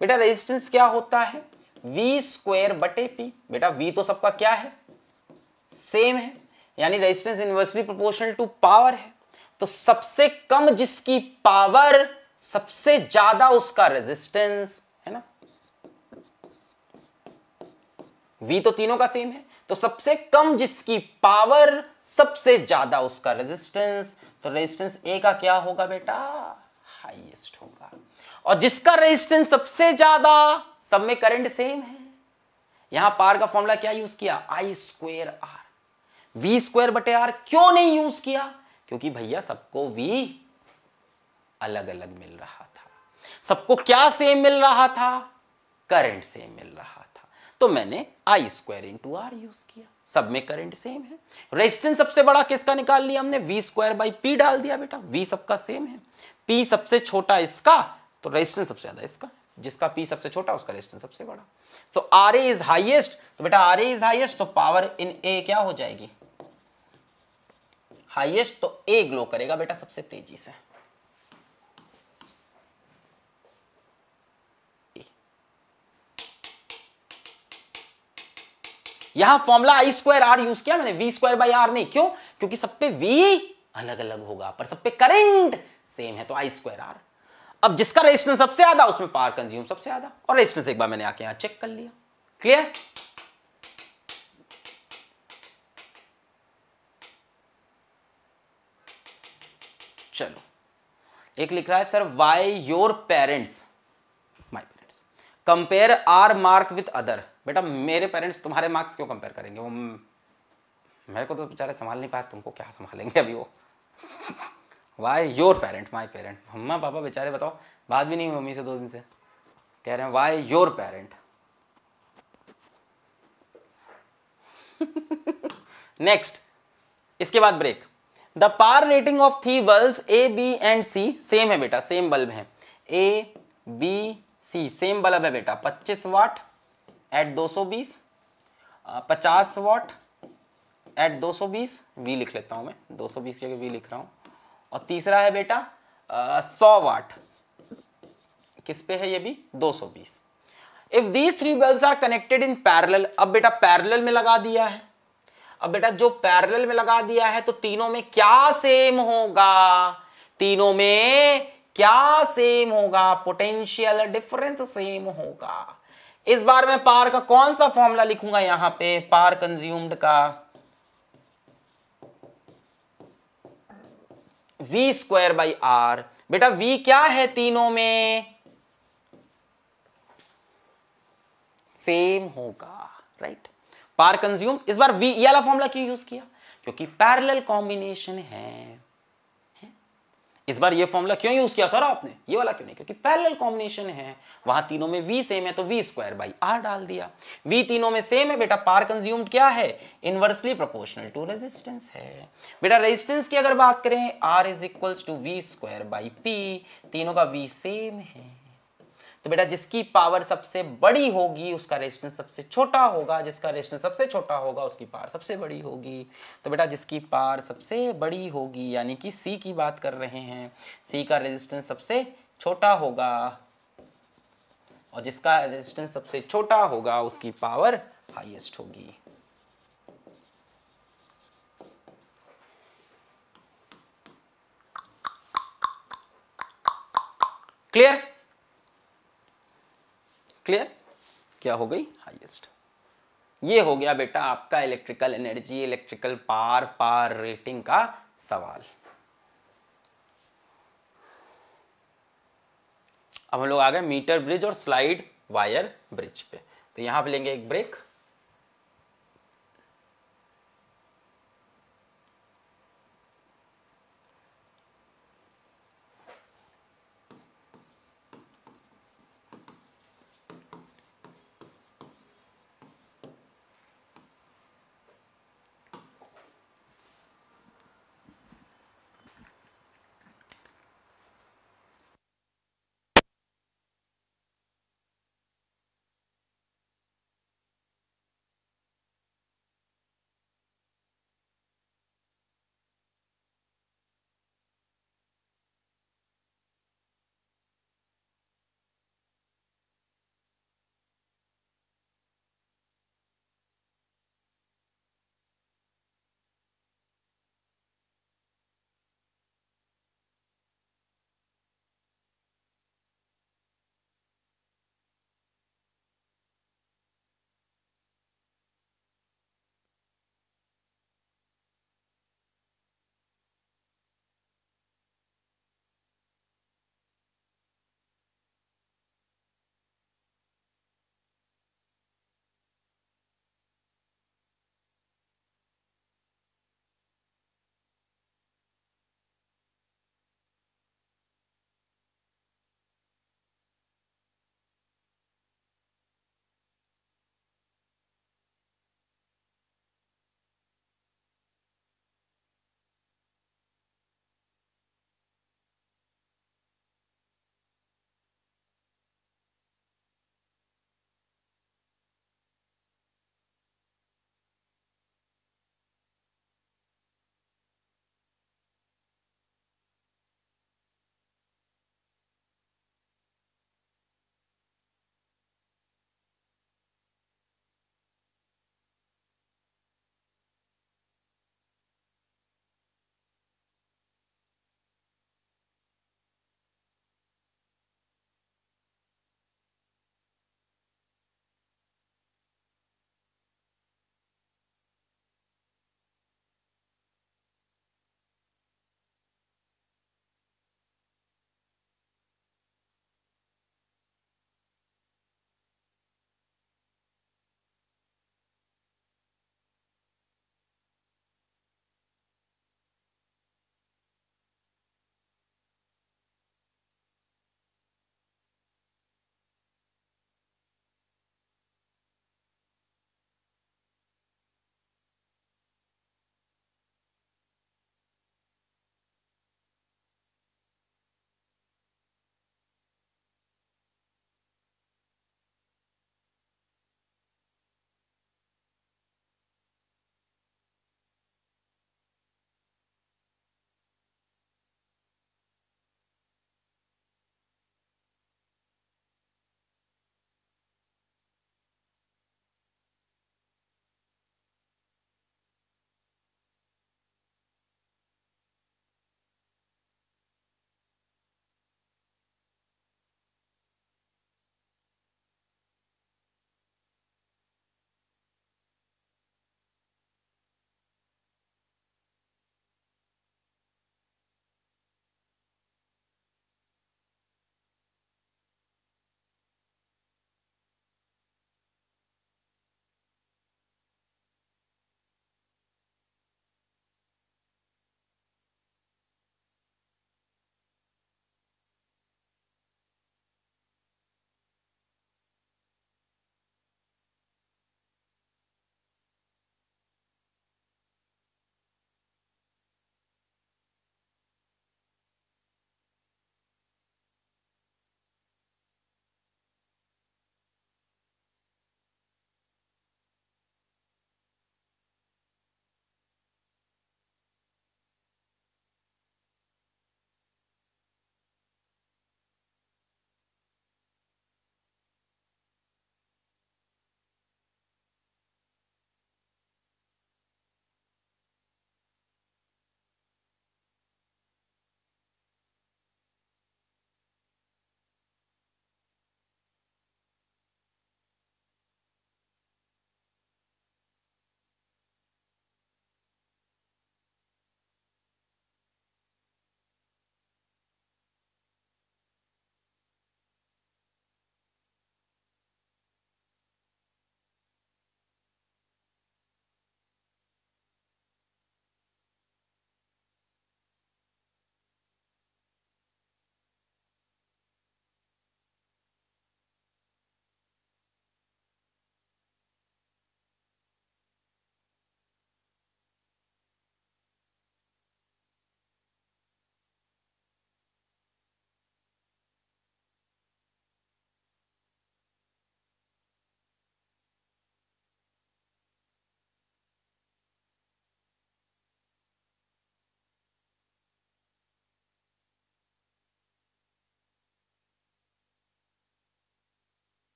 बेटा रेजिस्टेंस क्या होता है वी स्क्वायर बटे पी बेटा वी तो सबका क्या है सेम है यानी resistance inversely proportional to power है तो सबसे कम जिसकी पावर सबसे ज्यादा उसका रेजिस्टेंस है ना V तो तीनों का सेम है तो सबसे कम जिसकी पावर सबसे ज्यादा उसका रेजिस्टेंस तो रेजिस्टेंस A का क्या होगा बेटा हाईएस्ट होगा और जिसका रेजिस्टेंस सबसे ज्यादा सब में करंट सेम है यहां पार का फॉर्मूला क्या यूज किया I square R V square बटे आर क्यों नहीं यूज किया क्योंकि भैया सबको भी अलग अलग मिल रहा था सबको क्या सेम मिल रहा था करंट सेम मिल रहा था तो मैंने I square to R use किया सब में करंट सेम है रेजिस्टेंस सबसे बड़ा किसका निकाल लिया हमने वी स्क्वायर बाई पी डाल दिया बेटा वी सबका सेम है पी सबसे छोटा इसका तो रेजिस्टेंस सबसे ज्यादा इसका जिसका पी सबसे छोटा उसका रेजिस्टेंस सबसे बड़ा so R A is highest तो बेटा आर ए इज हाइएस्ट तो पावर इन ए क्या हो जाएगी हाईएस्ट तो ए ग्लो करेगा बेटा सबसे तेजी से यहां formula I square R use किया मैंने वी स्क्वायर बाई आर नहीं क्यों क्योंकि सब पे वी अलग अलग होगा पर सब पे करंट सेम है तो आई स्क्वायर आर अब जिसका रेजिस्टेंस सबसे ज्यादा उसमें पावर कंज्यूम सबसे ज्यादा और रेजिस्टेंस एक बार मैंने आके यहां चेक कर लिया क्लियर चलो एक लिख रहा है sir why your parents my parents compare our mark with other बेटा मेरे पेरेंट्स तुम्हारे मार्क्स क्यों कंपेयर करेंगे वो मेरे को तो बेचारे संभाल नहीं पाया तुमको क्या संभालेंगे अभी वो why your parent my parent मम्मा पापा बेचारे बताओ बात भी नहीं हुई मम्मी से दो दिन से कह रहे हैं वाई योर पेरेंट नेक्स्ट इसके बाद break the power rating of three bulb A B and C same है बेटा सेम बल्ब है A B C same bulb है बेटा 25 watt at 220 50 watt at 220 V लिख लेता हूं मैं 220 की जगह वी लिख रहा हूं और तीसरा है बेटा आ, 100 वाट किस पे है ये भी 220 if these three bulb are connected in parallel अब बेटा पैरल में लगा दिया है अब बेटा जो पैरेलल में लगा दिया है तो तीनों में क्या सेम होगा तीनों में क्या सेम होगा पोटेंशियल डिफरेंस सेम होगा इस बार मैं पार का कौन सा फॉर्मूला लिखूंगा यहां पे पार कंज्यूम्ड का वी स्क्वायर बाई आर बेटा v क्या है तीनों में सेम होगा पार कंज्यूम इस बार वी ये वाला फॉर्मूला क्यों यूज किया क्योंकि पैरेलल कॉम्बिनेशन है इस बार ये फॉर्मूला क्यों यूज किया सर आपने ये वाला क्यों नहीं क्योंकि पैरेलल कॉम्बिनेशन है वहां तीनों में वी सेम है तो वी स्क्वायर बाई आर डाल दिया वी तीनों में सेम है बेटा पार कंज्यूम्ड क्या है इनवर्सली प्रोपोर्शनल टू रेजिस्टेंस है बेटा रेजिस्टेंस की अगर बात करें R is equals to V square by P तीनों का वी सेम है तो बेटा जिसकी पावर सबसे बड़ी होगी उसका रेजिस्टेंस सबसे छोटा होगा जिसका रेजिस्टेंस सबसे छोटा होगा उसकी पावर सबसे बड़ी होगी तो बेटा जिसकी पावर सबसे बड़ी होगी यानी कि सी की बात कर रहे हैं सी का रेजिस्टेंस सबसे छोटा होगा और जिसका रेजिस्टेंस सबसे छोटा होगा उसकी पावर हाइएस्ट होगी क्लियर क्लियर क्या हो गई हाईएस्ट ये हो गया बेटा आपका electrical energy electrical power power rating का सवाल अब हम लोग आ गए मीटर ब्रिज और स्लाइड वायर ब्रिज पे तो यहां पे लेंगे एक break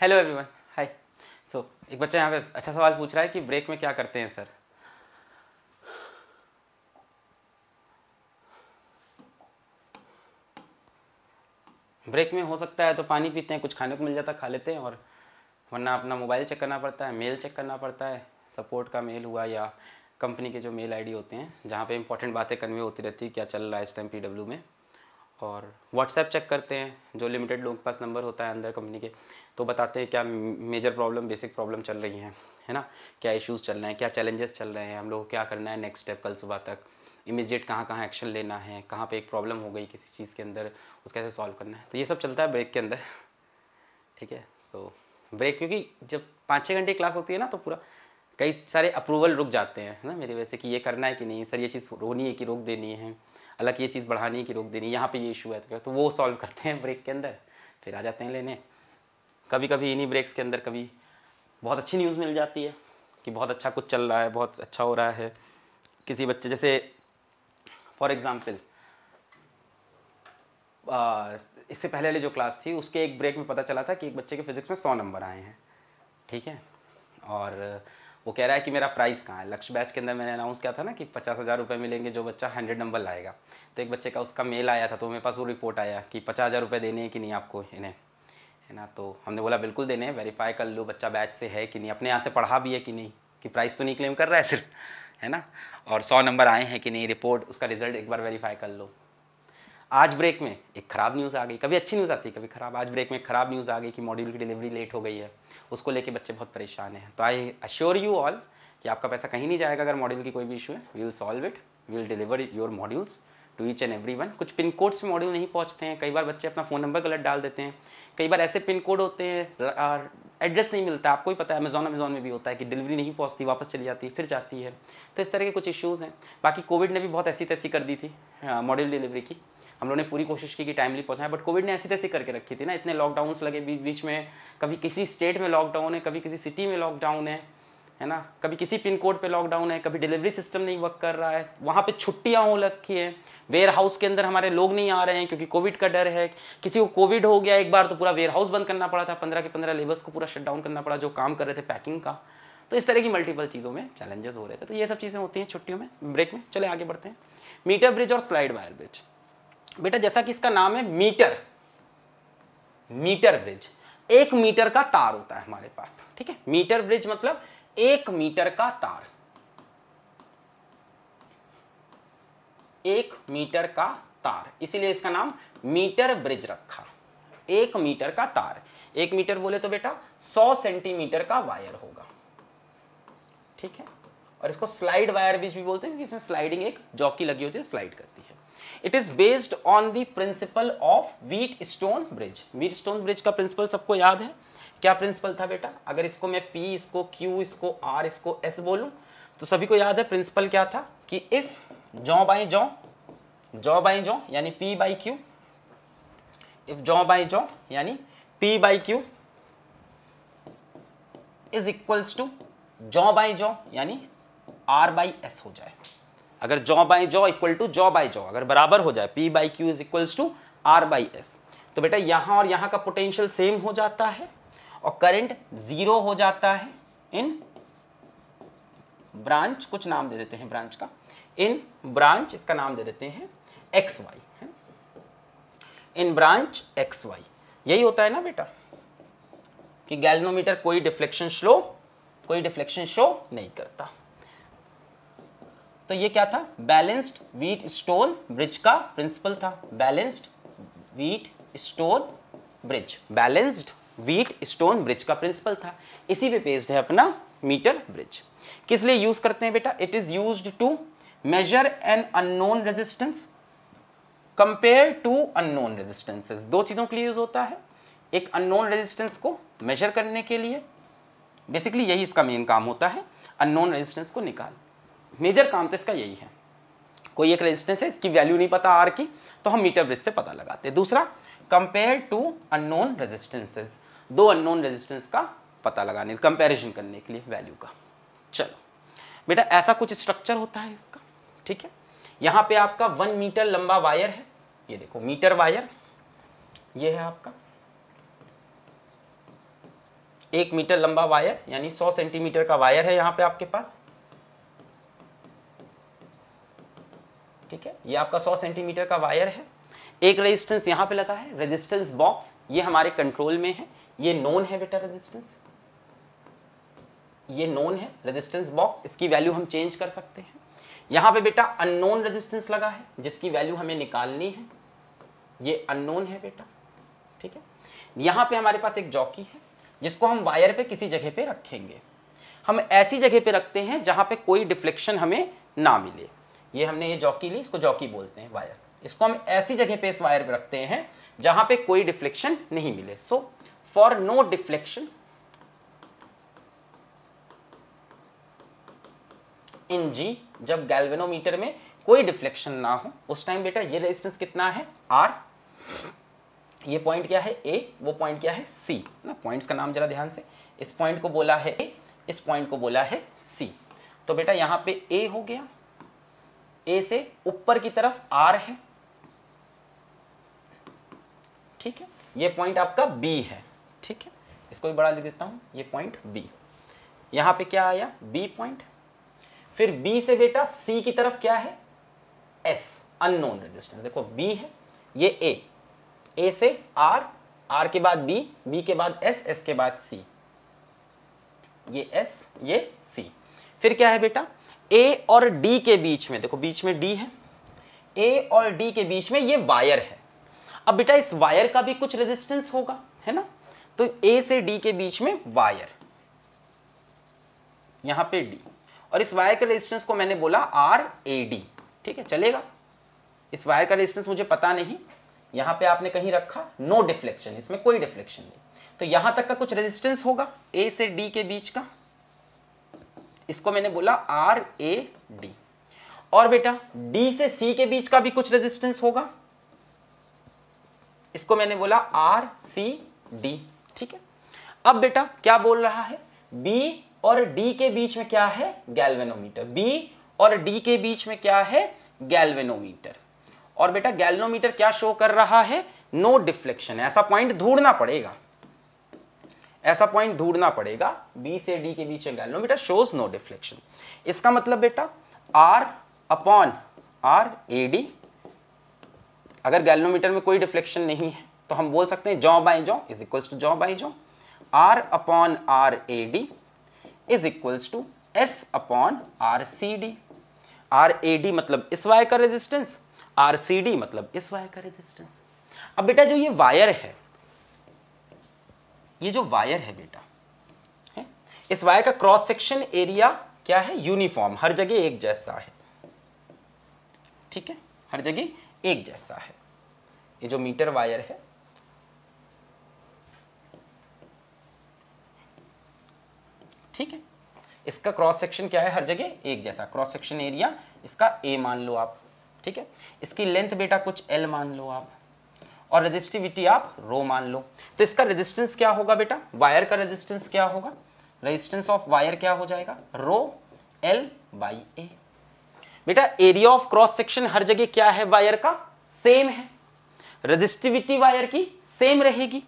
hello everyone hi so एक बच्चा यहाँ पे अच्छा सवाल पूछ रहा है कि ब्रेक में क्या करते हैं सर ब्रेक में हो सकता है तो पानी पीते हैं कुछ खाने को मिल जाता है खा लेते हैं और वरना अपना मोबाइल चेक करना पड़ता है मेल चेक करना पड़ता है सपोर्ट का मेल हुआ या कंपनी के जो मेल आईडी होते हैं जहाँ पे इंपॉर्टेंट बातें कन्वे होती रहती है क्या चल रहा है इस टाइम पीडब्ल्यू में और व्हाट्सएप चेक करते हैं जो लिमिटेड लोगों के पास नंबर होता है अंदर कंपनी के तो बताते हैं क्या मेजर प्रॉब्लम बेसिक प्रॉब्लम चल रही हैं है ना क्या इश्यूज़ चल रहे हैं क्या चैलेंजेस चल रहे हैं हम लोग को क्या करना है नेक्स्ट स्टेप कल सुबह तक इमीजिएट कहाँ कहाँ एक्शन लेना है कहाँ पे एक प्रॉब्लम हो गई किसी चीज़ के अंदर उसको कैसे सॉल्व करना है तो ये सब चलता है ब्रेक के अंदर ठीक है सो ब्रेक क्योंकि जब पाँच छः घंटे क्लास होती है ना तो पूरा कई सारे अप्रूवल रुक जाते हैं है ना मेरी वजह से कि ये करना है कि नहीं सर ये चीज़ रोनी है कि रोक देनी है हालांकि ये चीज़ बढ़ानी कि रोक देनी यहाँ पे ये इशू है तो, तो वो सॉल्व करते हैं ब्रेक के अंदर फिर आ जाते हैं लेने कभी कभी इन्हीं ब्रेक्स के अंदर कभी बहुत अच्छी न्यूज़ मिल जाती है कि बहुत अच्छा कुछ चल रहा है बहुत अच्छा हो रहा है किसी बच्चे जैसे फॉर एग्ज़ाम्पल इससे पहले वाली जो क्लास थी उसके एक ब्रेक में पता चला था कि एक बच्चे के फिज़िक्स में सौ नंबर आए हैं ठीक है और वो कह रहा है कि मेरा प्राइस कहाँ है लक्ष्य बैच के अंदर मैंने अनाउंस किया था ना कि पचास हज़ार रुपये मिलेंगे जो बच्चा हंड्रेड नंबर लाएगा तो एक बच्चे का उसका मेल आया था तो मेरे पास वो रिपोर्ट आया कि पचास हज़ार रुपये देने हैं कि नहीं आपको इन्हें है ना तो हमने बोला बिल्कुल देने हैं वेरीफाई कर लो बच्चा बैच से है कि नहीं अपने यहाँ से पढ़ा भी है कि नहीं कि प्राइस तो नहीं क्लेम कर रहा है सिर्फ है ना और सौ नंबर आए हैं कि नहीं रिपोर्ट उसका रिजल्ट एक बार वेरीफाई कर लो आज ब्रेक में एक ख़राब न्यूज़ आ गई कभी अच्छी न्यूज़ आती है कभी ख़राब आज ब्रेक में ख़राब न्यूज़ आ गई कि मॉड्यूल की डिलीवरी लेट हो गई है उसको लेके बच्चे बहुत परेशान हैं तो आई अश्योर यू ऑल कि आपका पैसा कहीं नहीं जाएगा अगर मॉड्यूल की कोई भी इशू है we will solve it we will deliver your modules to each and every one कुछ पिन कोड्स में मॉड्यूल नहीं पहुँचते हैं कई बार बच्चे अपना फ़ोन नंबर गलत डाल देते हैं कई बार ऐसे पिन कोड होते हैं एड्रेस नहीं मिलता आपको ही पता है अमेजोन अमेजोन में भी होता है कि डिलीवरी नहीं पहुँचती वापस चली जाती है फिर जाती है तो इस तरह के कुछ इश्यूज़ हैं बाकी कोविड ने भी बहुत ऐसी तैसी कर दी थी मॉड्यूल डिलीवरी की हम लोगों ने पूरी कोशिश की कि टाइमली पहुंचाएं बट कोविड ने ऐसी तैसी करके रखी थी ना इतने लॉकडाउन लगे बीच बीच में कभी किसी स्टेट में लॉकडाउन है कभी किसी सिटी में लॉकडाउन है है ना कभी किसी पिन कोड पे लॉकडाउन है कभी डिलीवरी सिस्टम नहीं वर्क कर रहा है वहाँ पे छुट्टियाँ हो रखी है वेयर हाउस के अंदर हमारे लोग नहीं आ रहे हैं क्योंकि कोविड का डर है किसी को कोविड हो गया एक बार तो पूरा वेयर हाउस बंद करना पड़ा था पंद्रह के पंद्रह लेबर्स को पूरा शटडाउन करना पड़ा जो काम कर रहे थे पैकिंग का तो इस तरह की मल्टीपल चीज़ों में चैलेंजेस हो रहे थे तो ये सब चीज़ें होती हैं छुट्टियों में ब्रेक में चले आगे बढ़ते हैं मीटर ब्रिज और स्लाइड वायर ब्रिज बेटा जैसा कि इसका नाम है मीटर मीटर ब्रिज एक मीटर का तार होता है हमारे पास ठीक है मीटर ब्रिज मतलब एक मीटर का तार एक मीटर का तार इसीलिए इसका नाम मीटर ब्रिज रखा एक मीटर का तार एक मीटर बोले तो बेटा सौ सेंटीमीटर का वायर होगा ठीक है और इसको स्लाइड वायर ब्रिज भी बोलते हैं क्योंकि इसमें स्लाइडिंग एक जॉकी लगी होती है स्लाइड करती है it is based on the principle of Wheatstone bridge Wheatstone bridge का प्रिंसिपल सबको याद है क्या प्रिंसिपल था बेटा अगर इसको मैं P, इसको क्यू इसको आर इसको एस बोलूं, तो सभी को याद है प्रिंसिपल क्या था कि इफ जॉ बाई जॉ जॉ बाई जॉ यानी पी बाई क्यू इफ जॉ बाई जॉ यानी P by Q is equals to जॉ बाई जॉ यानी आर बाई एस हो जाए अगर जॉ बाई जॉ इक्वल टू जॉ बाई जॉ अगर बराबर हो जाए P by Q is equal to R by S तो बेटा यहाँ और यहाँ का पोटेंशियल सेम हो जाता है और करंट जीरो हो जाता है इन ब्रांच कुछ नाम दे देते हैं ब्रांच का इन ब्रांच इसका नाम दे देते हैं X Y in branch X Y यही होता है ना बेटा कि गैल्नोमीटर कोई डिफ्लेक्शन स्लो कोई डिफ्लेक्शन शो नहीं करता तो ये क्या था बैलेंस्ड वीट स्टोन ब्रिज का प्रिंसिपल था balanced Wheatstone bridge balanced Wheatstone bridge का प्रिंसिपल था इसी पे बेस्ड है अपना मीटर ब्रिज किस लिए यूज करते हैं बेटा it is use to measure an unknown resistance compare to unknown resistances दो चीज़ों के लिए यूज होता है एक अननोन रेजिस्टेंस को मेजर करने के लिए बेसिकली यही इसका मेन काम होता है अननोन रेजिस्टेंस को निकाल मेजर काम तो इसका यही है कोई एक रेजिस्टेंस है इसकी वैल्यू नहीं पता आर की तो हम मीटर ब्रिज से पता लगाते दूसरा कंपेयर टू अननोन रेजिस्टेंसेज दो अननोन रेजिस्टेंस का पता लगाने कंपेरिजन करने के लिए वैल्यू का चलो बेटा ऐसा कुछ स्ट्रक्चर होता है इसका ठीक है यहाँ पे आपका वन मीटर लंबा वायर है ये देखो मीटर वायर ये है आपका एक मीटर लंबा वायर यानी सौ सेंटीमीटर का वायर है यहाँ पे आपके पास ठीक है ये आपका 100 सेंटीमीटर का वायर है एक रेजिस्टेंस यहाँ पे लगा है रेजिस्टेंस बॉक्स ये हमारे कंट्रोल में है ये नोन है बेटा रेजिस्टेंस ये नोन है रेजिस्टेंस बॉक्स इसकी वैल्यू हम चेंज कर सकते हैं यहाँ पे बेटा अननोन रेजिस्टेंस लगा है जिसकी वैल्यू हमें निकालनी है ये अननोन है बेटा ठीक है यहाँ पे हमारे पास एक जॉकी है जिसको हम वायर पे किसी जगह पे रखेंगे हम ऐसी जगह पे रखते हैं जहाँ पे कोई डिफ्लेक्शन हमें ना मिले ये हमने ये जॉकी ली इसको जॉकी बोलते हैं वायर इसको हम ऐसी जगह पे इस वायर पे रखते हैं जहां पे कोई डिफ्लेक्शन नहीं मिले so for no deflection in G जब गैल्वेनोमीटर में कोई डिफ्लेक्शन ना हो उस टाइम बेटा ये रेजिस्टेंस कितना है आर ये पॉइंट क्या है ए वो पॉइंट क्या है सी ना पॉइंट्स का नाम जरा ध्यान से इस पॉइंट को बोला है ए इस पॉइंट को बोला है सी तो बेटा यहाँ पे ए हो गया ए से ऊपर की तरफ आर है ठीक है ये पॉइंट आपका बी है ठीक है इसको भी बड़ा लिख देता हूं ये पॉइंट बी यहां पे क्या आया बी पॉइंट फिर बी से बेटा सी की तरफ क्या है एस अननोन रेजिस्टेंस देखो बी है ये ए ए से आर आर के बाद बी बी के बाद एस एस के बाद सी ये एस ये सी फिर क्या है बेटा ए और डी के बीच में देखो बीच में डी है ए और डी के बीच में ये वायर है अब बेटा इस वायर का भी कुछ रेजिस्टेंस होगा है ना तो ए से डी के बीच में वायर यहां पे डी और इस वायर का रेजिस्टेंस को मैंने बोला आर ए डी ठीक है चलेगा इस वायर का रेजिस्टेंस मुझे पता नहीं यहां पे आपने कहीं रखा नो no डिफ्लेक्शन इसमें कोई डिफ्लेक्शन नहीं तो यहां तक का कुछ रेजिस्टेंस होगा ए से डी के बीच का इसको मैंने बोला आर ए डी और बेटा डी से सी के बीच का भी कुछ रेजिस्टेंस होगा इसको मैंने बोला आर सी डी ठीक है अब बेटा क्या बोल रहा है बी और डी के बीच में क्या है गैल्वेनोमीटर बी और डी के बीच में क्या है गैल्वेनोमीटर और बेटा गैल्वेनोमीटर क्या शो कर रहा है नो no डिफ्लेक्शन ऐसा पॉइंट ढूंढना पड़ेगा ऐसा पॉइंट ढूंढना पड़ेगा बी से डी के बीच गैलो बेटा शोज नो डिफ्लेक्शन इसका मतलब बेटा R upon R A D अगर गैलोमीटर में कोई डिफ्लेक्शन नहीं है तो हम बोल सकते हैं जॉ बाई जॉ इज इक्वल्स टू जॉ बाई जॉ R upon R A D is equals to S upon R C D R A D मतलब इस वायर का रेजिस्टेंस आर सी डी मतलब इस वायर का रेजिस्टेंस अब बेटा जो ये वायर है ये जो वायर है बेटा है इस वायर का क्रॉस सेक्शन एरिया क्या है यूनिफॉर्म हर जगह एक जैसा है ठीक है हर जगह एक जैसा है ये जो मीटर वायर है ठीक है इसका क्रॉस सेक्शन क्या है हर जगह एक जैसा क्रॉस सेक्शन एरिया इसका ए मान लो आप ठीक है इसकी लेंथ बेटा कुछ एल मान लो आप और रेजिस्टिविटी आप रो मान लो तो इसका रेजिस्टेंस क्या होगा बेटा वायर का रेजिस्टेंस क्या होगा रेजिस्टेंस ऑफ वायर क्या हो जाएगा रो एल बाई ए बेटा एरिया ऑफ क्रॉस सेक्शन हर जगह क्या है वायर का सेम है रेजिस्टिविटी वायर की सेम रहेगी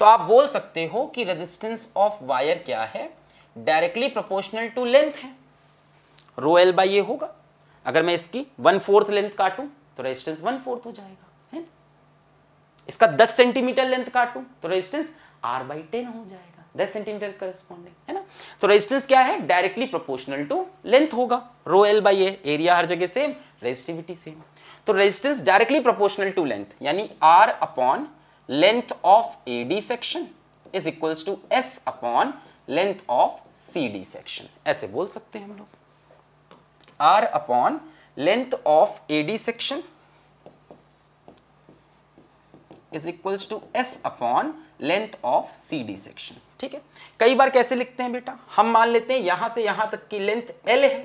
तो आप बोल सकते हो कि रेजिस्टेंस ऑफ वायर क्या है डायरेक्टली प्रोपोर्शनल टू लेंथ है रो एल बाई ए होगा अगर मैं इसकी वन फोर्थ लेंथ काटूं तो रेजिस्टेंस वन फोर्थ हो जाएगा इसका 10 सेंटीमीटर लेंथ काटूं तो रेजिस्टेंस आर बाई टेन हो जाएगा 10 सेंटीमीटर करस्पॉन्डिंग है ना तो रेजिस्टेंस क्या है डायरेक्टली प्रोपोर्शनल टू लेंथ होगा rho L by A area हर जगह सेम रेजिस्टिविटी सेम तो resistance directly proportional to length यानी R upon length of A D section is equals to S upon length of C D section ऐसे बोल सकते हैं हम लोग R upon length of A D section is equals to S upon length of C D section ठीक है कई बार कैसे लिखते हैं बेटा हम मान लेते हैं यहां से यहां तक की लेंथ एल है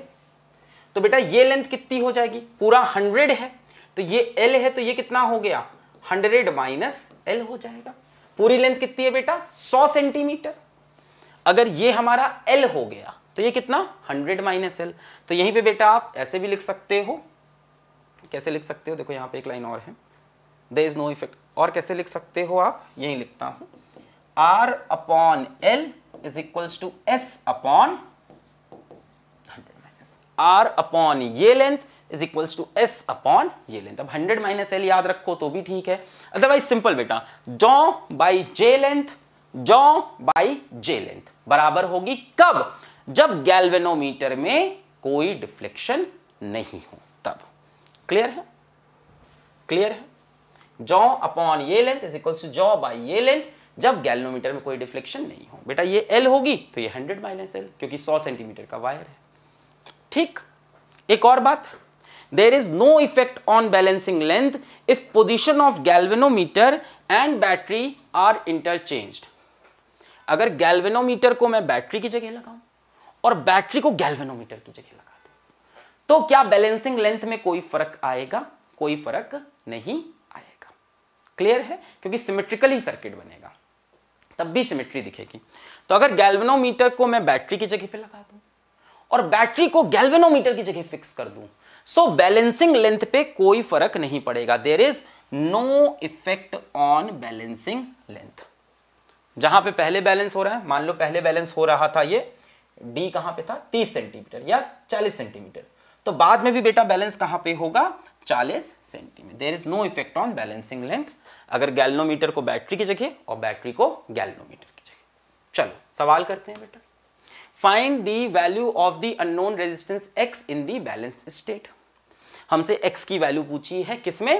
तो बेटा ये लेंथ कितनी हो जाएगी पूरा हंड्रेड है तो ये एल है तो ये कितना हो गया हंड्रेड माइनस एल हो जाएगा पूरी लेंथ कितनी है बेटा सौ सेंटीमीटर अगर ये हमारा एल हो गया तो ये कितना हंड्रेड माइनस एल तो यहीं पे बेटा आप ऐसे भी लिख सकते हो कैसे लिख सकते हो देखो यहां पे एक लाइन और है देर इज नो इफेक्ट और कैसे लिख सकते हो आप यही लिखता हूं R upon L is equals to S upon R upon ये length is equals to S upon ये लेंथ अब हंड्रेड माइनस एल याद रखो तो भी ठीक है अदरवाइज सिंपल बेटा जॉ बाई जे लेंथ जॉ बाई जे लेंथ बराबर होगी कब जब गैल्वेनोमीटर में कोई डिफ्लेक्शन नहीं हो तब क्लियर है क्लियर है जॉ अपॉन ये लेंथ इज इक्वल्स टू जॉ बाई ये लेंथ जब गैलनोमीटर में कोई डिफ्लेक्शन नहीं हो बेटा ये एल होगी तो ये हंड्रेड माइनस एल क्योंकि सौ सेंटीमीटर का वायर है ठीक एक और बात there is no effect on balancing length if position of galvanometer and battery are interchanged अगर गैल्वेनोमीटर को मैं बैटरी की जगह लगाऊं और बैटरी को गैल्वेनोमीटर की जगह लगा दूं तो क्या बैलेंसिंग लेंथ में कोई फर्क आएगा कोई फर्क नहीं क्लियर है क्योंकि सिमेट्रिकल ही सर्किट बनेगा तब भी सिमेट्री दिखेगी तो अगर गैल्वेनोमीटर को मैं बैटरी की जगह पे लगा दूं और बैटरी को गैल्वेनोमीटर की जगह फिक्स कर दूं सो बैलेंसिंग लेंथ पे कोई फर्क नहीं पड़ेगा there is no effect on balancing length जहां पे पहले बैलेंस हो रहा है मान लो पहले बैलेंस हो रहा था ये डी कहां पे था 30 सेंटीमीटर या 40 सेंटीमीटर तो बाद में भी बेटा बैलेंस कहां पे होगा 40 centimeter there is no effect on balancing length अगर गैल्नोमीटर को बैटरी की जगह और बैटरी को गैल्नोमीटर की जगह चलो सवाल करते हैं बेटा find the value of the unknown resistance X in the balance state हमसे एक्स की वैल्यू पूछी है किसमें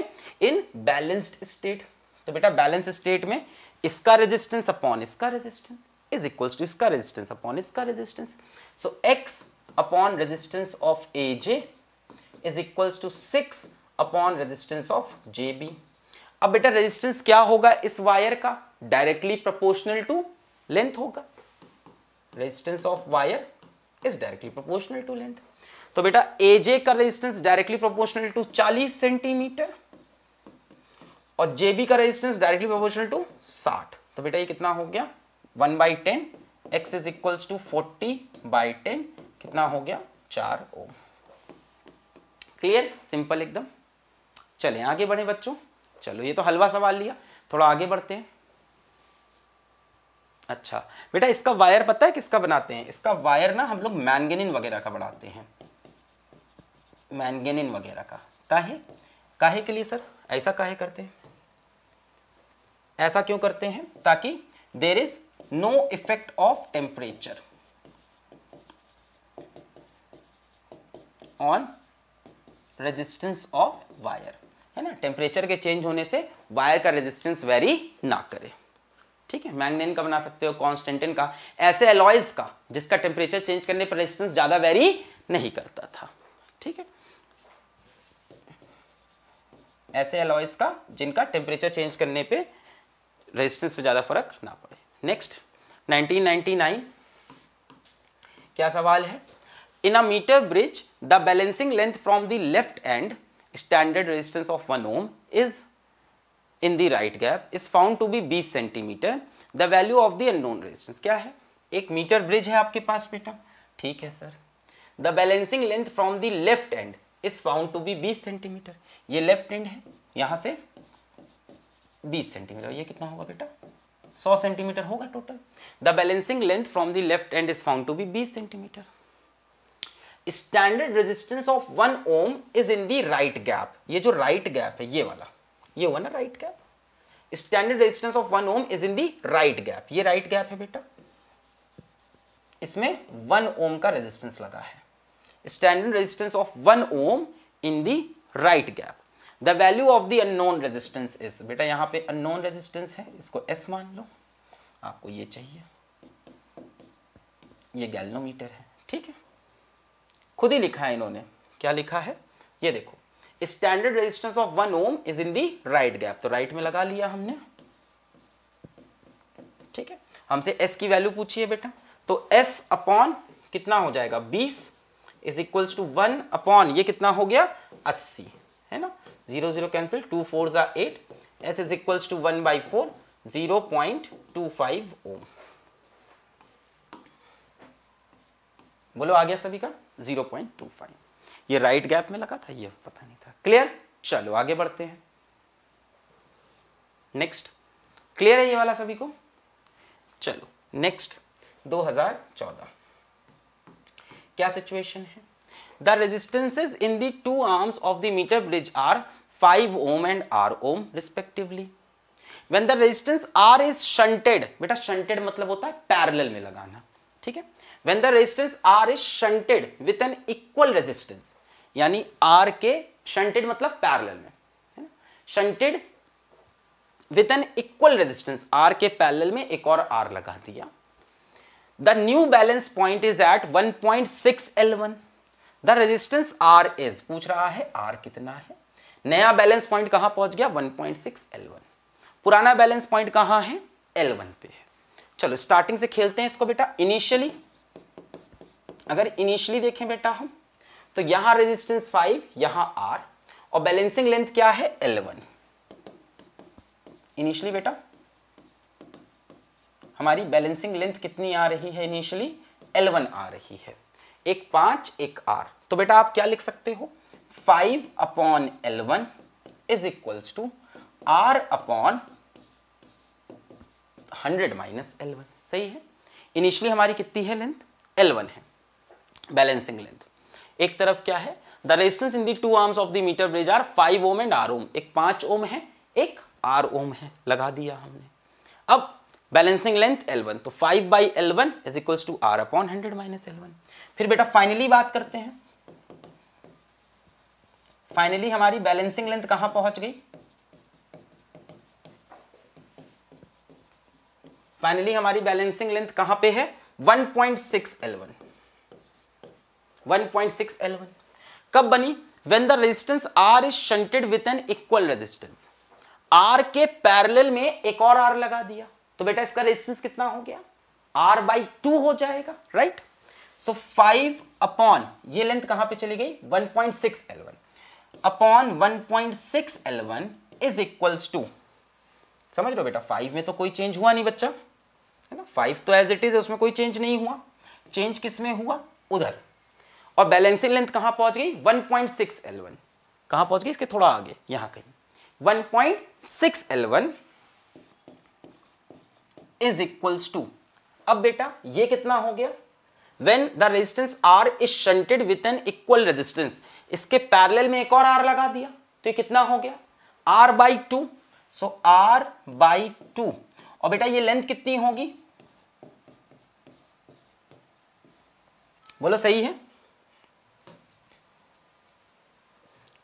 इन बैलेंस्ड स्टेट तो बेटा बैलेंस स्टेट में इसका रेजिस्टेंस अपॉन इसका रेजिस्टेंस इज इक्वल्स टू इसका रेजिस्टेंस अपॉन इसका resistance so X upon resistance of A J is equals to six upon resistance of J B अब बेटा रेजिस्टेंस क्या होगा इस वायर का डायरेक्टली प्रोपोर्शनल टू लेंथ होगा resistance of wire is directly proportional to length तो बेटा AJ का resistance directly proportional to 40 centimetre और जेबी का रेजिस्टेंस डायरेक्टली प्रोपोर्शनल टू 60 तो बेटा ये कितना हो गया 1 by ten X is equals to forty by ten कितना हो गया चार ओम क्लियर सिंपल एकदम चले आगे बढ़े बच्चों चलो ये तो हलवा सवाल लिया थोड़ा आगे बढ़ते हैं अच्छा बेटा इसका वायर पता है किसका बनाते हैं इसका वायर ना हम लोग मैनगेनिन वगैरह का बनाते हैं मैनगेनिन वगैरह का काहे काहे के लिए सर ऐसा काहे करते हैं ऐसा क्यों करते हैं ताकि there is no effect of temperature on resistance of wire है ना टेम्परेचर के चेंज होने से वायर का रेजिस्टेंस वेरी ना करे ठीक है मैग्नेन का बना सकते हो कॉन्स्टेंटेन का ऐसे एलॉयज का जिसका टेम्परेचर चेंज करने पर रेजिस्टेंस ज़्यादा वेरी नहीं करता था ठीक है ऐसे एलॉयज का जिनका टेम्परेचर चेंज करने पे रेजिस्टेंस पे ज़्यादा फर्क ना पड़े नेक्स्ट 1999 क्या सवाल है in a metre bridge the balancing length from the left end standard resistance of one ohm is in the right gap is found to be 20 centimetre the value of the unknown resistance क्या है एक metre bridge है आपके पास बेटा ठीक है sir the balancing length from the left end is found to be 20 centimetre ये left end है यहां से 20 सेंटीमीटर ये कितना होगा बेटा 100 सेंटीमीटर होगा total the balancing length from the left end is found to be 20 centimetre standard resistance of one ohm is in the right gap ये जो राइट right गैप है ये वाला ये हुआ ना right gap standard resistance of one ohm is in the right gap ये right right gap है बेटा इसमें वन ओम का रेजिस्टेंस लगा है standard resistance of one ohm in the right gap the value of the unknown resistance is बेटा यहां पे अननोन रेजिस्टेंस है इसको एस मान लो आपको ये चाहिए ये गैल्नोमीटर है ठीक है खुद ही लिखा है इन्होंने क्या लिखा है ये देखो standard resistance of one ohm is in the right gap तो राइट में लगा लिया हमने ठीक है हमसे एस की वैल्यू पूछिए बेटा तो एस अपॉन कितना हो जाएगा बीस is equal to one upon ये कितना हो गया अस्सी है ना zero zero cancel two four ज़ा eight S is equal to one by four zero point two five ohm बोलो आ गया सभी का जीरो पॉइंट टू फाइव ये राइट गैप में लगा था ये पता नहीं था क्लियर चलो आगे बढ़ते हैं नेक्स्ट क्लियर है ये वाला सभी को चलो नेक्स्ट 2014 क्या सिचुएशन है the resistances in the two arms of the metre bridge are 5 ohm and R ohm respectively when the resistance R is shunted बेटा शंटेड मतलब होता है पैरेलल में लगाना ठीक है when the resistance R is shunted with an equal resistance यानी R के शंटेड मतलब पैरेलल में shunted with an equal resistance R के पैरेलल में एक और आर लगा दिया the new balance point is at 1.6 point the resistance R is पूछ रहा है आर कितना है नया बैलेंस पॉइंट कहां पहुंच गया 1.6 पॉइंट पुराना बैलेंस पॉइंट कहां है L1 पे है चलो स्टार्टिंग से खेलते हैं इसको बेटा इनिशियली अगर इनिशियली देखें बेटा हम तो यहां रेजिस्टेंस फाइव यहां आर और बैलेंसिंग लेंथ क्या है एल वन इनिशियली बेटा हमारी बैलेंसिंग लेंथ कितनी आ रही है इनिशियली एल वन आ रही है एक पांच एक आर तो बेटा आप क्या लिख सकते हो five upon L one is equals to R upon hundred minus L one सही है इनिशियली हमारी कितनी है लेंथ एल वन है बैलेंसिंग लेंथ एक तरफ क्या है the resistance in the two arms of the metre bridge are five ohm and R ohm एक पांच ओम है एक आर ओम है लगा दिया हमने अब बैलेंसिंग लेंथ एल वन तो five by L one is equal to R upon hundred minus L one फिर बेटा फाइनली बात करते हैं फाइनली हमारी बैलेंसिंग लेंथ कहां पहुंच गई फाइनली हमारी बैलेंसिंग लेंथ कहां पे है 1.6 L1 1.6 L1 कब बनी when the resistance R is shunted with an equal resistance R के पैरेलल में एक और आर लगा दिया तो बेटा इसका रेजिस्टेंस कितना हो गया आर बाई टू हो जाएगा राइट सो 5 अपॉन ये लेंथ कहां पे चली गई 1.6 point six L upon one point six L one is equals to समझ लो बेटा 5 में तो कोई चेंज हुआ नहीं बच्चा है ना 5 तो एज इट इज उसमें कोई चेंज नहीं हुआ चेंज किस में हुआ उधर और बैलेंसिंग लेंथ कहां पहुंच गई 1.6 पॉइंट सिक्स एल कहां पहुंच गई इसके थोड़ा आगे यहां कहीं 1.6 point six L is equals to अब बेटा ये कितना हो गया when the resistance R is shunted with an equal resistance इसके पैरेलल में एक और आर लगा दिया तो ये कितना हो गया R by two so R by two और बेटा ये लेंथ कितनी होगी बोलो सही है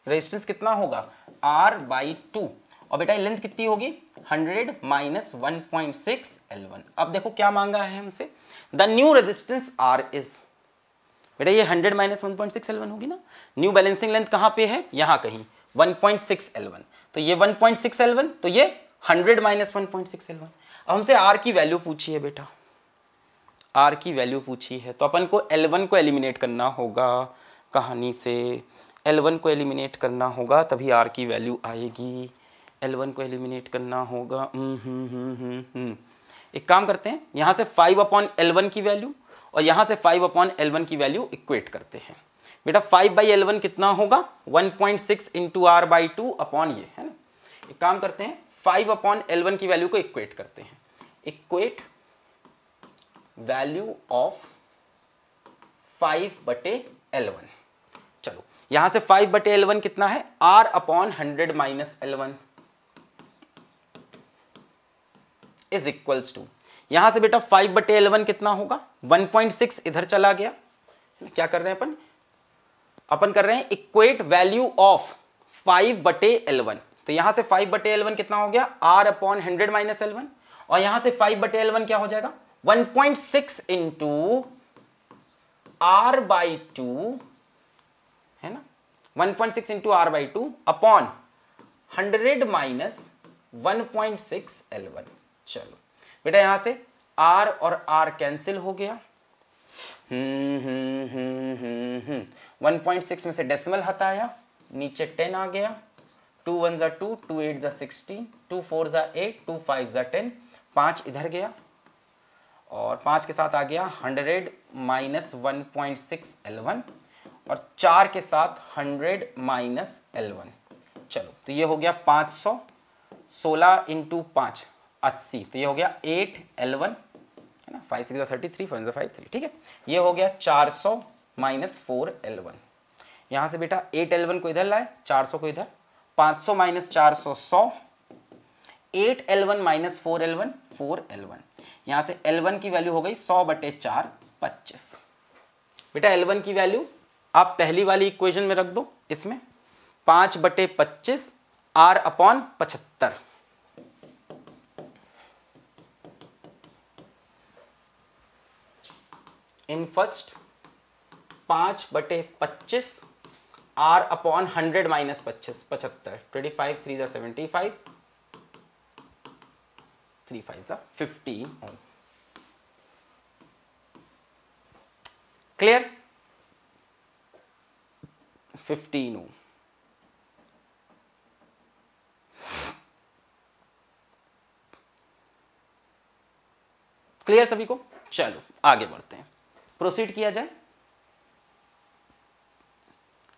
रेजिस्टेंस कितना होगा आर बाई टू और बेटा लेंथ कितनी होगी 100 minus one point six L one अब देखो क्या मांगा है हमसे the new resistance R is बेटा ये 100 minus one point six L one होगी ना न्यू बैलेंसिंग लेंथ कहाँ पे है यहाँ कहीं 1.6 पॉइंट सिक्स एल वन तो ये 1.6 पॉइंट सिक्स एल वन तो ये 100 minus one point six L one अब हमसे आर की वैल्यू पूछी है बेटा आर की वैल्यू पूछी है तो अपन को एल वन को एलिमिनेट करना होगा कहानी से L1 को एलिमिनेट करना होगा तभी R की वैल्यू आएगी L1 को एलिमिनेट करना होगा हम्म, हम्म, हम्म, एक काम करते हैं यहाँ से 5 अपॉन L1 की वैल्यू और यहाँ से 5 अपॉन L1 की वैल्यू इक्वेट करते हैं बेटा 5 बाई एल कितना होगा 1.6 point six into R by two upon ये है ना एक काम करते हैं 5 अपॉन एल की वैल्यू को इक्वेट करते हैं इक्वेट वैल्यू ऑफ 5 बटे एल वन यहां से फाइव बटे एलेवन कितना है R upon hundred minus L one is equals to यहां से बेटा फाइव बटे एलेवन कितना होगा वन पॉइंट सिक्स इधर चला गया क्या कर रहे हैं अपन अपन कर रहे हैं इक्वेट वैल्यू ऑफ फाइव बटे एलेवन तो यहां से फाइव बटे एलेवन कितना हो गया R upon hundred minus L one और यहां से फाइव बटे एलेवन क्या हो जाएगा one point six into R by two one point six into R by two upon hundred minus one point six L चलो बेटा यहां से आर और आर कैंसिल हो गया हम्म हम्म सिक्स हम्म, हम्म, हम्म। में से डेसिमल हटाया नीचे टेन आ गया टू वन ज़ा टू टू एट ज़ा सिक्सटीन टू फोर ज़ा एट टू फाइव ज़ा टेन पाँच इधर गया और पाँच के साथ आ गया hundred minus one point six L one और चार के साथ हंड्रेड माइनस एल वन चलो तो ये हो गया पांच सौ सोलह इंटू पाँच अस्सी तो ये हो गया एट एल वन है ना five six thirty three five five three ठीक है ये हो गया चार सौ माइनस फोर एल वन यहाँ से बेटा एट एल वन को इधर लाए चार सौ को इधर पांच सौ माइनस चार सौ सौ eight L one minus four L one four L one यहाँ से एल वन की वैल्यू हो गई सौ बटे चार पच्चीस बेटा एल वन की वैल्यू आप पहली वाली इक्वेशन में रख दो इसमें पांच बटे पच्चीस आर अपॉन पचहत्तर इन फर्स्ट पांच बटे पच्चीस आर अपॉन हंड्रेड माइनस पच्चीस पचहत्तर ट्वेंटी फाइव थ्री ज़ा सेवेंटी फाइव थ्री फाइव ज़ा फिफ्टी क्लियर फिफ्टीन हूँ क्लियर सभी को चलो आगे बढ़ते हैं प्रोसीड किया जाए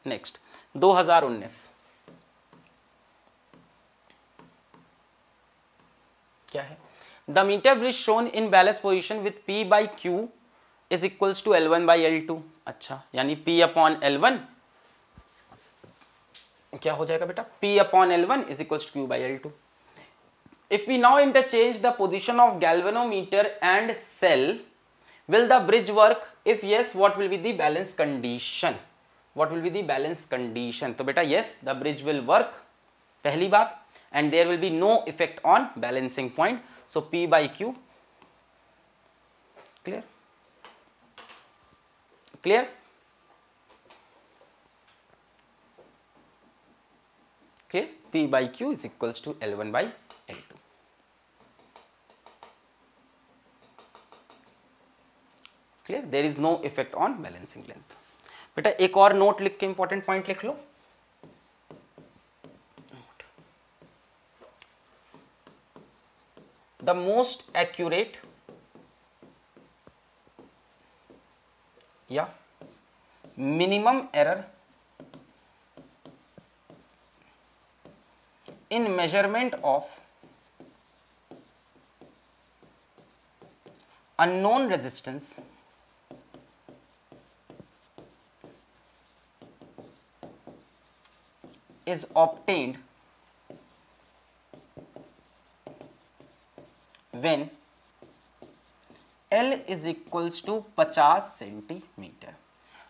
नेक्स्ट 2019 क्या है the metre bridge shown in balance position with P by Q is equals to L one by L two अच्छा यानी पी अपॉन एल वन क्या हो जाएगा बेटा P upon L one is equal Q by L two if we now interchange the position of galvanometer and cell will the bridge work if yes what will be the balance condition what will be the balance condition तो बेटा yes the bridge will work पहली बात and there will be no effect on balancing point so P by Q clear clear P by Q is equals to L1 by L2. Clear? There is no effect on balancing length. बेटा एक और note लिख के important point लिख लो the most accurate या minimum error in measurement of unknown resistance is obtained when L is equals to पचास centimetre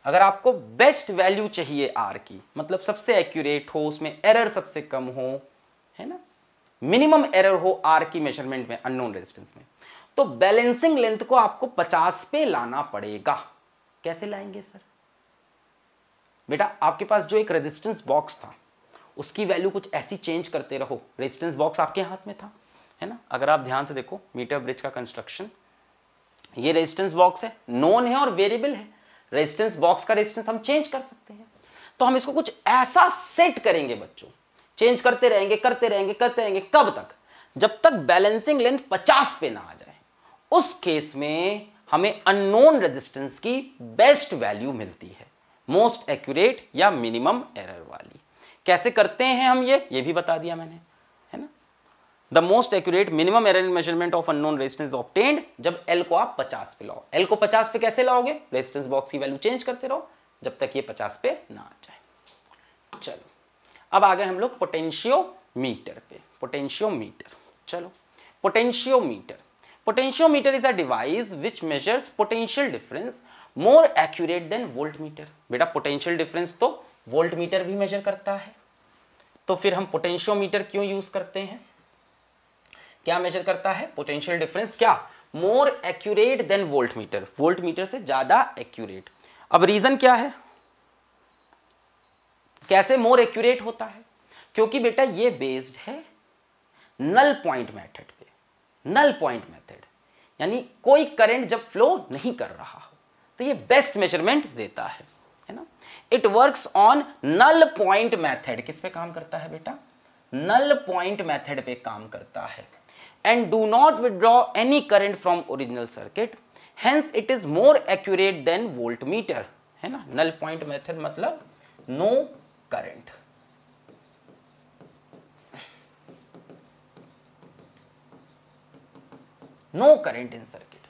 अगर आपको बेस्ट वैल्यू चाहिए आर की मतलब सबसे एक्यूरेट हो उसमें एरर सबसे कम हो है ना मिनिमम एरर हो आर की मेजरमेंट में अननोन रेजिस्टेंस में तो बैलेंसिंग लेंथ को आपको 50 पे लाना पड़ेगा कैसे लाएंगे सर बेटा आपके पास जो एक रेजिस्टेंस बॉक्स था उसकी वैल्यू कुछ ऐसी चेंज करते रहो रेजिस्टेंस बॉक्स आपके हाथ में था है ना अगर आप ध्यान से देखो मीटर ब्रिज का कंस्ट्रक्शन ये रेजिस्टेंस बॉक्स है नोन है और वेरिएबल है रेजिस्टेंस बॉक्स का रेजिस्टेंस हम चेंज कर सकते हैं तो हम इसको कुछ ऐसा सेट करेंगे बच्चों चेंज करते रहेंगे करते रहेंगे करते रहेंगे कब तक जब तक बैलेंसिंग लेंथ 50 पे ना आ जाए उस केस में हमें अननोन रेजिस्टेंस की बेस्ट वैल्यू मिलती है मोस्ट एक्यूरेट या मिनिमम एरर वाली कैसे करते हैं हम ये ये भी बता दिया मैंने है ना the most accurate minimum error measurement of unknown resistance obtained जब एल को आप 50 पे लाओ एल को 50 पे कैसे लाओगे रेजिस्टेंस बॉक्स की वैल्यू चेंज करते रहो जब तक ये 50 पे ना आ जाए चलो अब आ गए हम लोग पोटेंशियोमीटर पे पोटेंशियोमीटर चलो potentiometer potentiometer is a device which measures potential difference more accurate than voltmeter बेटा पोटेंशियल डिफरेंस तो वोल्ट मीटर भी मेजर करता है तो फिर हम पोटेंशियोमीटर क्यों यूज करते हैं क्या मेजर करता है पोटेंशियल डिफरेंस क्या more accurate than voltmeter voltmeter से ज्यादा एक्यूरेट अब रीजन क्या है कैसे मोर एक्यूरेट होता है क्योंकि बेटा ये बेस्ड है नल पॉइंट मेथड पे नल पॉइंट मेथड यानी कोई करंट जब फ्लो नहीं कर रहा हो तो ये बेस्ट मेजरमेंट देता है है ना it works on null point method किस पे काम करता है बेटा नल पॉइंट मेथड पे काम करता है and do not withdraw any current from original circuit hence it is more accurate than voltmeter है ना नल पॉइंट मेथड मतलब no current no current in circuit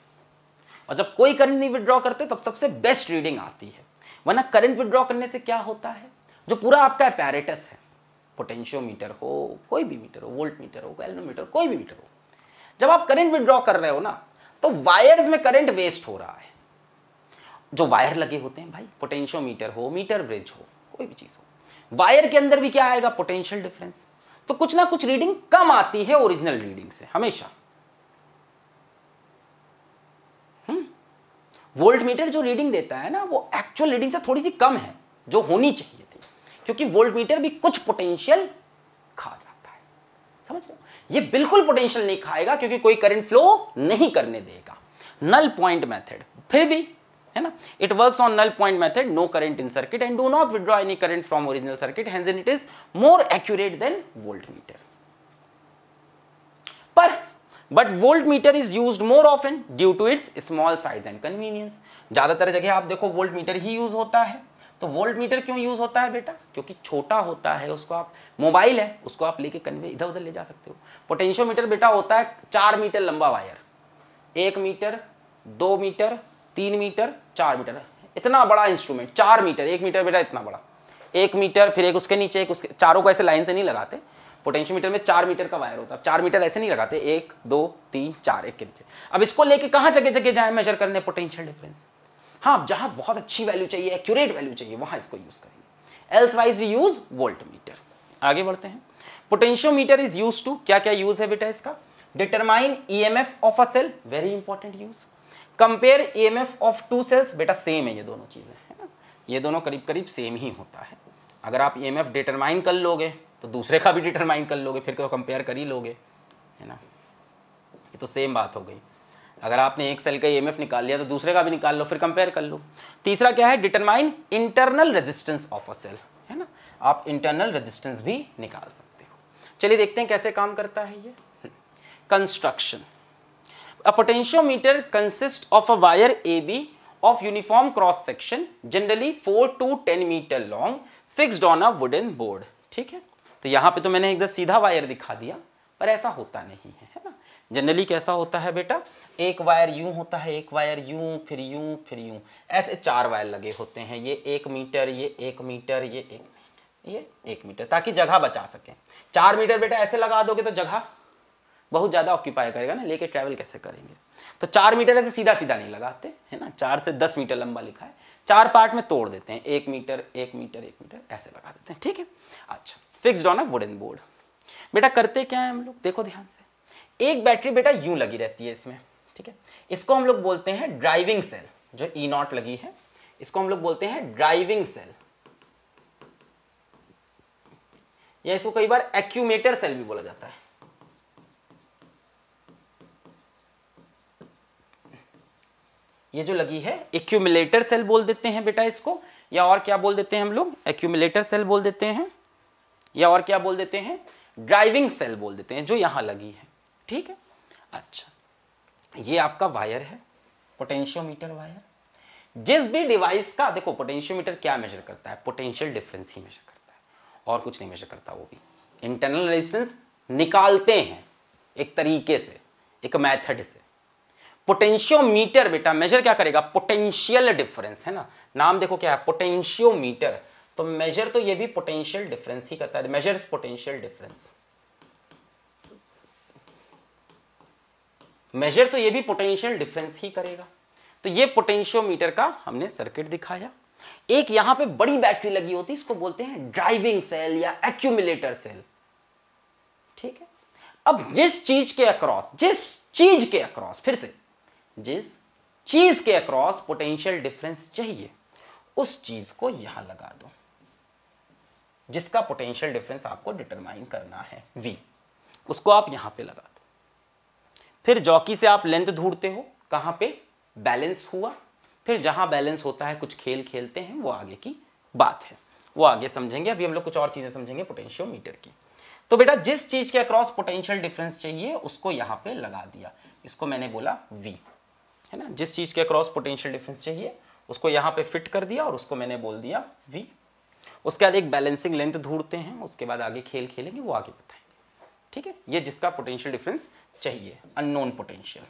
और जब कोई करंट नहीं विड्रॉ करते तब सबसे बेस्ट रीडिंग आती है वरना करंट विड्रॉ करने से क्या होता है जो पूरा आपका अपैरेटस है पोटेंशियोमीटर हो कोई भी मीटर हो वोल्ट मीटर हो एल्नोमीटर कोई भी मीटर हो जब आप करंट विड्रॉ कर रहे हो ना तो वायर्स में करंट वेस्ट हो रहा है जो वायर लगे होते हैं भाई पोटेंशियोमीटर हो मीटर ब्रिज हो कोई भी चीज़ हो वायर के अंदर भी क्या आएगा पोटेंशियल डिफरेंस तो कुछ ना कुछ रीडिंग कम आती है ओरिजिनल रीडिंग से हमेशा वोल्ट हम्म? मीटर जो रीडिंग देता है ना वो एक्चुअल रीडिंग से थोड़ी सी कम है जो होनी चाहिए थी क्योंकि वोल्ट मीटर भी कुछ पोटेंशियल खा जाता है समझ रहे हो ये बिल्कुल पोटेंशियल नहीं खाएगा क्योंकि कोई करंट फ्लो नहीं करने देगा नल पॉइंट मेथड फिर भी है ना it works on null point method no current in circuit and do not withdraw any current from original circuit hence it is more accurate than voltmeter पर but volt meter is use more often due to its small size and convenience ज्यादातर जगह आप देखो volt meter ही use होता है तो volt meter क्यों use होता है बेटा क्योंकि छोटा होता है उसको आप मोबाइल है उसको आप लेके कन्वे इधर उधर ले जा सकते हो पोटेंशियोमीटर बेटा होता है चार मीटर लंबा वायर एक मीटर दो मीटर तीन मीटर चार मीटर इतना बड़ा इंस्ट्रूमेंट चार मीटर एक मीटर बेटा इतना बड़ा एक मीटर फिर एक उसके नीचे एक उसके चारों को ऐसे लाइन से नहीं लगाते पोटेंशियोमीटर में चार मीटर का वायर होता है चार मीटर ऐसे नहीं लगाते एक दो तीन चार एक के नीचे अब इसको लेके कहाँ जगह जगह जाए मेजर करने पोटेंशियल डिफरेंस हाँ अब जहाँ बहुत अच्छी वैल्यू चाहिए एक्यूरेट वैल्यू चाहिए वहाँ इसको यूज करेंगे elsewise we use voltmeter आगे बढ़ते हैं पोटेंशियोमीटर इज यूज टू क्या क्या यूज है बेटा इसका determine E M F of a cell very important use compare EMF of two cells बेटा सेम है ये दोनों चीज़ें है ना ये दोनों करीब करीब सेम ही होता है अगर आप ईएमएफ e डिटरमाइन कर लोगे तो दूसरे का भी डिटरमाइन कर लोगे फिर तो कंपेयर कर ही लोगे है ना ये तो सेम बात हो गई अगर आपने एक सेल का ईएमएफ e निकाल लिया तो दूसरे का भी निकाल लो फिर कंपेयर कर लो तीसरा क्या है determine internal resistance of a cell है ना आप इंटरनल रेजिस्टेंस भी निकाल सकते हो चलिए देखते हैं कैसे काम करता है ये construction a potentiometer consist of a wire A B of uniform cross section generally 4 to 10 metre long fixed on a wooden board ठीक है तो यहाँ पे तो मैंने एकदम सीधा वायर दिखा दिया पर ऐसा होता नहीं है है ना जनरली कैसा होता है बेटा एक वायर यूं होता है एक वायर यूं फिर यूं फिर यूं ऐसे चार वायर लगे होते हैं ये एक मीटर ये एक मीटर ये एक ये एक मीटर ताकि जगह बचा सके चार मीटर बेटा ऐसे लगा दोगे तो जगह बहुत ज़्यादा ऑक्यूपाई करेगा ना लेके ट्रैवल कैसे करेंगे तो चार मीटर ऐसे सीधा सीधा नहीं लगाते है ना चार से दस मीटर लंबा लिखा है चार पार्ट में तोड़ देते हैं एक मीटर एक मीटर एक मीटर ऐसे लगा देते हैं ठीक है अच्छा fix on a wooden board बेटा करते क्या है हम लोग देखो ध्यान से एक बैटरी बेटा यूं लगी रहती है इसमें ठीक है इसको हम लोग बोलते हैं ड्राइविंग सेल जो ई e नॉट लगी है इसको हम लोग बोलते हैं ड्राइविंग सेल या इसको कई बार एक्यूमेटर सेल भी बोला जाता है ये जो लगी है एक्यूमिलेटर सेल बोल देते हैं बेटा इसको या और क्या बोल देते हैं हम लोग एक्यूमिलेटर सेल बोल देते हैं या और क्या बोल देते हैं ड्राइविंग सेल बोल देते हैं जो यहाँ लगी है ठीक है अच्छा ये आपका वायर है पोटेंशियोमीटर वायर जिस भी डिवाइस का देखो पोटेंशियोमीटर क्या मेजर करता है पोटेंशियल डिफरेंस ही मेजर करता है और कुछ नहीं मेजर करता वो भी इंटरनल रेजिस्टेंस निकालते हैं एक तरीके से एक मैथड से पोटेंशियोमीटर बेटा मेजर क्या करेगा पोटेंशियल डिफरेंस है ना नाम देखो क्या है पोटेंशियोमीटर तो मेजर तो ये भी पोटेंशियल डिफरेंस ही करता है मेजर पोटेंशियल डिफरेंस मेजर तो ये भी पोटेंशियल डिफरेंस ही करेगा तो ये पोटेंशियोमीटर का हमने सर्किट दिखाया एक यहां पे बड़ी बैटरी लगी होती इसको बोलते हैं ड्राइविंग सेल या एक्यूमिलेटर सेल ठीक है अब जिस चीज के अक्रॉस जिस चीज के अक्रॉस फिर से जिस चीज के अक्रॉस पोटेंशियल डिफरेंस चाहिए उस चीज को यहां लगा दो जिसका पोटेंशियल डिफरेंस आपको डिटरमाइन करना है v उसको आप यहां पे लगा दो फिर जॉकी से आप लेंथ ढूंढते हो कहां पे बैलेंस हुआ फिर जहां बैलेंस होता है कुछ खेल खेलते हैं वो आगे की बात है वो आगे समझेंगे अभी हम लोग कुछ और चीजें समझेंगे पोटेंशियोमीटर की तो बेटा जिस चीज के अक्रॉस पोटेंशियल डिफरेंस चाहिए उसको यहां पे लगा दिया इसको मैंने बोला वी है ना जिस चीज़ के क्रॉस पोटेंशियल डिफरेंस चाहिए उसको यहाँ पे फिट कर दिया और उसको मैंने बोल दिया वी उसके बाद एक बैलेंसिंग लेंथ ढूंढते हैं उसके बाद आगे खेल खेलेंगे वो आगे बताएंगे ठीक है ये जिसका पोटेंशियल डिफरेंस चाहिए अननोन पोटेंशियल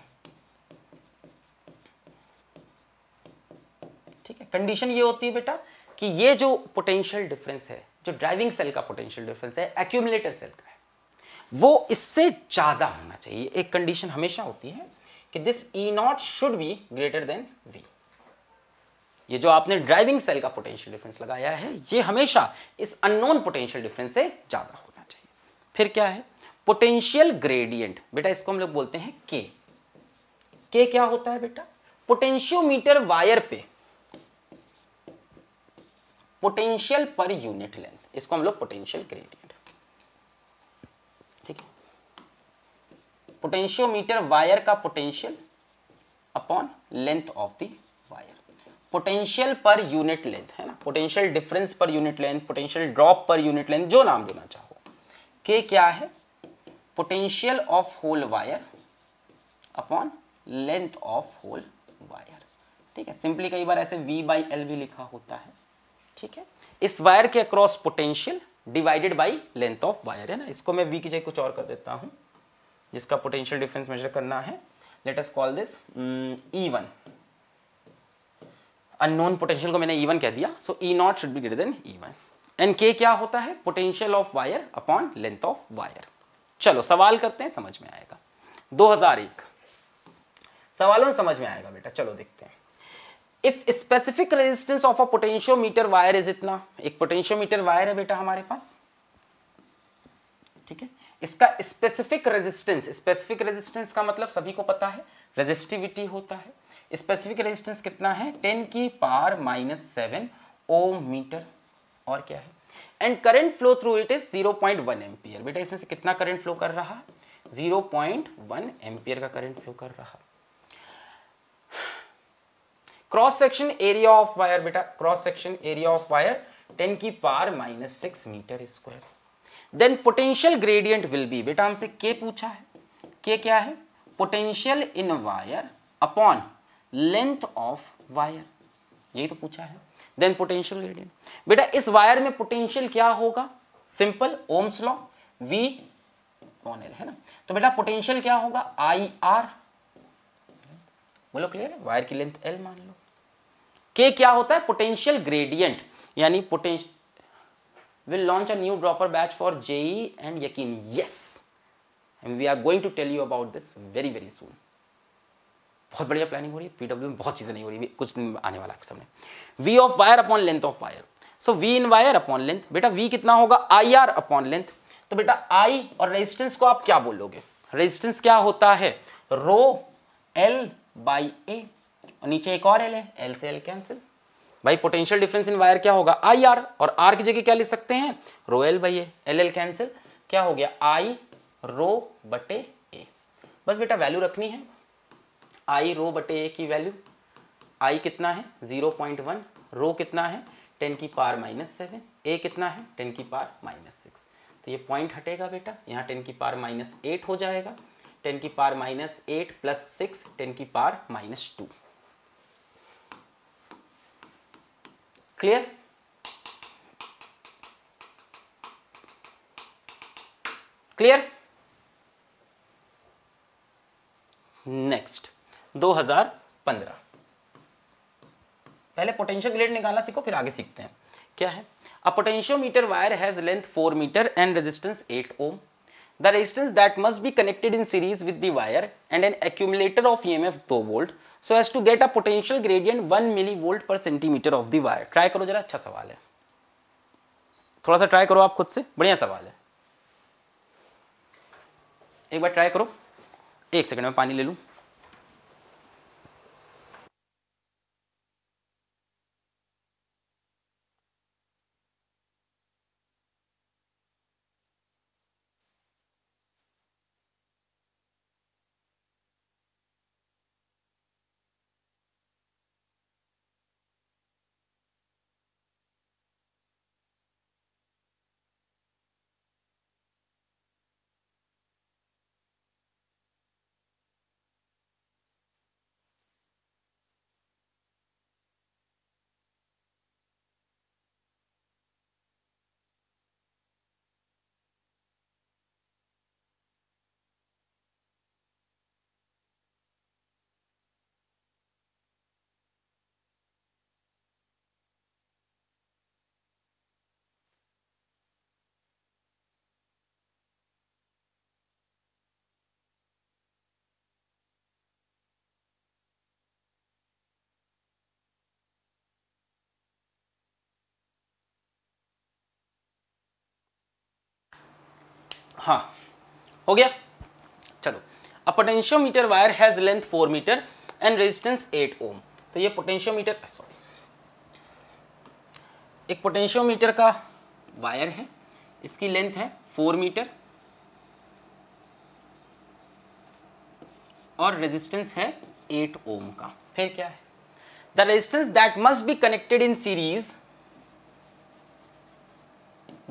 ठीक है कंडीशन ये होती है बेटा कि ये जो पोटेंशियल डिफरेंस है जो ड्राइविंग सेल का पोटेंशियल डिफरेंस है एक्यूमुलेटर सेल का है वो इससे ज़्यादा होना चाहिए एक कंडीशन हमेशा होती है कि this E naught should be greater than V ये जो आपने ड्राइविंग सेल का पोटेंशियल डिफरेंस लगाया है ये हमेशा इस अननोन पोटेंशियल डिफरेंस से ज्यादा होना चाहिए फिर क्या है पोटेंशियल ग्रेडियंट बेटा इसको हम लोग बोलते हैं के के क्या होता है बेटा पोटेंशियोमीटर वायर पे पोटेंशियल पर यूनिट लेंथ इसको हम लोग पोटेंशियल ग्रेडियंट पोटेंशियोमीटर वायर का potential upon length of the wire potential per unit length है ना potential difference per unit length potential drop per unit length जो नाम देना चाहो के क्या है potential of whole wire upon length of whole wire ठीक है सिंपली कई बार ऐसे v बाई एल भी लिखा होता है ठीक है इस वायर के across potential divided by length of wire है ना इसको मैं v की जगह कुछ और कर देता हूं जिसका पोटेंशियल डिफरेंस मेजर करना है let us call this E one unknown potential को मैंने ई e वन कह दिया so E naught should be greater than E one and K क्या होता है potential of wire upon length of wire चलो सवाल करते हैं समझ में आएगा 2001 सवालों समझ में आएगा बेटा चलो देखते हैं if specific resistance of a potentiometer wire is इतना एक पोटेंशियोमीटर वायर है बेटा हमारे पास ठीक है इसका स्पेसिफिक रेजिस्टेंस स्पेसिफिक रेजिस्टेंस का मतलब सभी को पता है रेजिस्टिविटी होता है स्पेसिफिक रेजिस्टेंस कितना है टेन की पार माइनस सेवन ओम मीटर और क्या है and current flow through it is 0.1 point ampere बेटा इसमें से कितना करंट फ्लो कर रहा है 0.1 पॉइंट एम्पियर का करंट फ्लो कर रहा cross section area of wire बेटा cross section area of wire 10 की पार minus six metre square then potential gradient will be बेटा हमसे के पूछा है के क्या है potential in wire upon length of wire यही तो पूछा है देन पोटेंशियल ग्रेडियंट बेटा इस वायर में पोटेंशियल क्या होगा simple Ohm's law V on L है ना तो बेटा पोटेंशियल क्या होगा आई आर बोलो क्लियर है वायर की लेंथ एल मान लो के क्या होता है पोटेंशियल ग्रेडियंट यानी potential will launch a new dropper batch for JE and Yakin. Yes! And we are going to tell you about this very very soon. बहुत बढ़िया प्लानिंग हो रही है पीडब्ल्यू में बहुत चीज़ें नहीं हो रही कुछ आने वाला आपके सामने V of wire upon length of wire so V in wire upon length बेटा वी कितना होगा आई आर अपॉन लेंथ तो बेटा आई और रेजिस्टेंस को आप क्या बोलोगे रेजिस्टेंस क्या होता है रो एल बाई ए और नीचे एक और एल है एल से एल कैंसिल भाई पोटेंशियल डिफरेंस इन वायर क्या होगा आई आर और आर की जगह क्या लिख सकते हैं rho L by L L cancel क्या हो गया आई रो बटे ए बस बेटा वैल्यू रखनी है आई रो बटे ए की वैल्यू आई कितना है जीरो पॉइंट वन रो कितना है टेन की पार माइनस सेवन ए कितना है टेन की पार माइनस सिक्स तो ये पॉइंट हटेगा बेटा यहाँ टेन की पार माइनस एट हो जाएगा टेन की पार minus eight plus six ten की पार minus two clear clear next 2015 पहले पोटेंशियल ग्रेड निकालना सीखो फिर आगे सीखते हैं क्या है a potentiometer wire has length 4 metre and resistance 8 ohm The resistance that must be connected in series with the wire and an accumulator of EMF 2 volt so as to get a potential gradient 1 millivolt per centimeter of the wire. Try करो जरा अच्छा सवाल है थोड़ा सा try करो आप खुद से बढ़िया सवाल है एक बार ट्राई करो एक सेकंड में पानी ले लूँ हाँ हो गया चलो a potentiometer wire has length four metre and resistance eight ohm तो ये पोटेंशियोमीटर सॉरी एक पोटेंशियोमीटर का वायर है इसकी लेंथ है फोर मीटर और रेजिस्टेंस है एट ओम का फिर क्या है the resistance that must be connected in series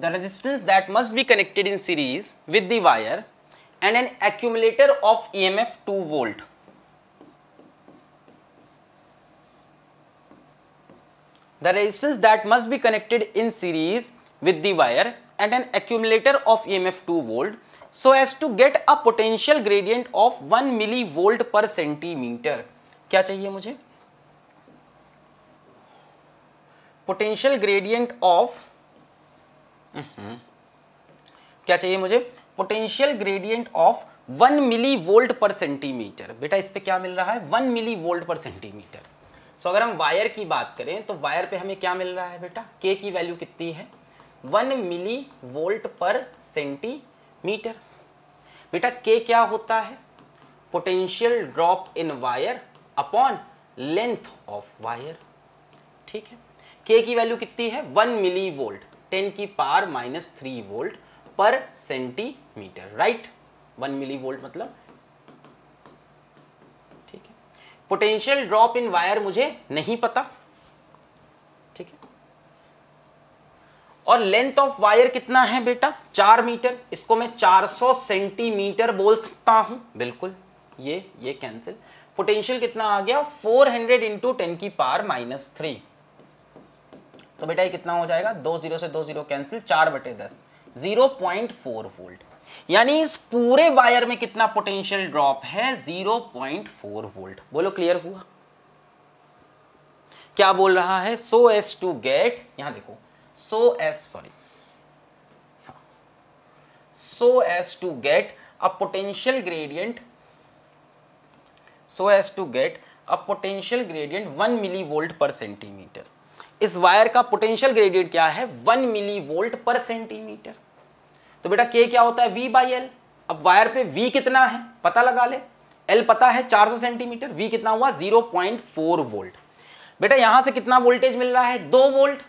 the resistance that must be connected in series with the wire and an accumulator of EMF 2 volt. The resistance that must be connected in series with the wire and an accumulator of EMF 2 volt so as to get a potential gradient of 1 millivolt per centimeter. क्या चाहिए मुझे? Potential gradient of हम्म। क्या चाहिए मुझे potential gradient of one millivolt per centimetre बेटा इस पर क्या मिल रहा है one millivolt per centimetre so so, अगर हम वायर की बात करें तो वायर पे हमें क्या मिल रहा है बेटा के की वैल्यू कितनी है one millivolt per centimetre बेटा के क्या होता है potential drop in wire upon length of wire ठीक है के की वैल्यू कितनी है वन मिली वोल्ट टेन की पार minus three volt per centimetre right one millivolt मतलब ठीक है पोटेंशियल ड्रॉप इन वायर मुझे नहीं पता ठीक है और लेंथ ऑफ वायर कितना है बेटा चार मीटर इसको मैं 400 सेंटीमीटर बोल सकता हूं बिल्कुल ये ये कैंसिल पोटेंशियल कितना आ गया 400 हंड्रेड इंटू टेन की पार माइनस थ्री तो बेटा ये कितना हो जाएगा दो जीरो से दो जीरो कैंसिल चार बटे दस जीरो पॉइंट फोर वोल्ट यानी इस पूरे वायर में कितना पोटेंशियल ड्रॉप है जीरो पॉइंट फोर वोल्ट बोलो क्लियर हुआ क्या बोल रहा है सो एस टू गेट यहां देखो so as sorry so as to get a potential gradient so as to get a potential gradient one millivolt per centimetre इस वायर का पोटेंशियल ग्रेडियंट क्या है one millivolt per centimetre तो बेटा K क्या होता है V by L अब वायर पे वी कितना है पता लगा ले एल पता है 400 सेंटीमीटर वी कितना हुआ 0.4 वोल्ट बेटा यहां से कितना वोल्टेज मिल रहा है दो वोल्ट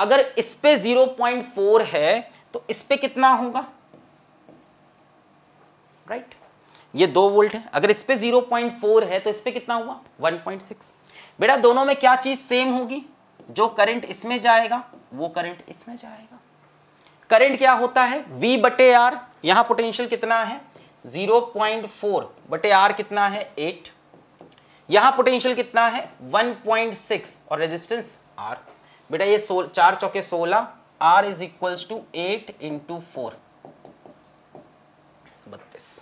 अगर इस पे 0.4 है तो इस पे कितना होगा राइट ये दो वोल्ट है अगर इस पे 0.4 है तो इस पे कितना हुआ 1.6 बेटा दोनों में क्या चीज सेम होगी जो करंट इसमें जाएगा वो करंट इसमें जाएगा करंट क्या होता है V बटे आर यहां पोटेंशियल कितना है 0.4 बटे आर कितना है 8 यहां पोटेंशियल कितना है 1.6 और रेजिस्टेंस R बेटा ये सोल चार चौके 16 R is equals to eight into four बत्तीस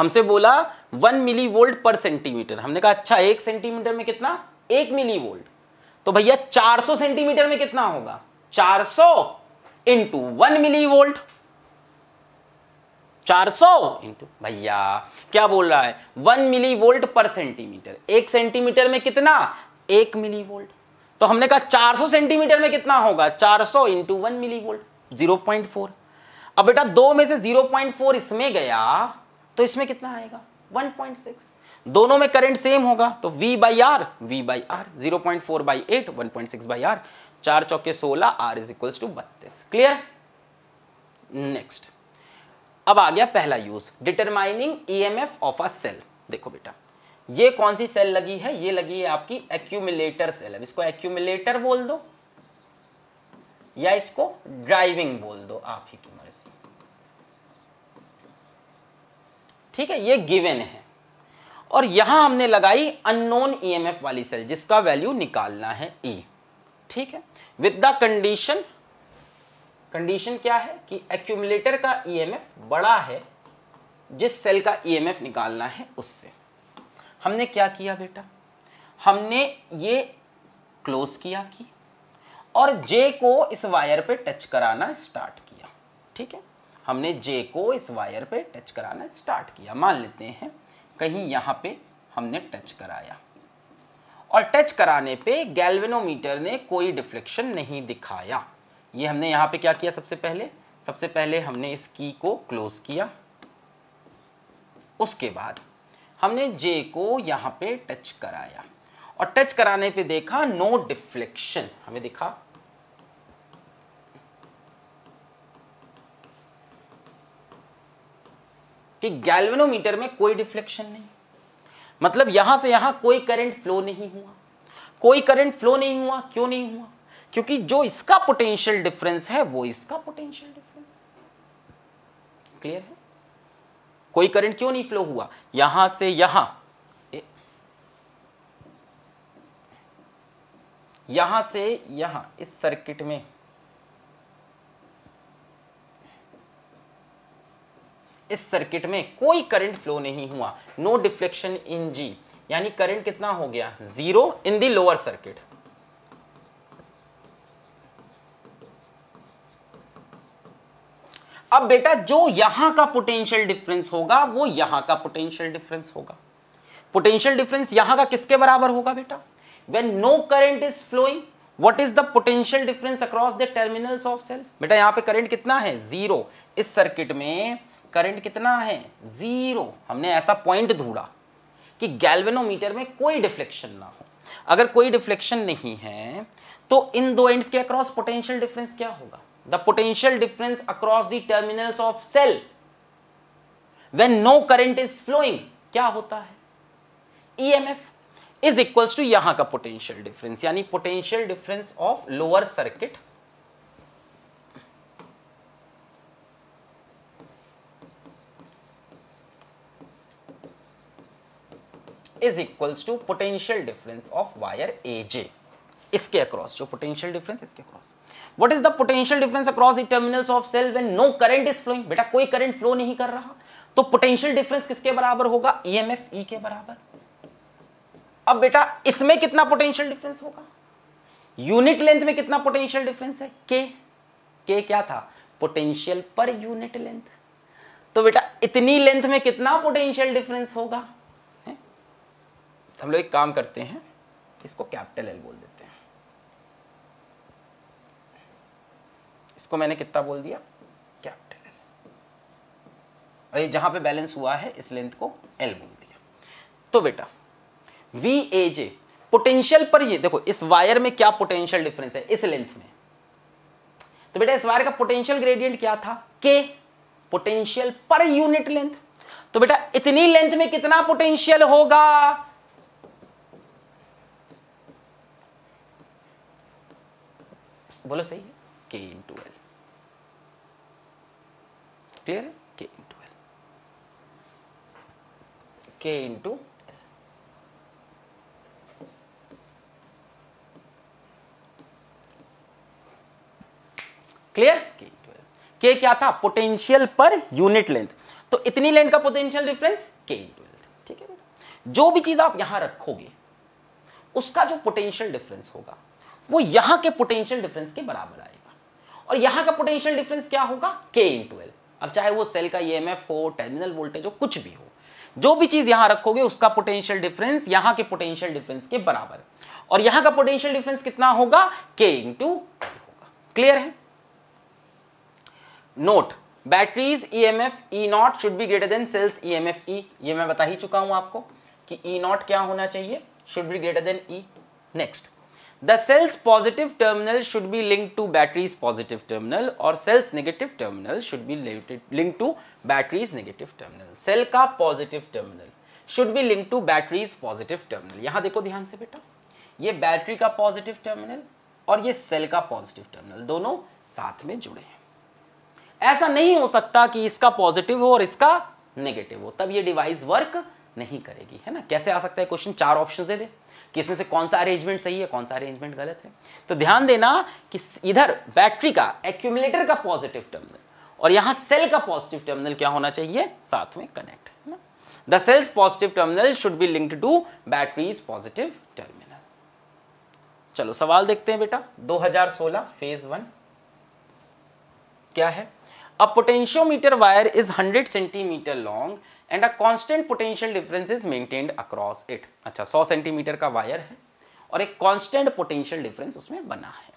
हमसे बोला one millivolt per centimetre हमने कहा अच्छा एक सेंटीमीटर में कितना एक मिली वोल्ट तो भैया 400 सेंटीमीटर में कितना होगा 400 सौ इंटू वन मिली वोल्ट चार सौ इंटू भैया क्या बोल रहा है one millivolt per centimetre एक सेंटीमीटर में कितना एक मिली वोल्ट तो हमने कहा 400 सेंटीमीटर में कितना होगा 400 सौ into one millivolt zero point four अब बेटा दो में से जीरो पॉइंट फोर इसमें गया तो इसमें कितना आएगा 1.6 दोनों में करंट सेम होगा तो V by R V by R zero point four by eight one point six by R चार चौके सोलह आर इज इक्वल टू बत्तीस क्लियर नेक्स्ट अब आ गया पहला use determining E M F of a cell देखो बेटा ये कौन सी सेल लगी है ये लगी है आपकी एक्यूमिलेटर सेल अब इसको एक्यूमिलेटर बोल दो या इसको ड्राइविंग बोल दो आप ही की ठीक है ये गिवेन है और यहां हमने लगाई अननोन ईएमएफ e वाली सेल जिसका वैल्यू निकालना है ई e। ठीक है विद द कंडीशन कंडीशन क्या है कि एक्यूमुलेटर का ईएमएफ e बड़ा है जिस सेल का ईएमएफ निकालना है उससे हमने क्या किया बेटा हमने ये क्लोज किया कि और जे को इस वायर पे टच कराना स्टार्ट किया ठीक है हमने जे को इस वायर पे टच कराना स्टार्ट किया मान लेते हैं कहीं यहाँ पे हमने टच कराया और टच कराने पे गैल्वेनोमीटर ने कोई डिफ्लेक्शन नहीं दिखाया ये हमने यहाँ पे क्या किया सबसे पहले सबसे पहले हमने इस की को क्लोज किया उसके बाद हमने जे को यहाँ पे टच कराया और टच कराने पे देखा नो डिफ्लेक्शन हमें दिखा कि गैल्वेनोमीटर में कोई डिफ्लेक्शन नहीं मतलब यहां से यहां कोई करंट फ्लो नहीं हुआ कोई करंट फ्लो नहीं हुआ क्यों नहीं हुआ क्योंकि जो इसका पोटेंशियल डिफरेंस है वो इसका पोटेंशियल डिफरेंस क्लियर है कोई करंट क्यों नहीं फ्लो हुआ यहां से यहां यहां से यहां इस सर्किट में इस सर्किट में कोई करंट फ्लो नहीं हुआ नो डिफ्लेक्शन इन जी यानी करंट कितना हो गया zero in the lower circuit अब बेटा जो यहां का पोटेंशियल डिफरेंस होगा वो यहां का पोटेंशियल डिफरेंस होगा पोटेंशियल डिफरेंस यहां का किसके बराबर होगा बेटा when no current is flowing what is the potential difference across the terminals of cell बेटा यहां पे करंट कितना है जीरो इस सर्किट में करंट कितना है जीरो हमने ऐसा पॉइंट ढूंढा कि गैल्वेनोमीटर में कोई डिफ्लेक्शन ना हो अगर कोई डिफ्लेक्शन नहीं है तो इन दो एंड्स के अक्रॉस पोटेंशियल डिफरेंस क्या होगा the potential difference across the terminals of cell when no current is flowing क्या होता है ईएमएफ इज इक्वल्स टू यहां का पोटेंशियल डिफरेंस यानी potential difference of lower circuit is equals to potential difference of wire A J इसके across जो potential difference इसके across what is the potential difference across the terminals of cell when no current is flowing बेटा कोई current flow नहीं कर रहा तो potential difference किसके बराबर होगा ईएमएफ ई के बराबर अब बेटा इसमें कितना पोटेंशियल डिफरेंस होगा यूनिट लेंथ में कितना पोटेंशियल डिफरेंस है के के क्या था पोटेंशियल पर यूनिट लेंथ तो बेटा इतनी लेंथ में कितना पोटेंशियल डिफरेंस होगा तो हम लोग एक काम करते हैं इसको कैपिटल एल बोल देते हैं इसको मैंने कितना बोल दिया कैपिटल एल और ये जहां पे बैलेंस हुआ है इस लेंथ को एल बोल दिया तो बेटा वी ए जे पोटेंशियल पर ये देखो इस वायर में क्या पोटेंशियल डिफरेंस है इस लेंथ में तो बेटा इस वायर का पोटेंशियल ग्रेडियंट क्या था के पोटेंशियल पर यूनिट लेंथ तो बेटा इतनी लेंथ में कितना पोटेंशियल होगा बोलो सही है के टू एल क्लियर है K to L K into clear K into L K क्या था पोटेंशियल पर यूनिट लेंथ तो इतनी लेंथ का potential difference K into L ठीक है जो भी चीज आप यहां रखोगे उसका जो पोटेंशियल डिफरेंस होगा वो यहां के पोटेंशियल डिफरेंस के बराबर आएगा और यहां का पोटेंशियल डिफरेंस क्या होगा के इन एल अब चाहे वो सेल का ईएमएफ e हो टर्मिनल वोल्टेज हो कुछ भी हो जो भी चीज यहां रखोगे उसका पोटेंशियल डिफरेंस यहां के पोटेंशियल डिफरेंस के बराबर और यहां का पोटेंशियल डिफरेंस कितना होगा के इंटू होगा क्लियर है note batteries E M F E naught should be greater than cell's E M F E ये मैं बता ही चुका हूं आपको कि ई e नॉट क्या होना चाहिए should be greater than E next The cell's positive terminal should be linked to battery's positive terminal और cell's negative terminal should be linked to battery's negative terminal. Cell का positive terminal should be linked to battery's positive terminal. यहाँ देखो ध्यान से बेटा ये battery का positive terminal और ये सेल का पॉजिटिव टर्मिनल दोनों साथ में जुड़े हैं ऐसा नहीं हो सकता कि इसका पॉजिटिव हो और इसका नेगेटिव हो तब ये डिवाइस वर्क नहीं करेगी है ना कैसे आ सकता है क्वेश्चन चार ऑप्शन दे दे कि इसमें से कौन सा अरेंजमेंट सही है कौन सा अरेंजमेंट गलत है तो ध्यान देना कि इधर बैटरी का एक्यूमुलेटर का पॉजिटिव टर्मिनल और यहां सेल का पॉजिटिव टर्मिनल क्या होना चाहिए साथ में कनेक्ट है ना the cell's positive terminal should be linked to battery's positive terminal चलो सवाल देखते हैं बेटा 2016 फेज वन क्या है a potentiometer wire is 100 centimetre long and a constant potential difference is maintained across centimetre का वायर है और एक कॉन्स्टेंट पोटेंशियल डिफरेंस उसमें बना है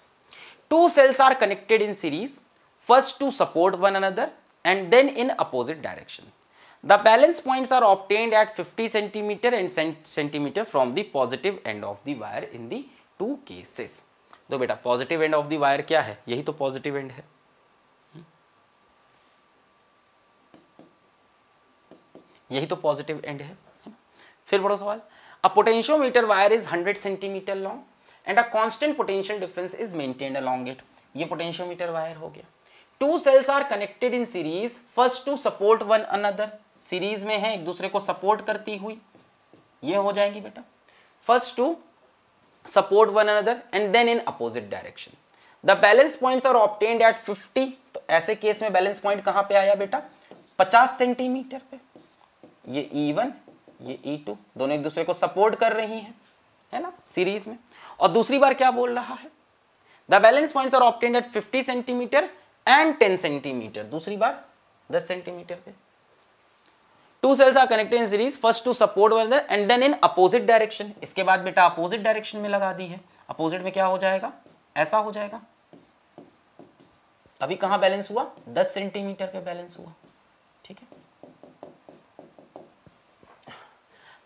two cells are connected in series first to support one another and then in opposite direction the balance points are obtained at 50 centimetre and centimetre from the positive end of the wire in two cases तो बेटा positive end of the क्या है यही तो positive and है यही तो positive and है फिर बड़ा सवाल a potentiometer wire is 100 centimetre long and a constant potential difference is maintained along it ये पोटेंशियोमीटर वायर हो गया two cells are connected in series first to support one another series में है एक दूसरे को सपोर्ट करती हुई ये हो जाएगी बेटा first to support one another and then in opposite direction the balance points are obtained at 50 तो ऐसे केस में बैलेंस पॉइंट कहां पे आया बेटा 50 सेंटीमीटर पे ये E1 ये E2 दोनों एक दूसरे को सपोर्ट कर रही हैं है ना सीरीज में और दूसरी बार क्या बोल रहा है the balance points are obtained at 50 centimetre and 10 centimetre दूसरी बार 10 सेंटीमीटर पे two cells are connected in series first to support one and then in opposite direction इसके बाद बेटा अपोजिट डायरेक्शन में लगा दी है अपोजिट में क्या हो जाएगा ऐसा हो जाएगा अभी कहां बैलेंस हुआ 10 सेंटीमीटर पे बैलेंस हुआ ठीक है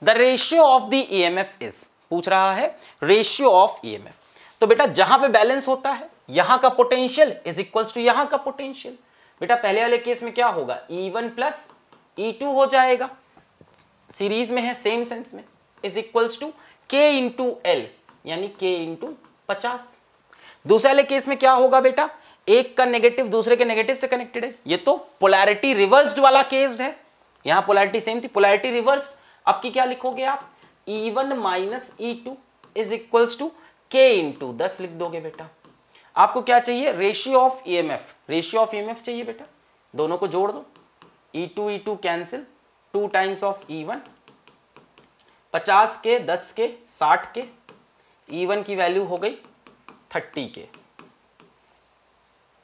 the ratio of the EMF is पूछ रहा है रेशियो ऑफ ईएमएफ तो बेटा जहां पे बैलेंस होता है यहां का पोटेंशियल इज इक्वल्स टू यहां का पोटेंशियल बेटा पहले वाले केस में क्या होगा E one plus E two हो जाएगा सीरीज में है सेम सेंस में is equals to K into L यानी के इंटू पचास दूसरे वाले केस में क्या होगा बेटा एक का नेगेटिव दूसरे के नेगेटिव से कनेक्टेड है ये तो पोलैरिटी रिवर्स्ड वाला केस है यहां पोलैरिटी सेम थी पोलैरिटी रिवर्स्ड अब की क्या लिखोगे आप E one minus E two is equals to K into दस लिख दोगे बेटा आपको क्या चाहिए ratio of E M F ratio of E M F चाहिए बेटा दोनों को जोड़ दो E two E two cancel two times of E one पचास के दस के साठ के ई e वन की वैल्यू हो गई थर्टी के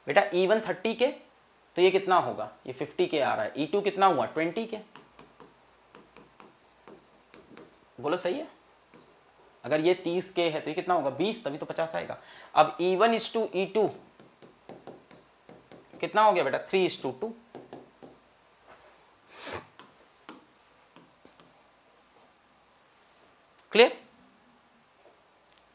बेटा ई वन थर्टी के तो ये कितना होगा ये फिफ्टी के आ रहा है ई e टू कितना हुआ ट्वेंटी के बोलो सही है अगर ये तीस के है तो ये कितना होगा बीस तभी तो पचास आएगा अब E one is to E two कितना हो गया बेटा three is to two clear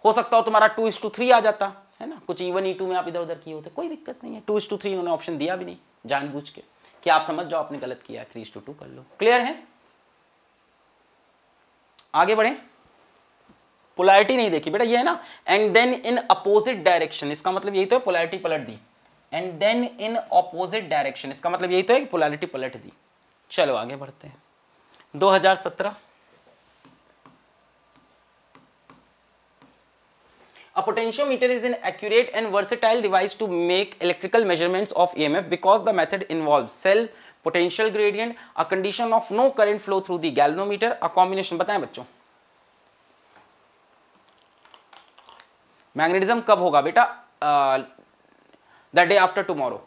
हो सकता हो तुम्हारा टू इज टू थ्री आ जाता है ना कुछ ई वन ई टू में आप इधर उधर किए होते कोई दिक्कत नहीं है टू इज टू थ्री उन्होंने ऑप्शन दिया भी नहीं जानबूझ के कि आप समझ जाओ आपने गलत किया है थ्री इज टू टू कर लो क्लियर है आगे बढ़े पोलैरिटी नहीं देखी बेटा ये है ना and then in opposite direction इसका मतलब यही तो है पोलैरिटी पलट दी and then in opposite direction इसका मतलब यही तो है कि पोलैरिटी पलट दी चलो आगे बढ़ते हैं 2017 A potentiometer is an accurate and versatile device to make electrical measurements of EMF because the method involves cell potential gradient, a condition of no current flow through the galvanometer, a combination. बताएं बच्चों magnetism कब होगा बेटा the day after tomorrow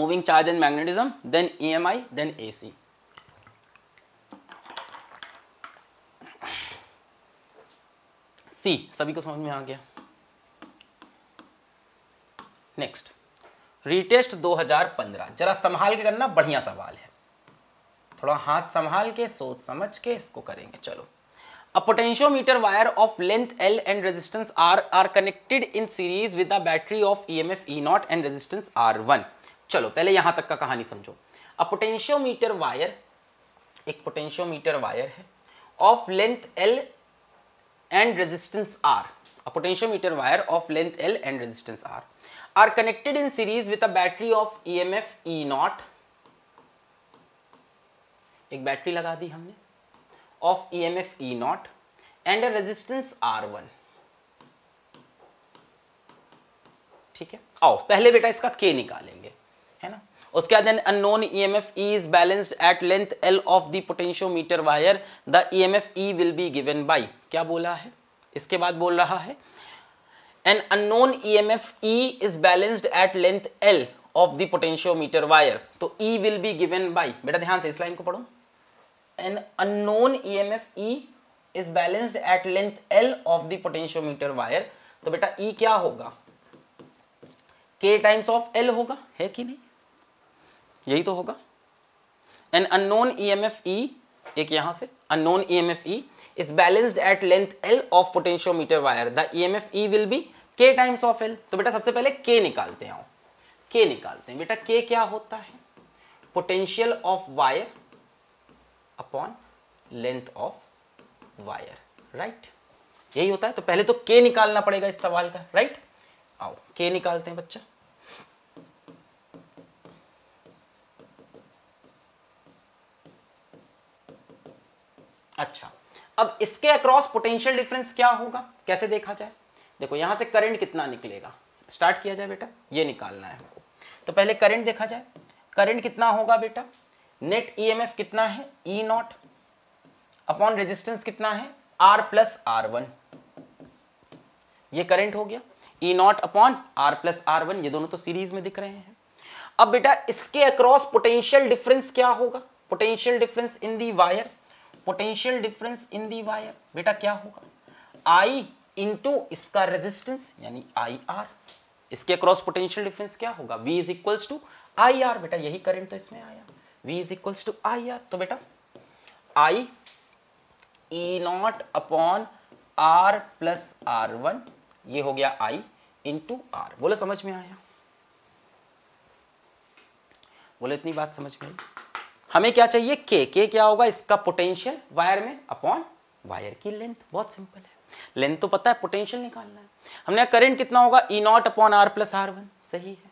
moving charge and magnetism then E M I then C सभी को समझ में आ गया नेक्स्ट रीटेस्ट 2015 जरा संभाल के करना बढ़िया सवाल है थोड़ा हाथ संभाल के सोच समझ के इसको करेंगे चलो a potentiometer wire of length L and resistance R are connected in series with the battery of F E naught and resistance R one चलो पहले यहां तक का कहानी समझो अ पोटेंशियोमीटर वायर एक पोटेंशियोमीटर वायर है of length L and resistance R potentiometer wire of length L and resistance R are connected in series with a battery of F E naught एक बैटरी लगा दी हमने of E M F E naught and resistance R one ठीक है आओ पहले बेटा इसका के निकालेंगे उसके बाद unknown E M F E is balanced at length L of the potentiometer wire the E M F E will be given by क्या बोला है इसके बाद बोल रहा है an unknown E M F E is balanced at length L of the potentiometer wire तो E will be given by बेटा ध्यान से इस लाइन को पढ़ो an unknown E M F E is balanced at length L of the potentiometer wire तो बेटा ई e क्या होगा के टाइम्स ऑफ एल होगा है कि नहीं यही तो होगा an unknown E M F E एक यहां से unknown E M F E is balanced at length L of potentiometer wire the E M F E will be K times of L तो बेटा सबसे पहले के निकालते हैं के निकालते हैं बेटा के क्या होता है potential of wire upon length of wire right यही होता है तो पहले तो के निकालना पड़ेगा इस सवाल का राइट आओ के निकालते हैं बच्चा अच्छा अब इसके अक्रॉस पोटेंशियल डिफरेंस क्या होगा कैसे देखा जाए देखो यहां से करंट कितना निकलेगा स्टार्ट किया जाए बेटा ये निकालना है हमको तो पहले करंट देखा जाए करंट कितना होगा बेटा नेट ईएमएफ e कितना है E e naught upon resistance कितना है आर प्लस आर वन ये करंट हो गया E e naught upon R plus R one ये दोनों तो सीरीज में दिख रहे हैं अब बेटा इसके अक्रॉस पोटेंशियल डिफरेंस क्या होगा potential difference in the wire potential difference in the wire बेटा क्या होगा आई इंटू इसका रेजिस्टेंस यानी आई आर इसके अक्रॉस पोटेंशियल डिफरेंस क्या होगा V is equals to I R बेटा यही करेंट तो इसमें आया V is equals to I R तो बेटा I E naught upon R plus R one ये हो गया आई इंटू आर बोलो समझ में आया बोले इतनी बात समझ में आई हमें क्या चाहिए के के क्या होगा इसका पोटेंशियल वायर में अपॉन वायर की लेंथ बहुत सिंपल है लेंथ तो पता है पोटेंशियल निकालना है हमने करंट कितना होगा E naught upon R plus R one सही है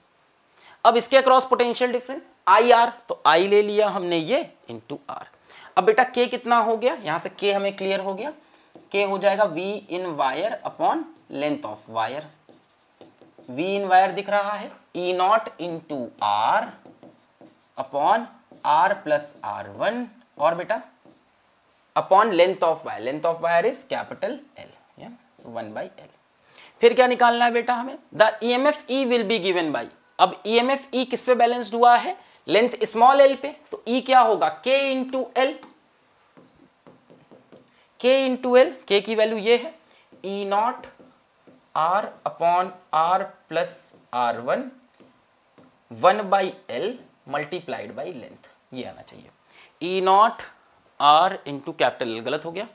अब इसके across potential difference I R तो आई ले लिया हमने ये इन टू आर अब बेटा के कितना हो गया यहां से के हमें क्लियर हो गया के हो जाएगा V in wire upon length of wire V in wire दिख रहा है E naught into R upon R plus R one और बेटा upon length of wire length of wire is capital L one by L फिर क्या निकालना है बेटा हमें the E M F E will be given by अब E M F ई किस पे बैलेंस्ड हुआ है लेंथ स्मॉल एल पे तो ई e क्या होगा K into L K into L K की वैल्यू ये है E naught R upon R plus R one one by L multiplied by length ये आना चाहिए E naught R into capital गलत हो गया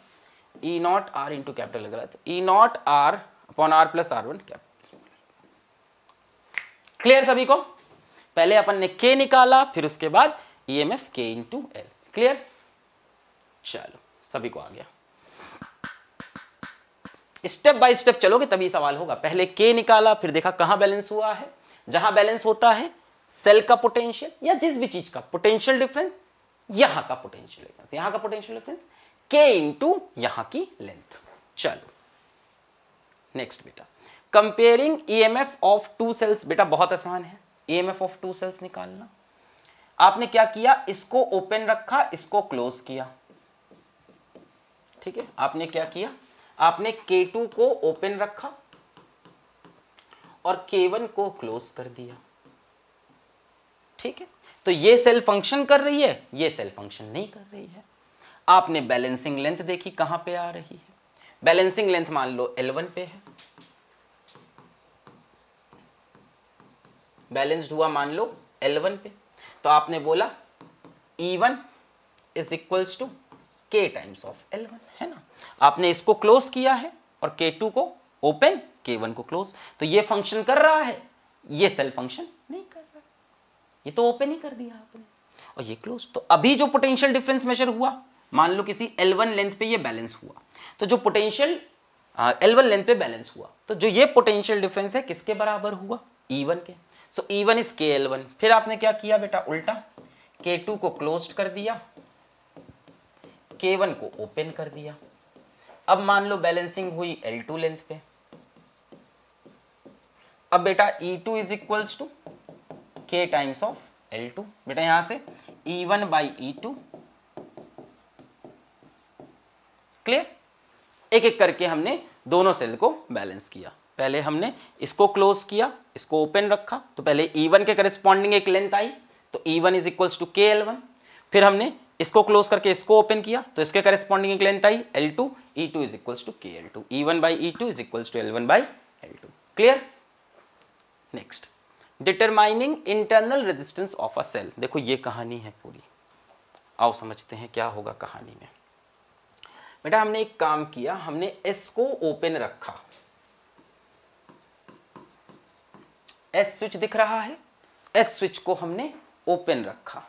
E naught R into capital गलत E naught R upon R plus R one capital clear सभी को पहले अपन ने के निकाला फिर उसके बाद E M F K into L clear चलो सभी को आ गया स्टेप बाय स्टेप चलोगे तभी सवाल होगा पहले के निकाला फिर देखा कहां बैलेंस हुआ है जहां बैलेंस होता है सेल का पोटेंशियल या जिस भी चीज का पोटेंशियल डिफरेंस यहां का पोटेंशियल डिफरेंस यहां का पोटेंशियल डिफरेंस के इंटू यहां की लेंथ चलो नेक्स्ट बेटा comparing EMF of two cells बेटा बहुत आसान है ईएमएफ ऑफ टू सेल्स निकालना आपने क्या किया इसको ओपन रखा इसको क्लोज किया ठीक है आपने क्या किया आपने K2 को ओपन रखा और K1 को क्लोज कर दिया ठीक है तो ये सेल फंक्शन कर रही है ये सेल फंक्शन नहीं कर रही है आपने बैलेंसिंग लेंथ देखी कहां पे आ रही है बैलेंसिंग लेंथ मान लो L1 पे है बैलेंस्ड हुआ मान लो L1 पे तो आपने बोला E1 one is equals to K times of L1 है ना आपने इसको क्लोज किया है और K2 को ओपन K1 को क्लोज तो ये फंक्शन कर रहा है ये सेल फंक्शन नहीं ये तो ओपन ही कर दिया आपने और ये क्लोज तो अभी जो पोटेंशियल डिफरेंस मेजर हुआ मान लो किसी L1 लेंथ पे ये बैलेंस हुआ तो जो पोटेंशियल L1 लेंथ पे बैलेंस हुआ तो जो ये पोटेंशियल डिफरेंस है किसके बराबर हुआ E1 के so E1 one is K L फिर आपने क्या किया बेटा उल्टा K2 को क्लोज कर दिया K1 को ओपन कर दिया अब मान लो बैलेंसिंग हुई L2 लेंथ पे अब बेटा E2 two is equals to K times of L two बेटा यहां से E one by E two clear एक एक करके हमने दोनों सेल को बैलेंस किया पहले हमने इसको क्लोज किया इसको ओपन रखा तो पहले ई e वन के करिस्पॉन्डिंग एक लेंथ आई तो E one is equals to K L one फिर हमने इसको क्लोज करके इसको ओपन किया तो इसके करिस्पॉन्डिंग एक लेंथ आई L two E two is equals to K L two E one by E two is equals to L one by L two clear next determining internal resistance of a cell देखो ये कहानी है पूरी आओ समझते हैं क्या होगा कहानी में बेटा हमने एक काम किया हमने एस को ओपन रखा एस स्विच दिख रहा है एस स्विच को हमने ओपन रखा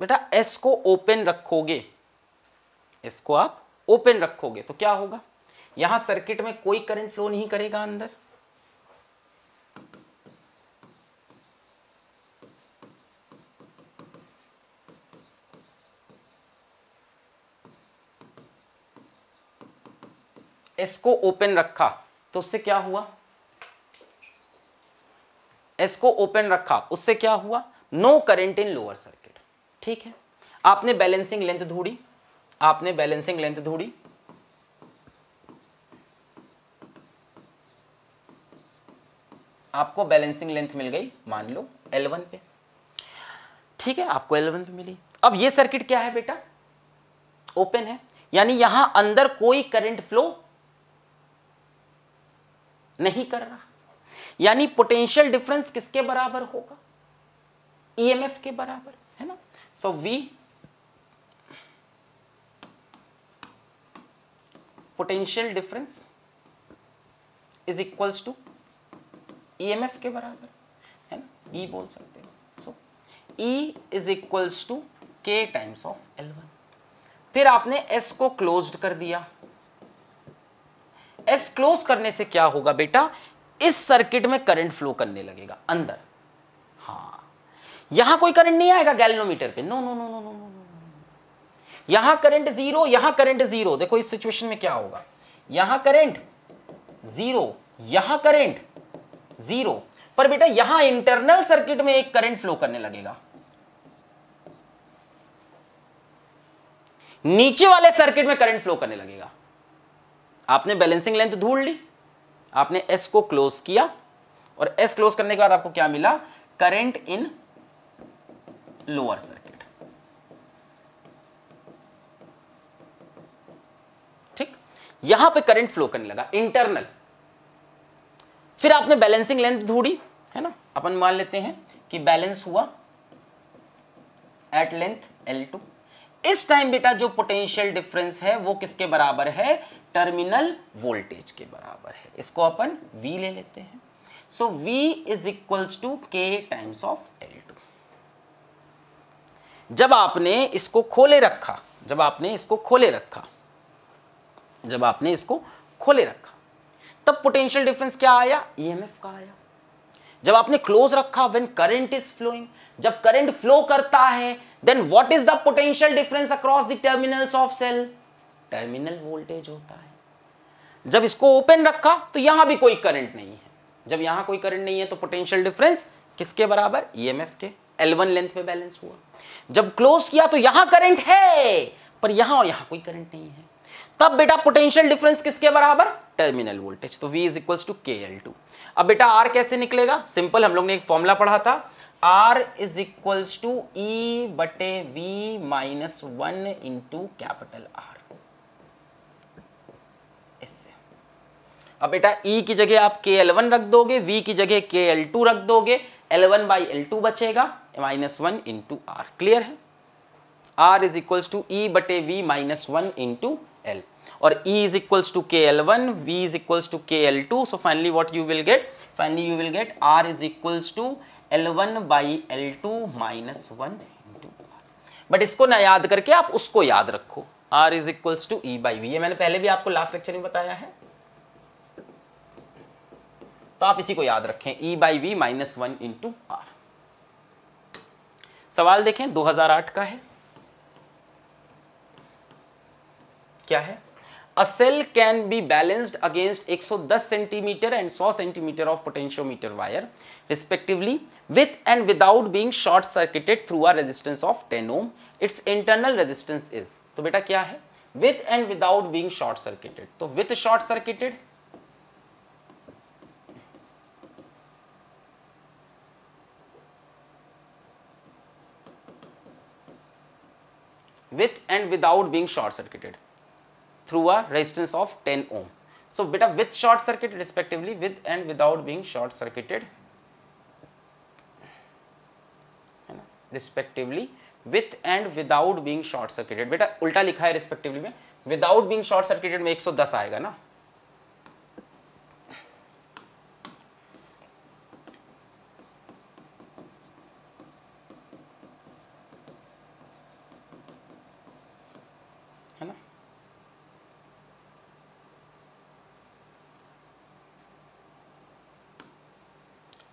बेटा एस को ओपन रखोगे इसको आप ओपन रखोगे तो क्या होगा यहां सर्किट में कोई करंट फ्लो नहीं करेगा अंदर इसको ओपन रखा तो उससे क्या हुआ इसको ओपन रखा उससे क्या हुआ no current in lower circuit ठीक है आपने बैलेंसिंग लेंथ ढूंढी आपने बैलेंसिंग लेंथ ढूंढी आपको बैलेंसिंग लेंथ मिल गई मान लो L1 पे ठीक है आपको L1 पे मिली अब ये सर्किट क्या है बेटा ओपन है यानी यहां अंदर कोई करंट फ्लो नहीं कर रहा यानी पोटेंशियल डिफरेंस किसके बराबर होगा ईएमएफ e के बराबर है ना so V potential difference is equals to EMF e के बराबर है ना ई e बोल सकते हो so E is equals to K times of L one फिर आपने एस को क्लोज कर दिया एस क्लोज करने से क्या होगा बेटा इस सर्किट में करंट फ्लो करने लगेगा अंदर हाँ यहां कोई करंट नहीं आएगा गैल्नोमीटर पे no no no no no no यहां करंट जीरो यहां करंट जीरो देखो इस सिचुएशन में क्या होगा यहां करंट जीरो यहां करंट जीरो पर बेटा यहां इंटरनल सर्किट में एक करंट फ्लो करने लगेगा नीचे वाले सर्किट में करंट फ्लो करने लगेगा आपने बैलेंसिंग लेंथ ढूंढ ली आपने एस को क्लोज किया और एस क्लोज करने के बाद आपको क्या मिला करंट इन लोअर सर्किट ठीक यहां पे करंट फ्लो करने लगा इंटरनल फिर आपने बैलेंसिंग लेंथ ढूंढी है ना अपन मान लेते हैं कि बैलेंस हुआ एट लेंथ एल टू इस टाइम बेटा जो पोटेंशियल डिफरेंस है वो किसके बराबर है टर्मिनल वोल्टेज के बराबर है इसको अपन V ले लेते हैं so so, V is equals to K times of L two जब आपने इसको खोले रखा जब आपने इसको खोले रखा जब आपने इसको खोले रखा तब पोटेंशियल डिफरेंस क्या आया ईएमएफ e का आया जब आपने क्लोज रखा व्हेन करंट इज फ्लोइंग जब करंट फ्लो करता है then what is the potential difference across the terminals of cell terminal voltage होता है जब इसको ओपन रखा तो यहां भी कोई करंट नहीं है जब यहां कोई करंट नहीं है तो पोटेंशियल डिफरेंस किसके बराबर ईएमएफ e के L1 लेंथ पे बैलेंस हुआ जब क्लोज किया तो यहां करंट है पर यहां और यहां कोई करंट नहीं है तब बेटा पोटेंशियल डिफरेंस किसके बराबर टर्मिनल वोल्टेज तो V is equals to K L two अब बेटा आर कैसे निकलेगा सिंपल हम लोग ने एक फॉर्मूला पढ़ा था R is equals to E बटे V minus one into capital R इससे अब बेटा E की जगह आप के एल वन रख दोगे वी की जगह के एल टू रख दोगे L one by L two बचेगा minus one into R clear है R is equals to E बटे वी माइनस वन इंटू और E is equals to K L one V is equals to K L two so finally what you will get finally you will get R is equals to L one by L two minus one into but इसको ना याद करके आप उसको याद रखो R is equals to E by V ये मैंने पहले भी आपको लास्ट लेक्चर में बताया है तो आप इसी को याद रखें E by V minus one into R सवाल देखें 2008 का है क्या है a cell can be balanced against 110 centimetre and 100 centimetre of potentiometer wire respectively with and without being short circuited through a resistance of 10 ohm its internal resistance is तो बेटा क्या है with and without being short circuited तो with short circuited with and without being short circuited through a resistance of 10 ohm. So, beta with short circuit respectively with and without being short circuited respectively with and without being short circuited beta ulta likha hai respectively mein without being short circuited mein 110 आएगा ना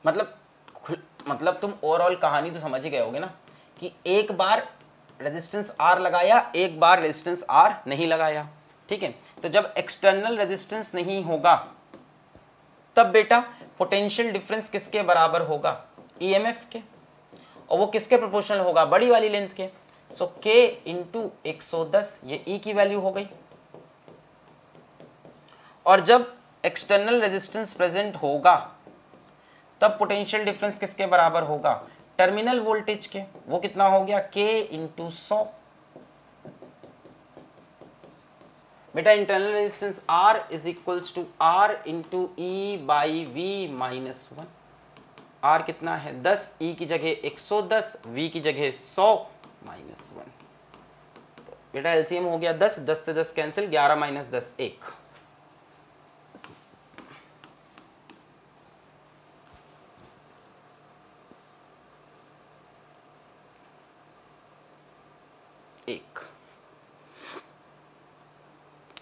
मतलब मतलब तुम overall कहानी तो समझ ही गए होगे ना कि एक बार रेजिस्टेंस आर लगाया एक बार रेजिस्टेंस आर नहीं लगाया ठीक है तो जब एक्सटर्नल रेजिस्टेंस नहीं होगा तब बेटा पोटेंशियल डिफरेंस किसके बराबर होगा ईएमएफ e के और वो किसके प्रोपोर्शनल होगा बड़ी वाली लेंथ के सो के इंटू एक ये ई e की वैल्यू हो गई और जब एक्सटर्नल रेजिस्टेंस प्रेजेंट होगा तब पोटेंशियल डिफरेंस किसके बराबर होगा टर्मिनल वोल्टेज के वो कितना हो गया के इंटू सौ बेटा internal resistance R is equals to R into E by V minus one R कितना है दस ई E की जगह एक सौ दस वी की जगह सौ माइनस वन बेटा एलसीएम हो गया दस दस से दस कैंसिल ग्यारह माइनस दस एक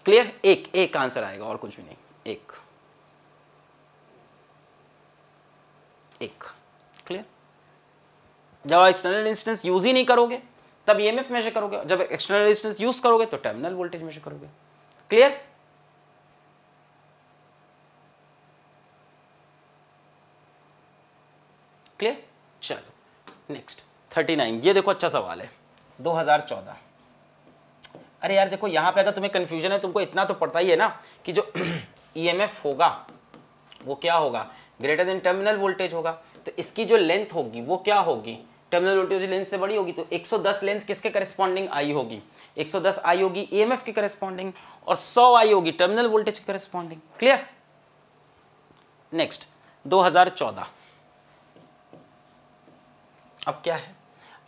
क्लियर एक एक आंसर आएगा और कुछ भी नहीं एक एक क्लियर जब एक्सटर्नल इंस्टेंस यूज ही नहीं करोगे तब ईएमएफ मेजर करोगे जब एक्सटर्नल इंस्टेंस यूज करोगे तो टर्मिनल वोल्टेज मेजर करोगे क्लियर क्लियर चलो नेक्स्ट थर्टी नाइन ये देखो अच्छा सवाल है दो हजार चौदह अरे यार देखो यहाँ पे अगर तुम्हें कन्फ्यूजन है तुमको इतना तो पड़ता ही है ना कि जो ई e होगा वो क्या होगा ग्रेटर देन टर्मिनल वोल्टेज होगा तो इसकी जो लेंथ होगी वो क्या होगी टर्मिनल वोल्टेज लेंथ से बड़ी होगी तो 110 लेंथ किसके करस्पॉन्डिंग आई होगी 110 आई होगी ईएमएफ की करस्पॉन्डिंग और 100 आई होगी टर्मिनल वोल्टेज की करस्पॉन्डिंग क्लियर नेक्स्ट 2014 अब क्या है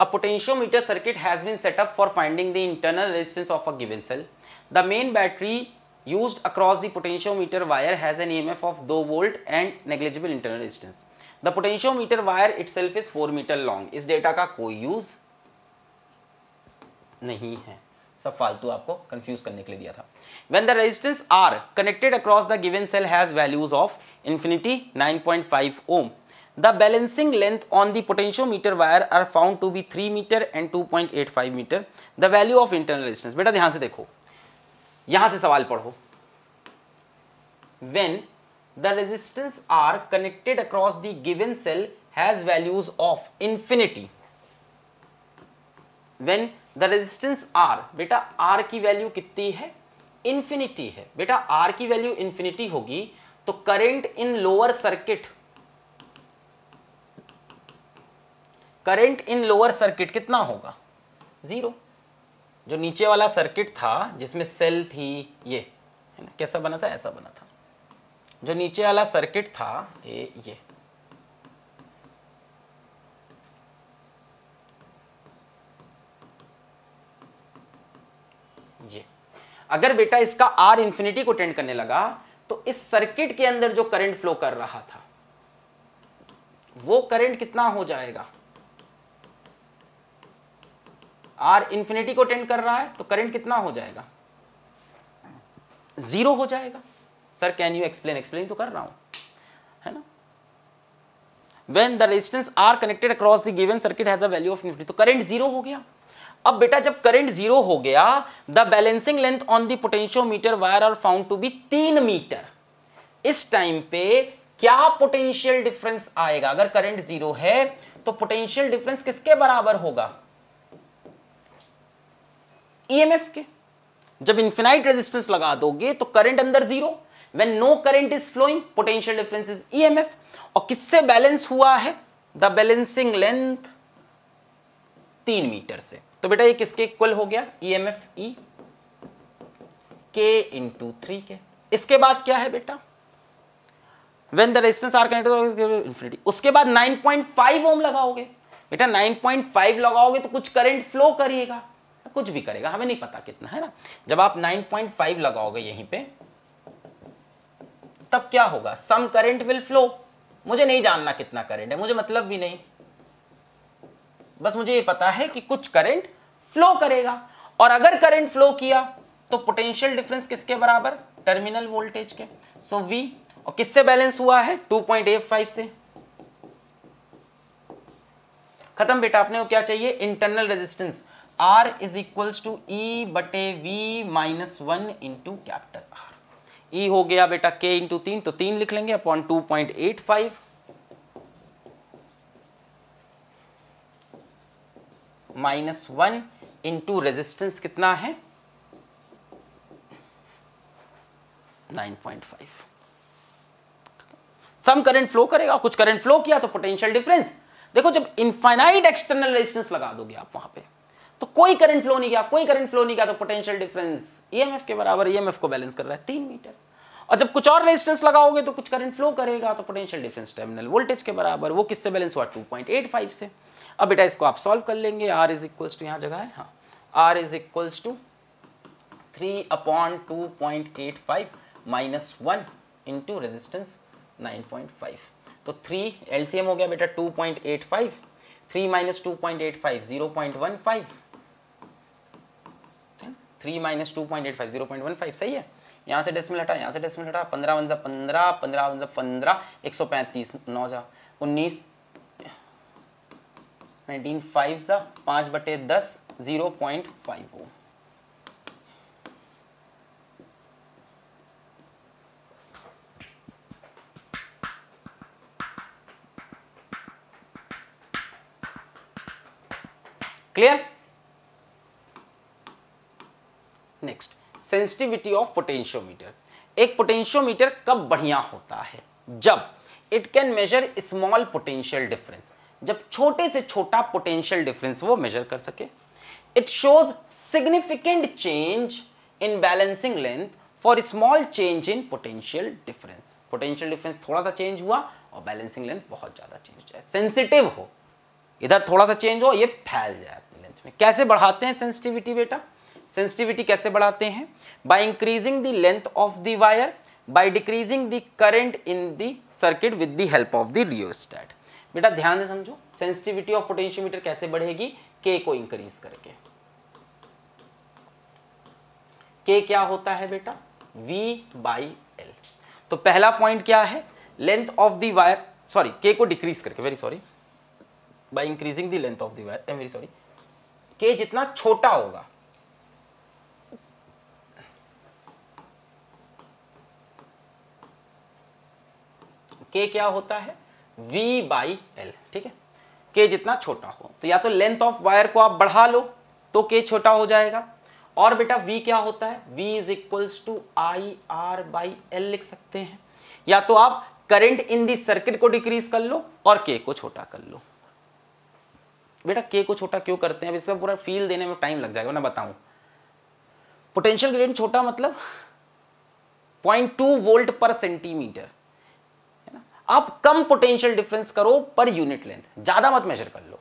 A potentiometer circuit has been set up for finding the internal resistance of a given cell. The main battery used across the potentiometer wire has an EMF of 2 volt and negligible internal resistance. The potentiometer wire itself is 4 meter long. Is data ka koi use? Nahi hai. सब फालतू आपको confuse करने के लिए दिया था when the resistance R connected across the given cell has values of infinity 9.5 ohm the balancing length on the potentiometer wire are found to be three metre and two point eight five metre the value of internal resistance बेटा ध्यान से देखो यहां से सवाल पढ़ो when the resistance R connected across the given cell has values of infinity when the resistance R बेटा R की वैल्यू कितनी है इंफिनिटी है बेटा आर की वैल्यू इंफिनिटी होगी तो current in lower circuit current in lower circuit कितना होगा ज़ीरो जो नीचे वाला सर्किट था जिसमें सेल थी ये है ना कैसा बना था ऐसा बना था जो नीचे वाला सर्किट था ये ये अगर बेटा इसका आर इंफिनिटी को टेंड करने लगा तो इस सर्किट के अंदर जो करंट फ्लो कर रहा था वो करंट कितना हो जाएगा आर इंफिनिटी को टेंड कर रहा है तो करंट कितना हो जाएगा जीरो हो जाएगा sir can you explain explain तो कर रहा हूं है ना when the resistance R connected across the given circuit has a value of infinity तो करंट जीरो हो गया अब बेटा जब करंट जीरो हो गया the balancing length on the potentiometer wire are found to be तीन मीटर इस टाइम पे क्या पोटेंशियल डिफरेंस आएगा अगर करंट जीरो है तो पोटेंशियल डिफरेंस किसके बराबर होगा ईएमएफ e के जब इंफिनाइट रेजिस्टेंस लगा दोगे तो करंट अंदर zero when no current is flowing potential difference is emf और किससे बैलेंस हुआ है द बैलेंसिंग लेंथ तीन मीटर से तो बेटा ये किसके इक्वल हो गया ई एम एफ ई के इन टू थ्री के इसके बाद क्या है बेटा when the resistance R connected infinity उसके बाद 9.5 ओम लगाओगे बेटा 9.5 लगाओगे तो कुछ करंट फ्लो करिएगा कुछ भी करेगा हमें नहीं पता कितना है ना जब आप 9.5 लगाओगे यहीं पे तब क्या होगा सम करंट विल फ्लो मुझे नहीं जानना कितना करंट है मुझे मतलब भी नहीं बस मुझे ये पता है कि कुछ करंट फ्लो करेगा और अगर करंट फ्लो किया तो पोटेंशियल डिफरेंस किसके बराबर टर्मिनल वोल्टेज के सो so, वी और किससे बैलेंस हुआ है टू से खत्म बेटा आपने को क्या चाहिए internal resistance R is equals to E बटे V minus one into capital R ई हो गया बेटा के इंटू तीन तो तीन लिख लेंगे upon two point eight five minus one into resistance कितना है सम करंट फ्लो करेगा कुछ करंट फ्लो किया तो पोटेंशियल डिफरेंस देखो जब इनफाइनाइट एक्सटर्नल रेजिस्टेंस लगा दोगे आप वहां पे तो कोई करंट फ्लो नहीं गया कोई करंट फ्लो नहीं गया तो पोटेंशियल डिफरेंस ईएमएफ के बराबर ईएमएफ e को बैलेंस कर रहा है तीन मीटर और जब कुछ और रेजिस्टेंस लगाओगे तो कुछ करंट फ्लो करेगा तो पोटेंशियल डिफरेंस टर्मिनल वोल्टेज के बराबर वो किससे बैलेंस हुआ 2.85 से अब बेटा इसको आप सॉल्व कर लेंगे आर इज इक्वल्स टू यहाँ जगह है हाँ R is equals to three upon two point eight five minus one into resistance nine point five तो थ्री एलसीएम हो गया बेटा two point eight five three minus two point eight five zero point one five three minus two point eight five zero point one five सही है यहाँ से decimal हटा यहाँ से डेसिमल हटा पंद्रह वन पंद्रह पंद्रह वन पंद्रह पंद्रह एक सौ पैंतीस नौ जा उन्नीस नाइनटीन फाइव जा पाँच बटे दस जीरो पॉइंट फाइव हो clear next sensitivity of potentiometer एक पोटेंशियोमीटर कब बढ़िया होता है जब it can measure small potential difference जब छोटे से छोटा पोटेंशियल डिफरेंस वो मेजर कर सके it shows significant change in balancing length for small change in potential difference potential difference थोड़ा सा चेंज हुआ और बैलेंसिंग लेंथ बहुत ज़्यादा चेंज हो जाए सेंसिटिव हो इधर थोड़ा सा चेंज हो ये फैल जाए अपनी लेंथ में कैसे बढ़ाते हैं सेंसिटिविटी बेटा सेंसिटिविटी कैसे बढ़ाते हैं by increasing the length of the wire by decreasing the current in the circuit with the help of the rheostat बेटा ध्यान से समझो सेंसिटिविटी ऑफ पोटेंशियोमीटर कैसे बढ़ेगी के को इंक्रीज करके के क्या होता है बेटा वी बाई एल तो पहला पॉइंट क्या है length of the wire sorry के को डिक्रीज करके very sorry by increasing the length of the wire very sorry के जितना छोटा होगा के क्या होता है वी बाई एल ठीक है के जितना छोटा हो तो या तो लेंथ ऑफ वायर को आप बढ़ा लो तो के छोटा हो जाएगा और बेटा वी क्या होता है V is equals to I R by L लिख सकते हैं या तो आप करंट इन दी सर्किट को डिक्रीज कर लो और के को छोटा कर लो बेटा के को छोटा क्यों करते हैं अब इसमें पूरा फील देने में टाइम लग जाएगा ना बताऊं पोटेंशियल ग्रेडियंट छोटा मतलब 0.2 वोल्ट पर सेंटीमीटर आप कम पोटेंशियल डिफरेंस करो पर यूनिट लेंथ ज्यादा मत मेजर कर लो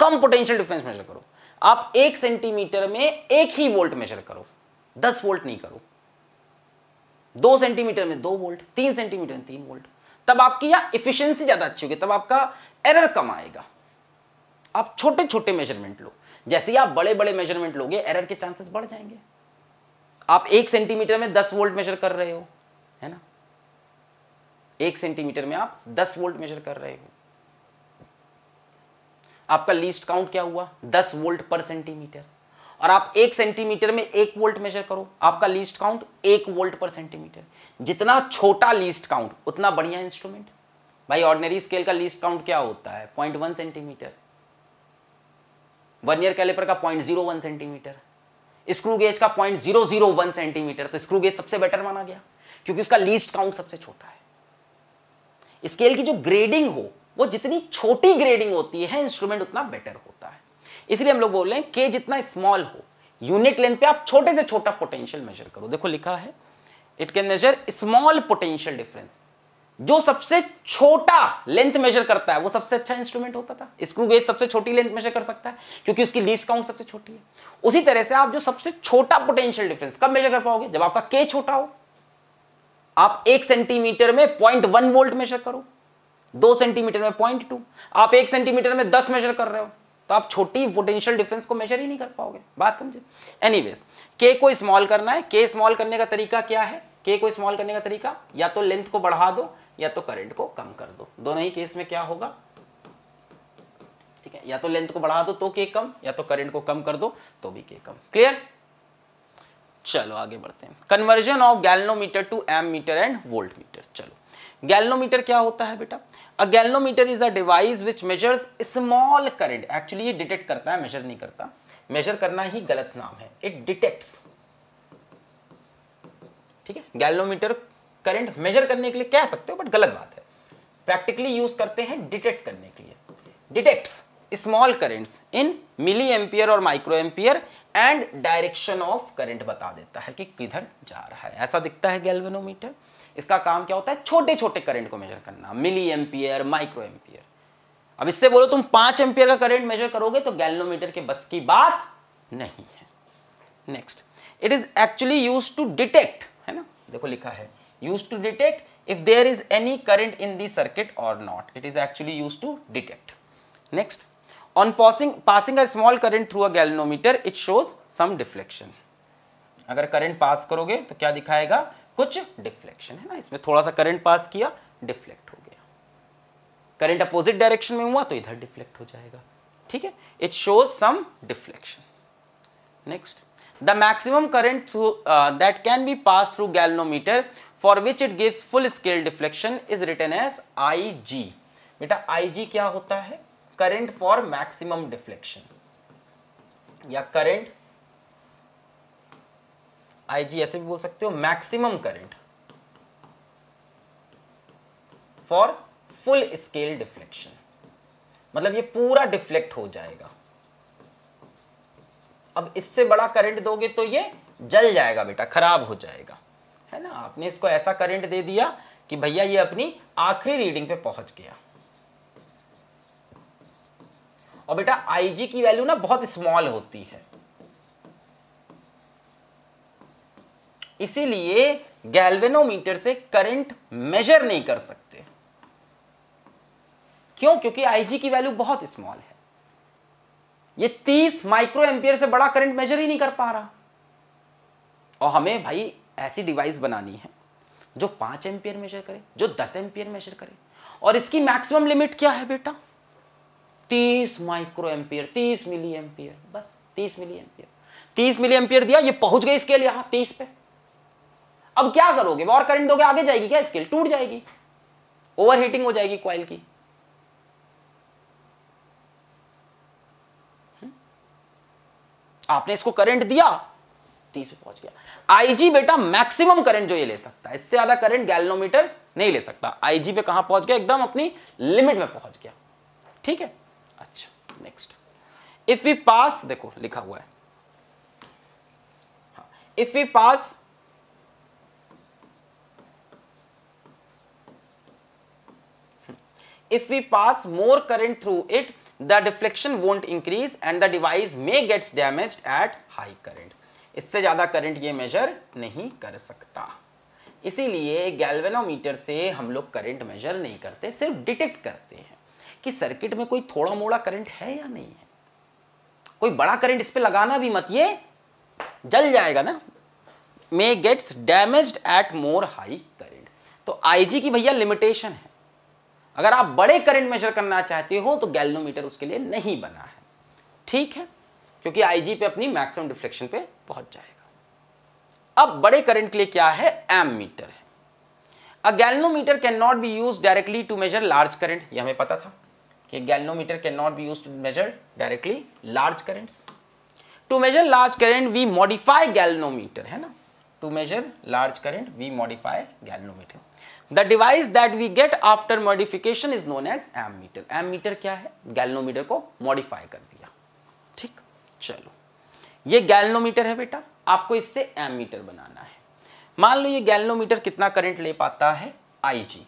कम पोटेंशियल डिफरेंस मेजर करो आप एक सेंटीमीटर में एक ही वोल्ट मेजर करो दस वोल्ट नहीं करो दो सेंटीमीटर में दो वोल्ट तीन सेंटीमीटर में तीन वोल्ट तब आपकी यहां इफिशियंसी ज्यादा अच्छी होगी तब आपका एरर कम आएगा आप छोटे छोटे मेजरमेंट लो जैसे ही आप बड़े बड़े मेजरमेंट लोगे एरर के चांसेस बढ़ जाएंगे आप एक सेंटीमीटर में दस वोल्ट मेजर कर रहे हो है ना एक सेंटीमीटर में आप 10 वोल्ट मेजर कर रहे हो आपका लीस्ट काउंट क्या हुआ 10 वोल्ट पर सेंटीमीटर और आप एक सेंटीमीटर में एक वोल्ट मेजर करो आपका लीस्ट काउंट एक वोल्ट पर सेंटीमीटर जितना छोटा लीस्ट काउंट उतना बढ़िया इंस्ट्रूमेंट भाई ऑर्डिनरी स्केल का लीस्ट काउंट क्या होता है point one centimetre vernier caliper का point zero one centimetre screw gauge का point zero zero one centimetre तो स्क्रू गेज सबसे बेटर माना गया क्योंकि उसका लीस्ट काउंट सबसे छोटा है स्केल की जो ग्रेडिंग हो वो जितनी छोटी ग्रेडिंग होती है इंस्ट्रूमेंट उतना बेटर होता है इसलिए हम लोग बोल रहे हैं के जितना स्मॉल हो यूनिट लेंथ पे आप छोटे से छोटा पोटेंशियल मेजर करो देखो लिखा है it can measure small potential difference जो सबसे छोटा लेंथ मेजर करता है वो सबसे अच्छा इंस्ट्रूमेंट होता था स्क्रू गेज सबसे छोटी लेंथ मेजर कर सकता है क्योंकि उसकी लीस्ट काउंट सबसे छोटी है उसी तरह से आप जो सबसे छोटा पोटेंशियल डिफरेंस कब मेजर कर पाओगे जब आपका के छोटा हो आप एक सेंटीमीटर में पॉइंट वन वोल्ट मेजर करो दो सेंटीमीटर में पॉइंट टू आप एक सेंटीमीटर में दस मेजर कर रहे हो तो आप छोटी पोटेंशियल डिफरेंस को मेजर ही नहीं कर पाओगे बात समझे एनीवेज के को स्मॉल करना है के स्मॉल करने का तरीका क्या है के को स्मॉल करने का तरीका या तो लेंथ को बढ़ा दो या तो करंट को कम कर दो दोनों ही केस में क्या होगा ठीक है या तो लेंथ को बढ़ा दो तो के कम या तो करंट को कम कर दो तो भी के कम क्लियर चलो आगे बढ़ते हैं conversion of galvanometer to ammeter and voltmeter चलो गैलनोमीटर क्या होता है बेटा a galvanometer is a device which measure small current actually ये डिटेक्ट करता है मेजर नहीं करता मेजर करना ही गलत नाम है इट डिटेक्ट ठीक है गैलोमीटर करंट मेजर करने के लिए कह सकते हो बट गलत बात है प्रैक्टिकली यूज करते हैं डिटेक्ट करने के लिए detect small currents in milliampere और microampere and direction of current बता देता है कि किधर जा रहा है ऐसा दिखता है गैल्वेनोमीटर इसका काम क्या होता है छोटे छोटे करंट को मेजर करना मिली एम्पियर माइक्रो एम्पियर अब इससे बोलो तुम पांच एम्पियर का करंट मेजर करोगे तो गैल्वेनोमीटर के बस की बात नहीं है next it is actually use to detect है ना देखो लिखा है use to detect if there is any current in the circuit और not it is actually use to detect next on posing passing a small current through a galvanometer it shows some deflection अगर current pass करोगे तो क्या दिखाएगा कुछ deflection है ना इसमें थोड़ा सा करंट पास किया डिफ्लेक्ट हो गया करंट अपोजिट डायरेक्शन में हुआ तो इधर डिफ्लेक्ट हो जाएगा ठीक है it shows some deflection next the maximum current through that can be pass through galvanometer for which it gives full scale deflection is written as I बेटा आई क्या होता है करंट फॉर मैक्सिमम डिफ्लेक्शन या आई जी ऐसे भी बोल सकते हो maximum current for full scale deflection मतलब ये पूरा डिफ्लेक्ट हो जाएगा अब इससे बड़ा करंट दोगे तो ये जल जाएगा बेटा खराब हो जाएगा है ना आपने इसको ऐसा करंट दे दिया कि भैया ये अपनी आखिरी रीडिंग पे पहुंच गया और बेटा आईजी की वैल्यू ना बहुत स्मॉल होती है इसीलिए गैल्वेनोमीटर से करंट मेजर नहीं कर सकते क्यों क्योंकि आईजी की वैल्यू बहुत स्मॉल है ये 30 माइक्रो एम्पियर से बड़ा करंट मेजर ही नहीं कर पा रहा और हमें भाई ऐसी डिवाइस बनानी है जो पांच एम्पियर मेजर करे जो दस एम्पियर मेजर करे और इसकी मैक्सिमम लिमिट क्या है बेटा 30 माइक्रो एम्पियर 30 मिली एम्पियर बस तीस मिली एम्पियर तीस मिली एम्पियर दिया ये पहुंच गई स्केल यहां 30 पे अब क्या करोगे और करंट दोगे आगे जाएगी क्या स्केल टूट जाएगी ओवर हीटिंग हो जाएगी क्वाइल की हम्म? आपने इसको करंट दिया तीस पे पहुंच गया आईजी बेटा मैक्सिमम करंट जो ये ले सकता है इससे ज्यादा करंट गैलोमीटर नहीं ले सकता आईजी पे कहां पहुंच गया एकदम अपनी लिमिट में पहुंच गया ठीक है अच्छा नेक्स्ट इफ वी पास देखो लिखा हुआ है if we pass if we pass more current through it the deflection won't increase and the device may gets damaged at high current इससे ज़्यादा करंट ये मेजर नहीं कर सकता इसीलिए गैल्वेनोमीटर से हम लोग करंट मेजर नहीं करते सिर्फ डिटेक्ट करते हैं कि सर्किट में कोई थोड़ा मोड़ा करंट है या नहीं है कोई बड़ा करंट इस पर लगाना भी मत ये जल जाएगा ना may gets damage at more high current तो आईजी की भैया लिमिटेशन है अगर आप बड़े करंट मेजर करना चाहते हो तो गैल्नोमीटर उसके लिए नहीं बना है ठीक है क्योंकि आईजी पे अपनी मैक्सिमम डिफ्लेक्शन पे पहुंच जाएगा अब बड़े करंट के लिए क्या है एम मीटर है a galvanometer can not be use directly to measure large current यह हमें पता था कि galvanometer can not be use to measure directly large currents to measure large current we modify galvanometer है ना to measure large current we modify galvanometer the device that we get after modification is known as ammeter ammeter क्या है galvanometer को modify कर दिया ठीक चलो ये गैल्नोमीटर है बेटा आपको इससे एम मीटर बनाना है मान लो ये गैल्नोमीटर कितना करंट ले पाता है आई जी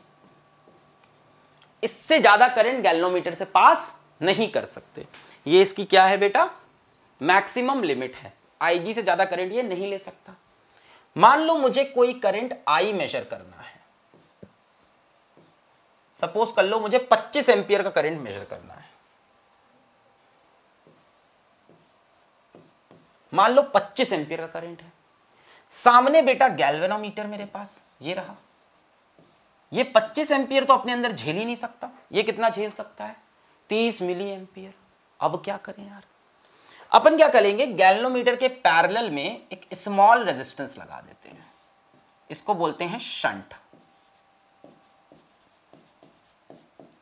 इससे ज़्यादा करंट गैलोमीटर से पास नहीं कर सकते ये इसकी क्या है बेटा मैक्सिमम लिमिट है आईजी से ज़्यादा करंट ये नहीं ले सकता मान लो मुझे कोई करंट आई मेजर करना है सपोज कर लो मुझे 25 एम्पियर का करंट मेजर करना है मान लो 25 एम्पियर का करंट है सामने बेटा गैल्वेनोमीटर मेरे पास ये रहा ये 25 एम्पियर तो अपने अंदर झेल ही नहीं सकता ये कितना झेल सकता है 30 मिली एम्पियर अब क्या करें यार अपन क्या करेंगे गैलोमीटर के पैरेलल में एक स्मॉल रेजिस्टेंस लगा देते हैं इसको बोलते हैं शंट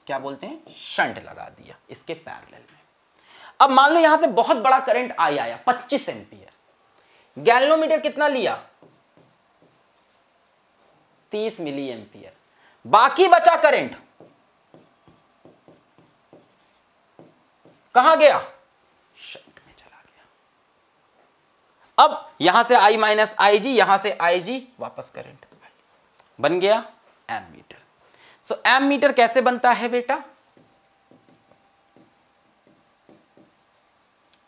क्या बोलते हैं शंट लगा दिया इसके पैरेलल में अब मान लो यहां से बहुत बड़ा करंट आई आया 25 एम्पियर गैलोमीटर कितना लिया 30 मिली एम्पियर बाकी बचा करंट कहा गया शर्ट में चला गया अब यहां से आई माइनस आई जी यहां से आई जी वापस करंट बन गया ammeter so ammeter कैसे बनता है बेटा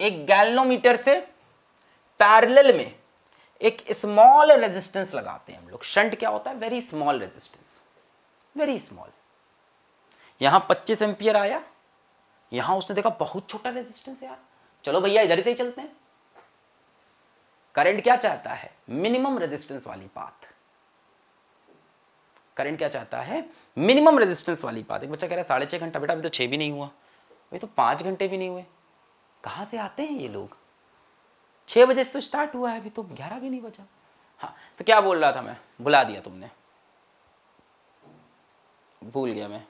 एक गैलनोमीटर से पैरेलल में एक स्मॉल रेजिस्टेंस लगाते हैं हम लोग शंट क्या होता है very small resistance very small यहां 25 एम्पियर आया यहां उसने देखा बहुत छोटा रेजिस्टेंस यार चलो भैया इधर से ही चलते हैं करंट क्या चाहता है मिनिमम रेजिस्टेंस वाली पाथ करंट क्या चाहता है मिनिमम रेजिस्टेंस वाली पाथ एक बच्चा कह रहा है साढ़े छह घंटा बेटा अभी तो छह भी नहीं हुआ अभी तो पांच घंटे भी नहीं हुए कहाँ से आते हैं ये लोग छह बजे से तो स्टार्ट हुआ है अभी तो ग्यारह भी नहीं बचा हाँ तो क्या बोल रहा था मैं बुला दिया तुमने भूल गया मैं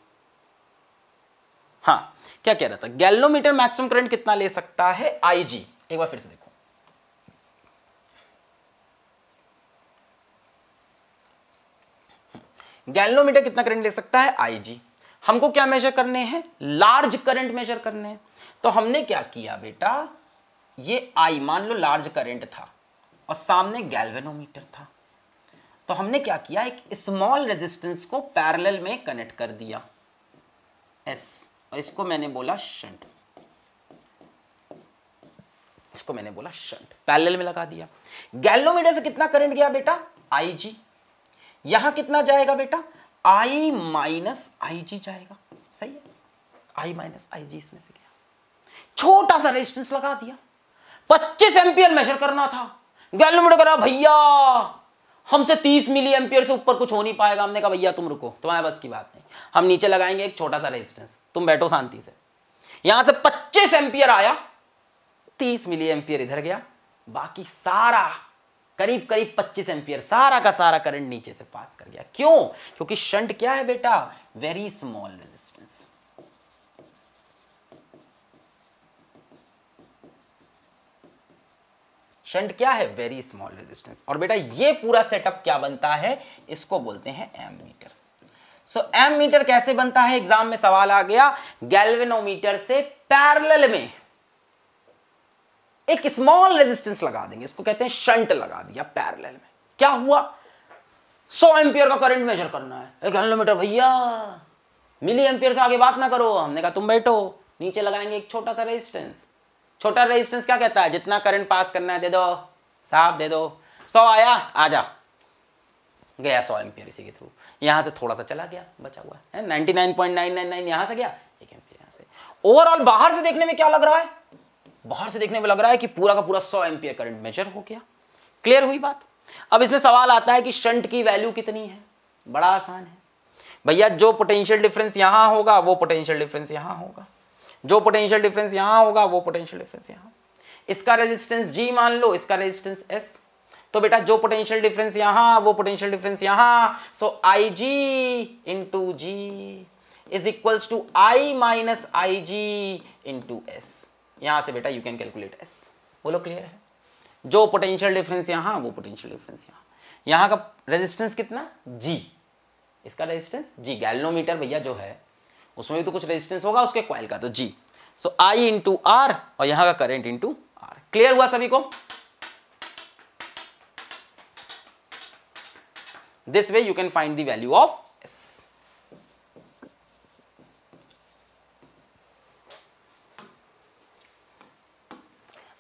हाँ क्या कह रहा था गैलोमीटर मैक्सिमम करंट कितना ले सकता है आईजी एक बार फिर से देखो गैलोमीटर कितना करंट ले सकता है आईजी हमको क्या मेजर करने हैं लार्ज करंट मेजर करने हैं तो हमने क्या किया बेटा ये आई मान लो लार्ज करंट था और सामने गैल्वेनोमीटर था तो हमने क्या किया एक स्मॉल रेजिस्टेंस को पैरेलल में कनेक्ट कर दिया एस और इसको मैंने बोला शंट इसको मैंने बोला शंट पैरेलल में लगा दिया गैलोमीटर से कितना करंट गया बेटा आई जी यहां कितना जाएगा बेटा आई माइनस आई जी जाएगा सही है आई माइनस आई जी इसमें से गया छोटा सा रेजिस्टेंस लगा दिया 25 एम्पियर मेजर करना था गैलोमीटर करा भैया हमसे तीस मिली एम्पियर से ऊपर कुछ हो नहीं पाएगा हमने कहा भैया तुम रुको तुम्हारे बस की बात नहीं हम नीचे लगाएंगे एक छोटा सा रेजिस्टेंस तुम बैठो शांति से यहां से पच्चीस एम्पियर आया तीस मिली एम्पियर इधर गया बाकी सारा करीब करीब 25 एम्पियर सारा का सारा करंट नीचे से पास कर गया क्यों क्योंकि शंट क्या है बेटा वेरी स्मॉल रेजिस्टेंस शंट क्या है वेरी स्मॉल रेजिस्टेंस और बेटा ये पूरा सेटअप क्या बनता है इसको बोलते हैं ammeter so ammeter कैसे बनता है एग्जाम में सवाल आ गया गैल्वेनोमीटर से पैरल में एक स्मॉल रेजिस्टेंस लगा देंगे इसको कहते हैं शंट लगा दिया पैरल में क्या हुआ 100 एम्पियर का करंट मेजर करना है एक गैल्वेनोमीटर भैया मिली एम्पियर से आगे बात ना करो हमने कहा तुम बैठो नीचे लगाएंगे एक छोटा सा रेजिस्टेंस छोटा रेजिस्टेंस क्या कहता है जितना करंट पास करना है दे दो साहब दे दो सौ आया आ जा गया सौ एम्पियर इसी के थ्रू यहां से थोड़ा सा चला गया बचा हुआ है ninety nine point nine nine nine से गया एक एम्पियर यहां से ओवरऑल बाहर से देखने में क्या लग रहा है बाहर से देखने में लग रहा है कि पूरा का पूरा सौ एम्पियर करंट मेजर हो गया क्लियर हुई बात अब इसमें सवाल आता है कि शंट की वैल्यू कितनी है बड़ा आसान है भैया जो पोटेंशियल डिफरेंस यहां होगा वो पोटेंशियल डिफरेंस यहाँ होगा जो पोटेंशियल डिफरेंस यहां होगा वो पोटेंशियल डिफरेंस यहां इसका रेजिस्टेंस जी मान लो इसका रेजिस्टेंस एस तो बेटा जो पोटेंशियल डिफरेंस यहां वो पोटेंशियल डिफरेंस यहां so I G into G is equals to I minus I G into S यहां से बेटा यू कैन कैलकुलेट एस बोलो क्लियर है जो पोटेंशियल डिफरेंस यहां वो पोटेंशियल डिफरेंस यहां यहाँ का रेजिस्टेंस कितना जी इसका रेजिस्टेंस जी गैलोमीटर भैया जो है उसमें भी तो कुछ रेजिस्टेंस होगा उसके क्वाइल का तो जी सो आई इंटू आर और यहां का करेंट इंटू आर क्लियर हुआ सभी को this way you can find the value of S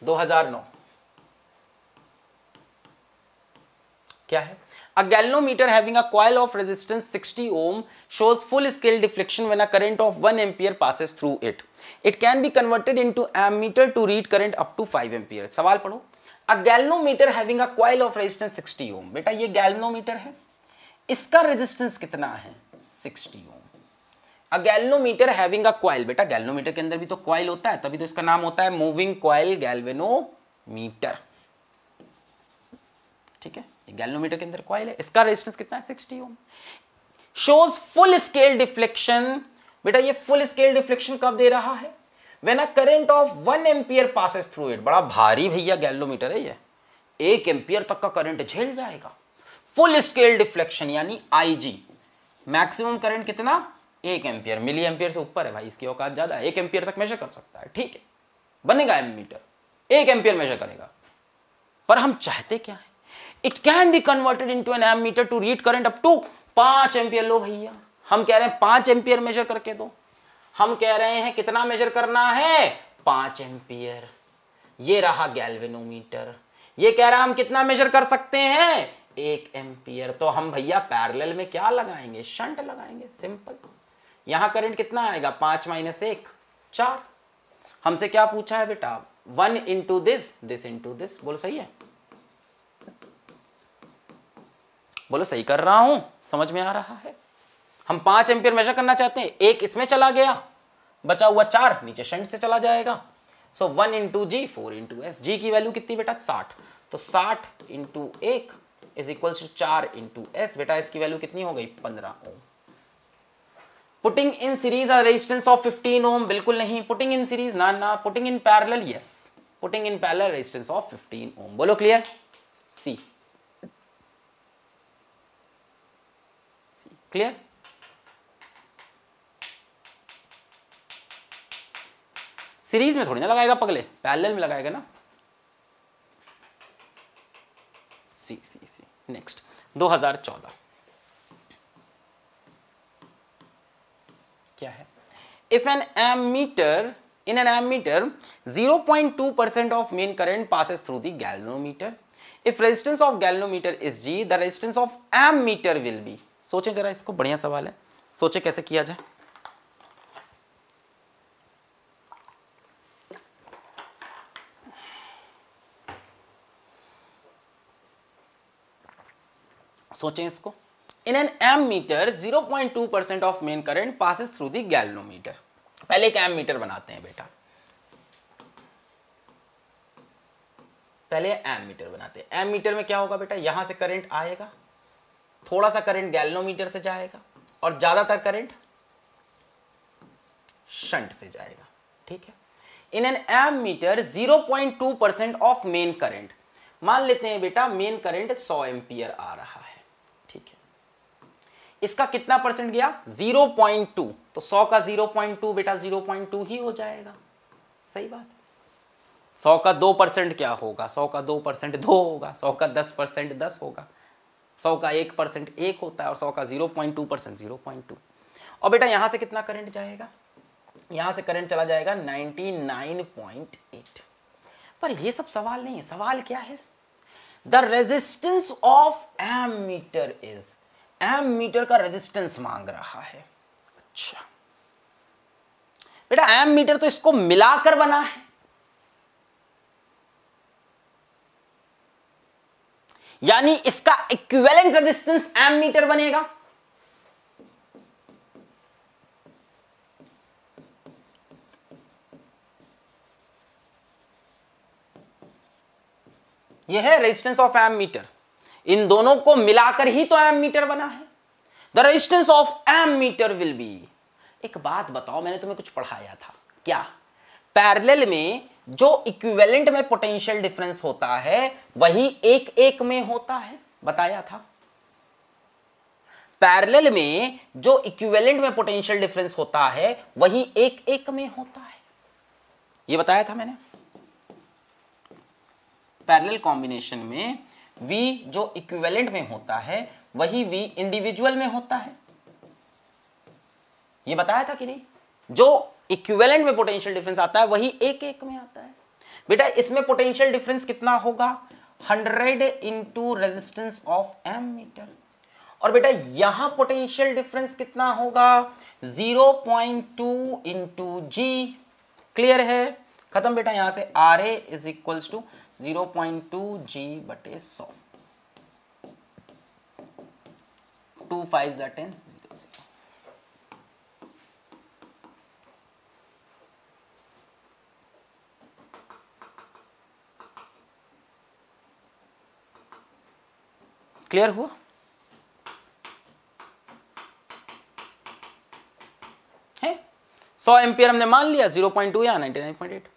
दो हजार नौ क्या है A galvanometer having a coil of resistance 60 ohm shows full scale deflection when a current of 1 ampere passes through it. It can be converted into ammeter to read current up to 5 ampere. सवाल पढ़ो A galvanometer having a coil of resistance 60 ohm. बेटा ये galvanometer है इसका resistance कितना है 60 ohm. A galvanometer having a coil. बेटा galvanometer के अंदर भी तो coil होता है तभी तो इसका नाम होता है moving coil galvanometer. ठीक है गैलोमीटर के अंदर कॉयल है इसका रेजिस्टेंस कितना है sixty ohm shows full scale deflection बेटा ये फुल स्केल डिफ्लेक्शन कब दे रहा है when a current of one ampere passes through it बड़ा भारी भैया गैलोमीटर है ये एक एम्पियर तक का करंट झेल जाएगा फुल स्केल डिफ्लेक्शन यानी आईजी मैक्सिमम करंट कितना एक एम्पियर मिली एम्पियर से ऊपर है भाई इसकी औकात ज्यादा एक एम्पियर तक मेजर कर सकता है ठीक है बनेगा एम मीटर एक एम्पियर मेजर करेगा पर हम चाहते क्या it can be converted into an ammeter to read current up to पांच एम्पियर लो भैया हम कह रहे हैं पांच एम्पियर मेजर करके दो हम कह रहे हैं कितना मेजर करना है पांच एम्पियर ये रहा गैल्वेनोमीटर ये कह रहा हम कितना मेजर कर सकते हैं एक एम्पियर तो हम भैया पैरेलल में क्या लगाएंगे शंट लगाएंगे सिंपल यहां करंट कितना आएगा पांच माइनस एक चार हमसे क्या पूछा है बेटा one into this this into this बोलो सही है बोलो सही कर रहा हूं समझ में आ रहा है हम पांच एम्पियर मेजर करना चाहते हैं एक इसमें चला गया बचा हुआ चार नीचे शंट से चला जाएगा so one into G four into S G की वैल्यू कितनी बेटा साठ तो साठ इंटू एक इज इक्वल टू चार इंटू एस बेटा इसकी वैल्यू कितनी हो गई पंद्रह ohm putting in series R resistance of fifteen ohm बिल्कुल नहीं पुटिंग इन सीरीज ना ना putting in parallel yes putting in parallel resistance of fifteen ohm बोलो क्लियर क्लियर सीरीज में थोड़ी ना लगाएगा पगले पैरेलल में लगाएगा ना सी सी सी नेक्स्ट 2014 क्या है if an ammeter in an ammeter zero point two percent of main current passes through the galvanometer if resistance of galvanometer is G the resistance of ammeter will be सोचें ज़रा इसको बढ़िया सवाल है सोचें कैसे किया जाए सोचें इसको in an ammeter 0.2 percent of main current passes through the galvanometer पहले एक एम मीटर बनाते हैं बेटा पहले एम मीटर बनाते हैं एम मीटर में क्या होगा बेटा यहां से करंट आएगा थोड़ा सा करंट गैल्नोमीटर से जाएगा और ज़्यादातर करंट शंट से जाएगा ठीक है in an ammeter zero point two percent of main current मान लेते हैं बेटा मेन करंट सौ एम्पियर आ रहा है ठीक है इसका कितना परसेंट गया जीरो पॉइंट टू तो सौ का जीरो पॉइंट टू बेटा जीरो पॉइंट टू ही हो जाएगा सही बात सौ का दो परसेंट क्या होगा सौ का दो परसेंट दो होगा सौ का दस परसेंट दस होगा सौ का एक परसेंट एक होता है और सौ का zero point two percent zero point two और बेटा यहां से कितना करंट जाएगा यहां से करंट चला जाएगा नाइनटी नाइन पॉइंट एट पर ये सब सवाल नहीं है सवाल क्या है the resistance of ammeter is ammeter का रेजिस्टेंस मांग रहा है अच्छा बेटा एम मीटर तो इसको मिलाकर बना है यानी इसका इक्वेलेंट रेजिस्टेंस एम मीटर बनेगा यह है रेजिस्टेंस ऑफ एम मीटर इन दोनों को मिलाकर ही तो एम मीटर बना है the resistance of ammeter will be एक बात बताओ मैंने तुम्हें कुछ पढ़ाया था क्या पैरेलल में जो इक्विवेलेंट में पोटेंशियल डिफरेंस होता है वही एक एक में होता है बताया था पैरेलल में जो इक्विवेलेंट में पोटेंशियल डिफरेंस होता है वही एक एक में होता है ये बताया था मैंने पैरेलल कॉम्बिनेशन में V जो इक्विवेलेंट में होता है वही V इंडिविजुअल में होता है ये बताया था कि नहीं जो इक्विवेलेंट में पोटेंशियल डिफरेंस आता है वही एक एक में आता है बेटा इसमें पोटेंशियल डिफरेंस कितना होगा hundred into resistance of ammeter और बेटा यहां पोटेंशियल डिफरेंस कितना होगा 0.2 point two into G clear है खत्म बेटा यहां से R A is equal to zero point two G बटे सौ टू फाइव टेन क्लियर हुआ है सौ एम्पियर हमने मान लिया टू या एट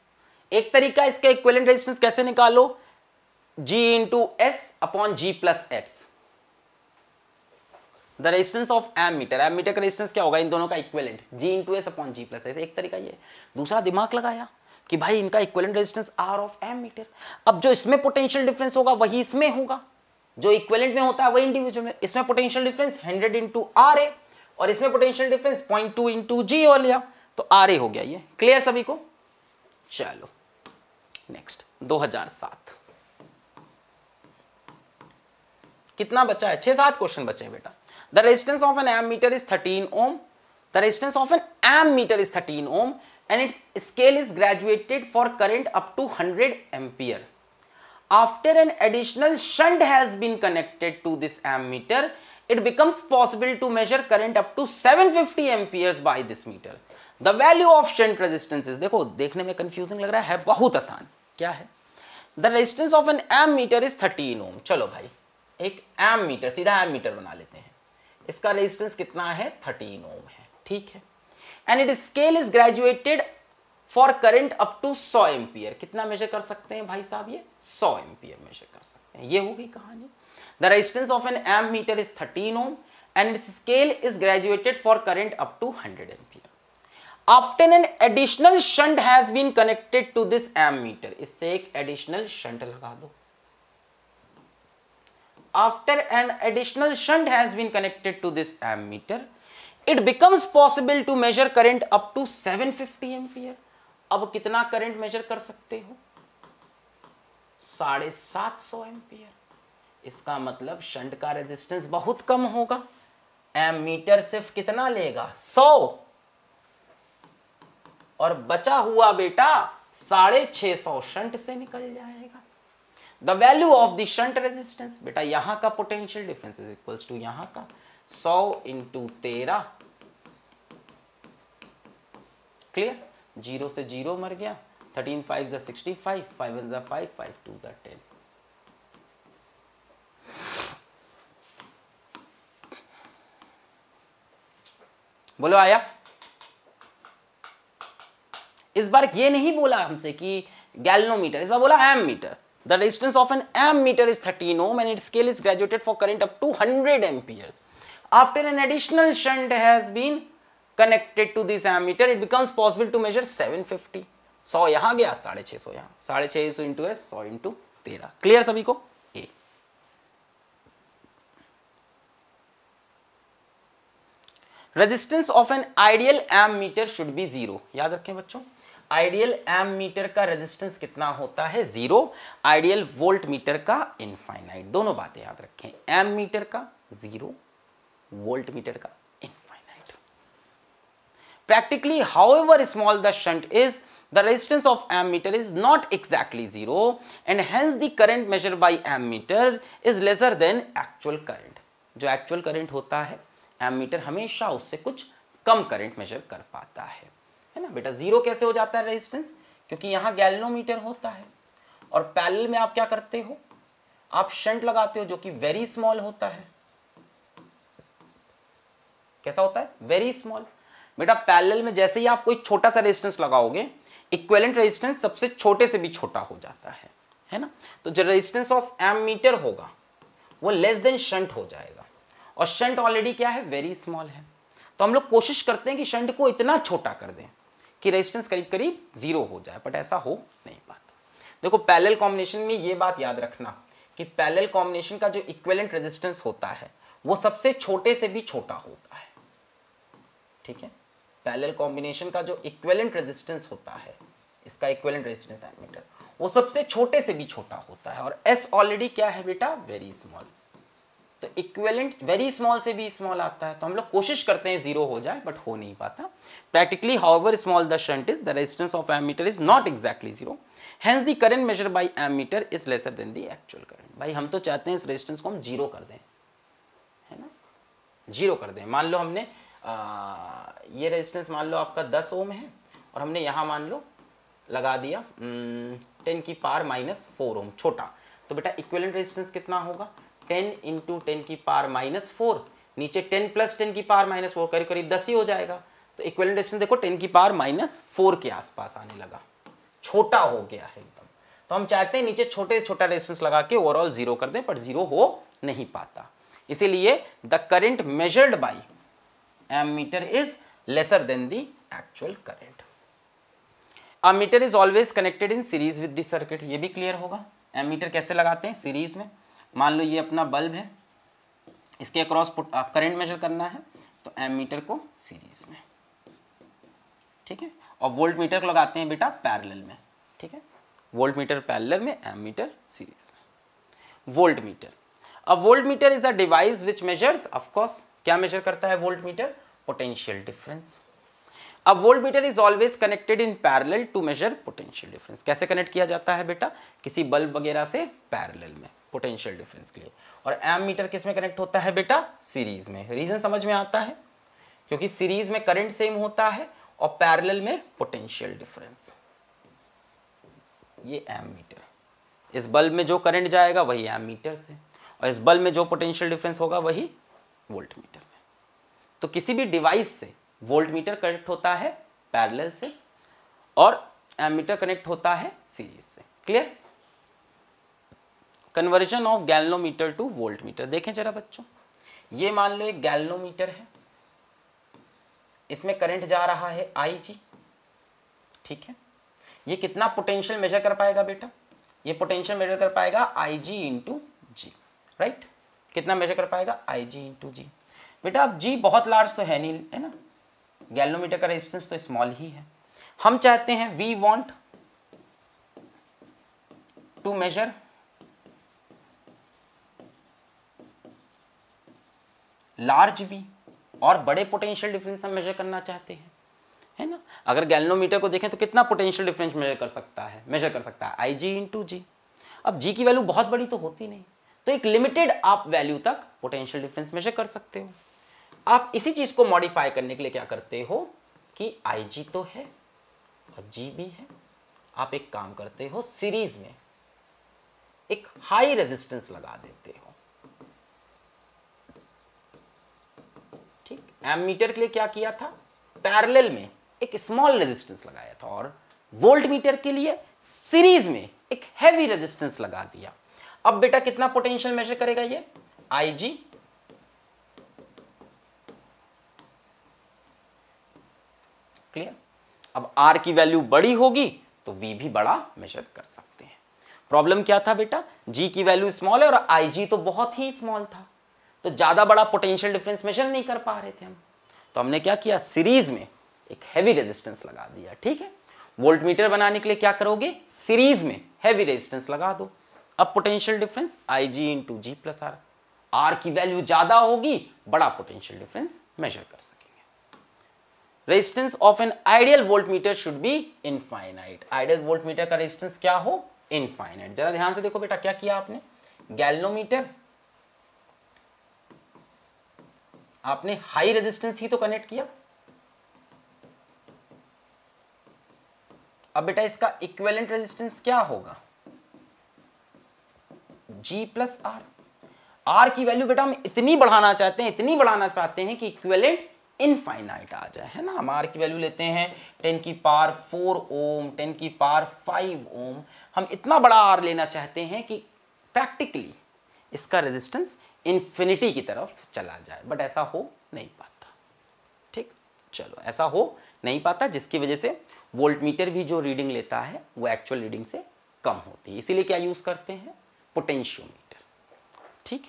एक तरीका इसका इक्वेलेंट रेजिस्टेंस कैसे निकालो G into S upon G plus X the resistance of ammeter ammeter का रेजिस्टेंस क्या होगा इन दोनों का equivalent G into S upon G plus एक तरीका ये दूसरा दिमाग लगाया कि भाई इनका equivalent resistance R of ammeter अब जो इसमें पोटेंशियल डिफरेंस होगा वही इसमें होगा जो इक्वेलेंट में होता है वही इंडिविजुअल में इसमें potential difference hundred into R A और इसमें potential difference point two into G हो लिया तो आर ए हो गया ये क्लियर सभी को चलो नेक्स्ट 2007 कितना बचा है छह सात क्वेश्चन बचे हैं बेटा the resistance of an ammeter is 13 ohm the resistance of an ammeter is 13 ohm and it's scale is graduated for current up to 100 ampere after an additional shunt has been connected to this ammeter, it becomes possible to measure current up to 750 amperes by this meter. The value of shunt resistance is dekho dekhne mein confusing lag raha hai bahut aasan kya hai the resistance of an ammeter is 13 ohm chalo bhai ek ammeter seedha ammeter bana lete hain iska resistance kitna hai 13 ohm hai theek hai and its scale is graduated for current up to 100 ampere कितना measure कर सकते हैं भाई साहब ये 100 ampere major कर सकते हैं ये होगी कहानी the resistance of an ammeter is 13 ohm and scale is graduated for current up to 100 ampere after an additional shunt has been connected to this ammeter इससे एक एडिशनल शंट लगा दो after an additional shunt has been connected to this ammeter it becomes possible to measure current up to 750 ampere अब कितना current measure कर सकते हो साढ़े सात सौ एम्पियर इसका मतलब शंट का रेजिस्टेंस बहुत कम होगा एम मीटर सिर्फ कितना लेगा सौ और बचा हुआ बेटा साढ़े छह सौ शंट से निकल जाएगा the value of the shunt resistance बेटा यहां का potential difference is equals to यहां का सौ इंटू तेरह क्लियर जीरो से जीरो मर गया थर्टीन फाइव ज़ा सिक्सटी फाइव फाइव वन ज़ा फाइव फाइव टू ज़ा टेन बोलो आया इस बार ये नहीं बोला हमसे कि गैलनोमीटर इस बार बोला ammeter the distance of an ammeter is thirteen ohm and it scale is graduated for current up to hundred amperes after an additional shunt has been connected to this ammeter it becomes possible to measure 750 100 यहां गया साढ़े छह सौ यहां साढ़े छह सौ into S सौ इंटू तेरह क्लियर सभी को a resistance of an ideal ammeter should be zero याद रखें बच्चों आइडियल एम मीटर का रेजिस्टेंस कितना होता है जीरो आइडियल वोल्ट मीटर का इनफाइनाइट दोनों बातें याद रखें एम मीटर का जीरो वोल्ट मीटर का Practically, however small the shunt is, the resistance of ammeter is not exactly zero and hence the current measured by ammeter is lesser than actual current. jo actual current hota hai ammeter hamesha usse kuch kam current measure kar pata hai hai na beta zero kaise ho jata hai resistance kyunki yahan galvanometer hota hai aur parallel mein aap kya karte ho आप shunt लगाते हो जो कि very small होता है कैसा होता है वेरी स्मॉल बेटा पैरेलल में जैसे ही आप कोई छोटा सा रेजिस्टेंस लगाओगे इक्वेलेंट रेजिस्टेंस सबसे छोटे से भी छोटा हो जाता है है ना तो जो रेजिस्टेंस ऑफ एम मीटर होगा वो लेस देन शंट हो जाएगा और शंट ऑलरेडी क्या है वेरी स्मॉल है तो हम लोग कोशिश करते हैं कि शंट को इतना छोटा कर दें कि रेजिस्टेंस करीब करीब जीरो हो जाए बट ऐसा हो नहीं पाता देखो पैरेलल कॉम्बिनेशन में ये बात याद रखना कि पैरेलल कॉम्बिनेशन का जो इक्वेलेंट रेजिस्टेंस होता है वो सबसे छोटे से भी छोटा होता है ठीक है पैरेलल कॉम्बिनेशन का जो इक्वेलेंट रेजिस्टेंस होता है इसका इक्वेलेंट रेजिस्टेंस एमीटर वो सबसे छोटे से भी छोटा होता है और एस ऑलरेडी क्या है बेटा वेरी स्मॉल तो इक्वेलेंट वेरी स्मॉल से भी स्मॉल आता है तो हम लोग कोशिश करते हैं जीरो हो जाए बट हो नहीं पाता practically however small the shunt is the resistance of ammeter is not exactly zero hence the current measure by ammeter is lesser than the actual current भाई हम तो चाहते हैं इस रेजिस्टेंस को हम जीरो कर दें है ना जीरो कर दें मान लो हमने ये रेजिस्टेंस मान लो आपका दस ओम है और हमने यहाँ मान लो लगा दिया टेन हम्म, की पार माइनस फोर ओम छोटा तो बेटा इक्वेलेंट रेजिस्टेंस कितना होगा टेन इंटू टेन की पार माइनस फोर नीचे टेन प्लस टेन की पार माइनस फोर करीब करीब दस ही हो जाएगा तो इक्वेलेंट रेजिस्टेंस देखो टेन की पार माइनस फोर के आसपास आने लगा छोटा हो गया है एकदम तो हम चाहते हैं नीचे छोटे छोटा रेजिस्टेंस लगा के ओवरऑल जीरो कर दें पर जीरो हो नहीं पाता इसीलिए the current measured by ammeter is lesser than the actual current. Ammeter is always connected in series with the circuit. ये भी क्लियर होगा एमीटर कैसे लगाते हैं सीरीज में मान लो ये अपना बल्ब है इसके अक्रॉस करंट मेजर करना है तो एमीटर को सीरीज में ठीक है और वोल्ट मीटर को लगाते हैं बेटा पैरेलल में ठीक है वोल्ट मीटर पैरेलल में एमीटर सीरीज में वोल्ट मीटर अब volt meter is a device which measures of course क्या मेजर करता है वोल्ट मीटर पोटेंशियल डिफरेंस अब volt meter is always connected in parallel to measure potential difference कैसे connect किया जाता है बेटा किसी बल्ब वगैरह से पैरेलल में पोटेंशियल डिफरेंस के लिए और एम मीटर किस में कनेक्ट होता है बेटा सीरीज में रीजन समझ में आता है क्योंकि सीरीज में करंट सेम होता है और पैरेलल में पोटेंशियल डिफरेंस ये एम मीटर इस बल्ब में जो करंट जाएगा वही एम मीटर से और इस बल्ब में जो पोटेंशियल डिफरेंस होगा वही वोल्ट मीटर में तो किसी भी डिवाइस से वोल्ट मीटर कनेक्ट होता है पैरेलल से और एमीटर कनेक्ट होता है सीरीज से clear conversion of galvanometer to voltmeter देखें जरा बच्चों ये मान लो एक गैलनोमीटर है इसमें करंट जा रहा है आई जी ठीक है ये कितना पोटेंशियल मेजर कर पाएगा बेटा ये पोटेंशियल मेजर कर पाएगा I G into G right कितना मेजर कर पाएगा आई जी इंटू जी बेटा अब जी बहुत लार्ज तो है नहीं है ना गैलोमीटर का रेजिस्टेंस तो स्मॉल ही है हम चाहते हैं we want to measure large V और बड़े पोटेंशियल डिफरेंस हम मेजर करना चाहते हैं है ना अगर गैलोमीटर को देखें तो कितना पोटेंशियल डिफरेंस मेजर कर सकता है मेजर कर सकता है आई जी इंटू जी अब जी की वैल्यू बहुत बड़ी तो होती नहीं तो एक लिमिटेड आप वैल्यू तक पोटेंशियल डिफरेंस मेजर कर सकते हो आप इसी चीज़ को मॉडिफाई करने के लिए क्या करते हो कि आई तो है और जी भी है आप एक काम करते हो सीरीज में एक हाई रेजिस्टेंस लगा देते हो ठीक एम मीटर के लिए क्या किया था पैरेलल में एक स्मॉल रेजिस्टेंस लगाया था और वोल्ट मीटर के लिए सीरीज में एक हैवी रेजिस्टेंस लगा दिया अब बेटा कितना पोटेंशियल मेजर करेगा ये आईजी क्लियर अब आर की वैल्यू बड़ी होगी तो वी भी बड़ा मेजर कर सकते हैं प्रॉब्लम क्या था बेटा जी की वैल्यू स्मॉल है और आईजी तो बहुत ही स्मॉल था तो ज्यादा बड़ा पोटेंशियल डिफरेंस मेजर नहीं कर पा रहे थे हम तो हमने क्या किया सीरीज में एक हैवी रेजिस्टेंस लगा दिया ठीक है वोल्ट मीटर बनाने के लिए क्या करोगे सीरीज में हैवी रेजिस्टेंस लगा दो अब potential difference I G into G plus R R की वैल्यू ज्यादा होगी बड़ा पोटेंशियल डिफरेंस मेजर कर सकेंगे resistance of an ideal volt voltmeter should be infinite ideal volt meter का रेजिस्टेंस क्या हो इनफाइनाइट जरा ध्यान से देखो बेटा क्या किया आपने गैल्नोमीटर आपने हाई रेजिस्टेंस ही तो कनेक्ट किया अब बेटा इसका इक्वेलेंट रेजिस्टेंस क्या होगा जी प्लस आर आर की वैल्यू बेटा हम इतनी बढ़ाना चाहते हैं इतनी बढ़ाना चाहते हैं कि इक्वेलेंट इनफाइनाइट आ जाए है ना हम आर की वैल्यू लेते हैं टेन की पार फोर ओम टेन की पार फाइव ओम हम इतना बड़ा आर लेना चाहते हैं कि प्रैक्टिकली इसका रेजिस्टेंस इन्फिनिटी की तरफ चला जाए बट ऐसा हो नहीं पाता ठीक चलो ऐसा हो नहीं पाता जिसकी वजह से वोल्टमीटर भी जो रीडिंग लेता है वो एक्चुअल रीडिंग से कम होती है इसीलिए क्या यूज़ करते हैं पोटेंशियोमीटर ठीक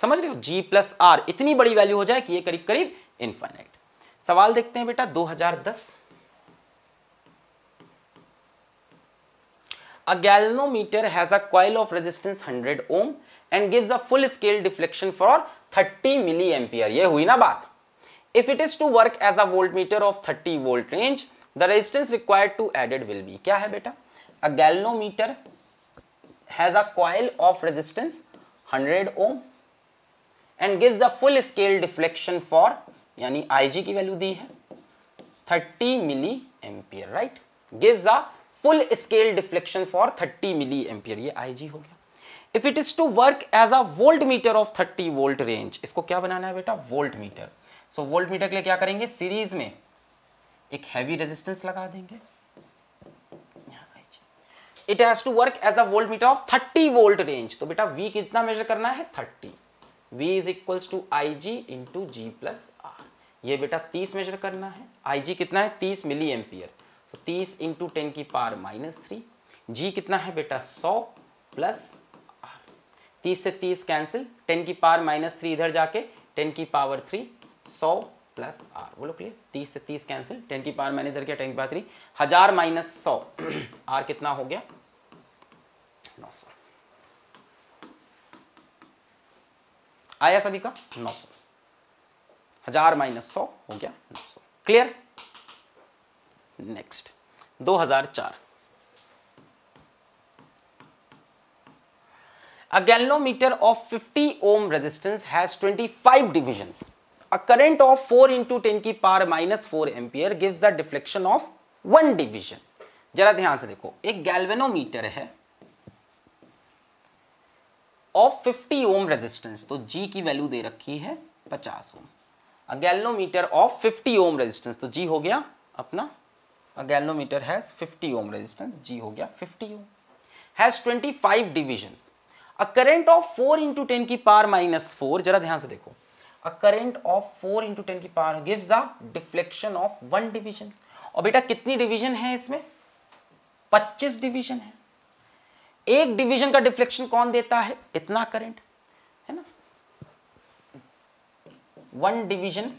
समझ रहे हो जी प्लस आर इतनी बड़ी वैल्यू हो जाए कि ये करीब करीब इनफाइनाइट सवाल देखते हैं बेटा 2010 a galvanometer has a coil of resistance 100 ohm and gives a full scale deflection for 30 milli ampere ये हुई ना बात if it is to work as a volt meter of thirty volt range the resistance required to added will be क्या है बेटा galvanometer has a coil of resistance 100 ohm and gives the full scale deflection for यानी Ig की वैल्यू दी है 30 milliampere right gives a full scale deflection for 30 milli ampere ये Ig हो गया if it is to work as a volt meter of 30 volt range इसको क्या बनाना है बेटा voltmeter so volt voltmeter के लिए क्या करेंगे सीरीज में एक हैवी रेजिस्टेंस लगा देंगे it has to work as a volt meter of thirty volt range तो बेटा वी कितना मेजर करना है thirty V is equal to I G into G plus R ये बेटा तीस मेजर करना है आई जी कितना है तीस मिली एम्पियर तो तीस इंटू टेन की पार माइनस थ्री जी कितना है बेटा सौ प्लस आर तीस से तीस कैंसिल टेन की पार माइनस थ्री इधर जाके टेन की पावर थ्री सौ प्लस आर बोलो क्लियर तीस से तीस कैंसिल टेन की पावर माइनस इधर क्या टेन की पावर थ्री हज़ार माइनस सौ आर कितना हो गया 900 आया सभी का 900 हजार माइनस सौ हो गया 900 क्लियर नेक्स्ट 2004 चार galvanometer of 50 ohm resistance has 25 divisions. A current of 4 into ten की पार minus four ampere gives the deflection of one division जरा ध्यान से देखो एक गैल्वेनोमीटर है ऑफ 50 ओम रेजिस्टेंस तो जी की वैल्यू दे रखी है 50 ओम अगैलोमीटर ऑफ 50 ओम रेजिस्टेंस तो जी हो गया अपना अगैलोमीटर हैज 50 ओम रेजिस्टेंस जी हो गया 50 ohm has 25 divisions a current of 4 into ten की पार माइनस फोर जरा ध्यान से देखो a current of 4 into ten की power gives a deflection of one division और बेटा कितनी डिवीजन है इसमें 25 डिवीजन है एक डिवीजन का डिफ्लेक्शन कौन देता है इतना करंट है ना one division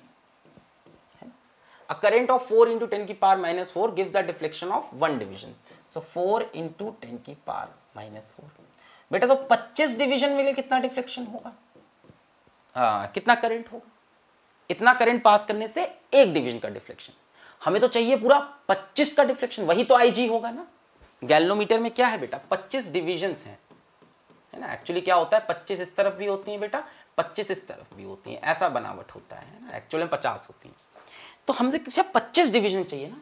a current of four into ten की power minus four give the deflection of one division so four into ten की power माइनस फोर बेटा तो 25 डिवीजन में लिए कितना डिफ्लेक्शन होगा हाँ कितना करंट होगा इतना करंट पास करने से एक डिवीजन का डिफ्लेक्शन हमें तो चाहिए पूरा 25 का डिफ्लेक्शन वही तो आईजी होगा ना गैलोमीटर में क्या है बेटा 25 डिविजन्स हैं है ना एक्चुअली क्या होता है 25 इस तरफ भी होती हैं बेटा 25 इस तरफ भी होती हैं ऐसा बनावट होता है ना एक्चुअल में 50 होती हैं तो हमसे क्या पच्चीस डिविजन चाहिए ना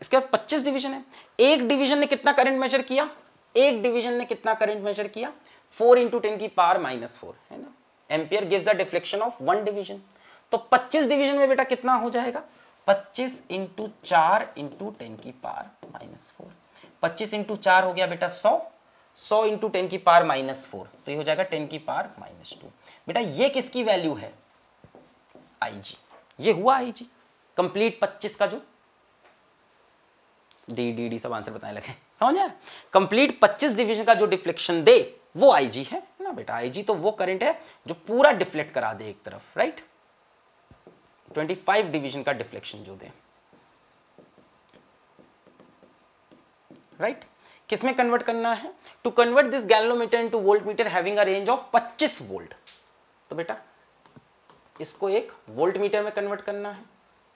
इसके बाद पच्चीस डिविजन है एक डिविजन ने कितना करंट मेजर किया एक डिवीजन ने कितना करंट मेजर किया 4 इंटू टेन की पावर माइनस फोर है ना ampere gives the deflection of one division तो 25 डिवीजन में बेटा कितना हो जाएगा पच्चीस इंटू चार इंटू टेन की पार माइनस फोर पच्चीस इंटू चार हो गया बेटा सौ सौ इंटू टेन की पार माइनस फोर तो ये हो जाएगा टेन की पार माइनस टू बेटा ये किसकी वैल्यू है आई जी ये हुआ आई जी कंप्लीट पच्चीस का जो डी डी डी सब आंसर बताने लगे समझ आया कंप्लीट पच्चीस डिवीजन का जो डिफ्लेक्शन दे वो आईजी है ना बेटा आईजी तो वो करंट है जो पूरा डिफ्लेक्ट करा दे एक तरफ राइट 25 डिवीजन का डिफ्लेक्शन जो दें राइट right? किसमें कन्वर्ट करना है to convert this galvanometer into voltmeter having a range of 25 volt तो बेटा इसको एक वोल्ट मीटर में कन्वर्ट करना है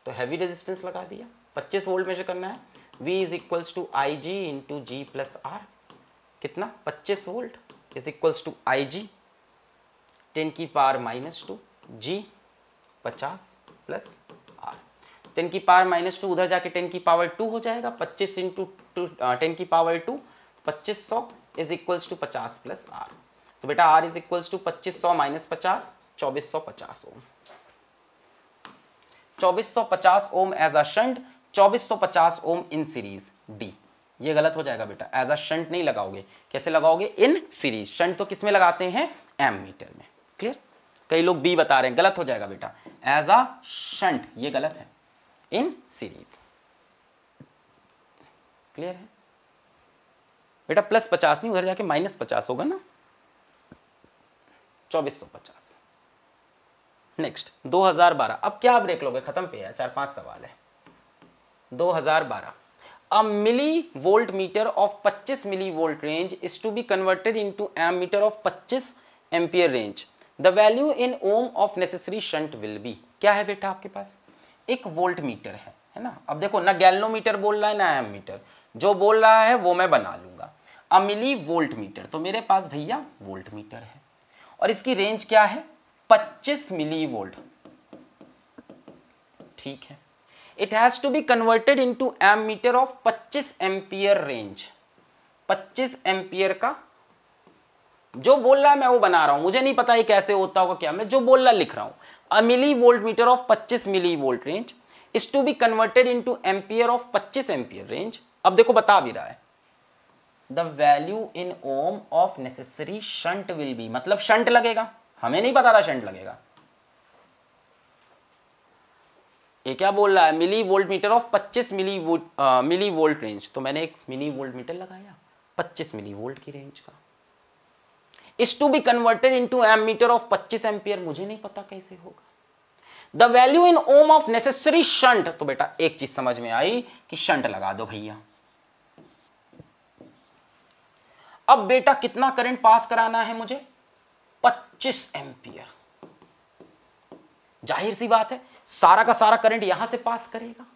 तो हैवी रेजिस्टेंस लगा दिया 25 वोल्ट में मेजर करना है V is equals to I G into G plus R कितना 25 volt is equals to I G ten की पावर माइनस टू जी पचास प्लस आर टेन की पावर माइनस टू उधर जाके टेन की पावर टू हो जाएगा पच्चीस इंटू टू टेन की पावर टू पच्चीस सौ इज इक्वल्स टू पचास प्लस आर तो बेटा आर इज इक्वल्स टू पच्चीस सौ माइनस पचास चौबीस सौ पचास ओम चौबीस सौ पचास ओम एज अ शंट चौबीस सौ पचास ओम इन सीरीज डी ये गलत हो जाएगा बेटा एज अ शंट नहीं लगाओगे कैसे लगाओगे इन सीरीज शंट तो किसमें लगाते हैं एम मीटर में क्लियर कई लोग बी बता रहे हैं गलत हो जाएगा बेटा एज अ शंट ये गलत है इन सीरीज क्लियर है बेटा प्लस पचास नहीं उधर जाके माइनस पचास होगा ना चौबीस सौ पचास नेक्स्ट 2012 अब क्या ब्रेक लोगे खत्म पे है चार पांच सवाल है 2012 A millivolt meter of 25 range is to be converted into ammeter of 25 ampere range the value in ohm of necessary shunt will be क्या है बेटा आपके पास एक वोल्ट मीटर है है ना अब देखो ना गैलोमीटर बोल रहा है ना एम मीटर जो बोल रहा है वो मैं बना लूंगा अमिली वोल्ट मीटर तो मेरे पास भैया वोल्ट मीटर है और इसकी रेंज क्या है 25 मिली वोल्ट ठीक है it has to be converted into ammeter of 25 ampere range 25 ampere का जो बोल रहा है मैं वो बना रहा हूं मुझे नहीं पता ये कैसे होता होगा क्या मैं जो बोल रहा लिख रहा हूं a volt meter of 25 millivolt range is to be converted into ampere of 25 ampere range अब देखो बता भी रहा है the value in ohm of necessary shunt will be मतलब शंट लगेगा हमें नहीं पता था शंट लगेगा ये क्या बोल रहा है volt meter of 25 millivolt millivolt range तो मैंने एक मिली वोल्ट मीटर लगाया 25 मिली वोल्ट की रेंज का is to be converted ammeter of पच्चीस एम्पियर मुझे नहीं पता कैसे होगा the value in ohm of necessary shunt तो बेटा एक चीज समझ में आई कि शंट लगा दो भैया अब बेटा कितना करंट पास कराना है मुझे 25 एम्पियर जाहिर सी बात है सारा का सारा करंट यहां से पास करेगा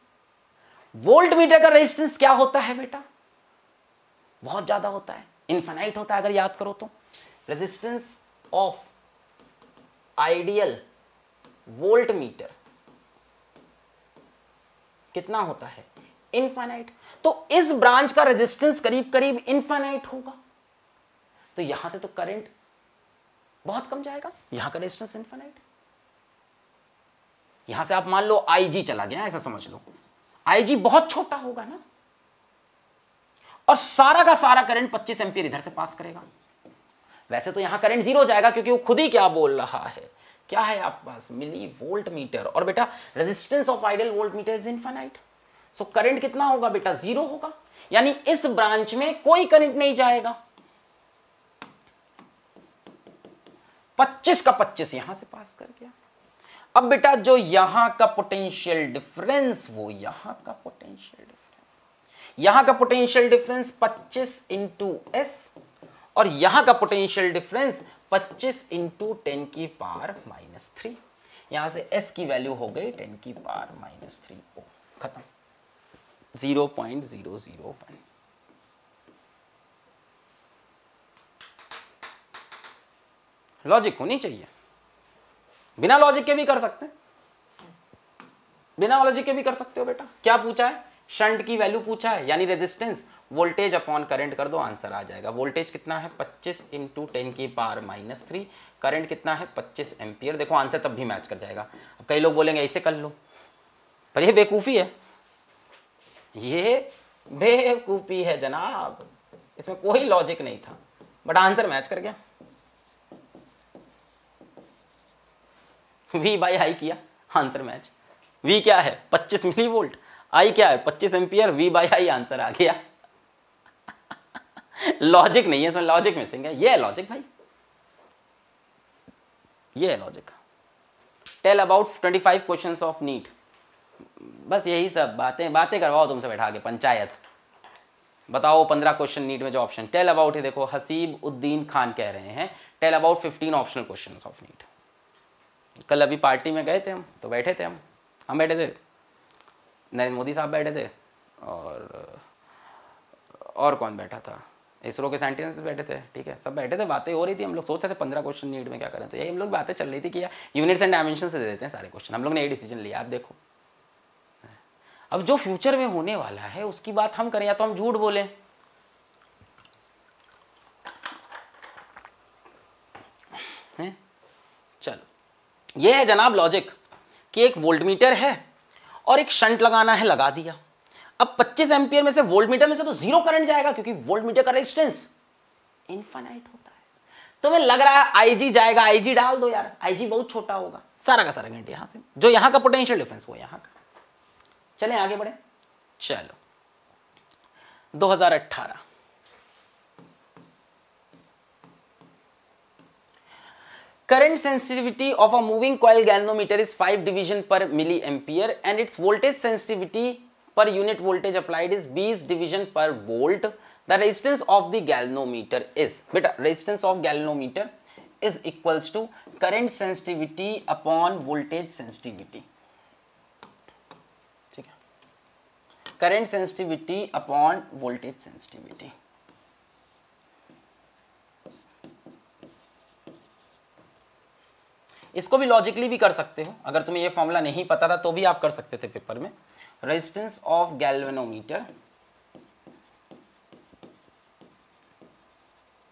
वोल्ट मीटर का रेजिस्टेंस क्या होता है बेटा बहुत ज्यादा होता है इन्फेनाइट होता है अगर याद करो तो resistance of ideal voltmeter कितना होता है इनफाइनाइट तो इस ब्रांच का रेजिस्टेंस करीब करीब इनफाइनाइट होगा तो यहां से तो करंट बहुत कम जाएगा यहां का रेजिस्टेंस इनफाइनाइट यहां से आप मान लो आईजी चला गया ऐसा समझ लो आईजी बहुत छोटा होगा ना और सारा का सारा करंट 25 एम्पियर इधर से पास करेगा वैसे तो यहाँ करंट जीरो जाएगा क्योंकि वो खुद ही क्या बोल रहा है क्या है आपके पास मिली वोल्ट मीटर और बेटा resistance of ideal volt meter is infinite so current कितना होगा बेटा जीरो होगा यानी इस ब्रांच में कोई करंट नहीं जाएगा 25 का 25 यहां से पास कर गया अब बेटा जो यहां का पोटेंशियल डिफरेंस वो यहां का पोटेंशियल डिफरेंस यहां का पोटेंशियल डिफरेंस 25 इंटू एस और यहां का पोटेंशियल डिफरेंस 25 इंटू टेन की पार माइनस थ्री यहां से एस की वैल्यू हो गई टेन की पार माइनस थ्री ओ खत्म zero point zero zero one logic होनी चाहिए बिना लॉजिक के भी कर सकते हैं बिना लॉजिक के भी कर सकते हो बेटा क्या पूछा है शंट की वैल्यू पूछा है यानी रेजिस्टेंस वोल्टेज अपॉन करंट कर दो आंसर आ जाएगा वोल्टेज कितना है 25 इंटू टेन की पार माइनस थ्री करंट कितना है 25 एम्पियर देखो आंसर तब भी मैच कर जाएगा अब कई लोग बोलेंगे ऐसे कर लो पर ये बेवकूफ़ी है ये बेवकूफ़ी है जनाब इसमें कोई लॉजिक नहीं था बट आंसर मैच कर गया वी बाई आई किया आंसर मैच वी क्या है 25 मिली वोल्ट आई क्या है 25 ampere V by I answer आ गया लॉजिक नहीं है इसमें लॉजिक मिसिंग है ये है लॉजिक भाई ये है logic tell about twenty five question of NEET बस यही सब बातें बातें करवाओ तुमसे बैठा के पंचायत बताओ पंद्रह क्वेश्चन नीट में जो ऑप्शन टेल अबाउट है देखो हसीब उद्दीन खान कह रहे हैं tell about fifteen optional question of NEET कल अभी पार्टी में गए थे हम तो बैठे थे हम हम बैठे थे नरेंद्र मोदी साहब बैठे थे और और कौन बैठा था इसरो के साइंटिस्ट बैठे थे ठीक है सब बैठे थे बातें हो रही थी हम लोग सोच रहे थे पंद्रह क्वेश्चन नीट में क्या करें तो यही हम लोग बातें चल रही थी कि यार यूनिट्स एंड डायमेंशन से दे देते हैं सारे क्वेश्चन हम लोग ने ये डिसीजन लिया आप देखो अब जो फ्यूचर में होने वाला है उसकी बात हम करें या तो हम झूठ बोलें है? चलो ये है जनाब लॉजिक कि एक वोल्टमीटर है और एक शंट लगाना है लगा दिया अब 25 एम्पियर में से वोल्ट मीटर में से तो जीरो करंट जाएगा क्योंकि वोल्ट मीटर का रेजिस्टेंस इनफाइनाइट होता है तो मैं लग रहा है आईजी जाएगा आईजी डाल दो यार आईजी बहुत छोटा होगा सारा का सारा घंटे यहां से जो यहां का पोटेंशियल डिफरेंस वो यहां का चले आगे बढ़े चलो 2018 current sensitivity of a moving coil is five 5 per milli ampere and its voltage sensitivity per unit voltage applied is 20 division per volt the resistance of the galvanometer is बेटा resistance of galvanometer is equals to current sensitivity upon voltage sensitivity ठीक sensitivity upon voltage sensitivity इसको भी logically भी कर सकते हो अगर तुम्हें ये फॉर्मूला नहीं पता था तो भी आप कर सकते थे पेपर में resistance of galvanometer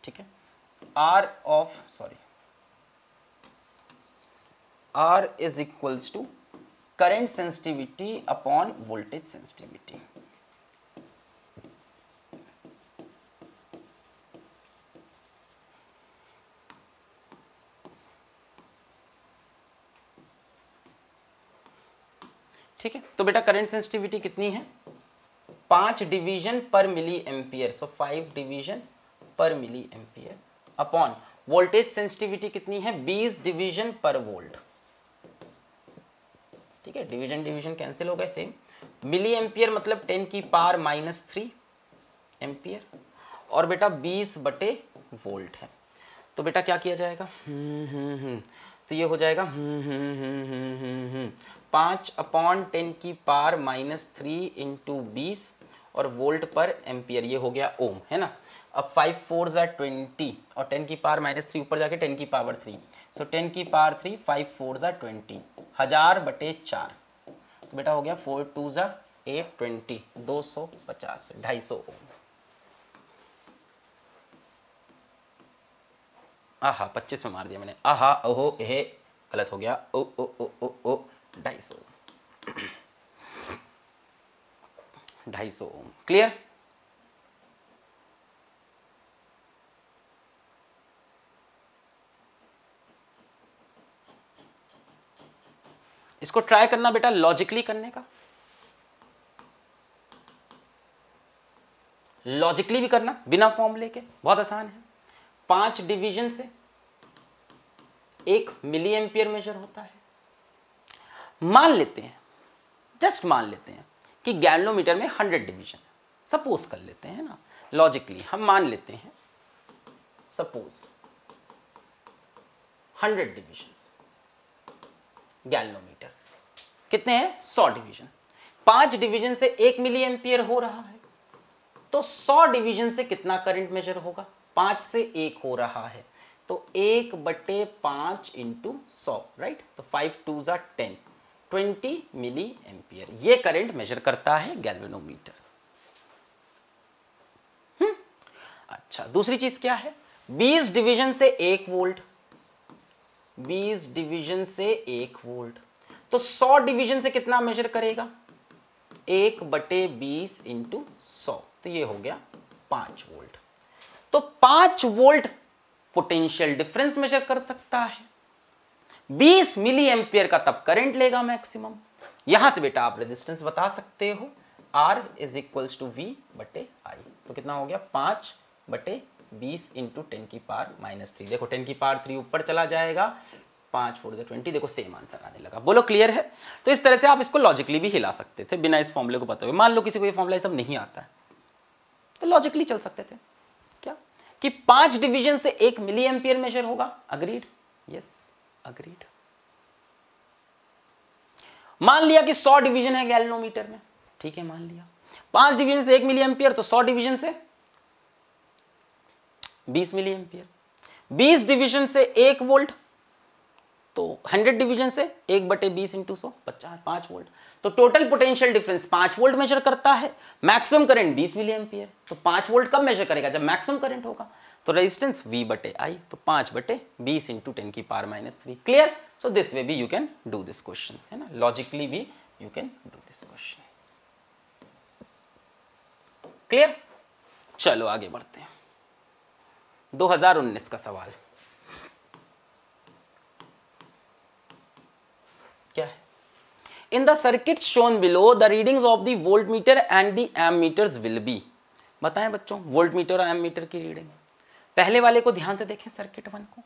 ठीक है R of sorry R is equals to current sensitivity upon voltage sensitivity ठीक है तो बेटा करंट सेंसिटिविटी कितनी है पांच division per milli ampere so five division per milli ampere upon voltage sensitivity कितनी है बीस डिवीजन पर वोल्ट ठीक है डिवीजन डिवीजन कैंसिल हो गए सेम मिली एम्पियर मतलब टेन की पार माइनस थ्री एम्पियर और बेटा बीस बटे वोल्ट है तो बेटा क्या किया जाएगा हम्म हम्म हम्म तो ये हो जाएगा हम्म हम्म हम्म हम्म हम्म, हम्म। पाँच अपॉन टेन की पार माइनस थ्री इंटू बीस और वोल्ट पर एम्पियर ये हो गया ओम है ना अब फाइव फोर जै ट्वेंटी और टेन की पार माइनस थ्री ऊपर जाके टेन की पावर थ्री सो टेन की पार थ्री फाइव फोर जै ट्वेंटी हज़ार बटे चार तो बेटा हो गया फोर टू जै एट ट्वेंटी दो सौ पचास ढाई सौ ओम आहा पच्चीस में मार दिया मैंने आहा ओहो ये गलत हो गया ओ ओ ओ ओ ओ ओ ढाई सौ ढाई सौ ओम क्लियर इसको ट्राई करना बेटा लॉजिकली करने का लॉजिकली भी करना बिना फॉर्म लेके बहुत आसान है पांच डिवीजन से एक मिली एम्पियर मेजर होता है मान लेते हैं जस्ट मान लेते हैं कि गैलोमीटर में हंड्रेड डिवीजन सपोज कर लेते हैं ना लॉजिकली हम मान लेते हैं सपोज हंड्रेड डिवीजन गैलोमीटर कितने हैं सौ डिवीजन पांच डिवीजन से एक मिली एम्पियर हो रहा है तो सौ डिवीजन से कितना करंट मेजर होगा पांच से एक हो रहा है तो एक बटे पांच इंटू सौ राइट तो फाइव टू जा टेन ट्वेंटी मिली एम्पियर ये करंट मेजर करता है गैल्वेनोमीटर हम्म। अच्छा दूसरी चीज क्या है बीस डिवीजन से एक वोल्ट बीस डिवीजन से एक वोल्ट तो सौ डिवीजन से कितना मेजर करेगा एक बटे बीस इंटू सौ तो ये हो गया पांच वोल्ट तो पांच वोल्ट पोटेंशियल डिफरेंस मेजर कर सकता है 20 मिली एम्पियर का तब करंट लेगा मैक्सिमम यहां से बेटा आप रेजिस्टेंस बता सकते हो R is equals to V बटे आई तो कितना हो गया पांच बटे बीस इंटू टेन की पार माइनस थ्री देखो टेन की पार थ्री ऊपर चला जाएगा पांच फोर जो ट्वेंटी देखो सेम आंसर आने लगा बोलो क्लियर है तो इस तरह से आप इसको लॉजिकली भी हिला सकते थे बिना इस फॉर्मुले को पता हुए मान लो किसी को ये फॉर्मुला सब नहीं आता है तो लॉजिकली चल सकते थे क्या कि पांच डिवीजन से एक मिली एम्पियर मेजर होगा अग्रीड यस yes. अग्रीड मान लिया कि सौ डिवीजन है गैलनोमीटर में ठीक है मान लिया पांच डिवीजन से एक मिली एम्पियर तो सौ डिवीजन से बीस मिली एम्पियर बीस डिवीजन से एक वोल्ट तो हंड्रेड डिवीजन से एक बटे बीस इंटू सौ पचास पांच वोल्ट तो टोटल पोटेंशियल डिफरेंस पांच वोल्ट मेजर करता है मैक्सिमम करंट बीस मिली एम्पियर तो पांच वोल्ट कब मेजर करेगा जब मैक्सिमम करंट होगा तो रेजिस्टेंस वी बटे आई तो पांच बटे बीस इंटू टेन की पार minus three clear so this way be you can do this question है ना लॉजिकली भी you can do this question clear चलो आगे बढ़ते हैं 2019 का सवाल क्या है in the circuit shown below the readings of the volt meter and the ammeters will be बताएं बच्चों वोल्ट मीटर और एम मीटर की रीडिंग पहले वाले को ध्यान से देखें सर्किट वन को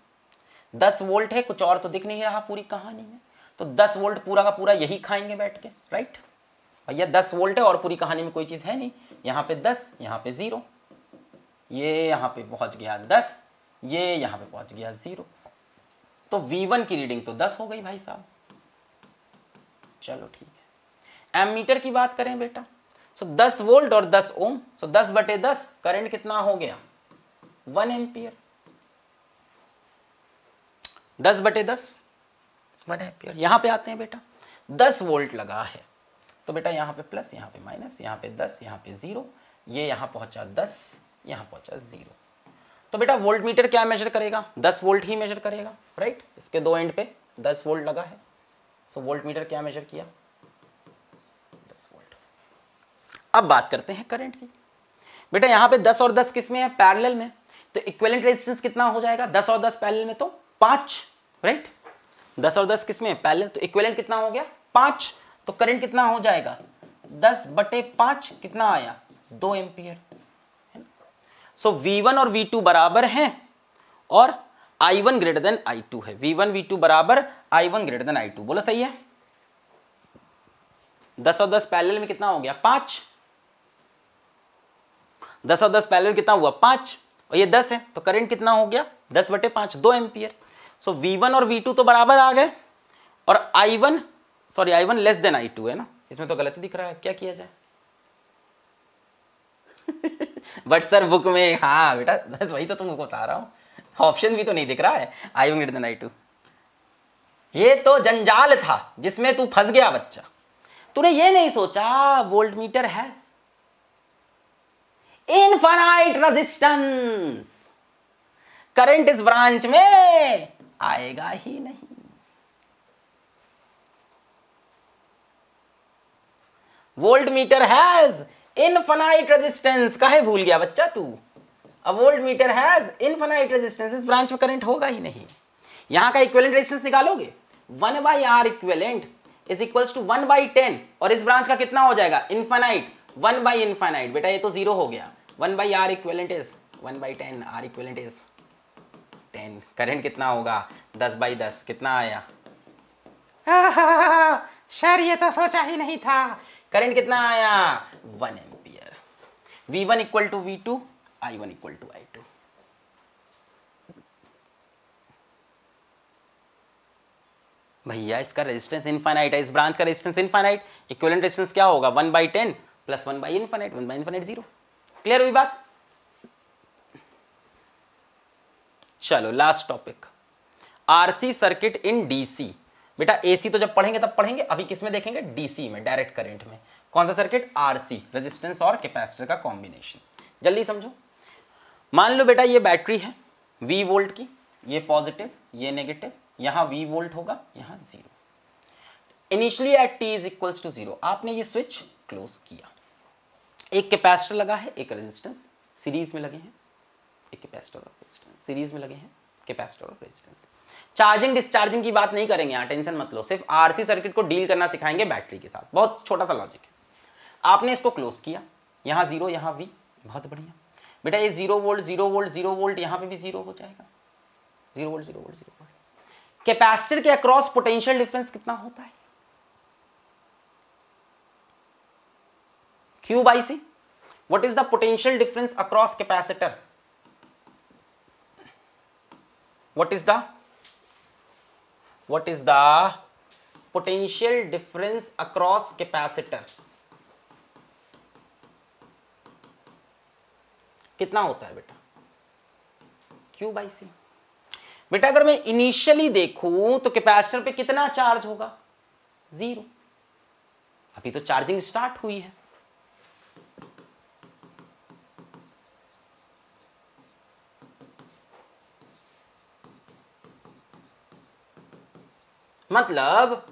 दस वोल्ट है कुछ और तो दिख नहीं रहा पूरी कहानी में तो दस वोल्ट पूरा का पूरा यही खाएंगे बैठ के राइट भैया दस वोल्ट है और पूरी कहानी में कोई चीज़ है नहीं यहाँ पे दस यहाँ पे ज़ीरो ये यहाँ पे पहुंच गया दस ये यहाँ पे पहुंच गया ज़ीरो तो V1 की रीडिंग तो दस हो गई भाई साहब चलो ठीक है एम मीटर की बात करें बेटा सो 10 वोल्ट और 10 ओम सो दस 10 बटे 10 करंट कितना हो गया वन एम्पियर दस बटे दस वन एम्पियर यहां पे आते हैं बेटा दस वोल्ट लगा है तो बेटा यहां पे प्लस यहां पे माइनस यहां पे दस यहां पे जीरो ये यहां पहुंचा दस यहां पहुंचा जीरो तो बेटा वोल्ट मीटर क्या मेजर करेगा दस वोल्ट ही मेजर करेगा राइट इसके दो एंड पे दस वोल्ट लगा है सो वोल्ट मीटर क्या मेजर किया दस वोल्ट अब बात करते हैं करंट की बेटा यहां पे दस और दस किसमें है पैरेलल में तो इक्वेलेंट रेजिस्टेंस कितना हो जाएगा दस और दस पैरेलल में तो पांच राइट दस और दस किसमें पैरेलल तो इक्वेलेंट कितना हो गया पांच तो करंट कितना हो जाएगा दस बटे पांच कितना आया दो एम्पियर सो वी वन और वी टू बराबर है और I one greater than I two है वी वन वी टू बराबर I one greater than I two बोलो सही है दस और दस पैरेलल में कितना हो गया पांच दस और दस पैरेलल कितना हुआ पांच और ये दस है तो करंट कितना हो गया दस बटे पांच दो एम्पियर सो वी वन और वी टू तो बराबर आ गए और I one sorry I one less than I two है ना इसमें तो गलत दिख रहा है क्या किया जाए बट सर बुक में हाँ बेटा बस वही तो तुमको बता रहा हूं ऑप्शन भी तो नहीं दिख रहा है I one greater than I two ये तो जंजाल था जिसमें तू फंस गया बच्चा तूने ये नहीं सोचा वोल्टमीटर है इनफाइट रेजिस्टेंस करंट इस ब्रांच में आएगा ही नहीं volt meter has infinite resistance काहे भूल गया बच्चा तू अब volt meter has infinite resistance इस ब्रांच में करंट होगा ही नहीं यहां का इक्वेलेंट रेजिस्टेंस निकालोगे one by R equivalent is equal to one by ten और इस ब्रांच का कितना हो जाएगा इनफाइट वन बाई इनफाइनाइट बेटा ये तो जीरो हो गया one by R equivalent is one by ten R equivalent is ten current कितना होगा दस बाई दस कितना आया शर ये तो सोचा ही नहीं था करंट कितना आया one ampere V one equal to V two I one equal to I two भैया इसका रेजिस्टेंस इनफाइनाइट है इस ब्रांच का रेजिस्टेंस इनफाइनाइट इक्वलेंट रेजिस्टेंस क्या होगा one by ten plus one by infinite one by infinite zero clear हुई बात चलो last topic RC circuit in DC बेटा एसी तो जब पढ़ेंगे तब पढ़ेंगे अभी किसमें देखेंगे डीसी में डायरेक्ट करेंट में कौन सा सर्किट आरसी रेजिस्टेंस और कैपेसिटर का कॉम्बिनेशन जल्दी समझो मान लो बेटा ये बैटरी है वी वोल्ट की ये पॉजिटिव ये नेगेटिव यहां वी वोल्ट होगा यहां zero initially at T is equals to zero आपने ये स्विच क्लोज किया एक कैपेसिटर लगा है एक रेजिस्टेंस सीरीज में लगे हैं एक कैपेसिटर और रेजिस्टेंस सीरीज में लगे हैं कैपेसिटर और रेजिस्टेंस चार्जिंग डिस्चार्जिंग की बात नहीं करेंगे यहाँ टेंशन मत लो सिर्फ आरसी सर्किट को डील करना सिखाएंगे बैटरी के साथ बहुत छोटा सा लॉजिक है आपने इसको क्लोज किया यहाँ जीरो यहाँ वी बहुत बढ़िया बेटा ये zero volt zero volt zero volt यहाँ पे भी जीरो हो जाएगा zero volt zero volt zero volt capacitor के अक्रॉस पोटेंशियल डिफरेंस कितना होता है Q by C. What is the potential difference across capacitor? What is the what is the potential difference across capacitor? कितना होता है बेटा Q by C. बेटा अगर मैं इनिशियली देखूं तो कैपेसिटर पे कितना चार्ज होगा जीरो अभी तो चार्जिंग स्टार्ट हुई है मतलब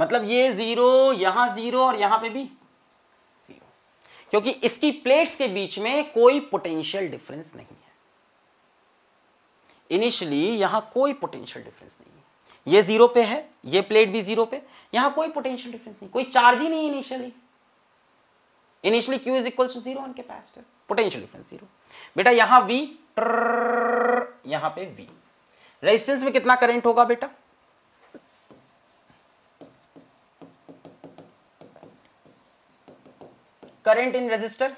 मतलब ये जीरो यहां जीरो और यहां पे भी जीरो क्योंकि इसकी प्लेट्स के बीच में कोई पोटेंशियल डिफरेंस नहीं है इनिशियली यहां कोई पोटेंशियल डिफरेंस नहीं है ये जीरो पे है ये प्लेट भी जीरो पे यहां कोई पोटेंशियल डिफरेंस नहीं कोई चार्ज ही नहीं initially initially Q is equal to zero on capacitor potential difference zero बेटा यहां वी यहां पे वी रेजिस्टेंस में कितना करंट होगा बेटा करंट इन रेजिस्टर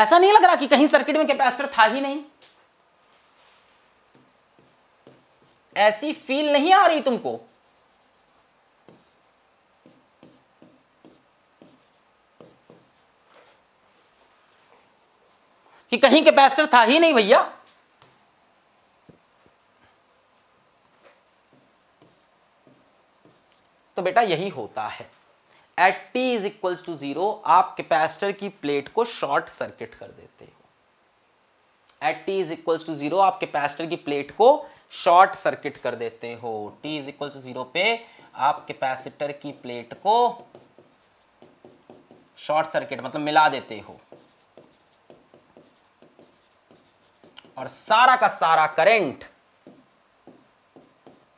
ऐसा नहीं लग रहा कि कहीं सर्किट में कैपेसिटर था ही नहीं ऐसी फील नहीं आ रही तुमको कि कहीं कैपेसिटर था ही नहीं भैया तो बेटा यही होता है at T is equal to zero आप कैपेसिटर की प्लेट को शॉर्ट सर्किट कर देते हो at T is equal to zero आप कैपेसिटर की प्लेट को शॉर्ट सर्किट कर देते हो T is equal to zero पे आप कैपेसिटर की प्लेट को शॉर्ट सर्किट मतलब मिला देते हो और सारा का सारा करंट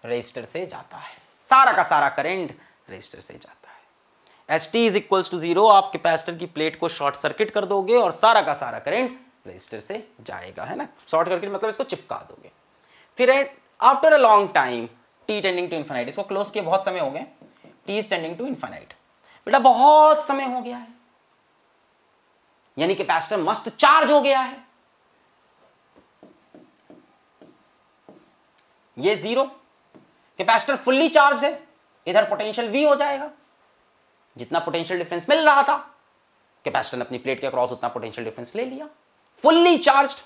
रजिस्टर से जाता है सारा का सारा करंट रजिस्टर से जाता है at T is equals to zero आप कैपेसिटर की प्लेट को शॉर्ट सर्किट कर दोगे और सारा का सारा करेंट रजिस्टर से जाएगा है ना शॉर्ट सर्किट मतलब इसको चिपका दोगे फिर after a long time T tending to infinite इसको क्लोज किए बहुत समय हो गए T is tending to infinite बेटा बहुत समय हो गया है यानी कैपेसिटर मस्त चार्ज हो गया है ये जीरो कैपेसिटर फुल्ली चार्ज है इधर पोटेंशियल वी हो जाएगा जितना पोटेंशियल डिफरेंस मिल रहा था कैपेसिटर ने अपनी प्लेट के अक्रॉस उतना पोटेंशियल डिफरेंस ले लिया fully charge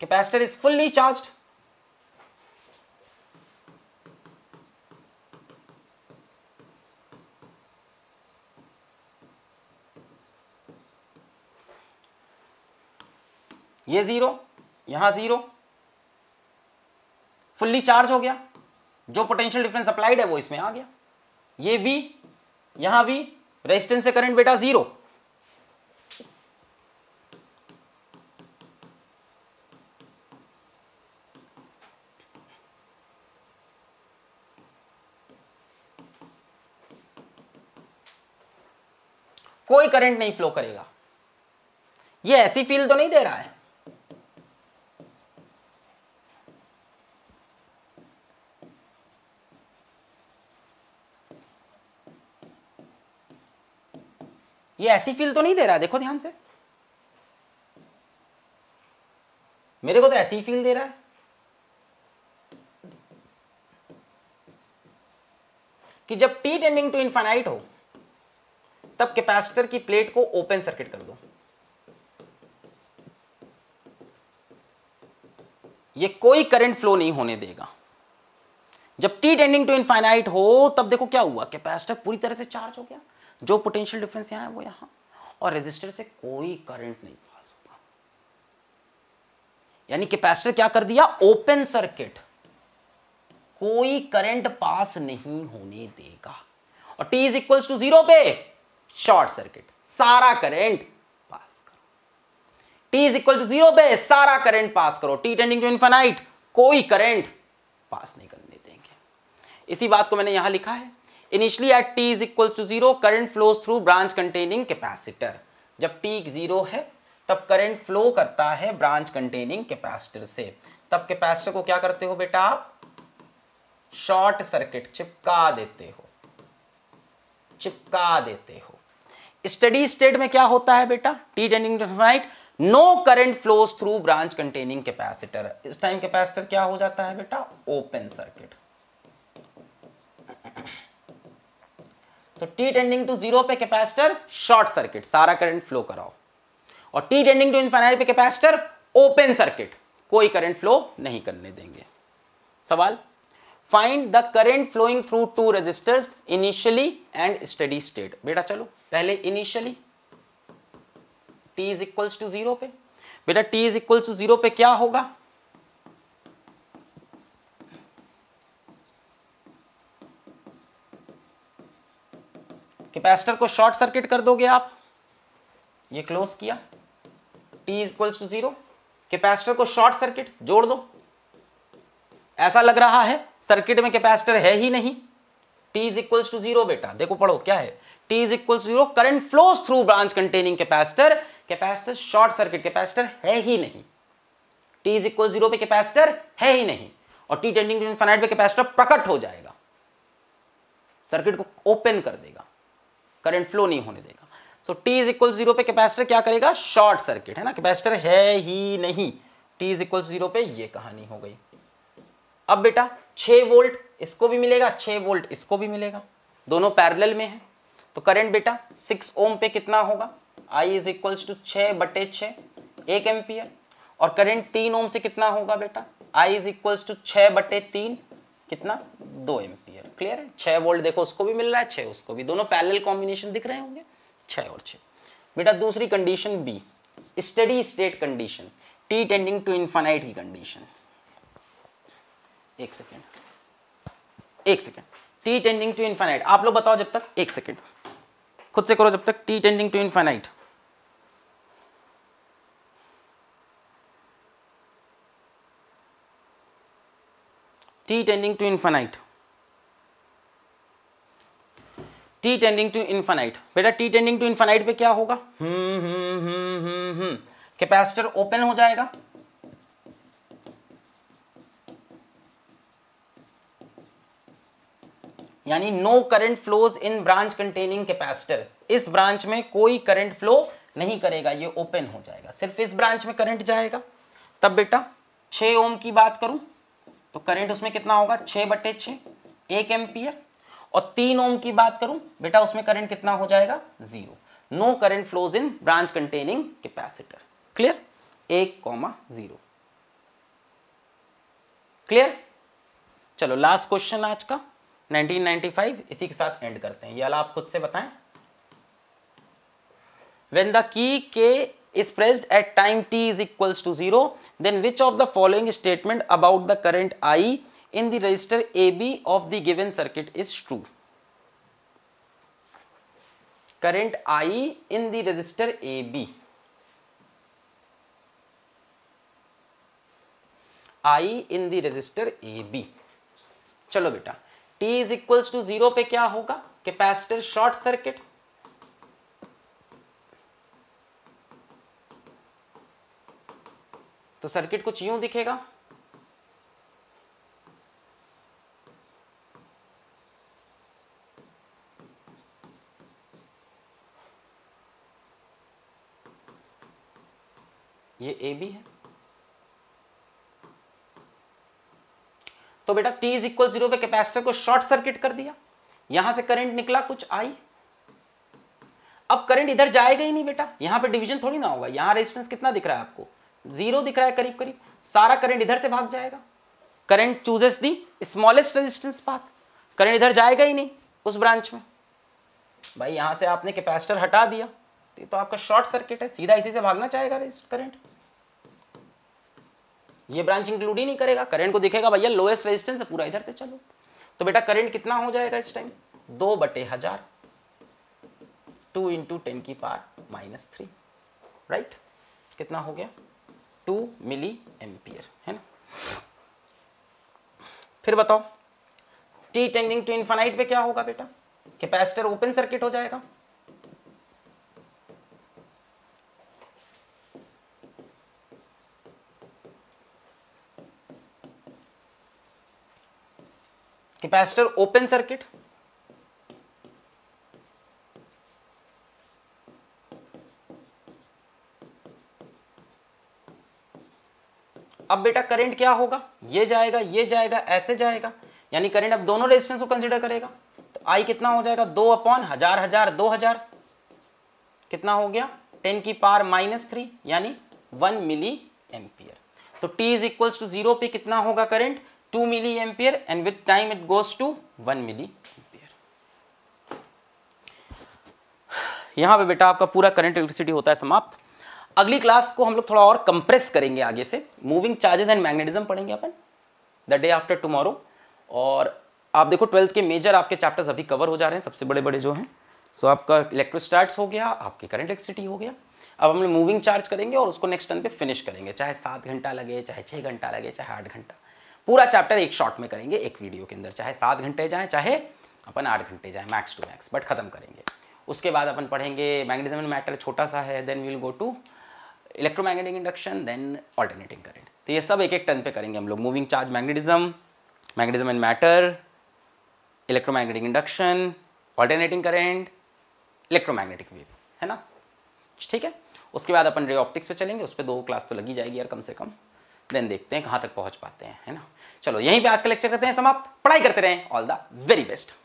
capacitor is fully charge ये जीरो यहां जीरो फुल्ली चार्ज हो गया जो पोटेंशियल डिफरेंस अप्लाइड है वो इसमें आ गया ये वी यहां वी रेजिस्टेंस से करंट बेटा जीरो कोई करंट नहीं फ्लो करेगा ये ऐसी फील तो नहीं दे रहा है ये ऐसी फील तो नहीं दे रहा देखो ध्यान से मेरे को तो ऐसी फील दे रहा है कि जब टी टेंडिंग टू इनफाइनाइट हो तब कैपेसिटर की प्लेट को ओपन सर्किट कर दो ये कोई करंट फ्लो नहीं होने देगा जब टी टेंडिंग टू इनफाइनाइट हो तब देखो क्या हुआ कैपेसिटर पूरी तरह से चार्ज हो गया जो पोटेंशियल डिफरेंस यहाँ है वो यहाँ और रेजिस्टर से कोई करंट नहीं पास होगा यानी कैपेसिटर क्या कर दिया ओपन सर्किट कोई करंट पास नहीं होने देगा और T is equals to zero पे शॉर्ट सर्किट सारा करंट पास करो T is equal to zero पे सारा करंट पास करो टी टेंडिंग टू इनफाइनाइट कोई करंट पास नहीं करने देंगे इसी बात को मैंने यहां लिखा है initially at T is equal to zero current flows through branch containing capacitor जब टी जीरो है तब करंट फ्लो करता है ब्रांच कंटेनिंग कैपेसिटर से तब कैपेसिटर को क्या करते हो बेटा आप शॉर्ट सर्किट चिपका देते हो चिपका देते हो स्टडी स्टेट में क्या होता है बेटा T tending right no current flows through branch containing capacitor इस टाइम कैपेसिटर क्या हो जाता है बेटा ओपन सर्किट तो टी टेंडिंग टू जीरो पे कैपेसिटर शॉर्ट सर्किट सारा करंट फ्लो कराओ और टी टेंडिंग टू इनफाइनाइट पे कैपेसिटर ओपन सर्किट कोई करंट फ्लो नहीं करने देंगे सवाल find the current flowing through two resistors initially and study state बेटा चलो पहले initially T is equals to zero पे बेटा T is equals to zero पे क्या होगा कैपेसिटर को शॉर्ट सर्किट कर दोगे आप ये क्लोज किया T equals to zero capacitor को शॉर्ट सर्किट जोड़ दो ऐसा लग रहा है सर्किट में कैपेसिटर है ही नहीं T is equals to zero बेटा देखो पढ़ो क्या है T is equals to zero current flows through branch containing capacitor capacitor short circuit capacitor है ही नहीं T इज इक्वल जीरो पे कैपेसिटर है ही नहीं और टी टेंडिंग टू इनफाइनाइट पे कैपेसिटर प्रकट हो जाएगा सर्किट को ओपन कर देगा करंट फ्लो नहीं होने देगा so T is equal zero पे कैपेसिटर क्या करेगा शॉर्ट सर्किट है ना कैपेसिटर है ही नहीं टी इज इक्वल जीरो पे ये कहानी हो गई अब बेटा छः वोल्ट इसको भी मिलेगा छः वोल्ट इसको भी मिलेगा दोनों पैरेलल में है तो करंट बेटा सिक्स ओम पे कितना होगा आई इज इक्वल टू छः बटे छः एक एम्पियर और करंट तीन ओम से कितना होगा बेटा आई इज इक्वल्स टू छः बटे तीन कितना दो एम्पियर क्लियर है छह वोल्ट देखो उसको भी मिल रहा है छह उसको भी दोनों पैरेलल कॉम्बिनेशन दिख रहे होंगे छह और छह बेटा दूसरी condition B study state condition T tending to infinite की कंडीशन एक सेकेंड एक second T tending to infinite आप लोग बताओ जब तक एक सेकेंड खुद से करो जब तक T tending to infinite T tending to infinite T tending to infinite बेटा टी टेंडिंग टू इन्फानाइट पे क्या होगा कैपेसिटर हम्म, ओपन हम्म, हम्म, हो जाएगा यानी no current flows in branch containing capacitor इस ब्रांच में कोई करंट फ्लो नहीं करेगा ये ओपन हो जाएगा सिर्फ इस ब्रांच में करंट जाएगा तब बेटा 6 ओम की बात करूं तो करंट उसमें कितना होगा छ बटे छ एक एम्पियर और तीन ओम की बात करूं बेटा उसमें करंट कितना हो जाएगा zero no current flows in branch containing capacitor clear एक कॉमा जीरो क्लियर चलो लास्ट क्वेश्चन आज का 1995 इसी के साथ एंड करते हैं ये आप खुद से बताएं when द की के is pressed at time t is equals to 0 then which of the following statement about the current i in the resistor AB of the given circuit is true current i in the resistor AB i in the resistor AB चलो बेटा t is equals to zero पे क्या होगा capacitor short circuit तो circuit कुछ यूं दिखेगा ये ए बी है तो बेटा टी इज इक्वल जीरो पे कैपेसिटर को शॉर्ट सर्किट कर दिया यहां से करंट निकला कुछ आई अब करंट इधर जाएगा ही नहीं बेटा यहां पे डिवीजन थोड़ी ना होगा यहां रेजिस्टेंस कितना दिख रहा है आपको जीरो दिख रहा है करीब करीब सारा करंट इधर से भाग जाएगा current chooses the smallest resistance path current इधर जाएगा ही नहीं उस ब्रांच में भाई यहां से आपने कैपेसिटर हटा दिया तो तो आपका शॉर्ट सर्किट है सीधा इसी से भागना चाहेगा करंट ये ब्रांच इंक्लूड ही नहीं करेगा करंट को दिखेगा भैया लोएस्ट रेजिस्टेंस है पूरा इधर से चलो तो बेटा करंट कितना हो जाएगा इस टाइम दो बटे हजार टू इंटू टेन की पार माइनस थ्री राइट कितना हो गया टू मिली एम्पियर है ना फिर बताओ टी टेंडिंग टू इन्फानाइट पे क्या होगा बेटा कैपेसिटर ओपन सर्किट हो जाएगा कैपेसिटर ओपन सर्किट अब बेटा करंट क्या होगा ये जाएगा ये जाएगा ऐसे जाएगा यानी करंट अब दोनों रेजिस्टेंस को कंसिडर करेगा तो आई कितना हो जाएगा दो अपॉन हजार हजार दो हजार कितना हो गया टेन की पार माइनस थ्री यानी वन मिली एम्पियर तो T is equals to zero पे कितना होगा current two milli ampere and with time it goes to one milli ampere यहां पे बेटा आपका पूरा करंट इलेक्ट्रिसिटी होता है समाप्त अगली क्लास को हम लोग थोड़ा और कंप्रेस करेंगे आगे से मूविंग चार्जेस एंड मैग्नेटिज्म पढ़ेंगे अपन द डे आफ्टर टुमारो और आप देखो ट्वेल्थ के मेजर आपके चैप्टर्स अभी कवर हो जा रहे हैं सबसे बड़े बड़े जो हैं सो so, आपका इलेक्ट्रोस्टैट्स हो गया आपके करंट इलेक्ट्रिसिटी हो गया अब हम लोग मूविंग चार्ज करेंगे और उसको नेक्स्ट टर्न पे फिनिश करेंगे चाहे सात घंटा लगे चाहे छः घंटा लगे चाहे आठ घंटा पूरा चैप्टर एक शॉट में करेंगे एक वीडियो के अंदर चाहे सात घंटे जाएँ चाहे अपन आठ घंटे जाएँ मैक्स टू मैक्स बट खत्म करेंगे उसके बाद अपन पढ़ेंगे मैग्नेटिज्म मैटर छोटा सा है then will go to electromagnetic induction then alternating current तो ये सब एक एक टर्न पे करेंगे हम लोग moving charge magnetism magnetism and matter electromagnetic induction alternating current electromagnetic wave है ना ठीक है उसके बाद अपन रे ऑप्टिक्स पे चलेंगे उस पर दो क्लास तो लगी जाएगी यार कम से कम देन देखते हैं कहाँ तक पहुँच पाते हैं है ना चलो यहीं पर आज का लेक्चर करते हैं समाप्त पढ़ाई करते रहें ऑल द वेरी बेस्ट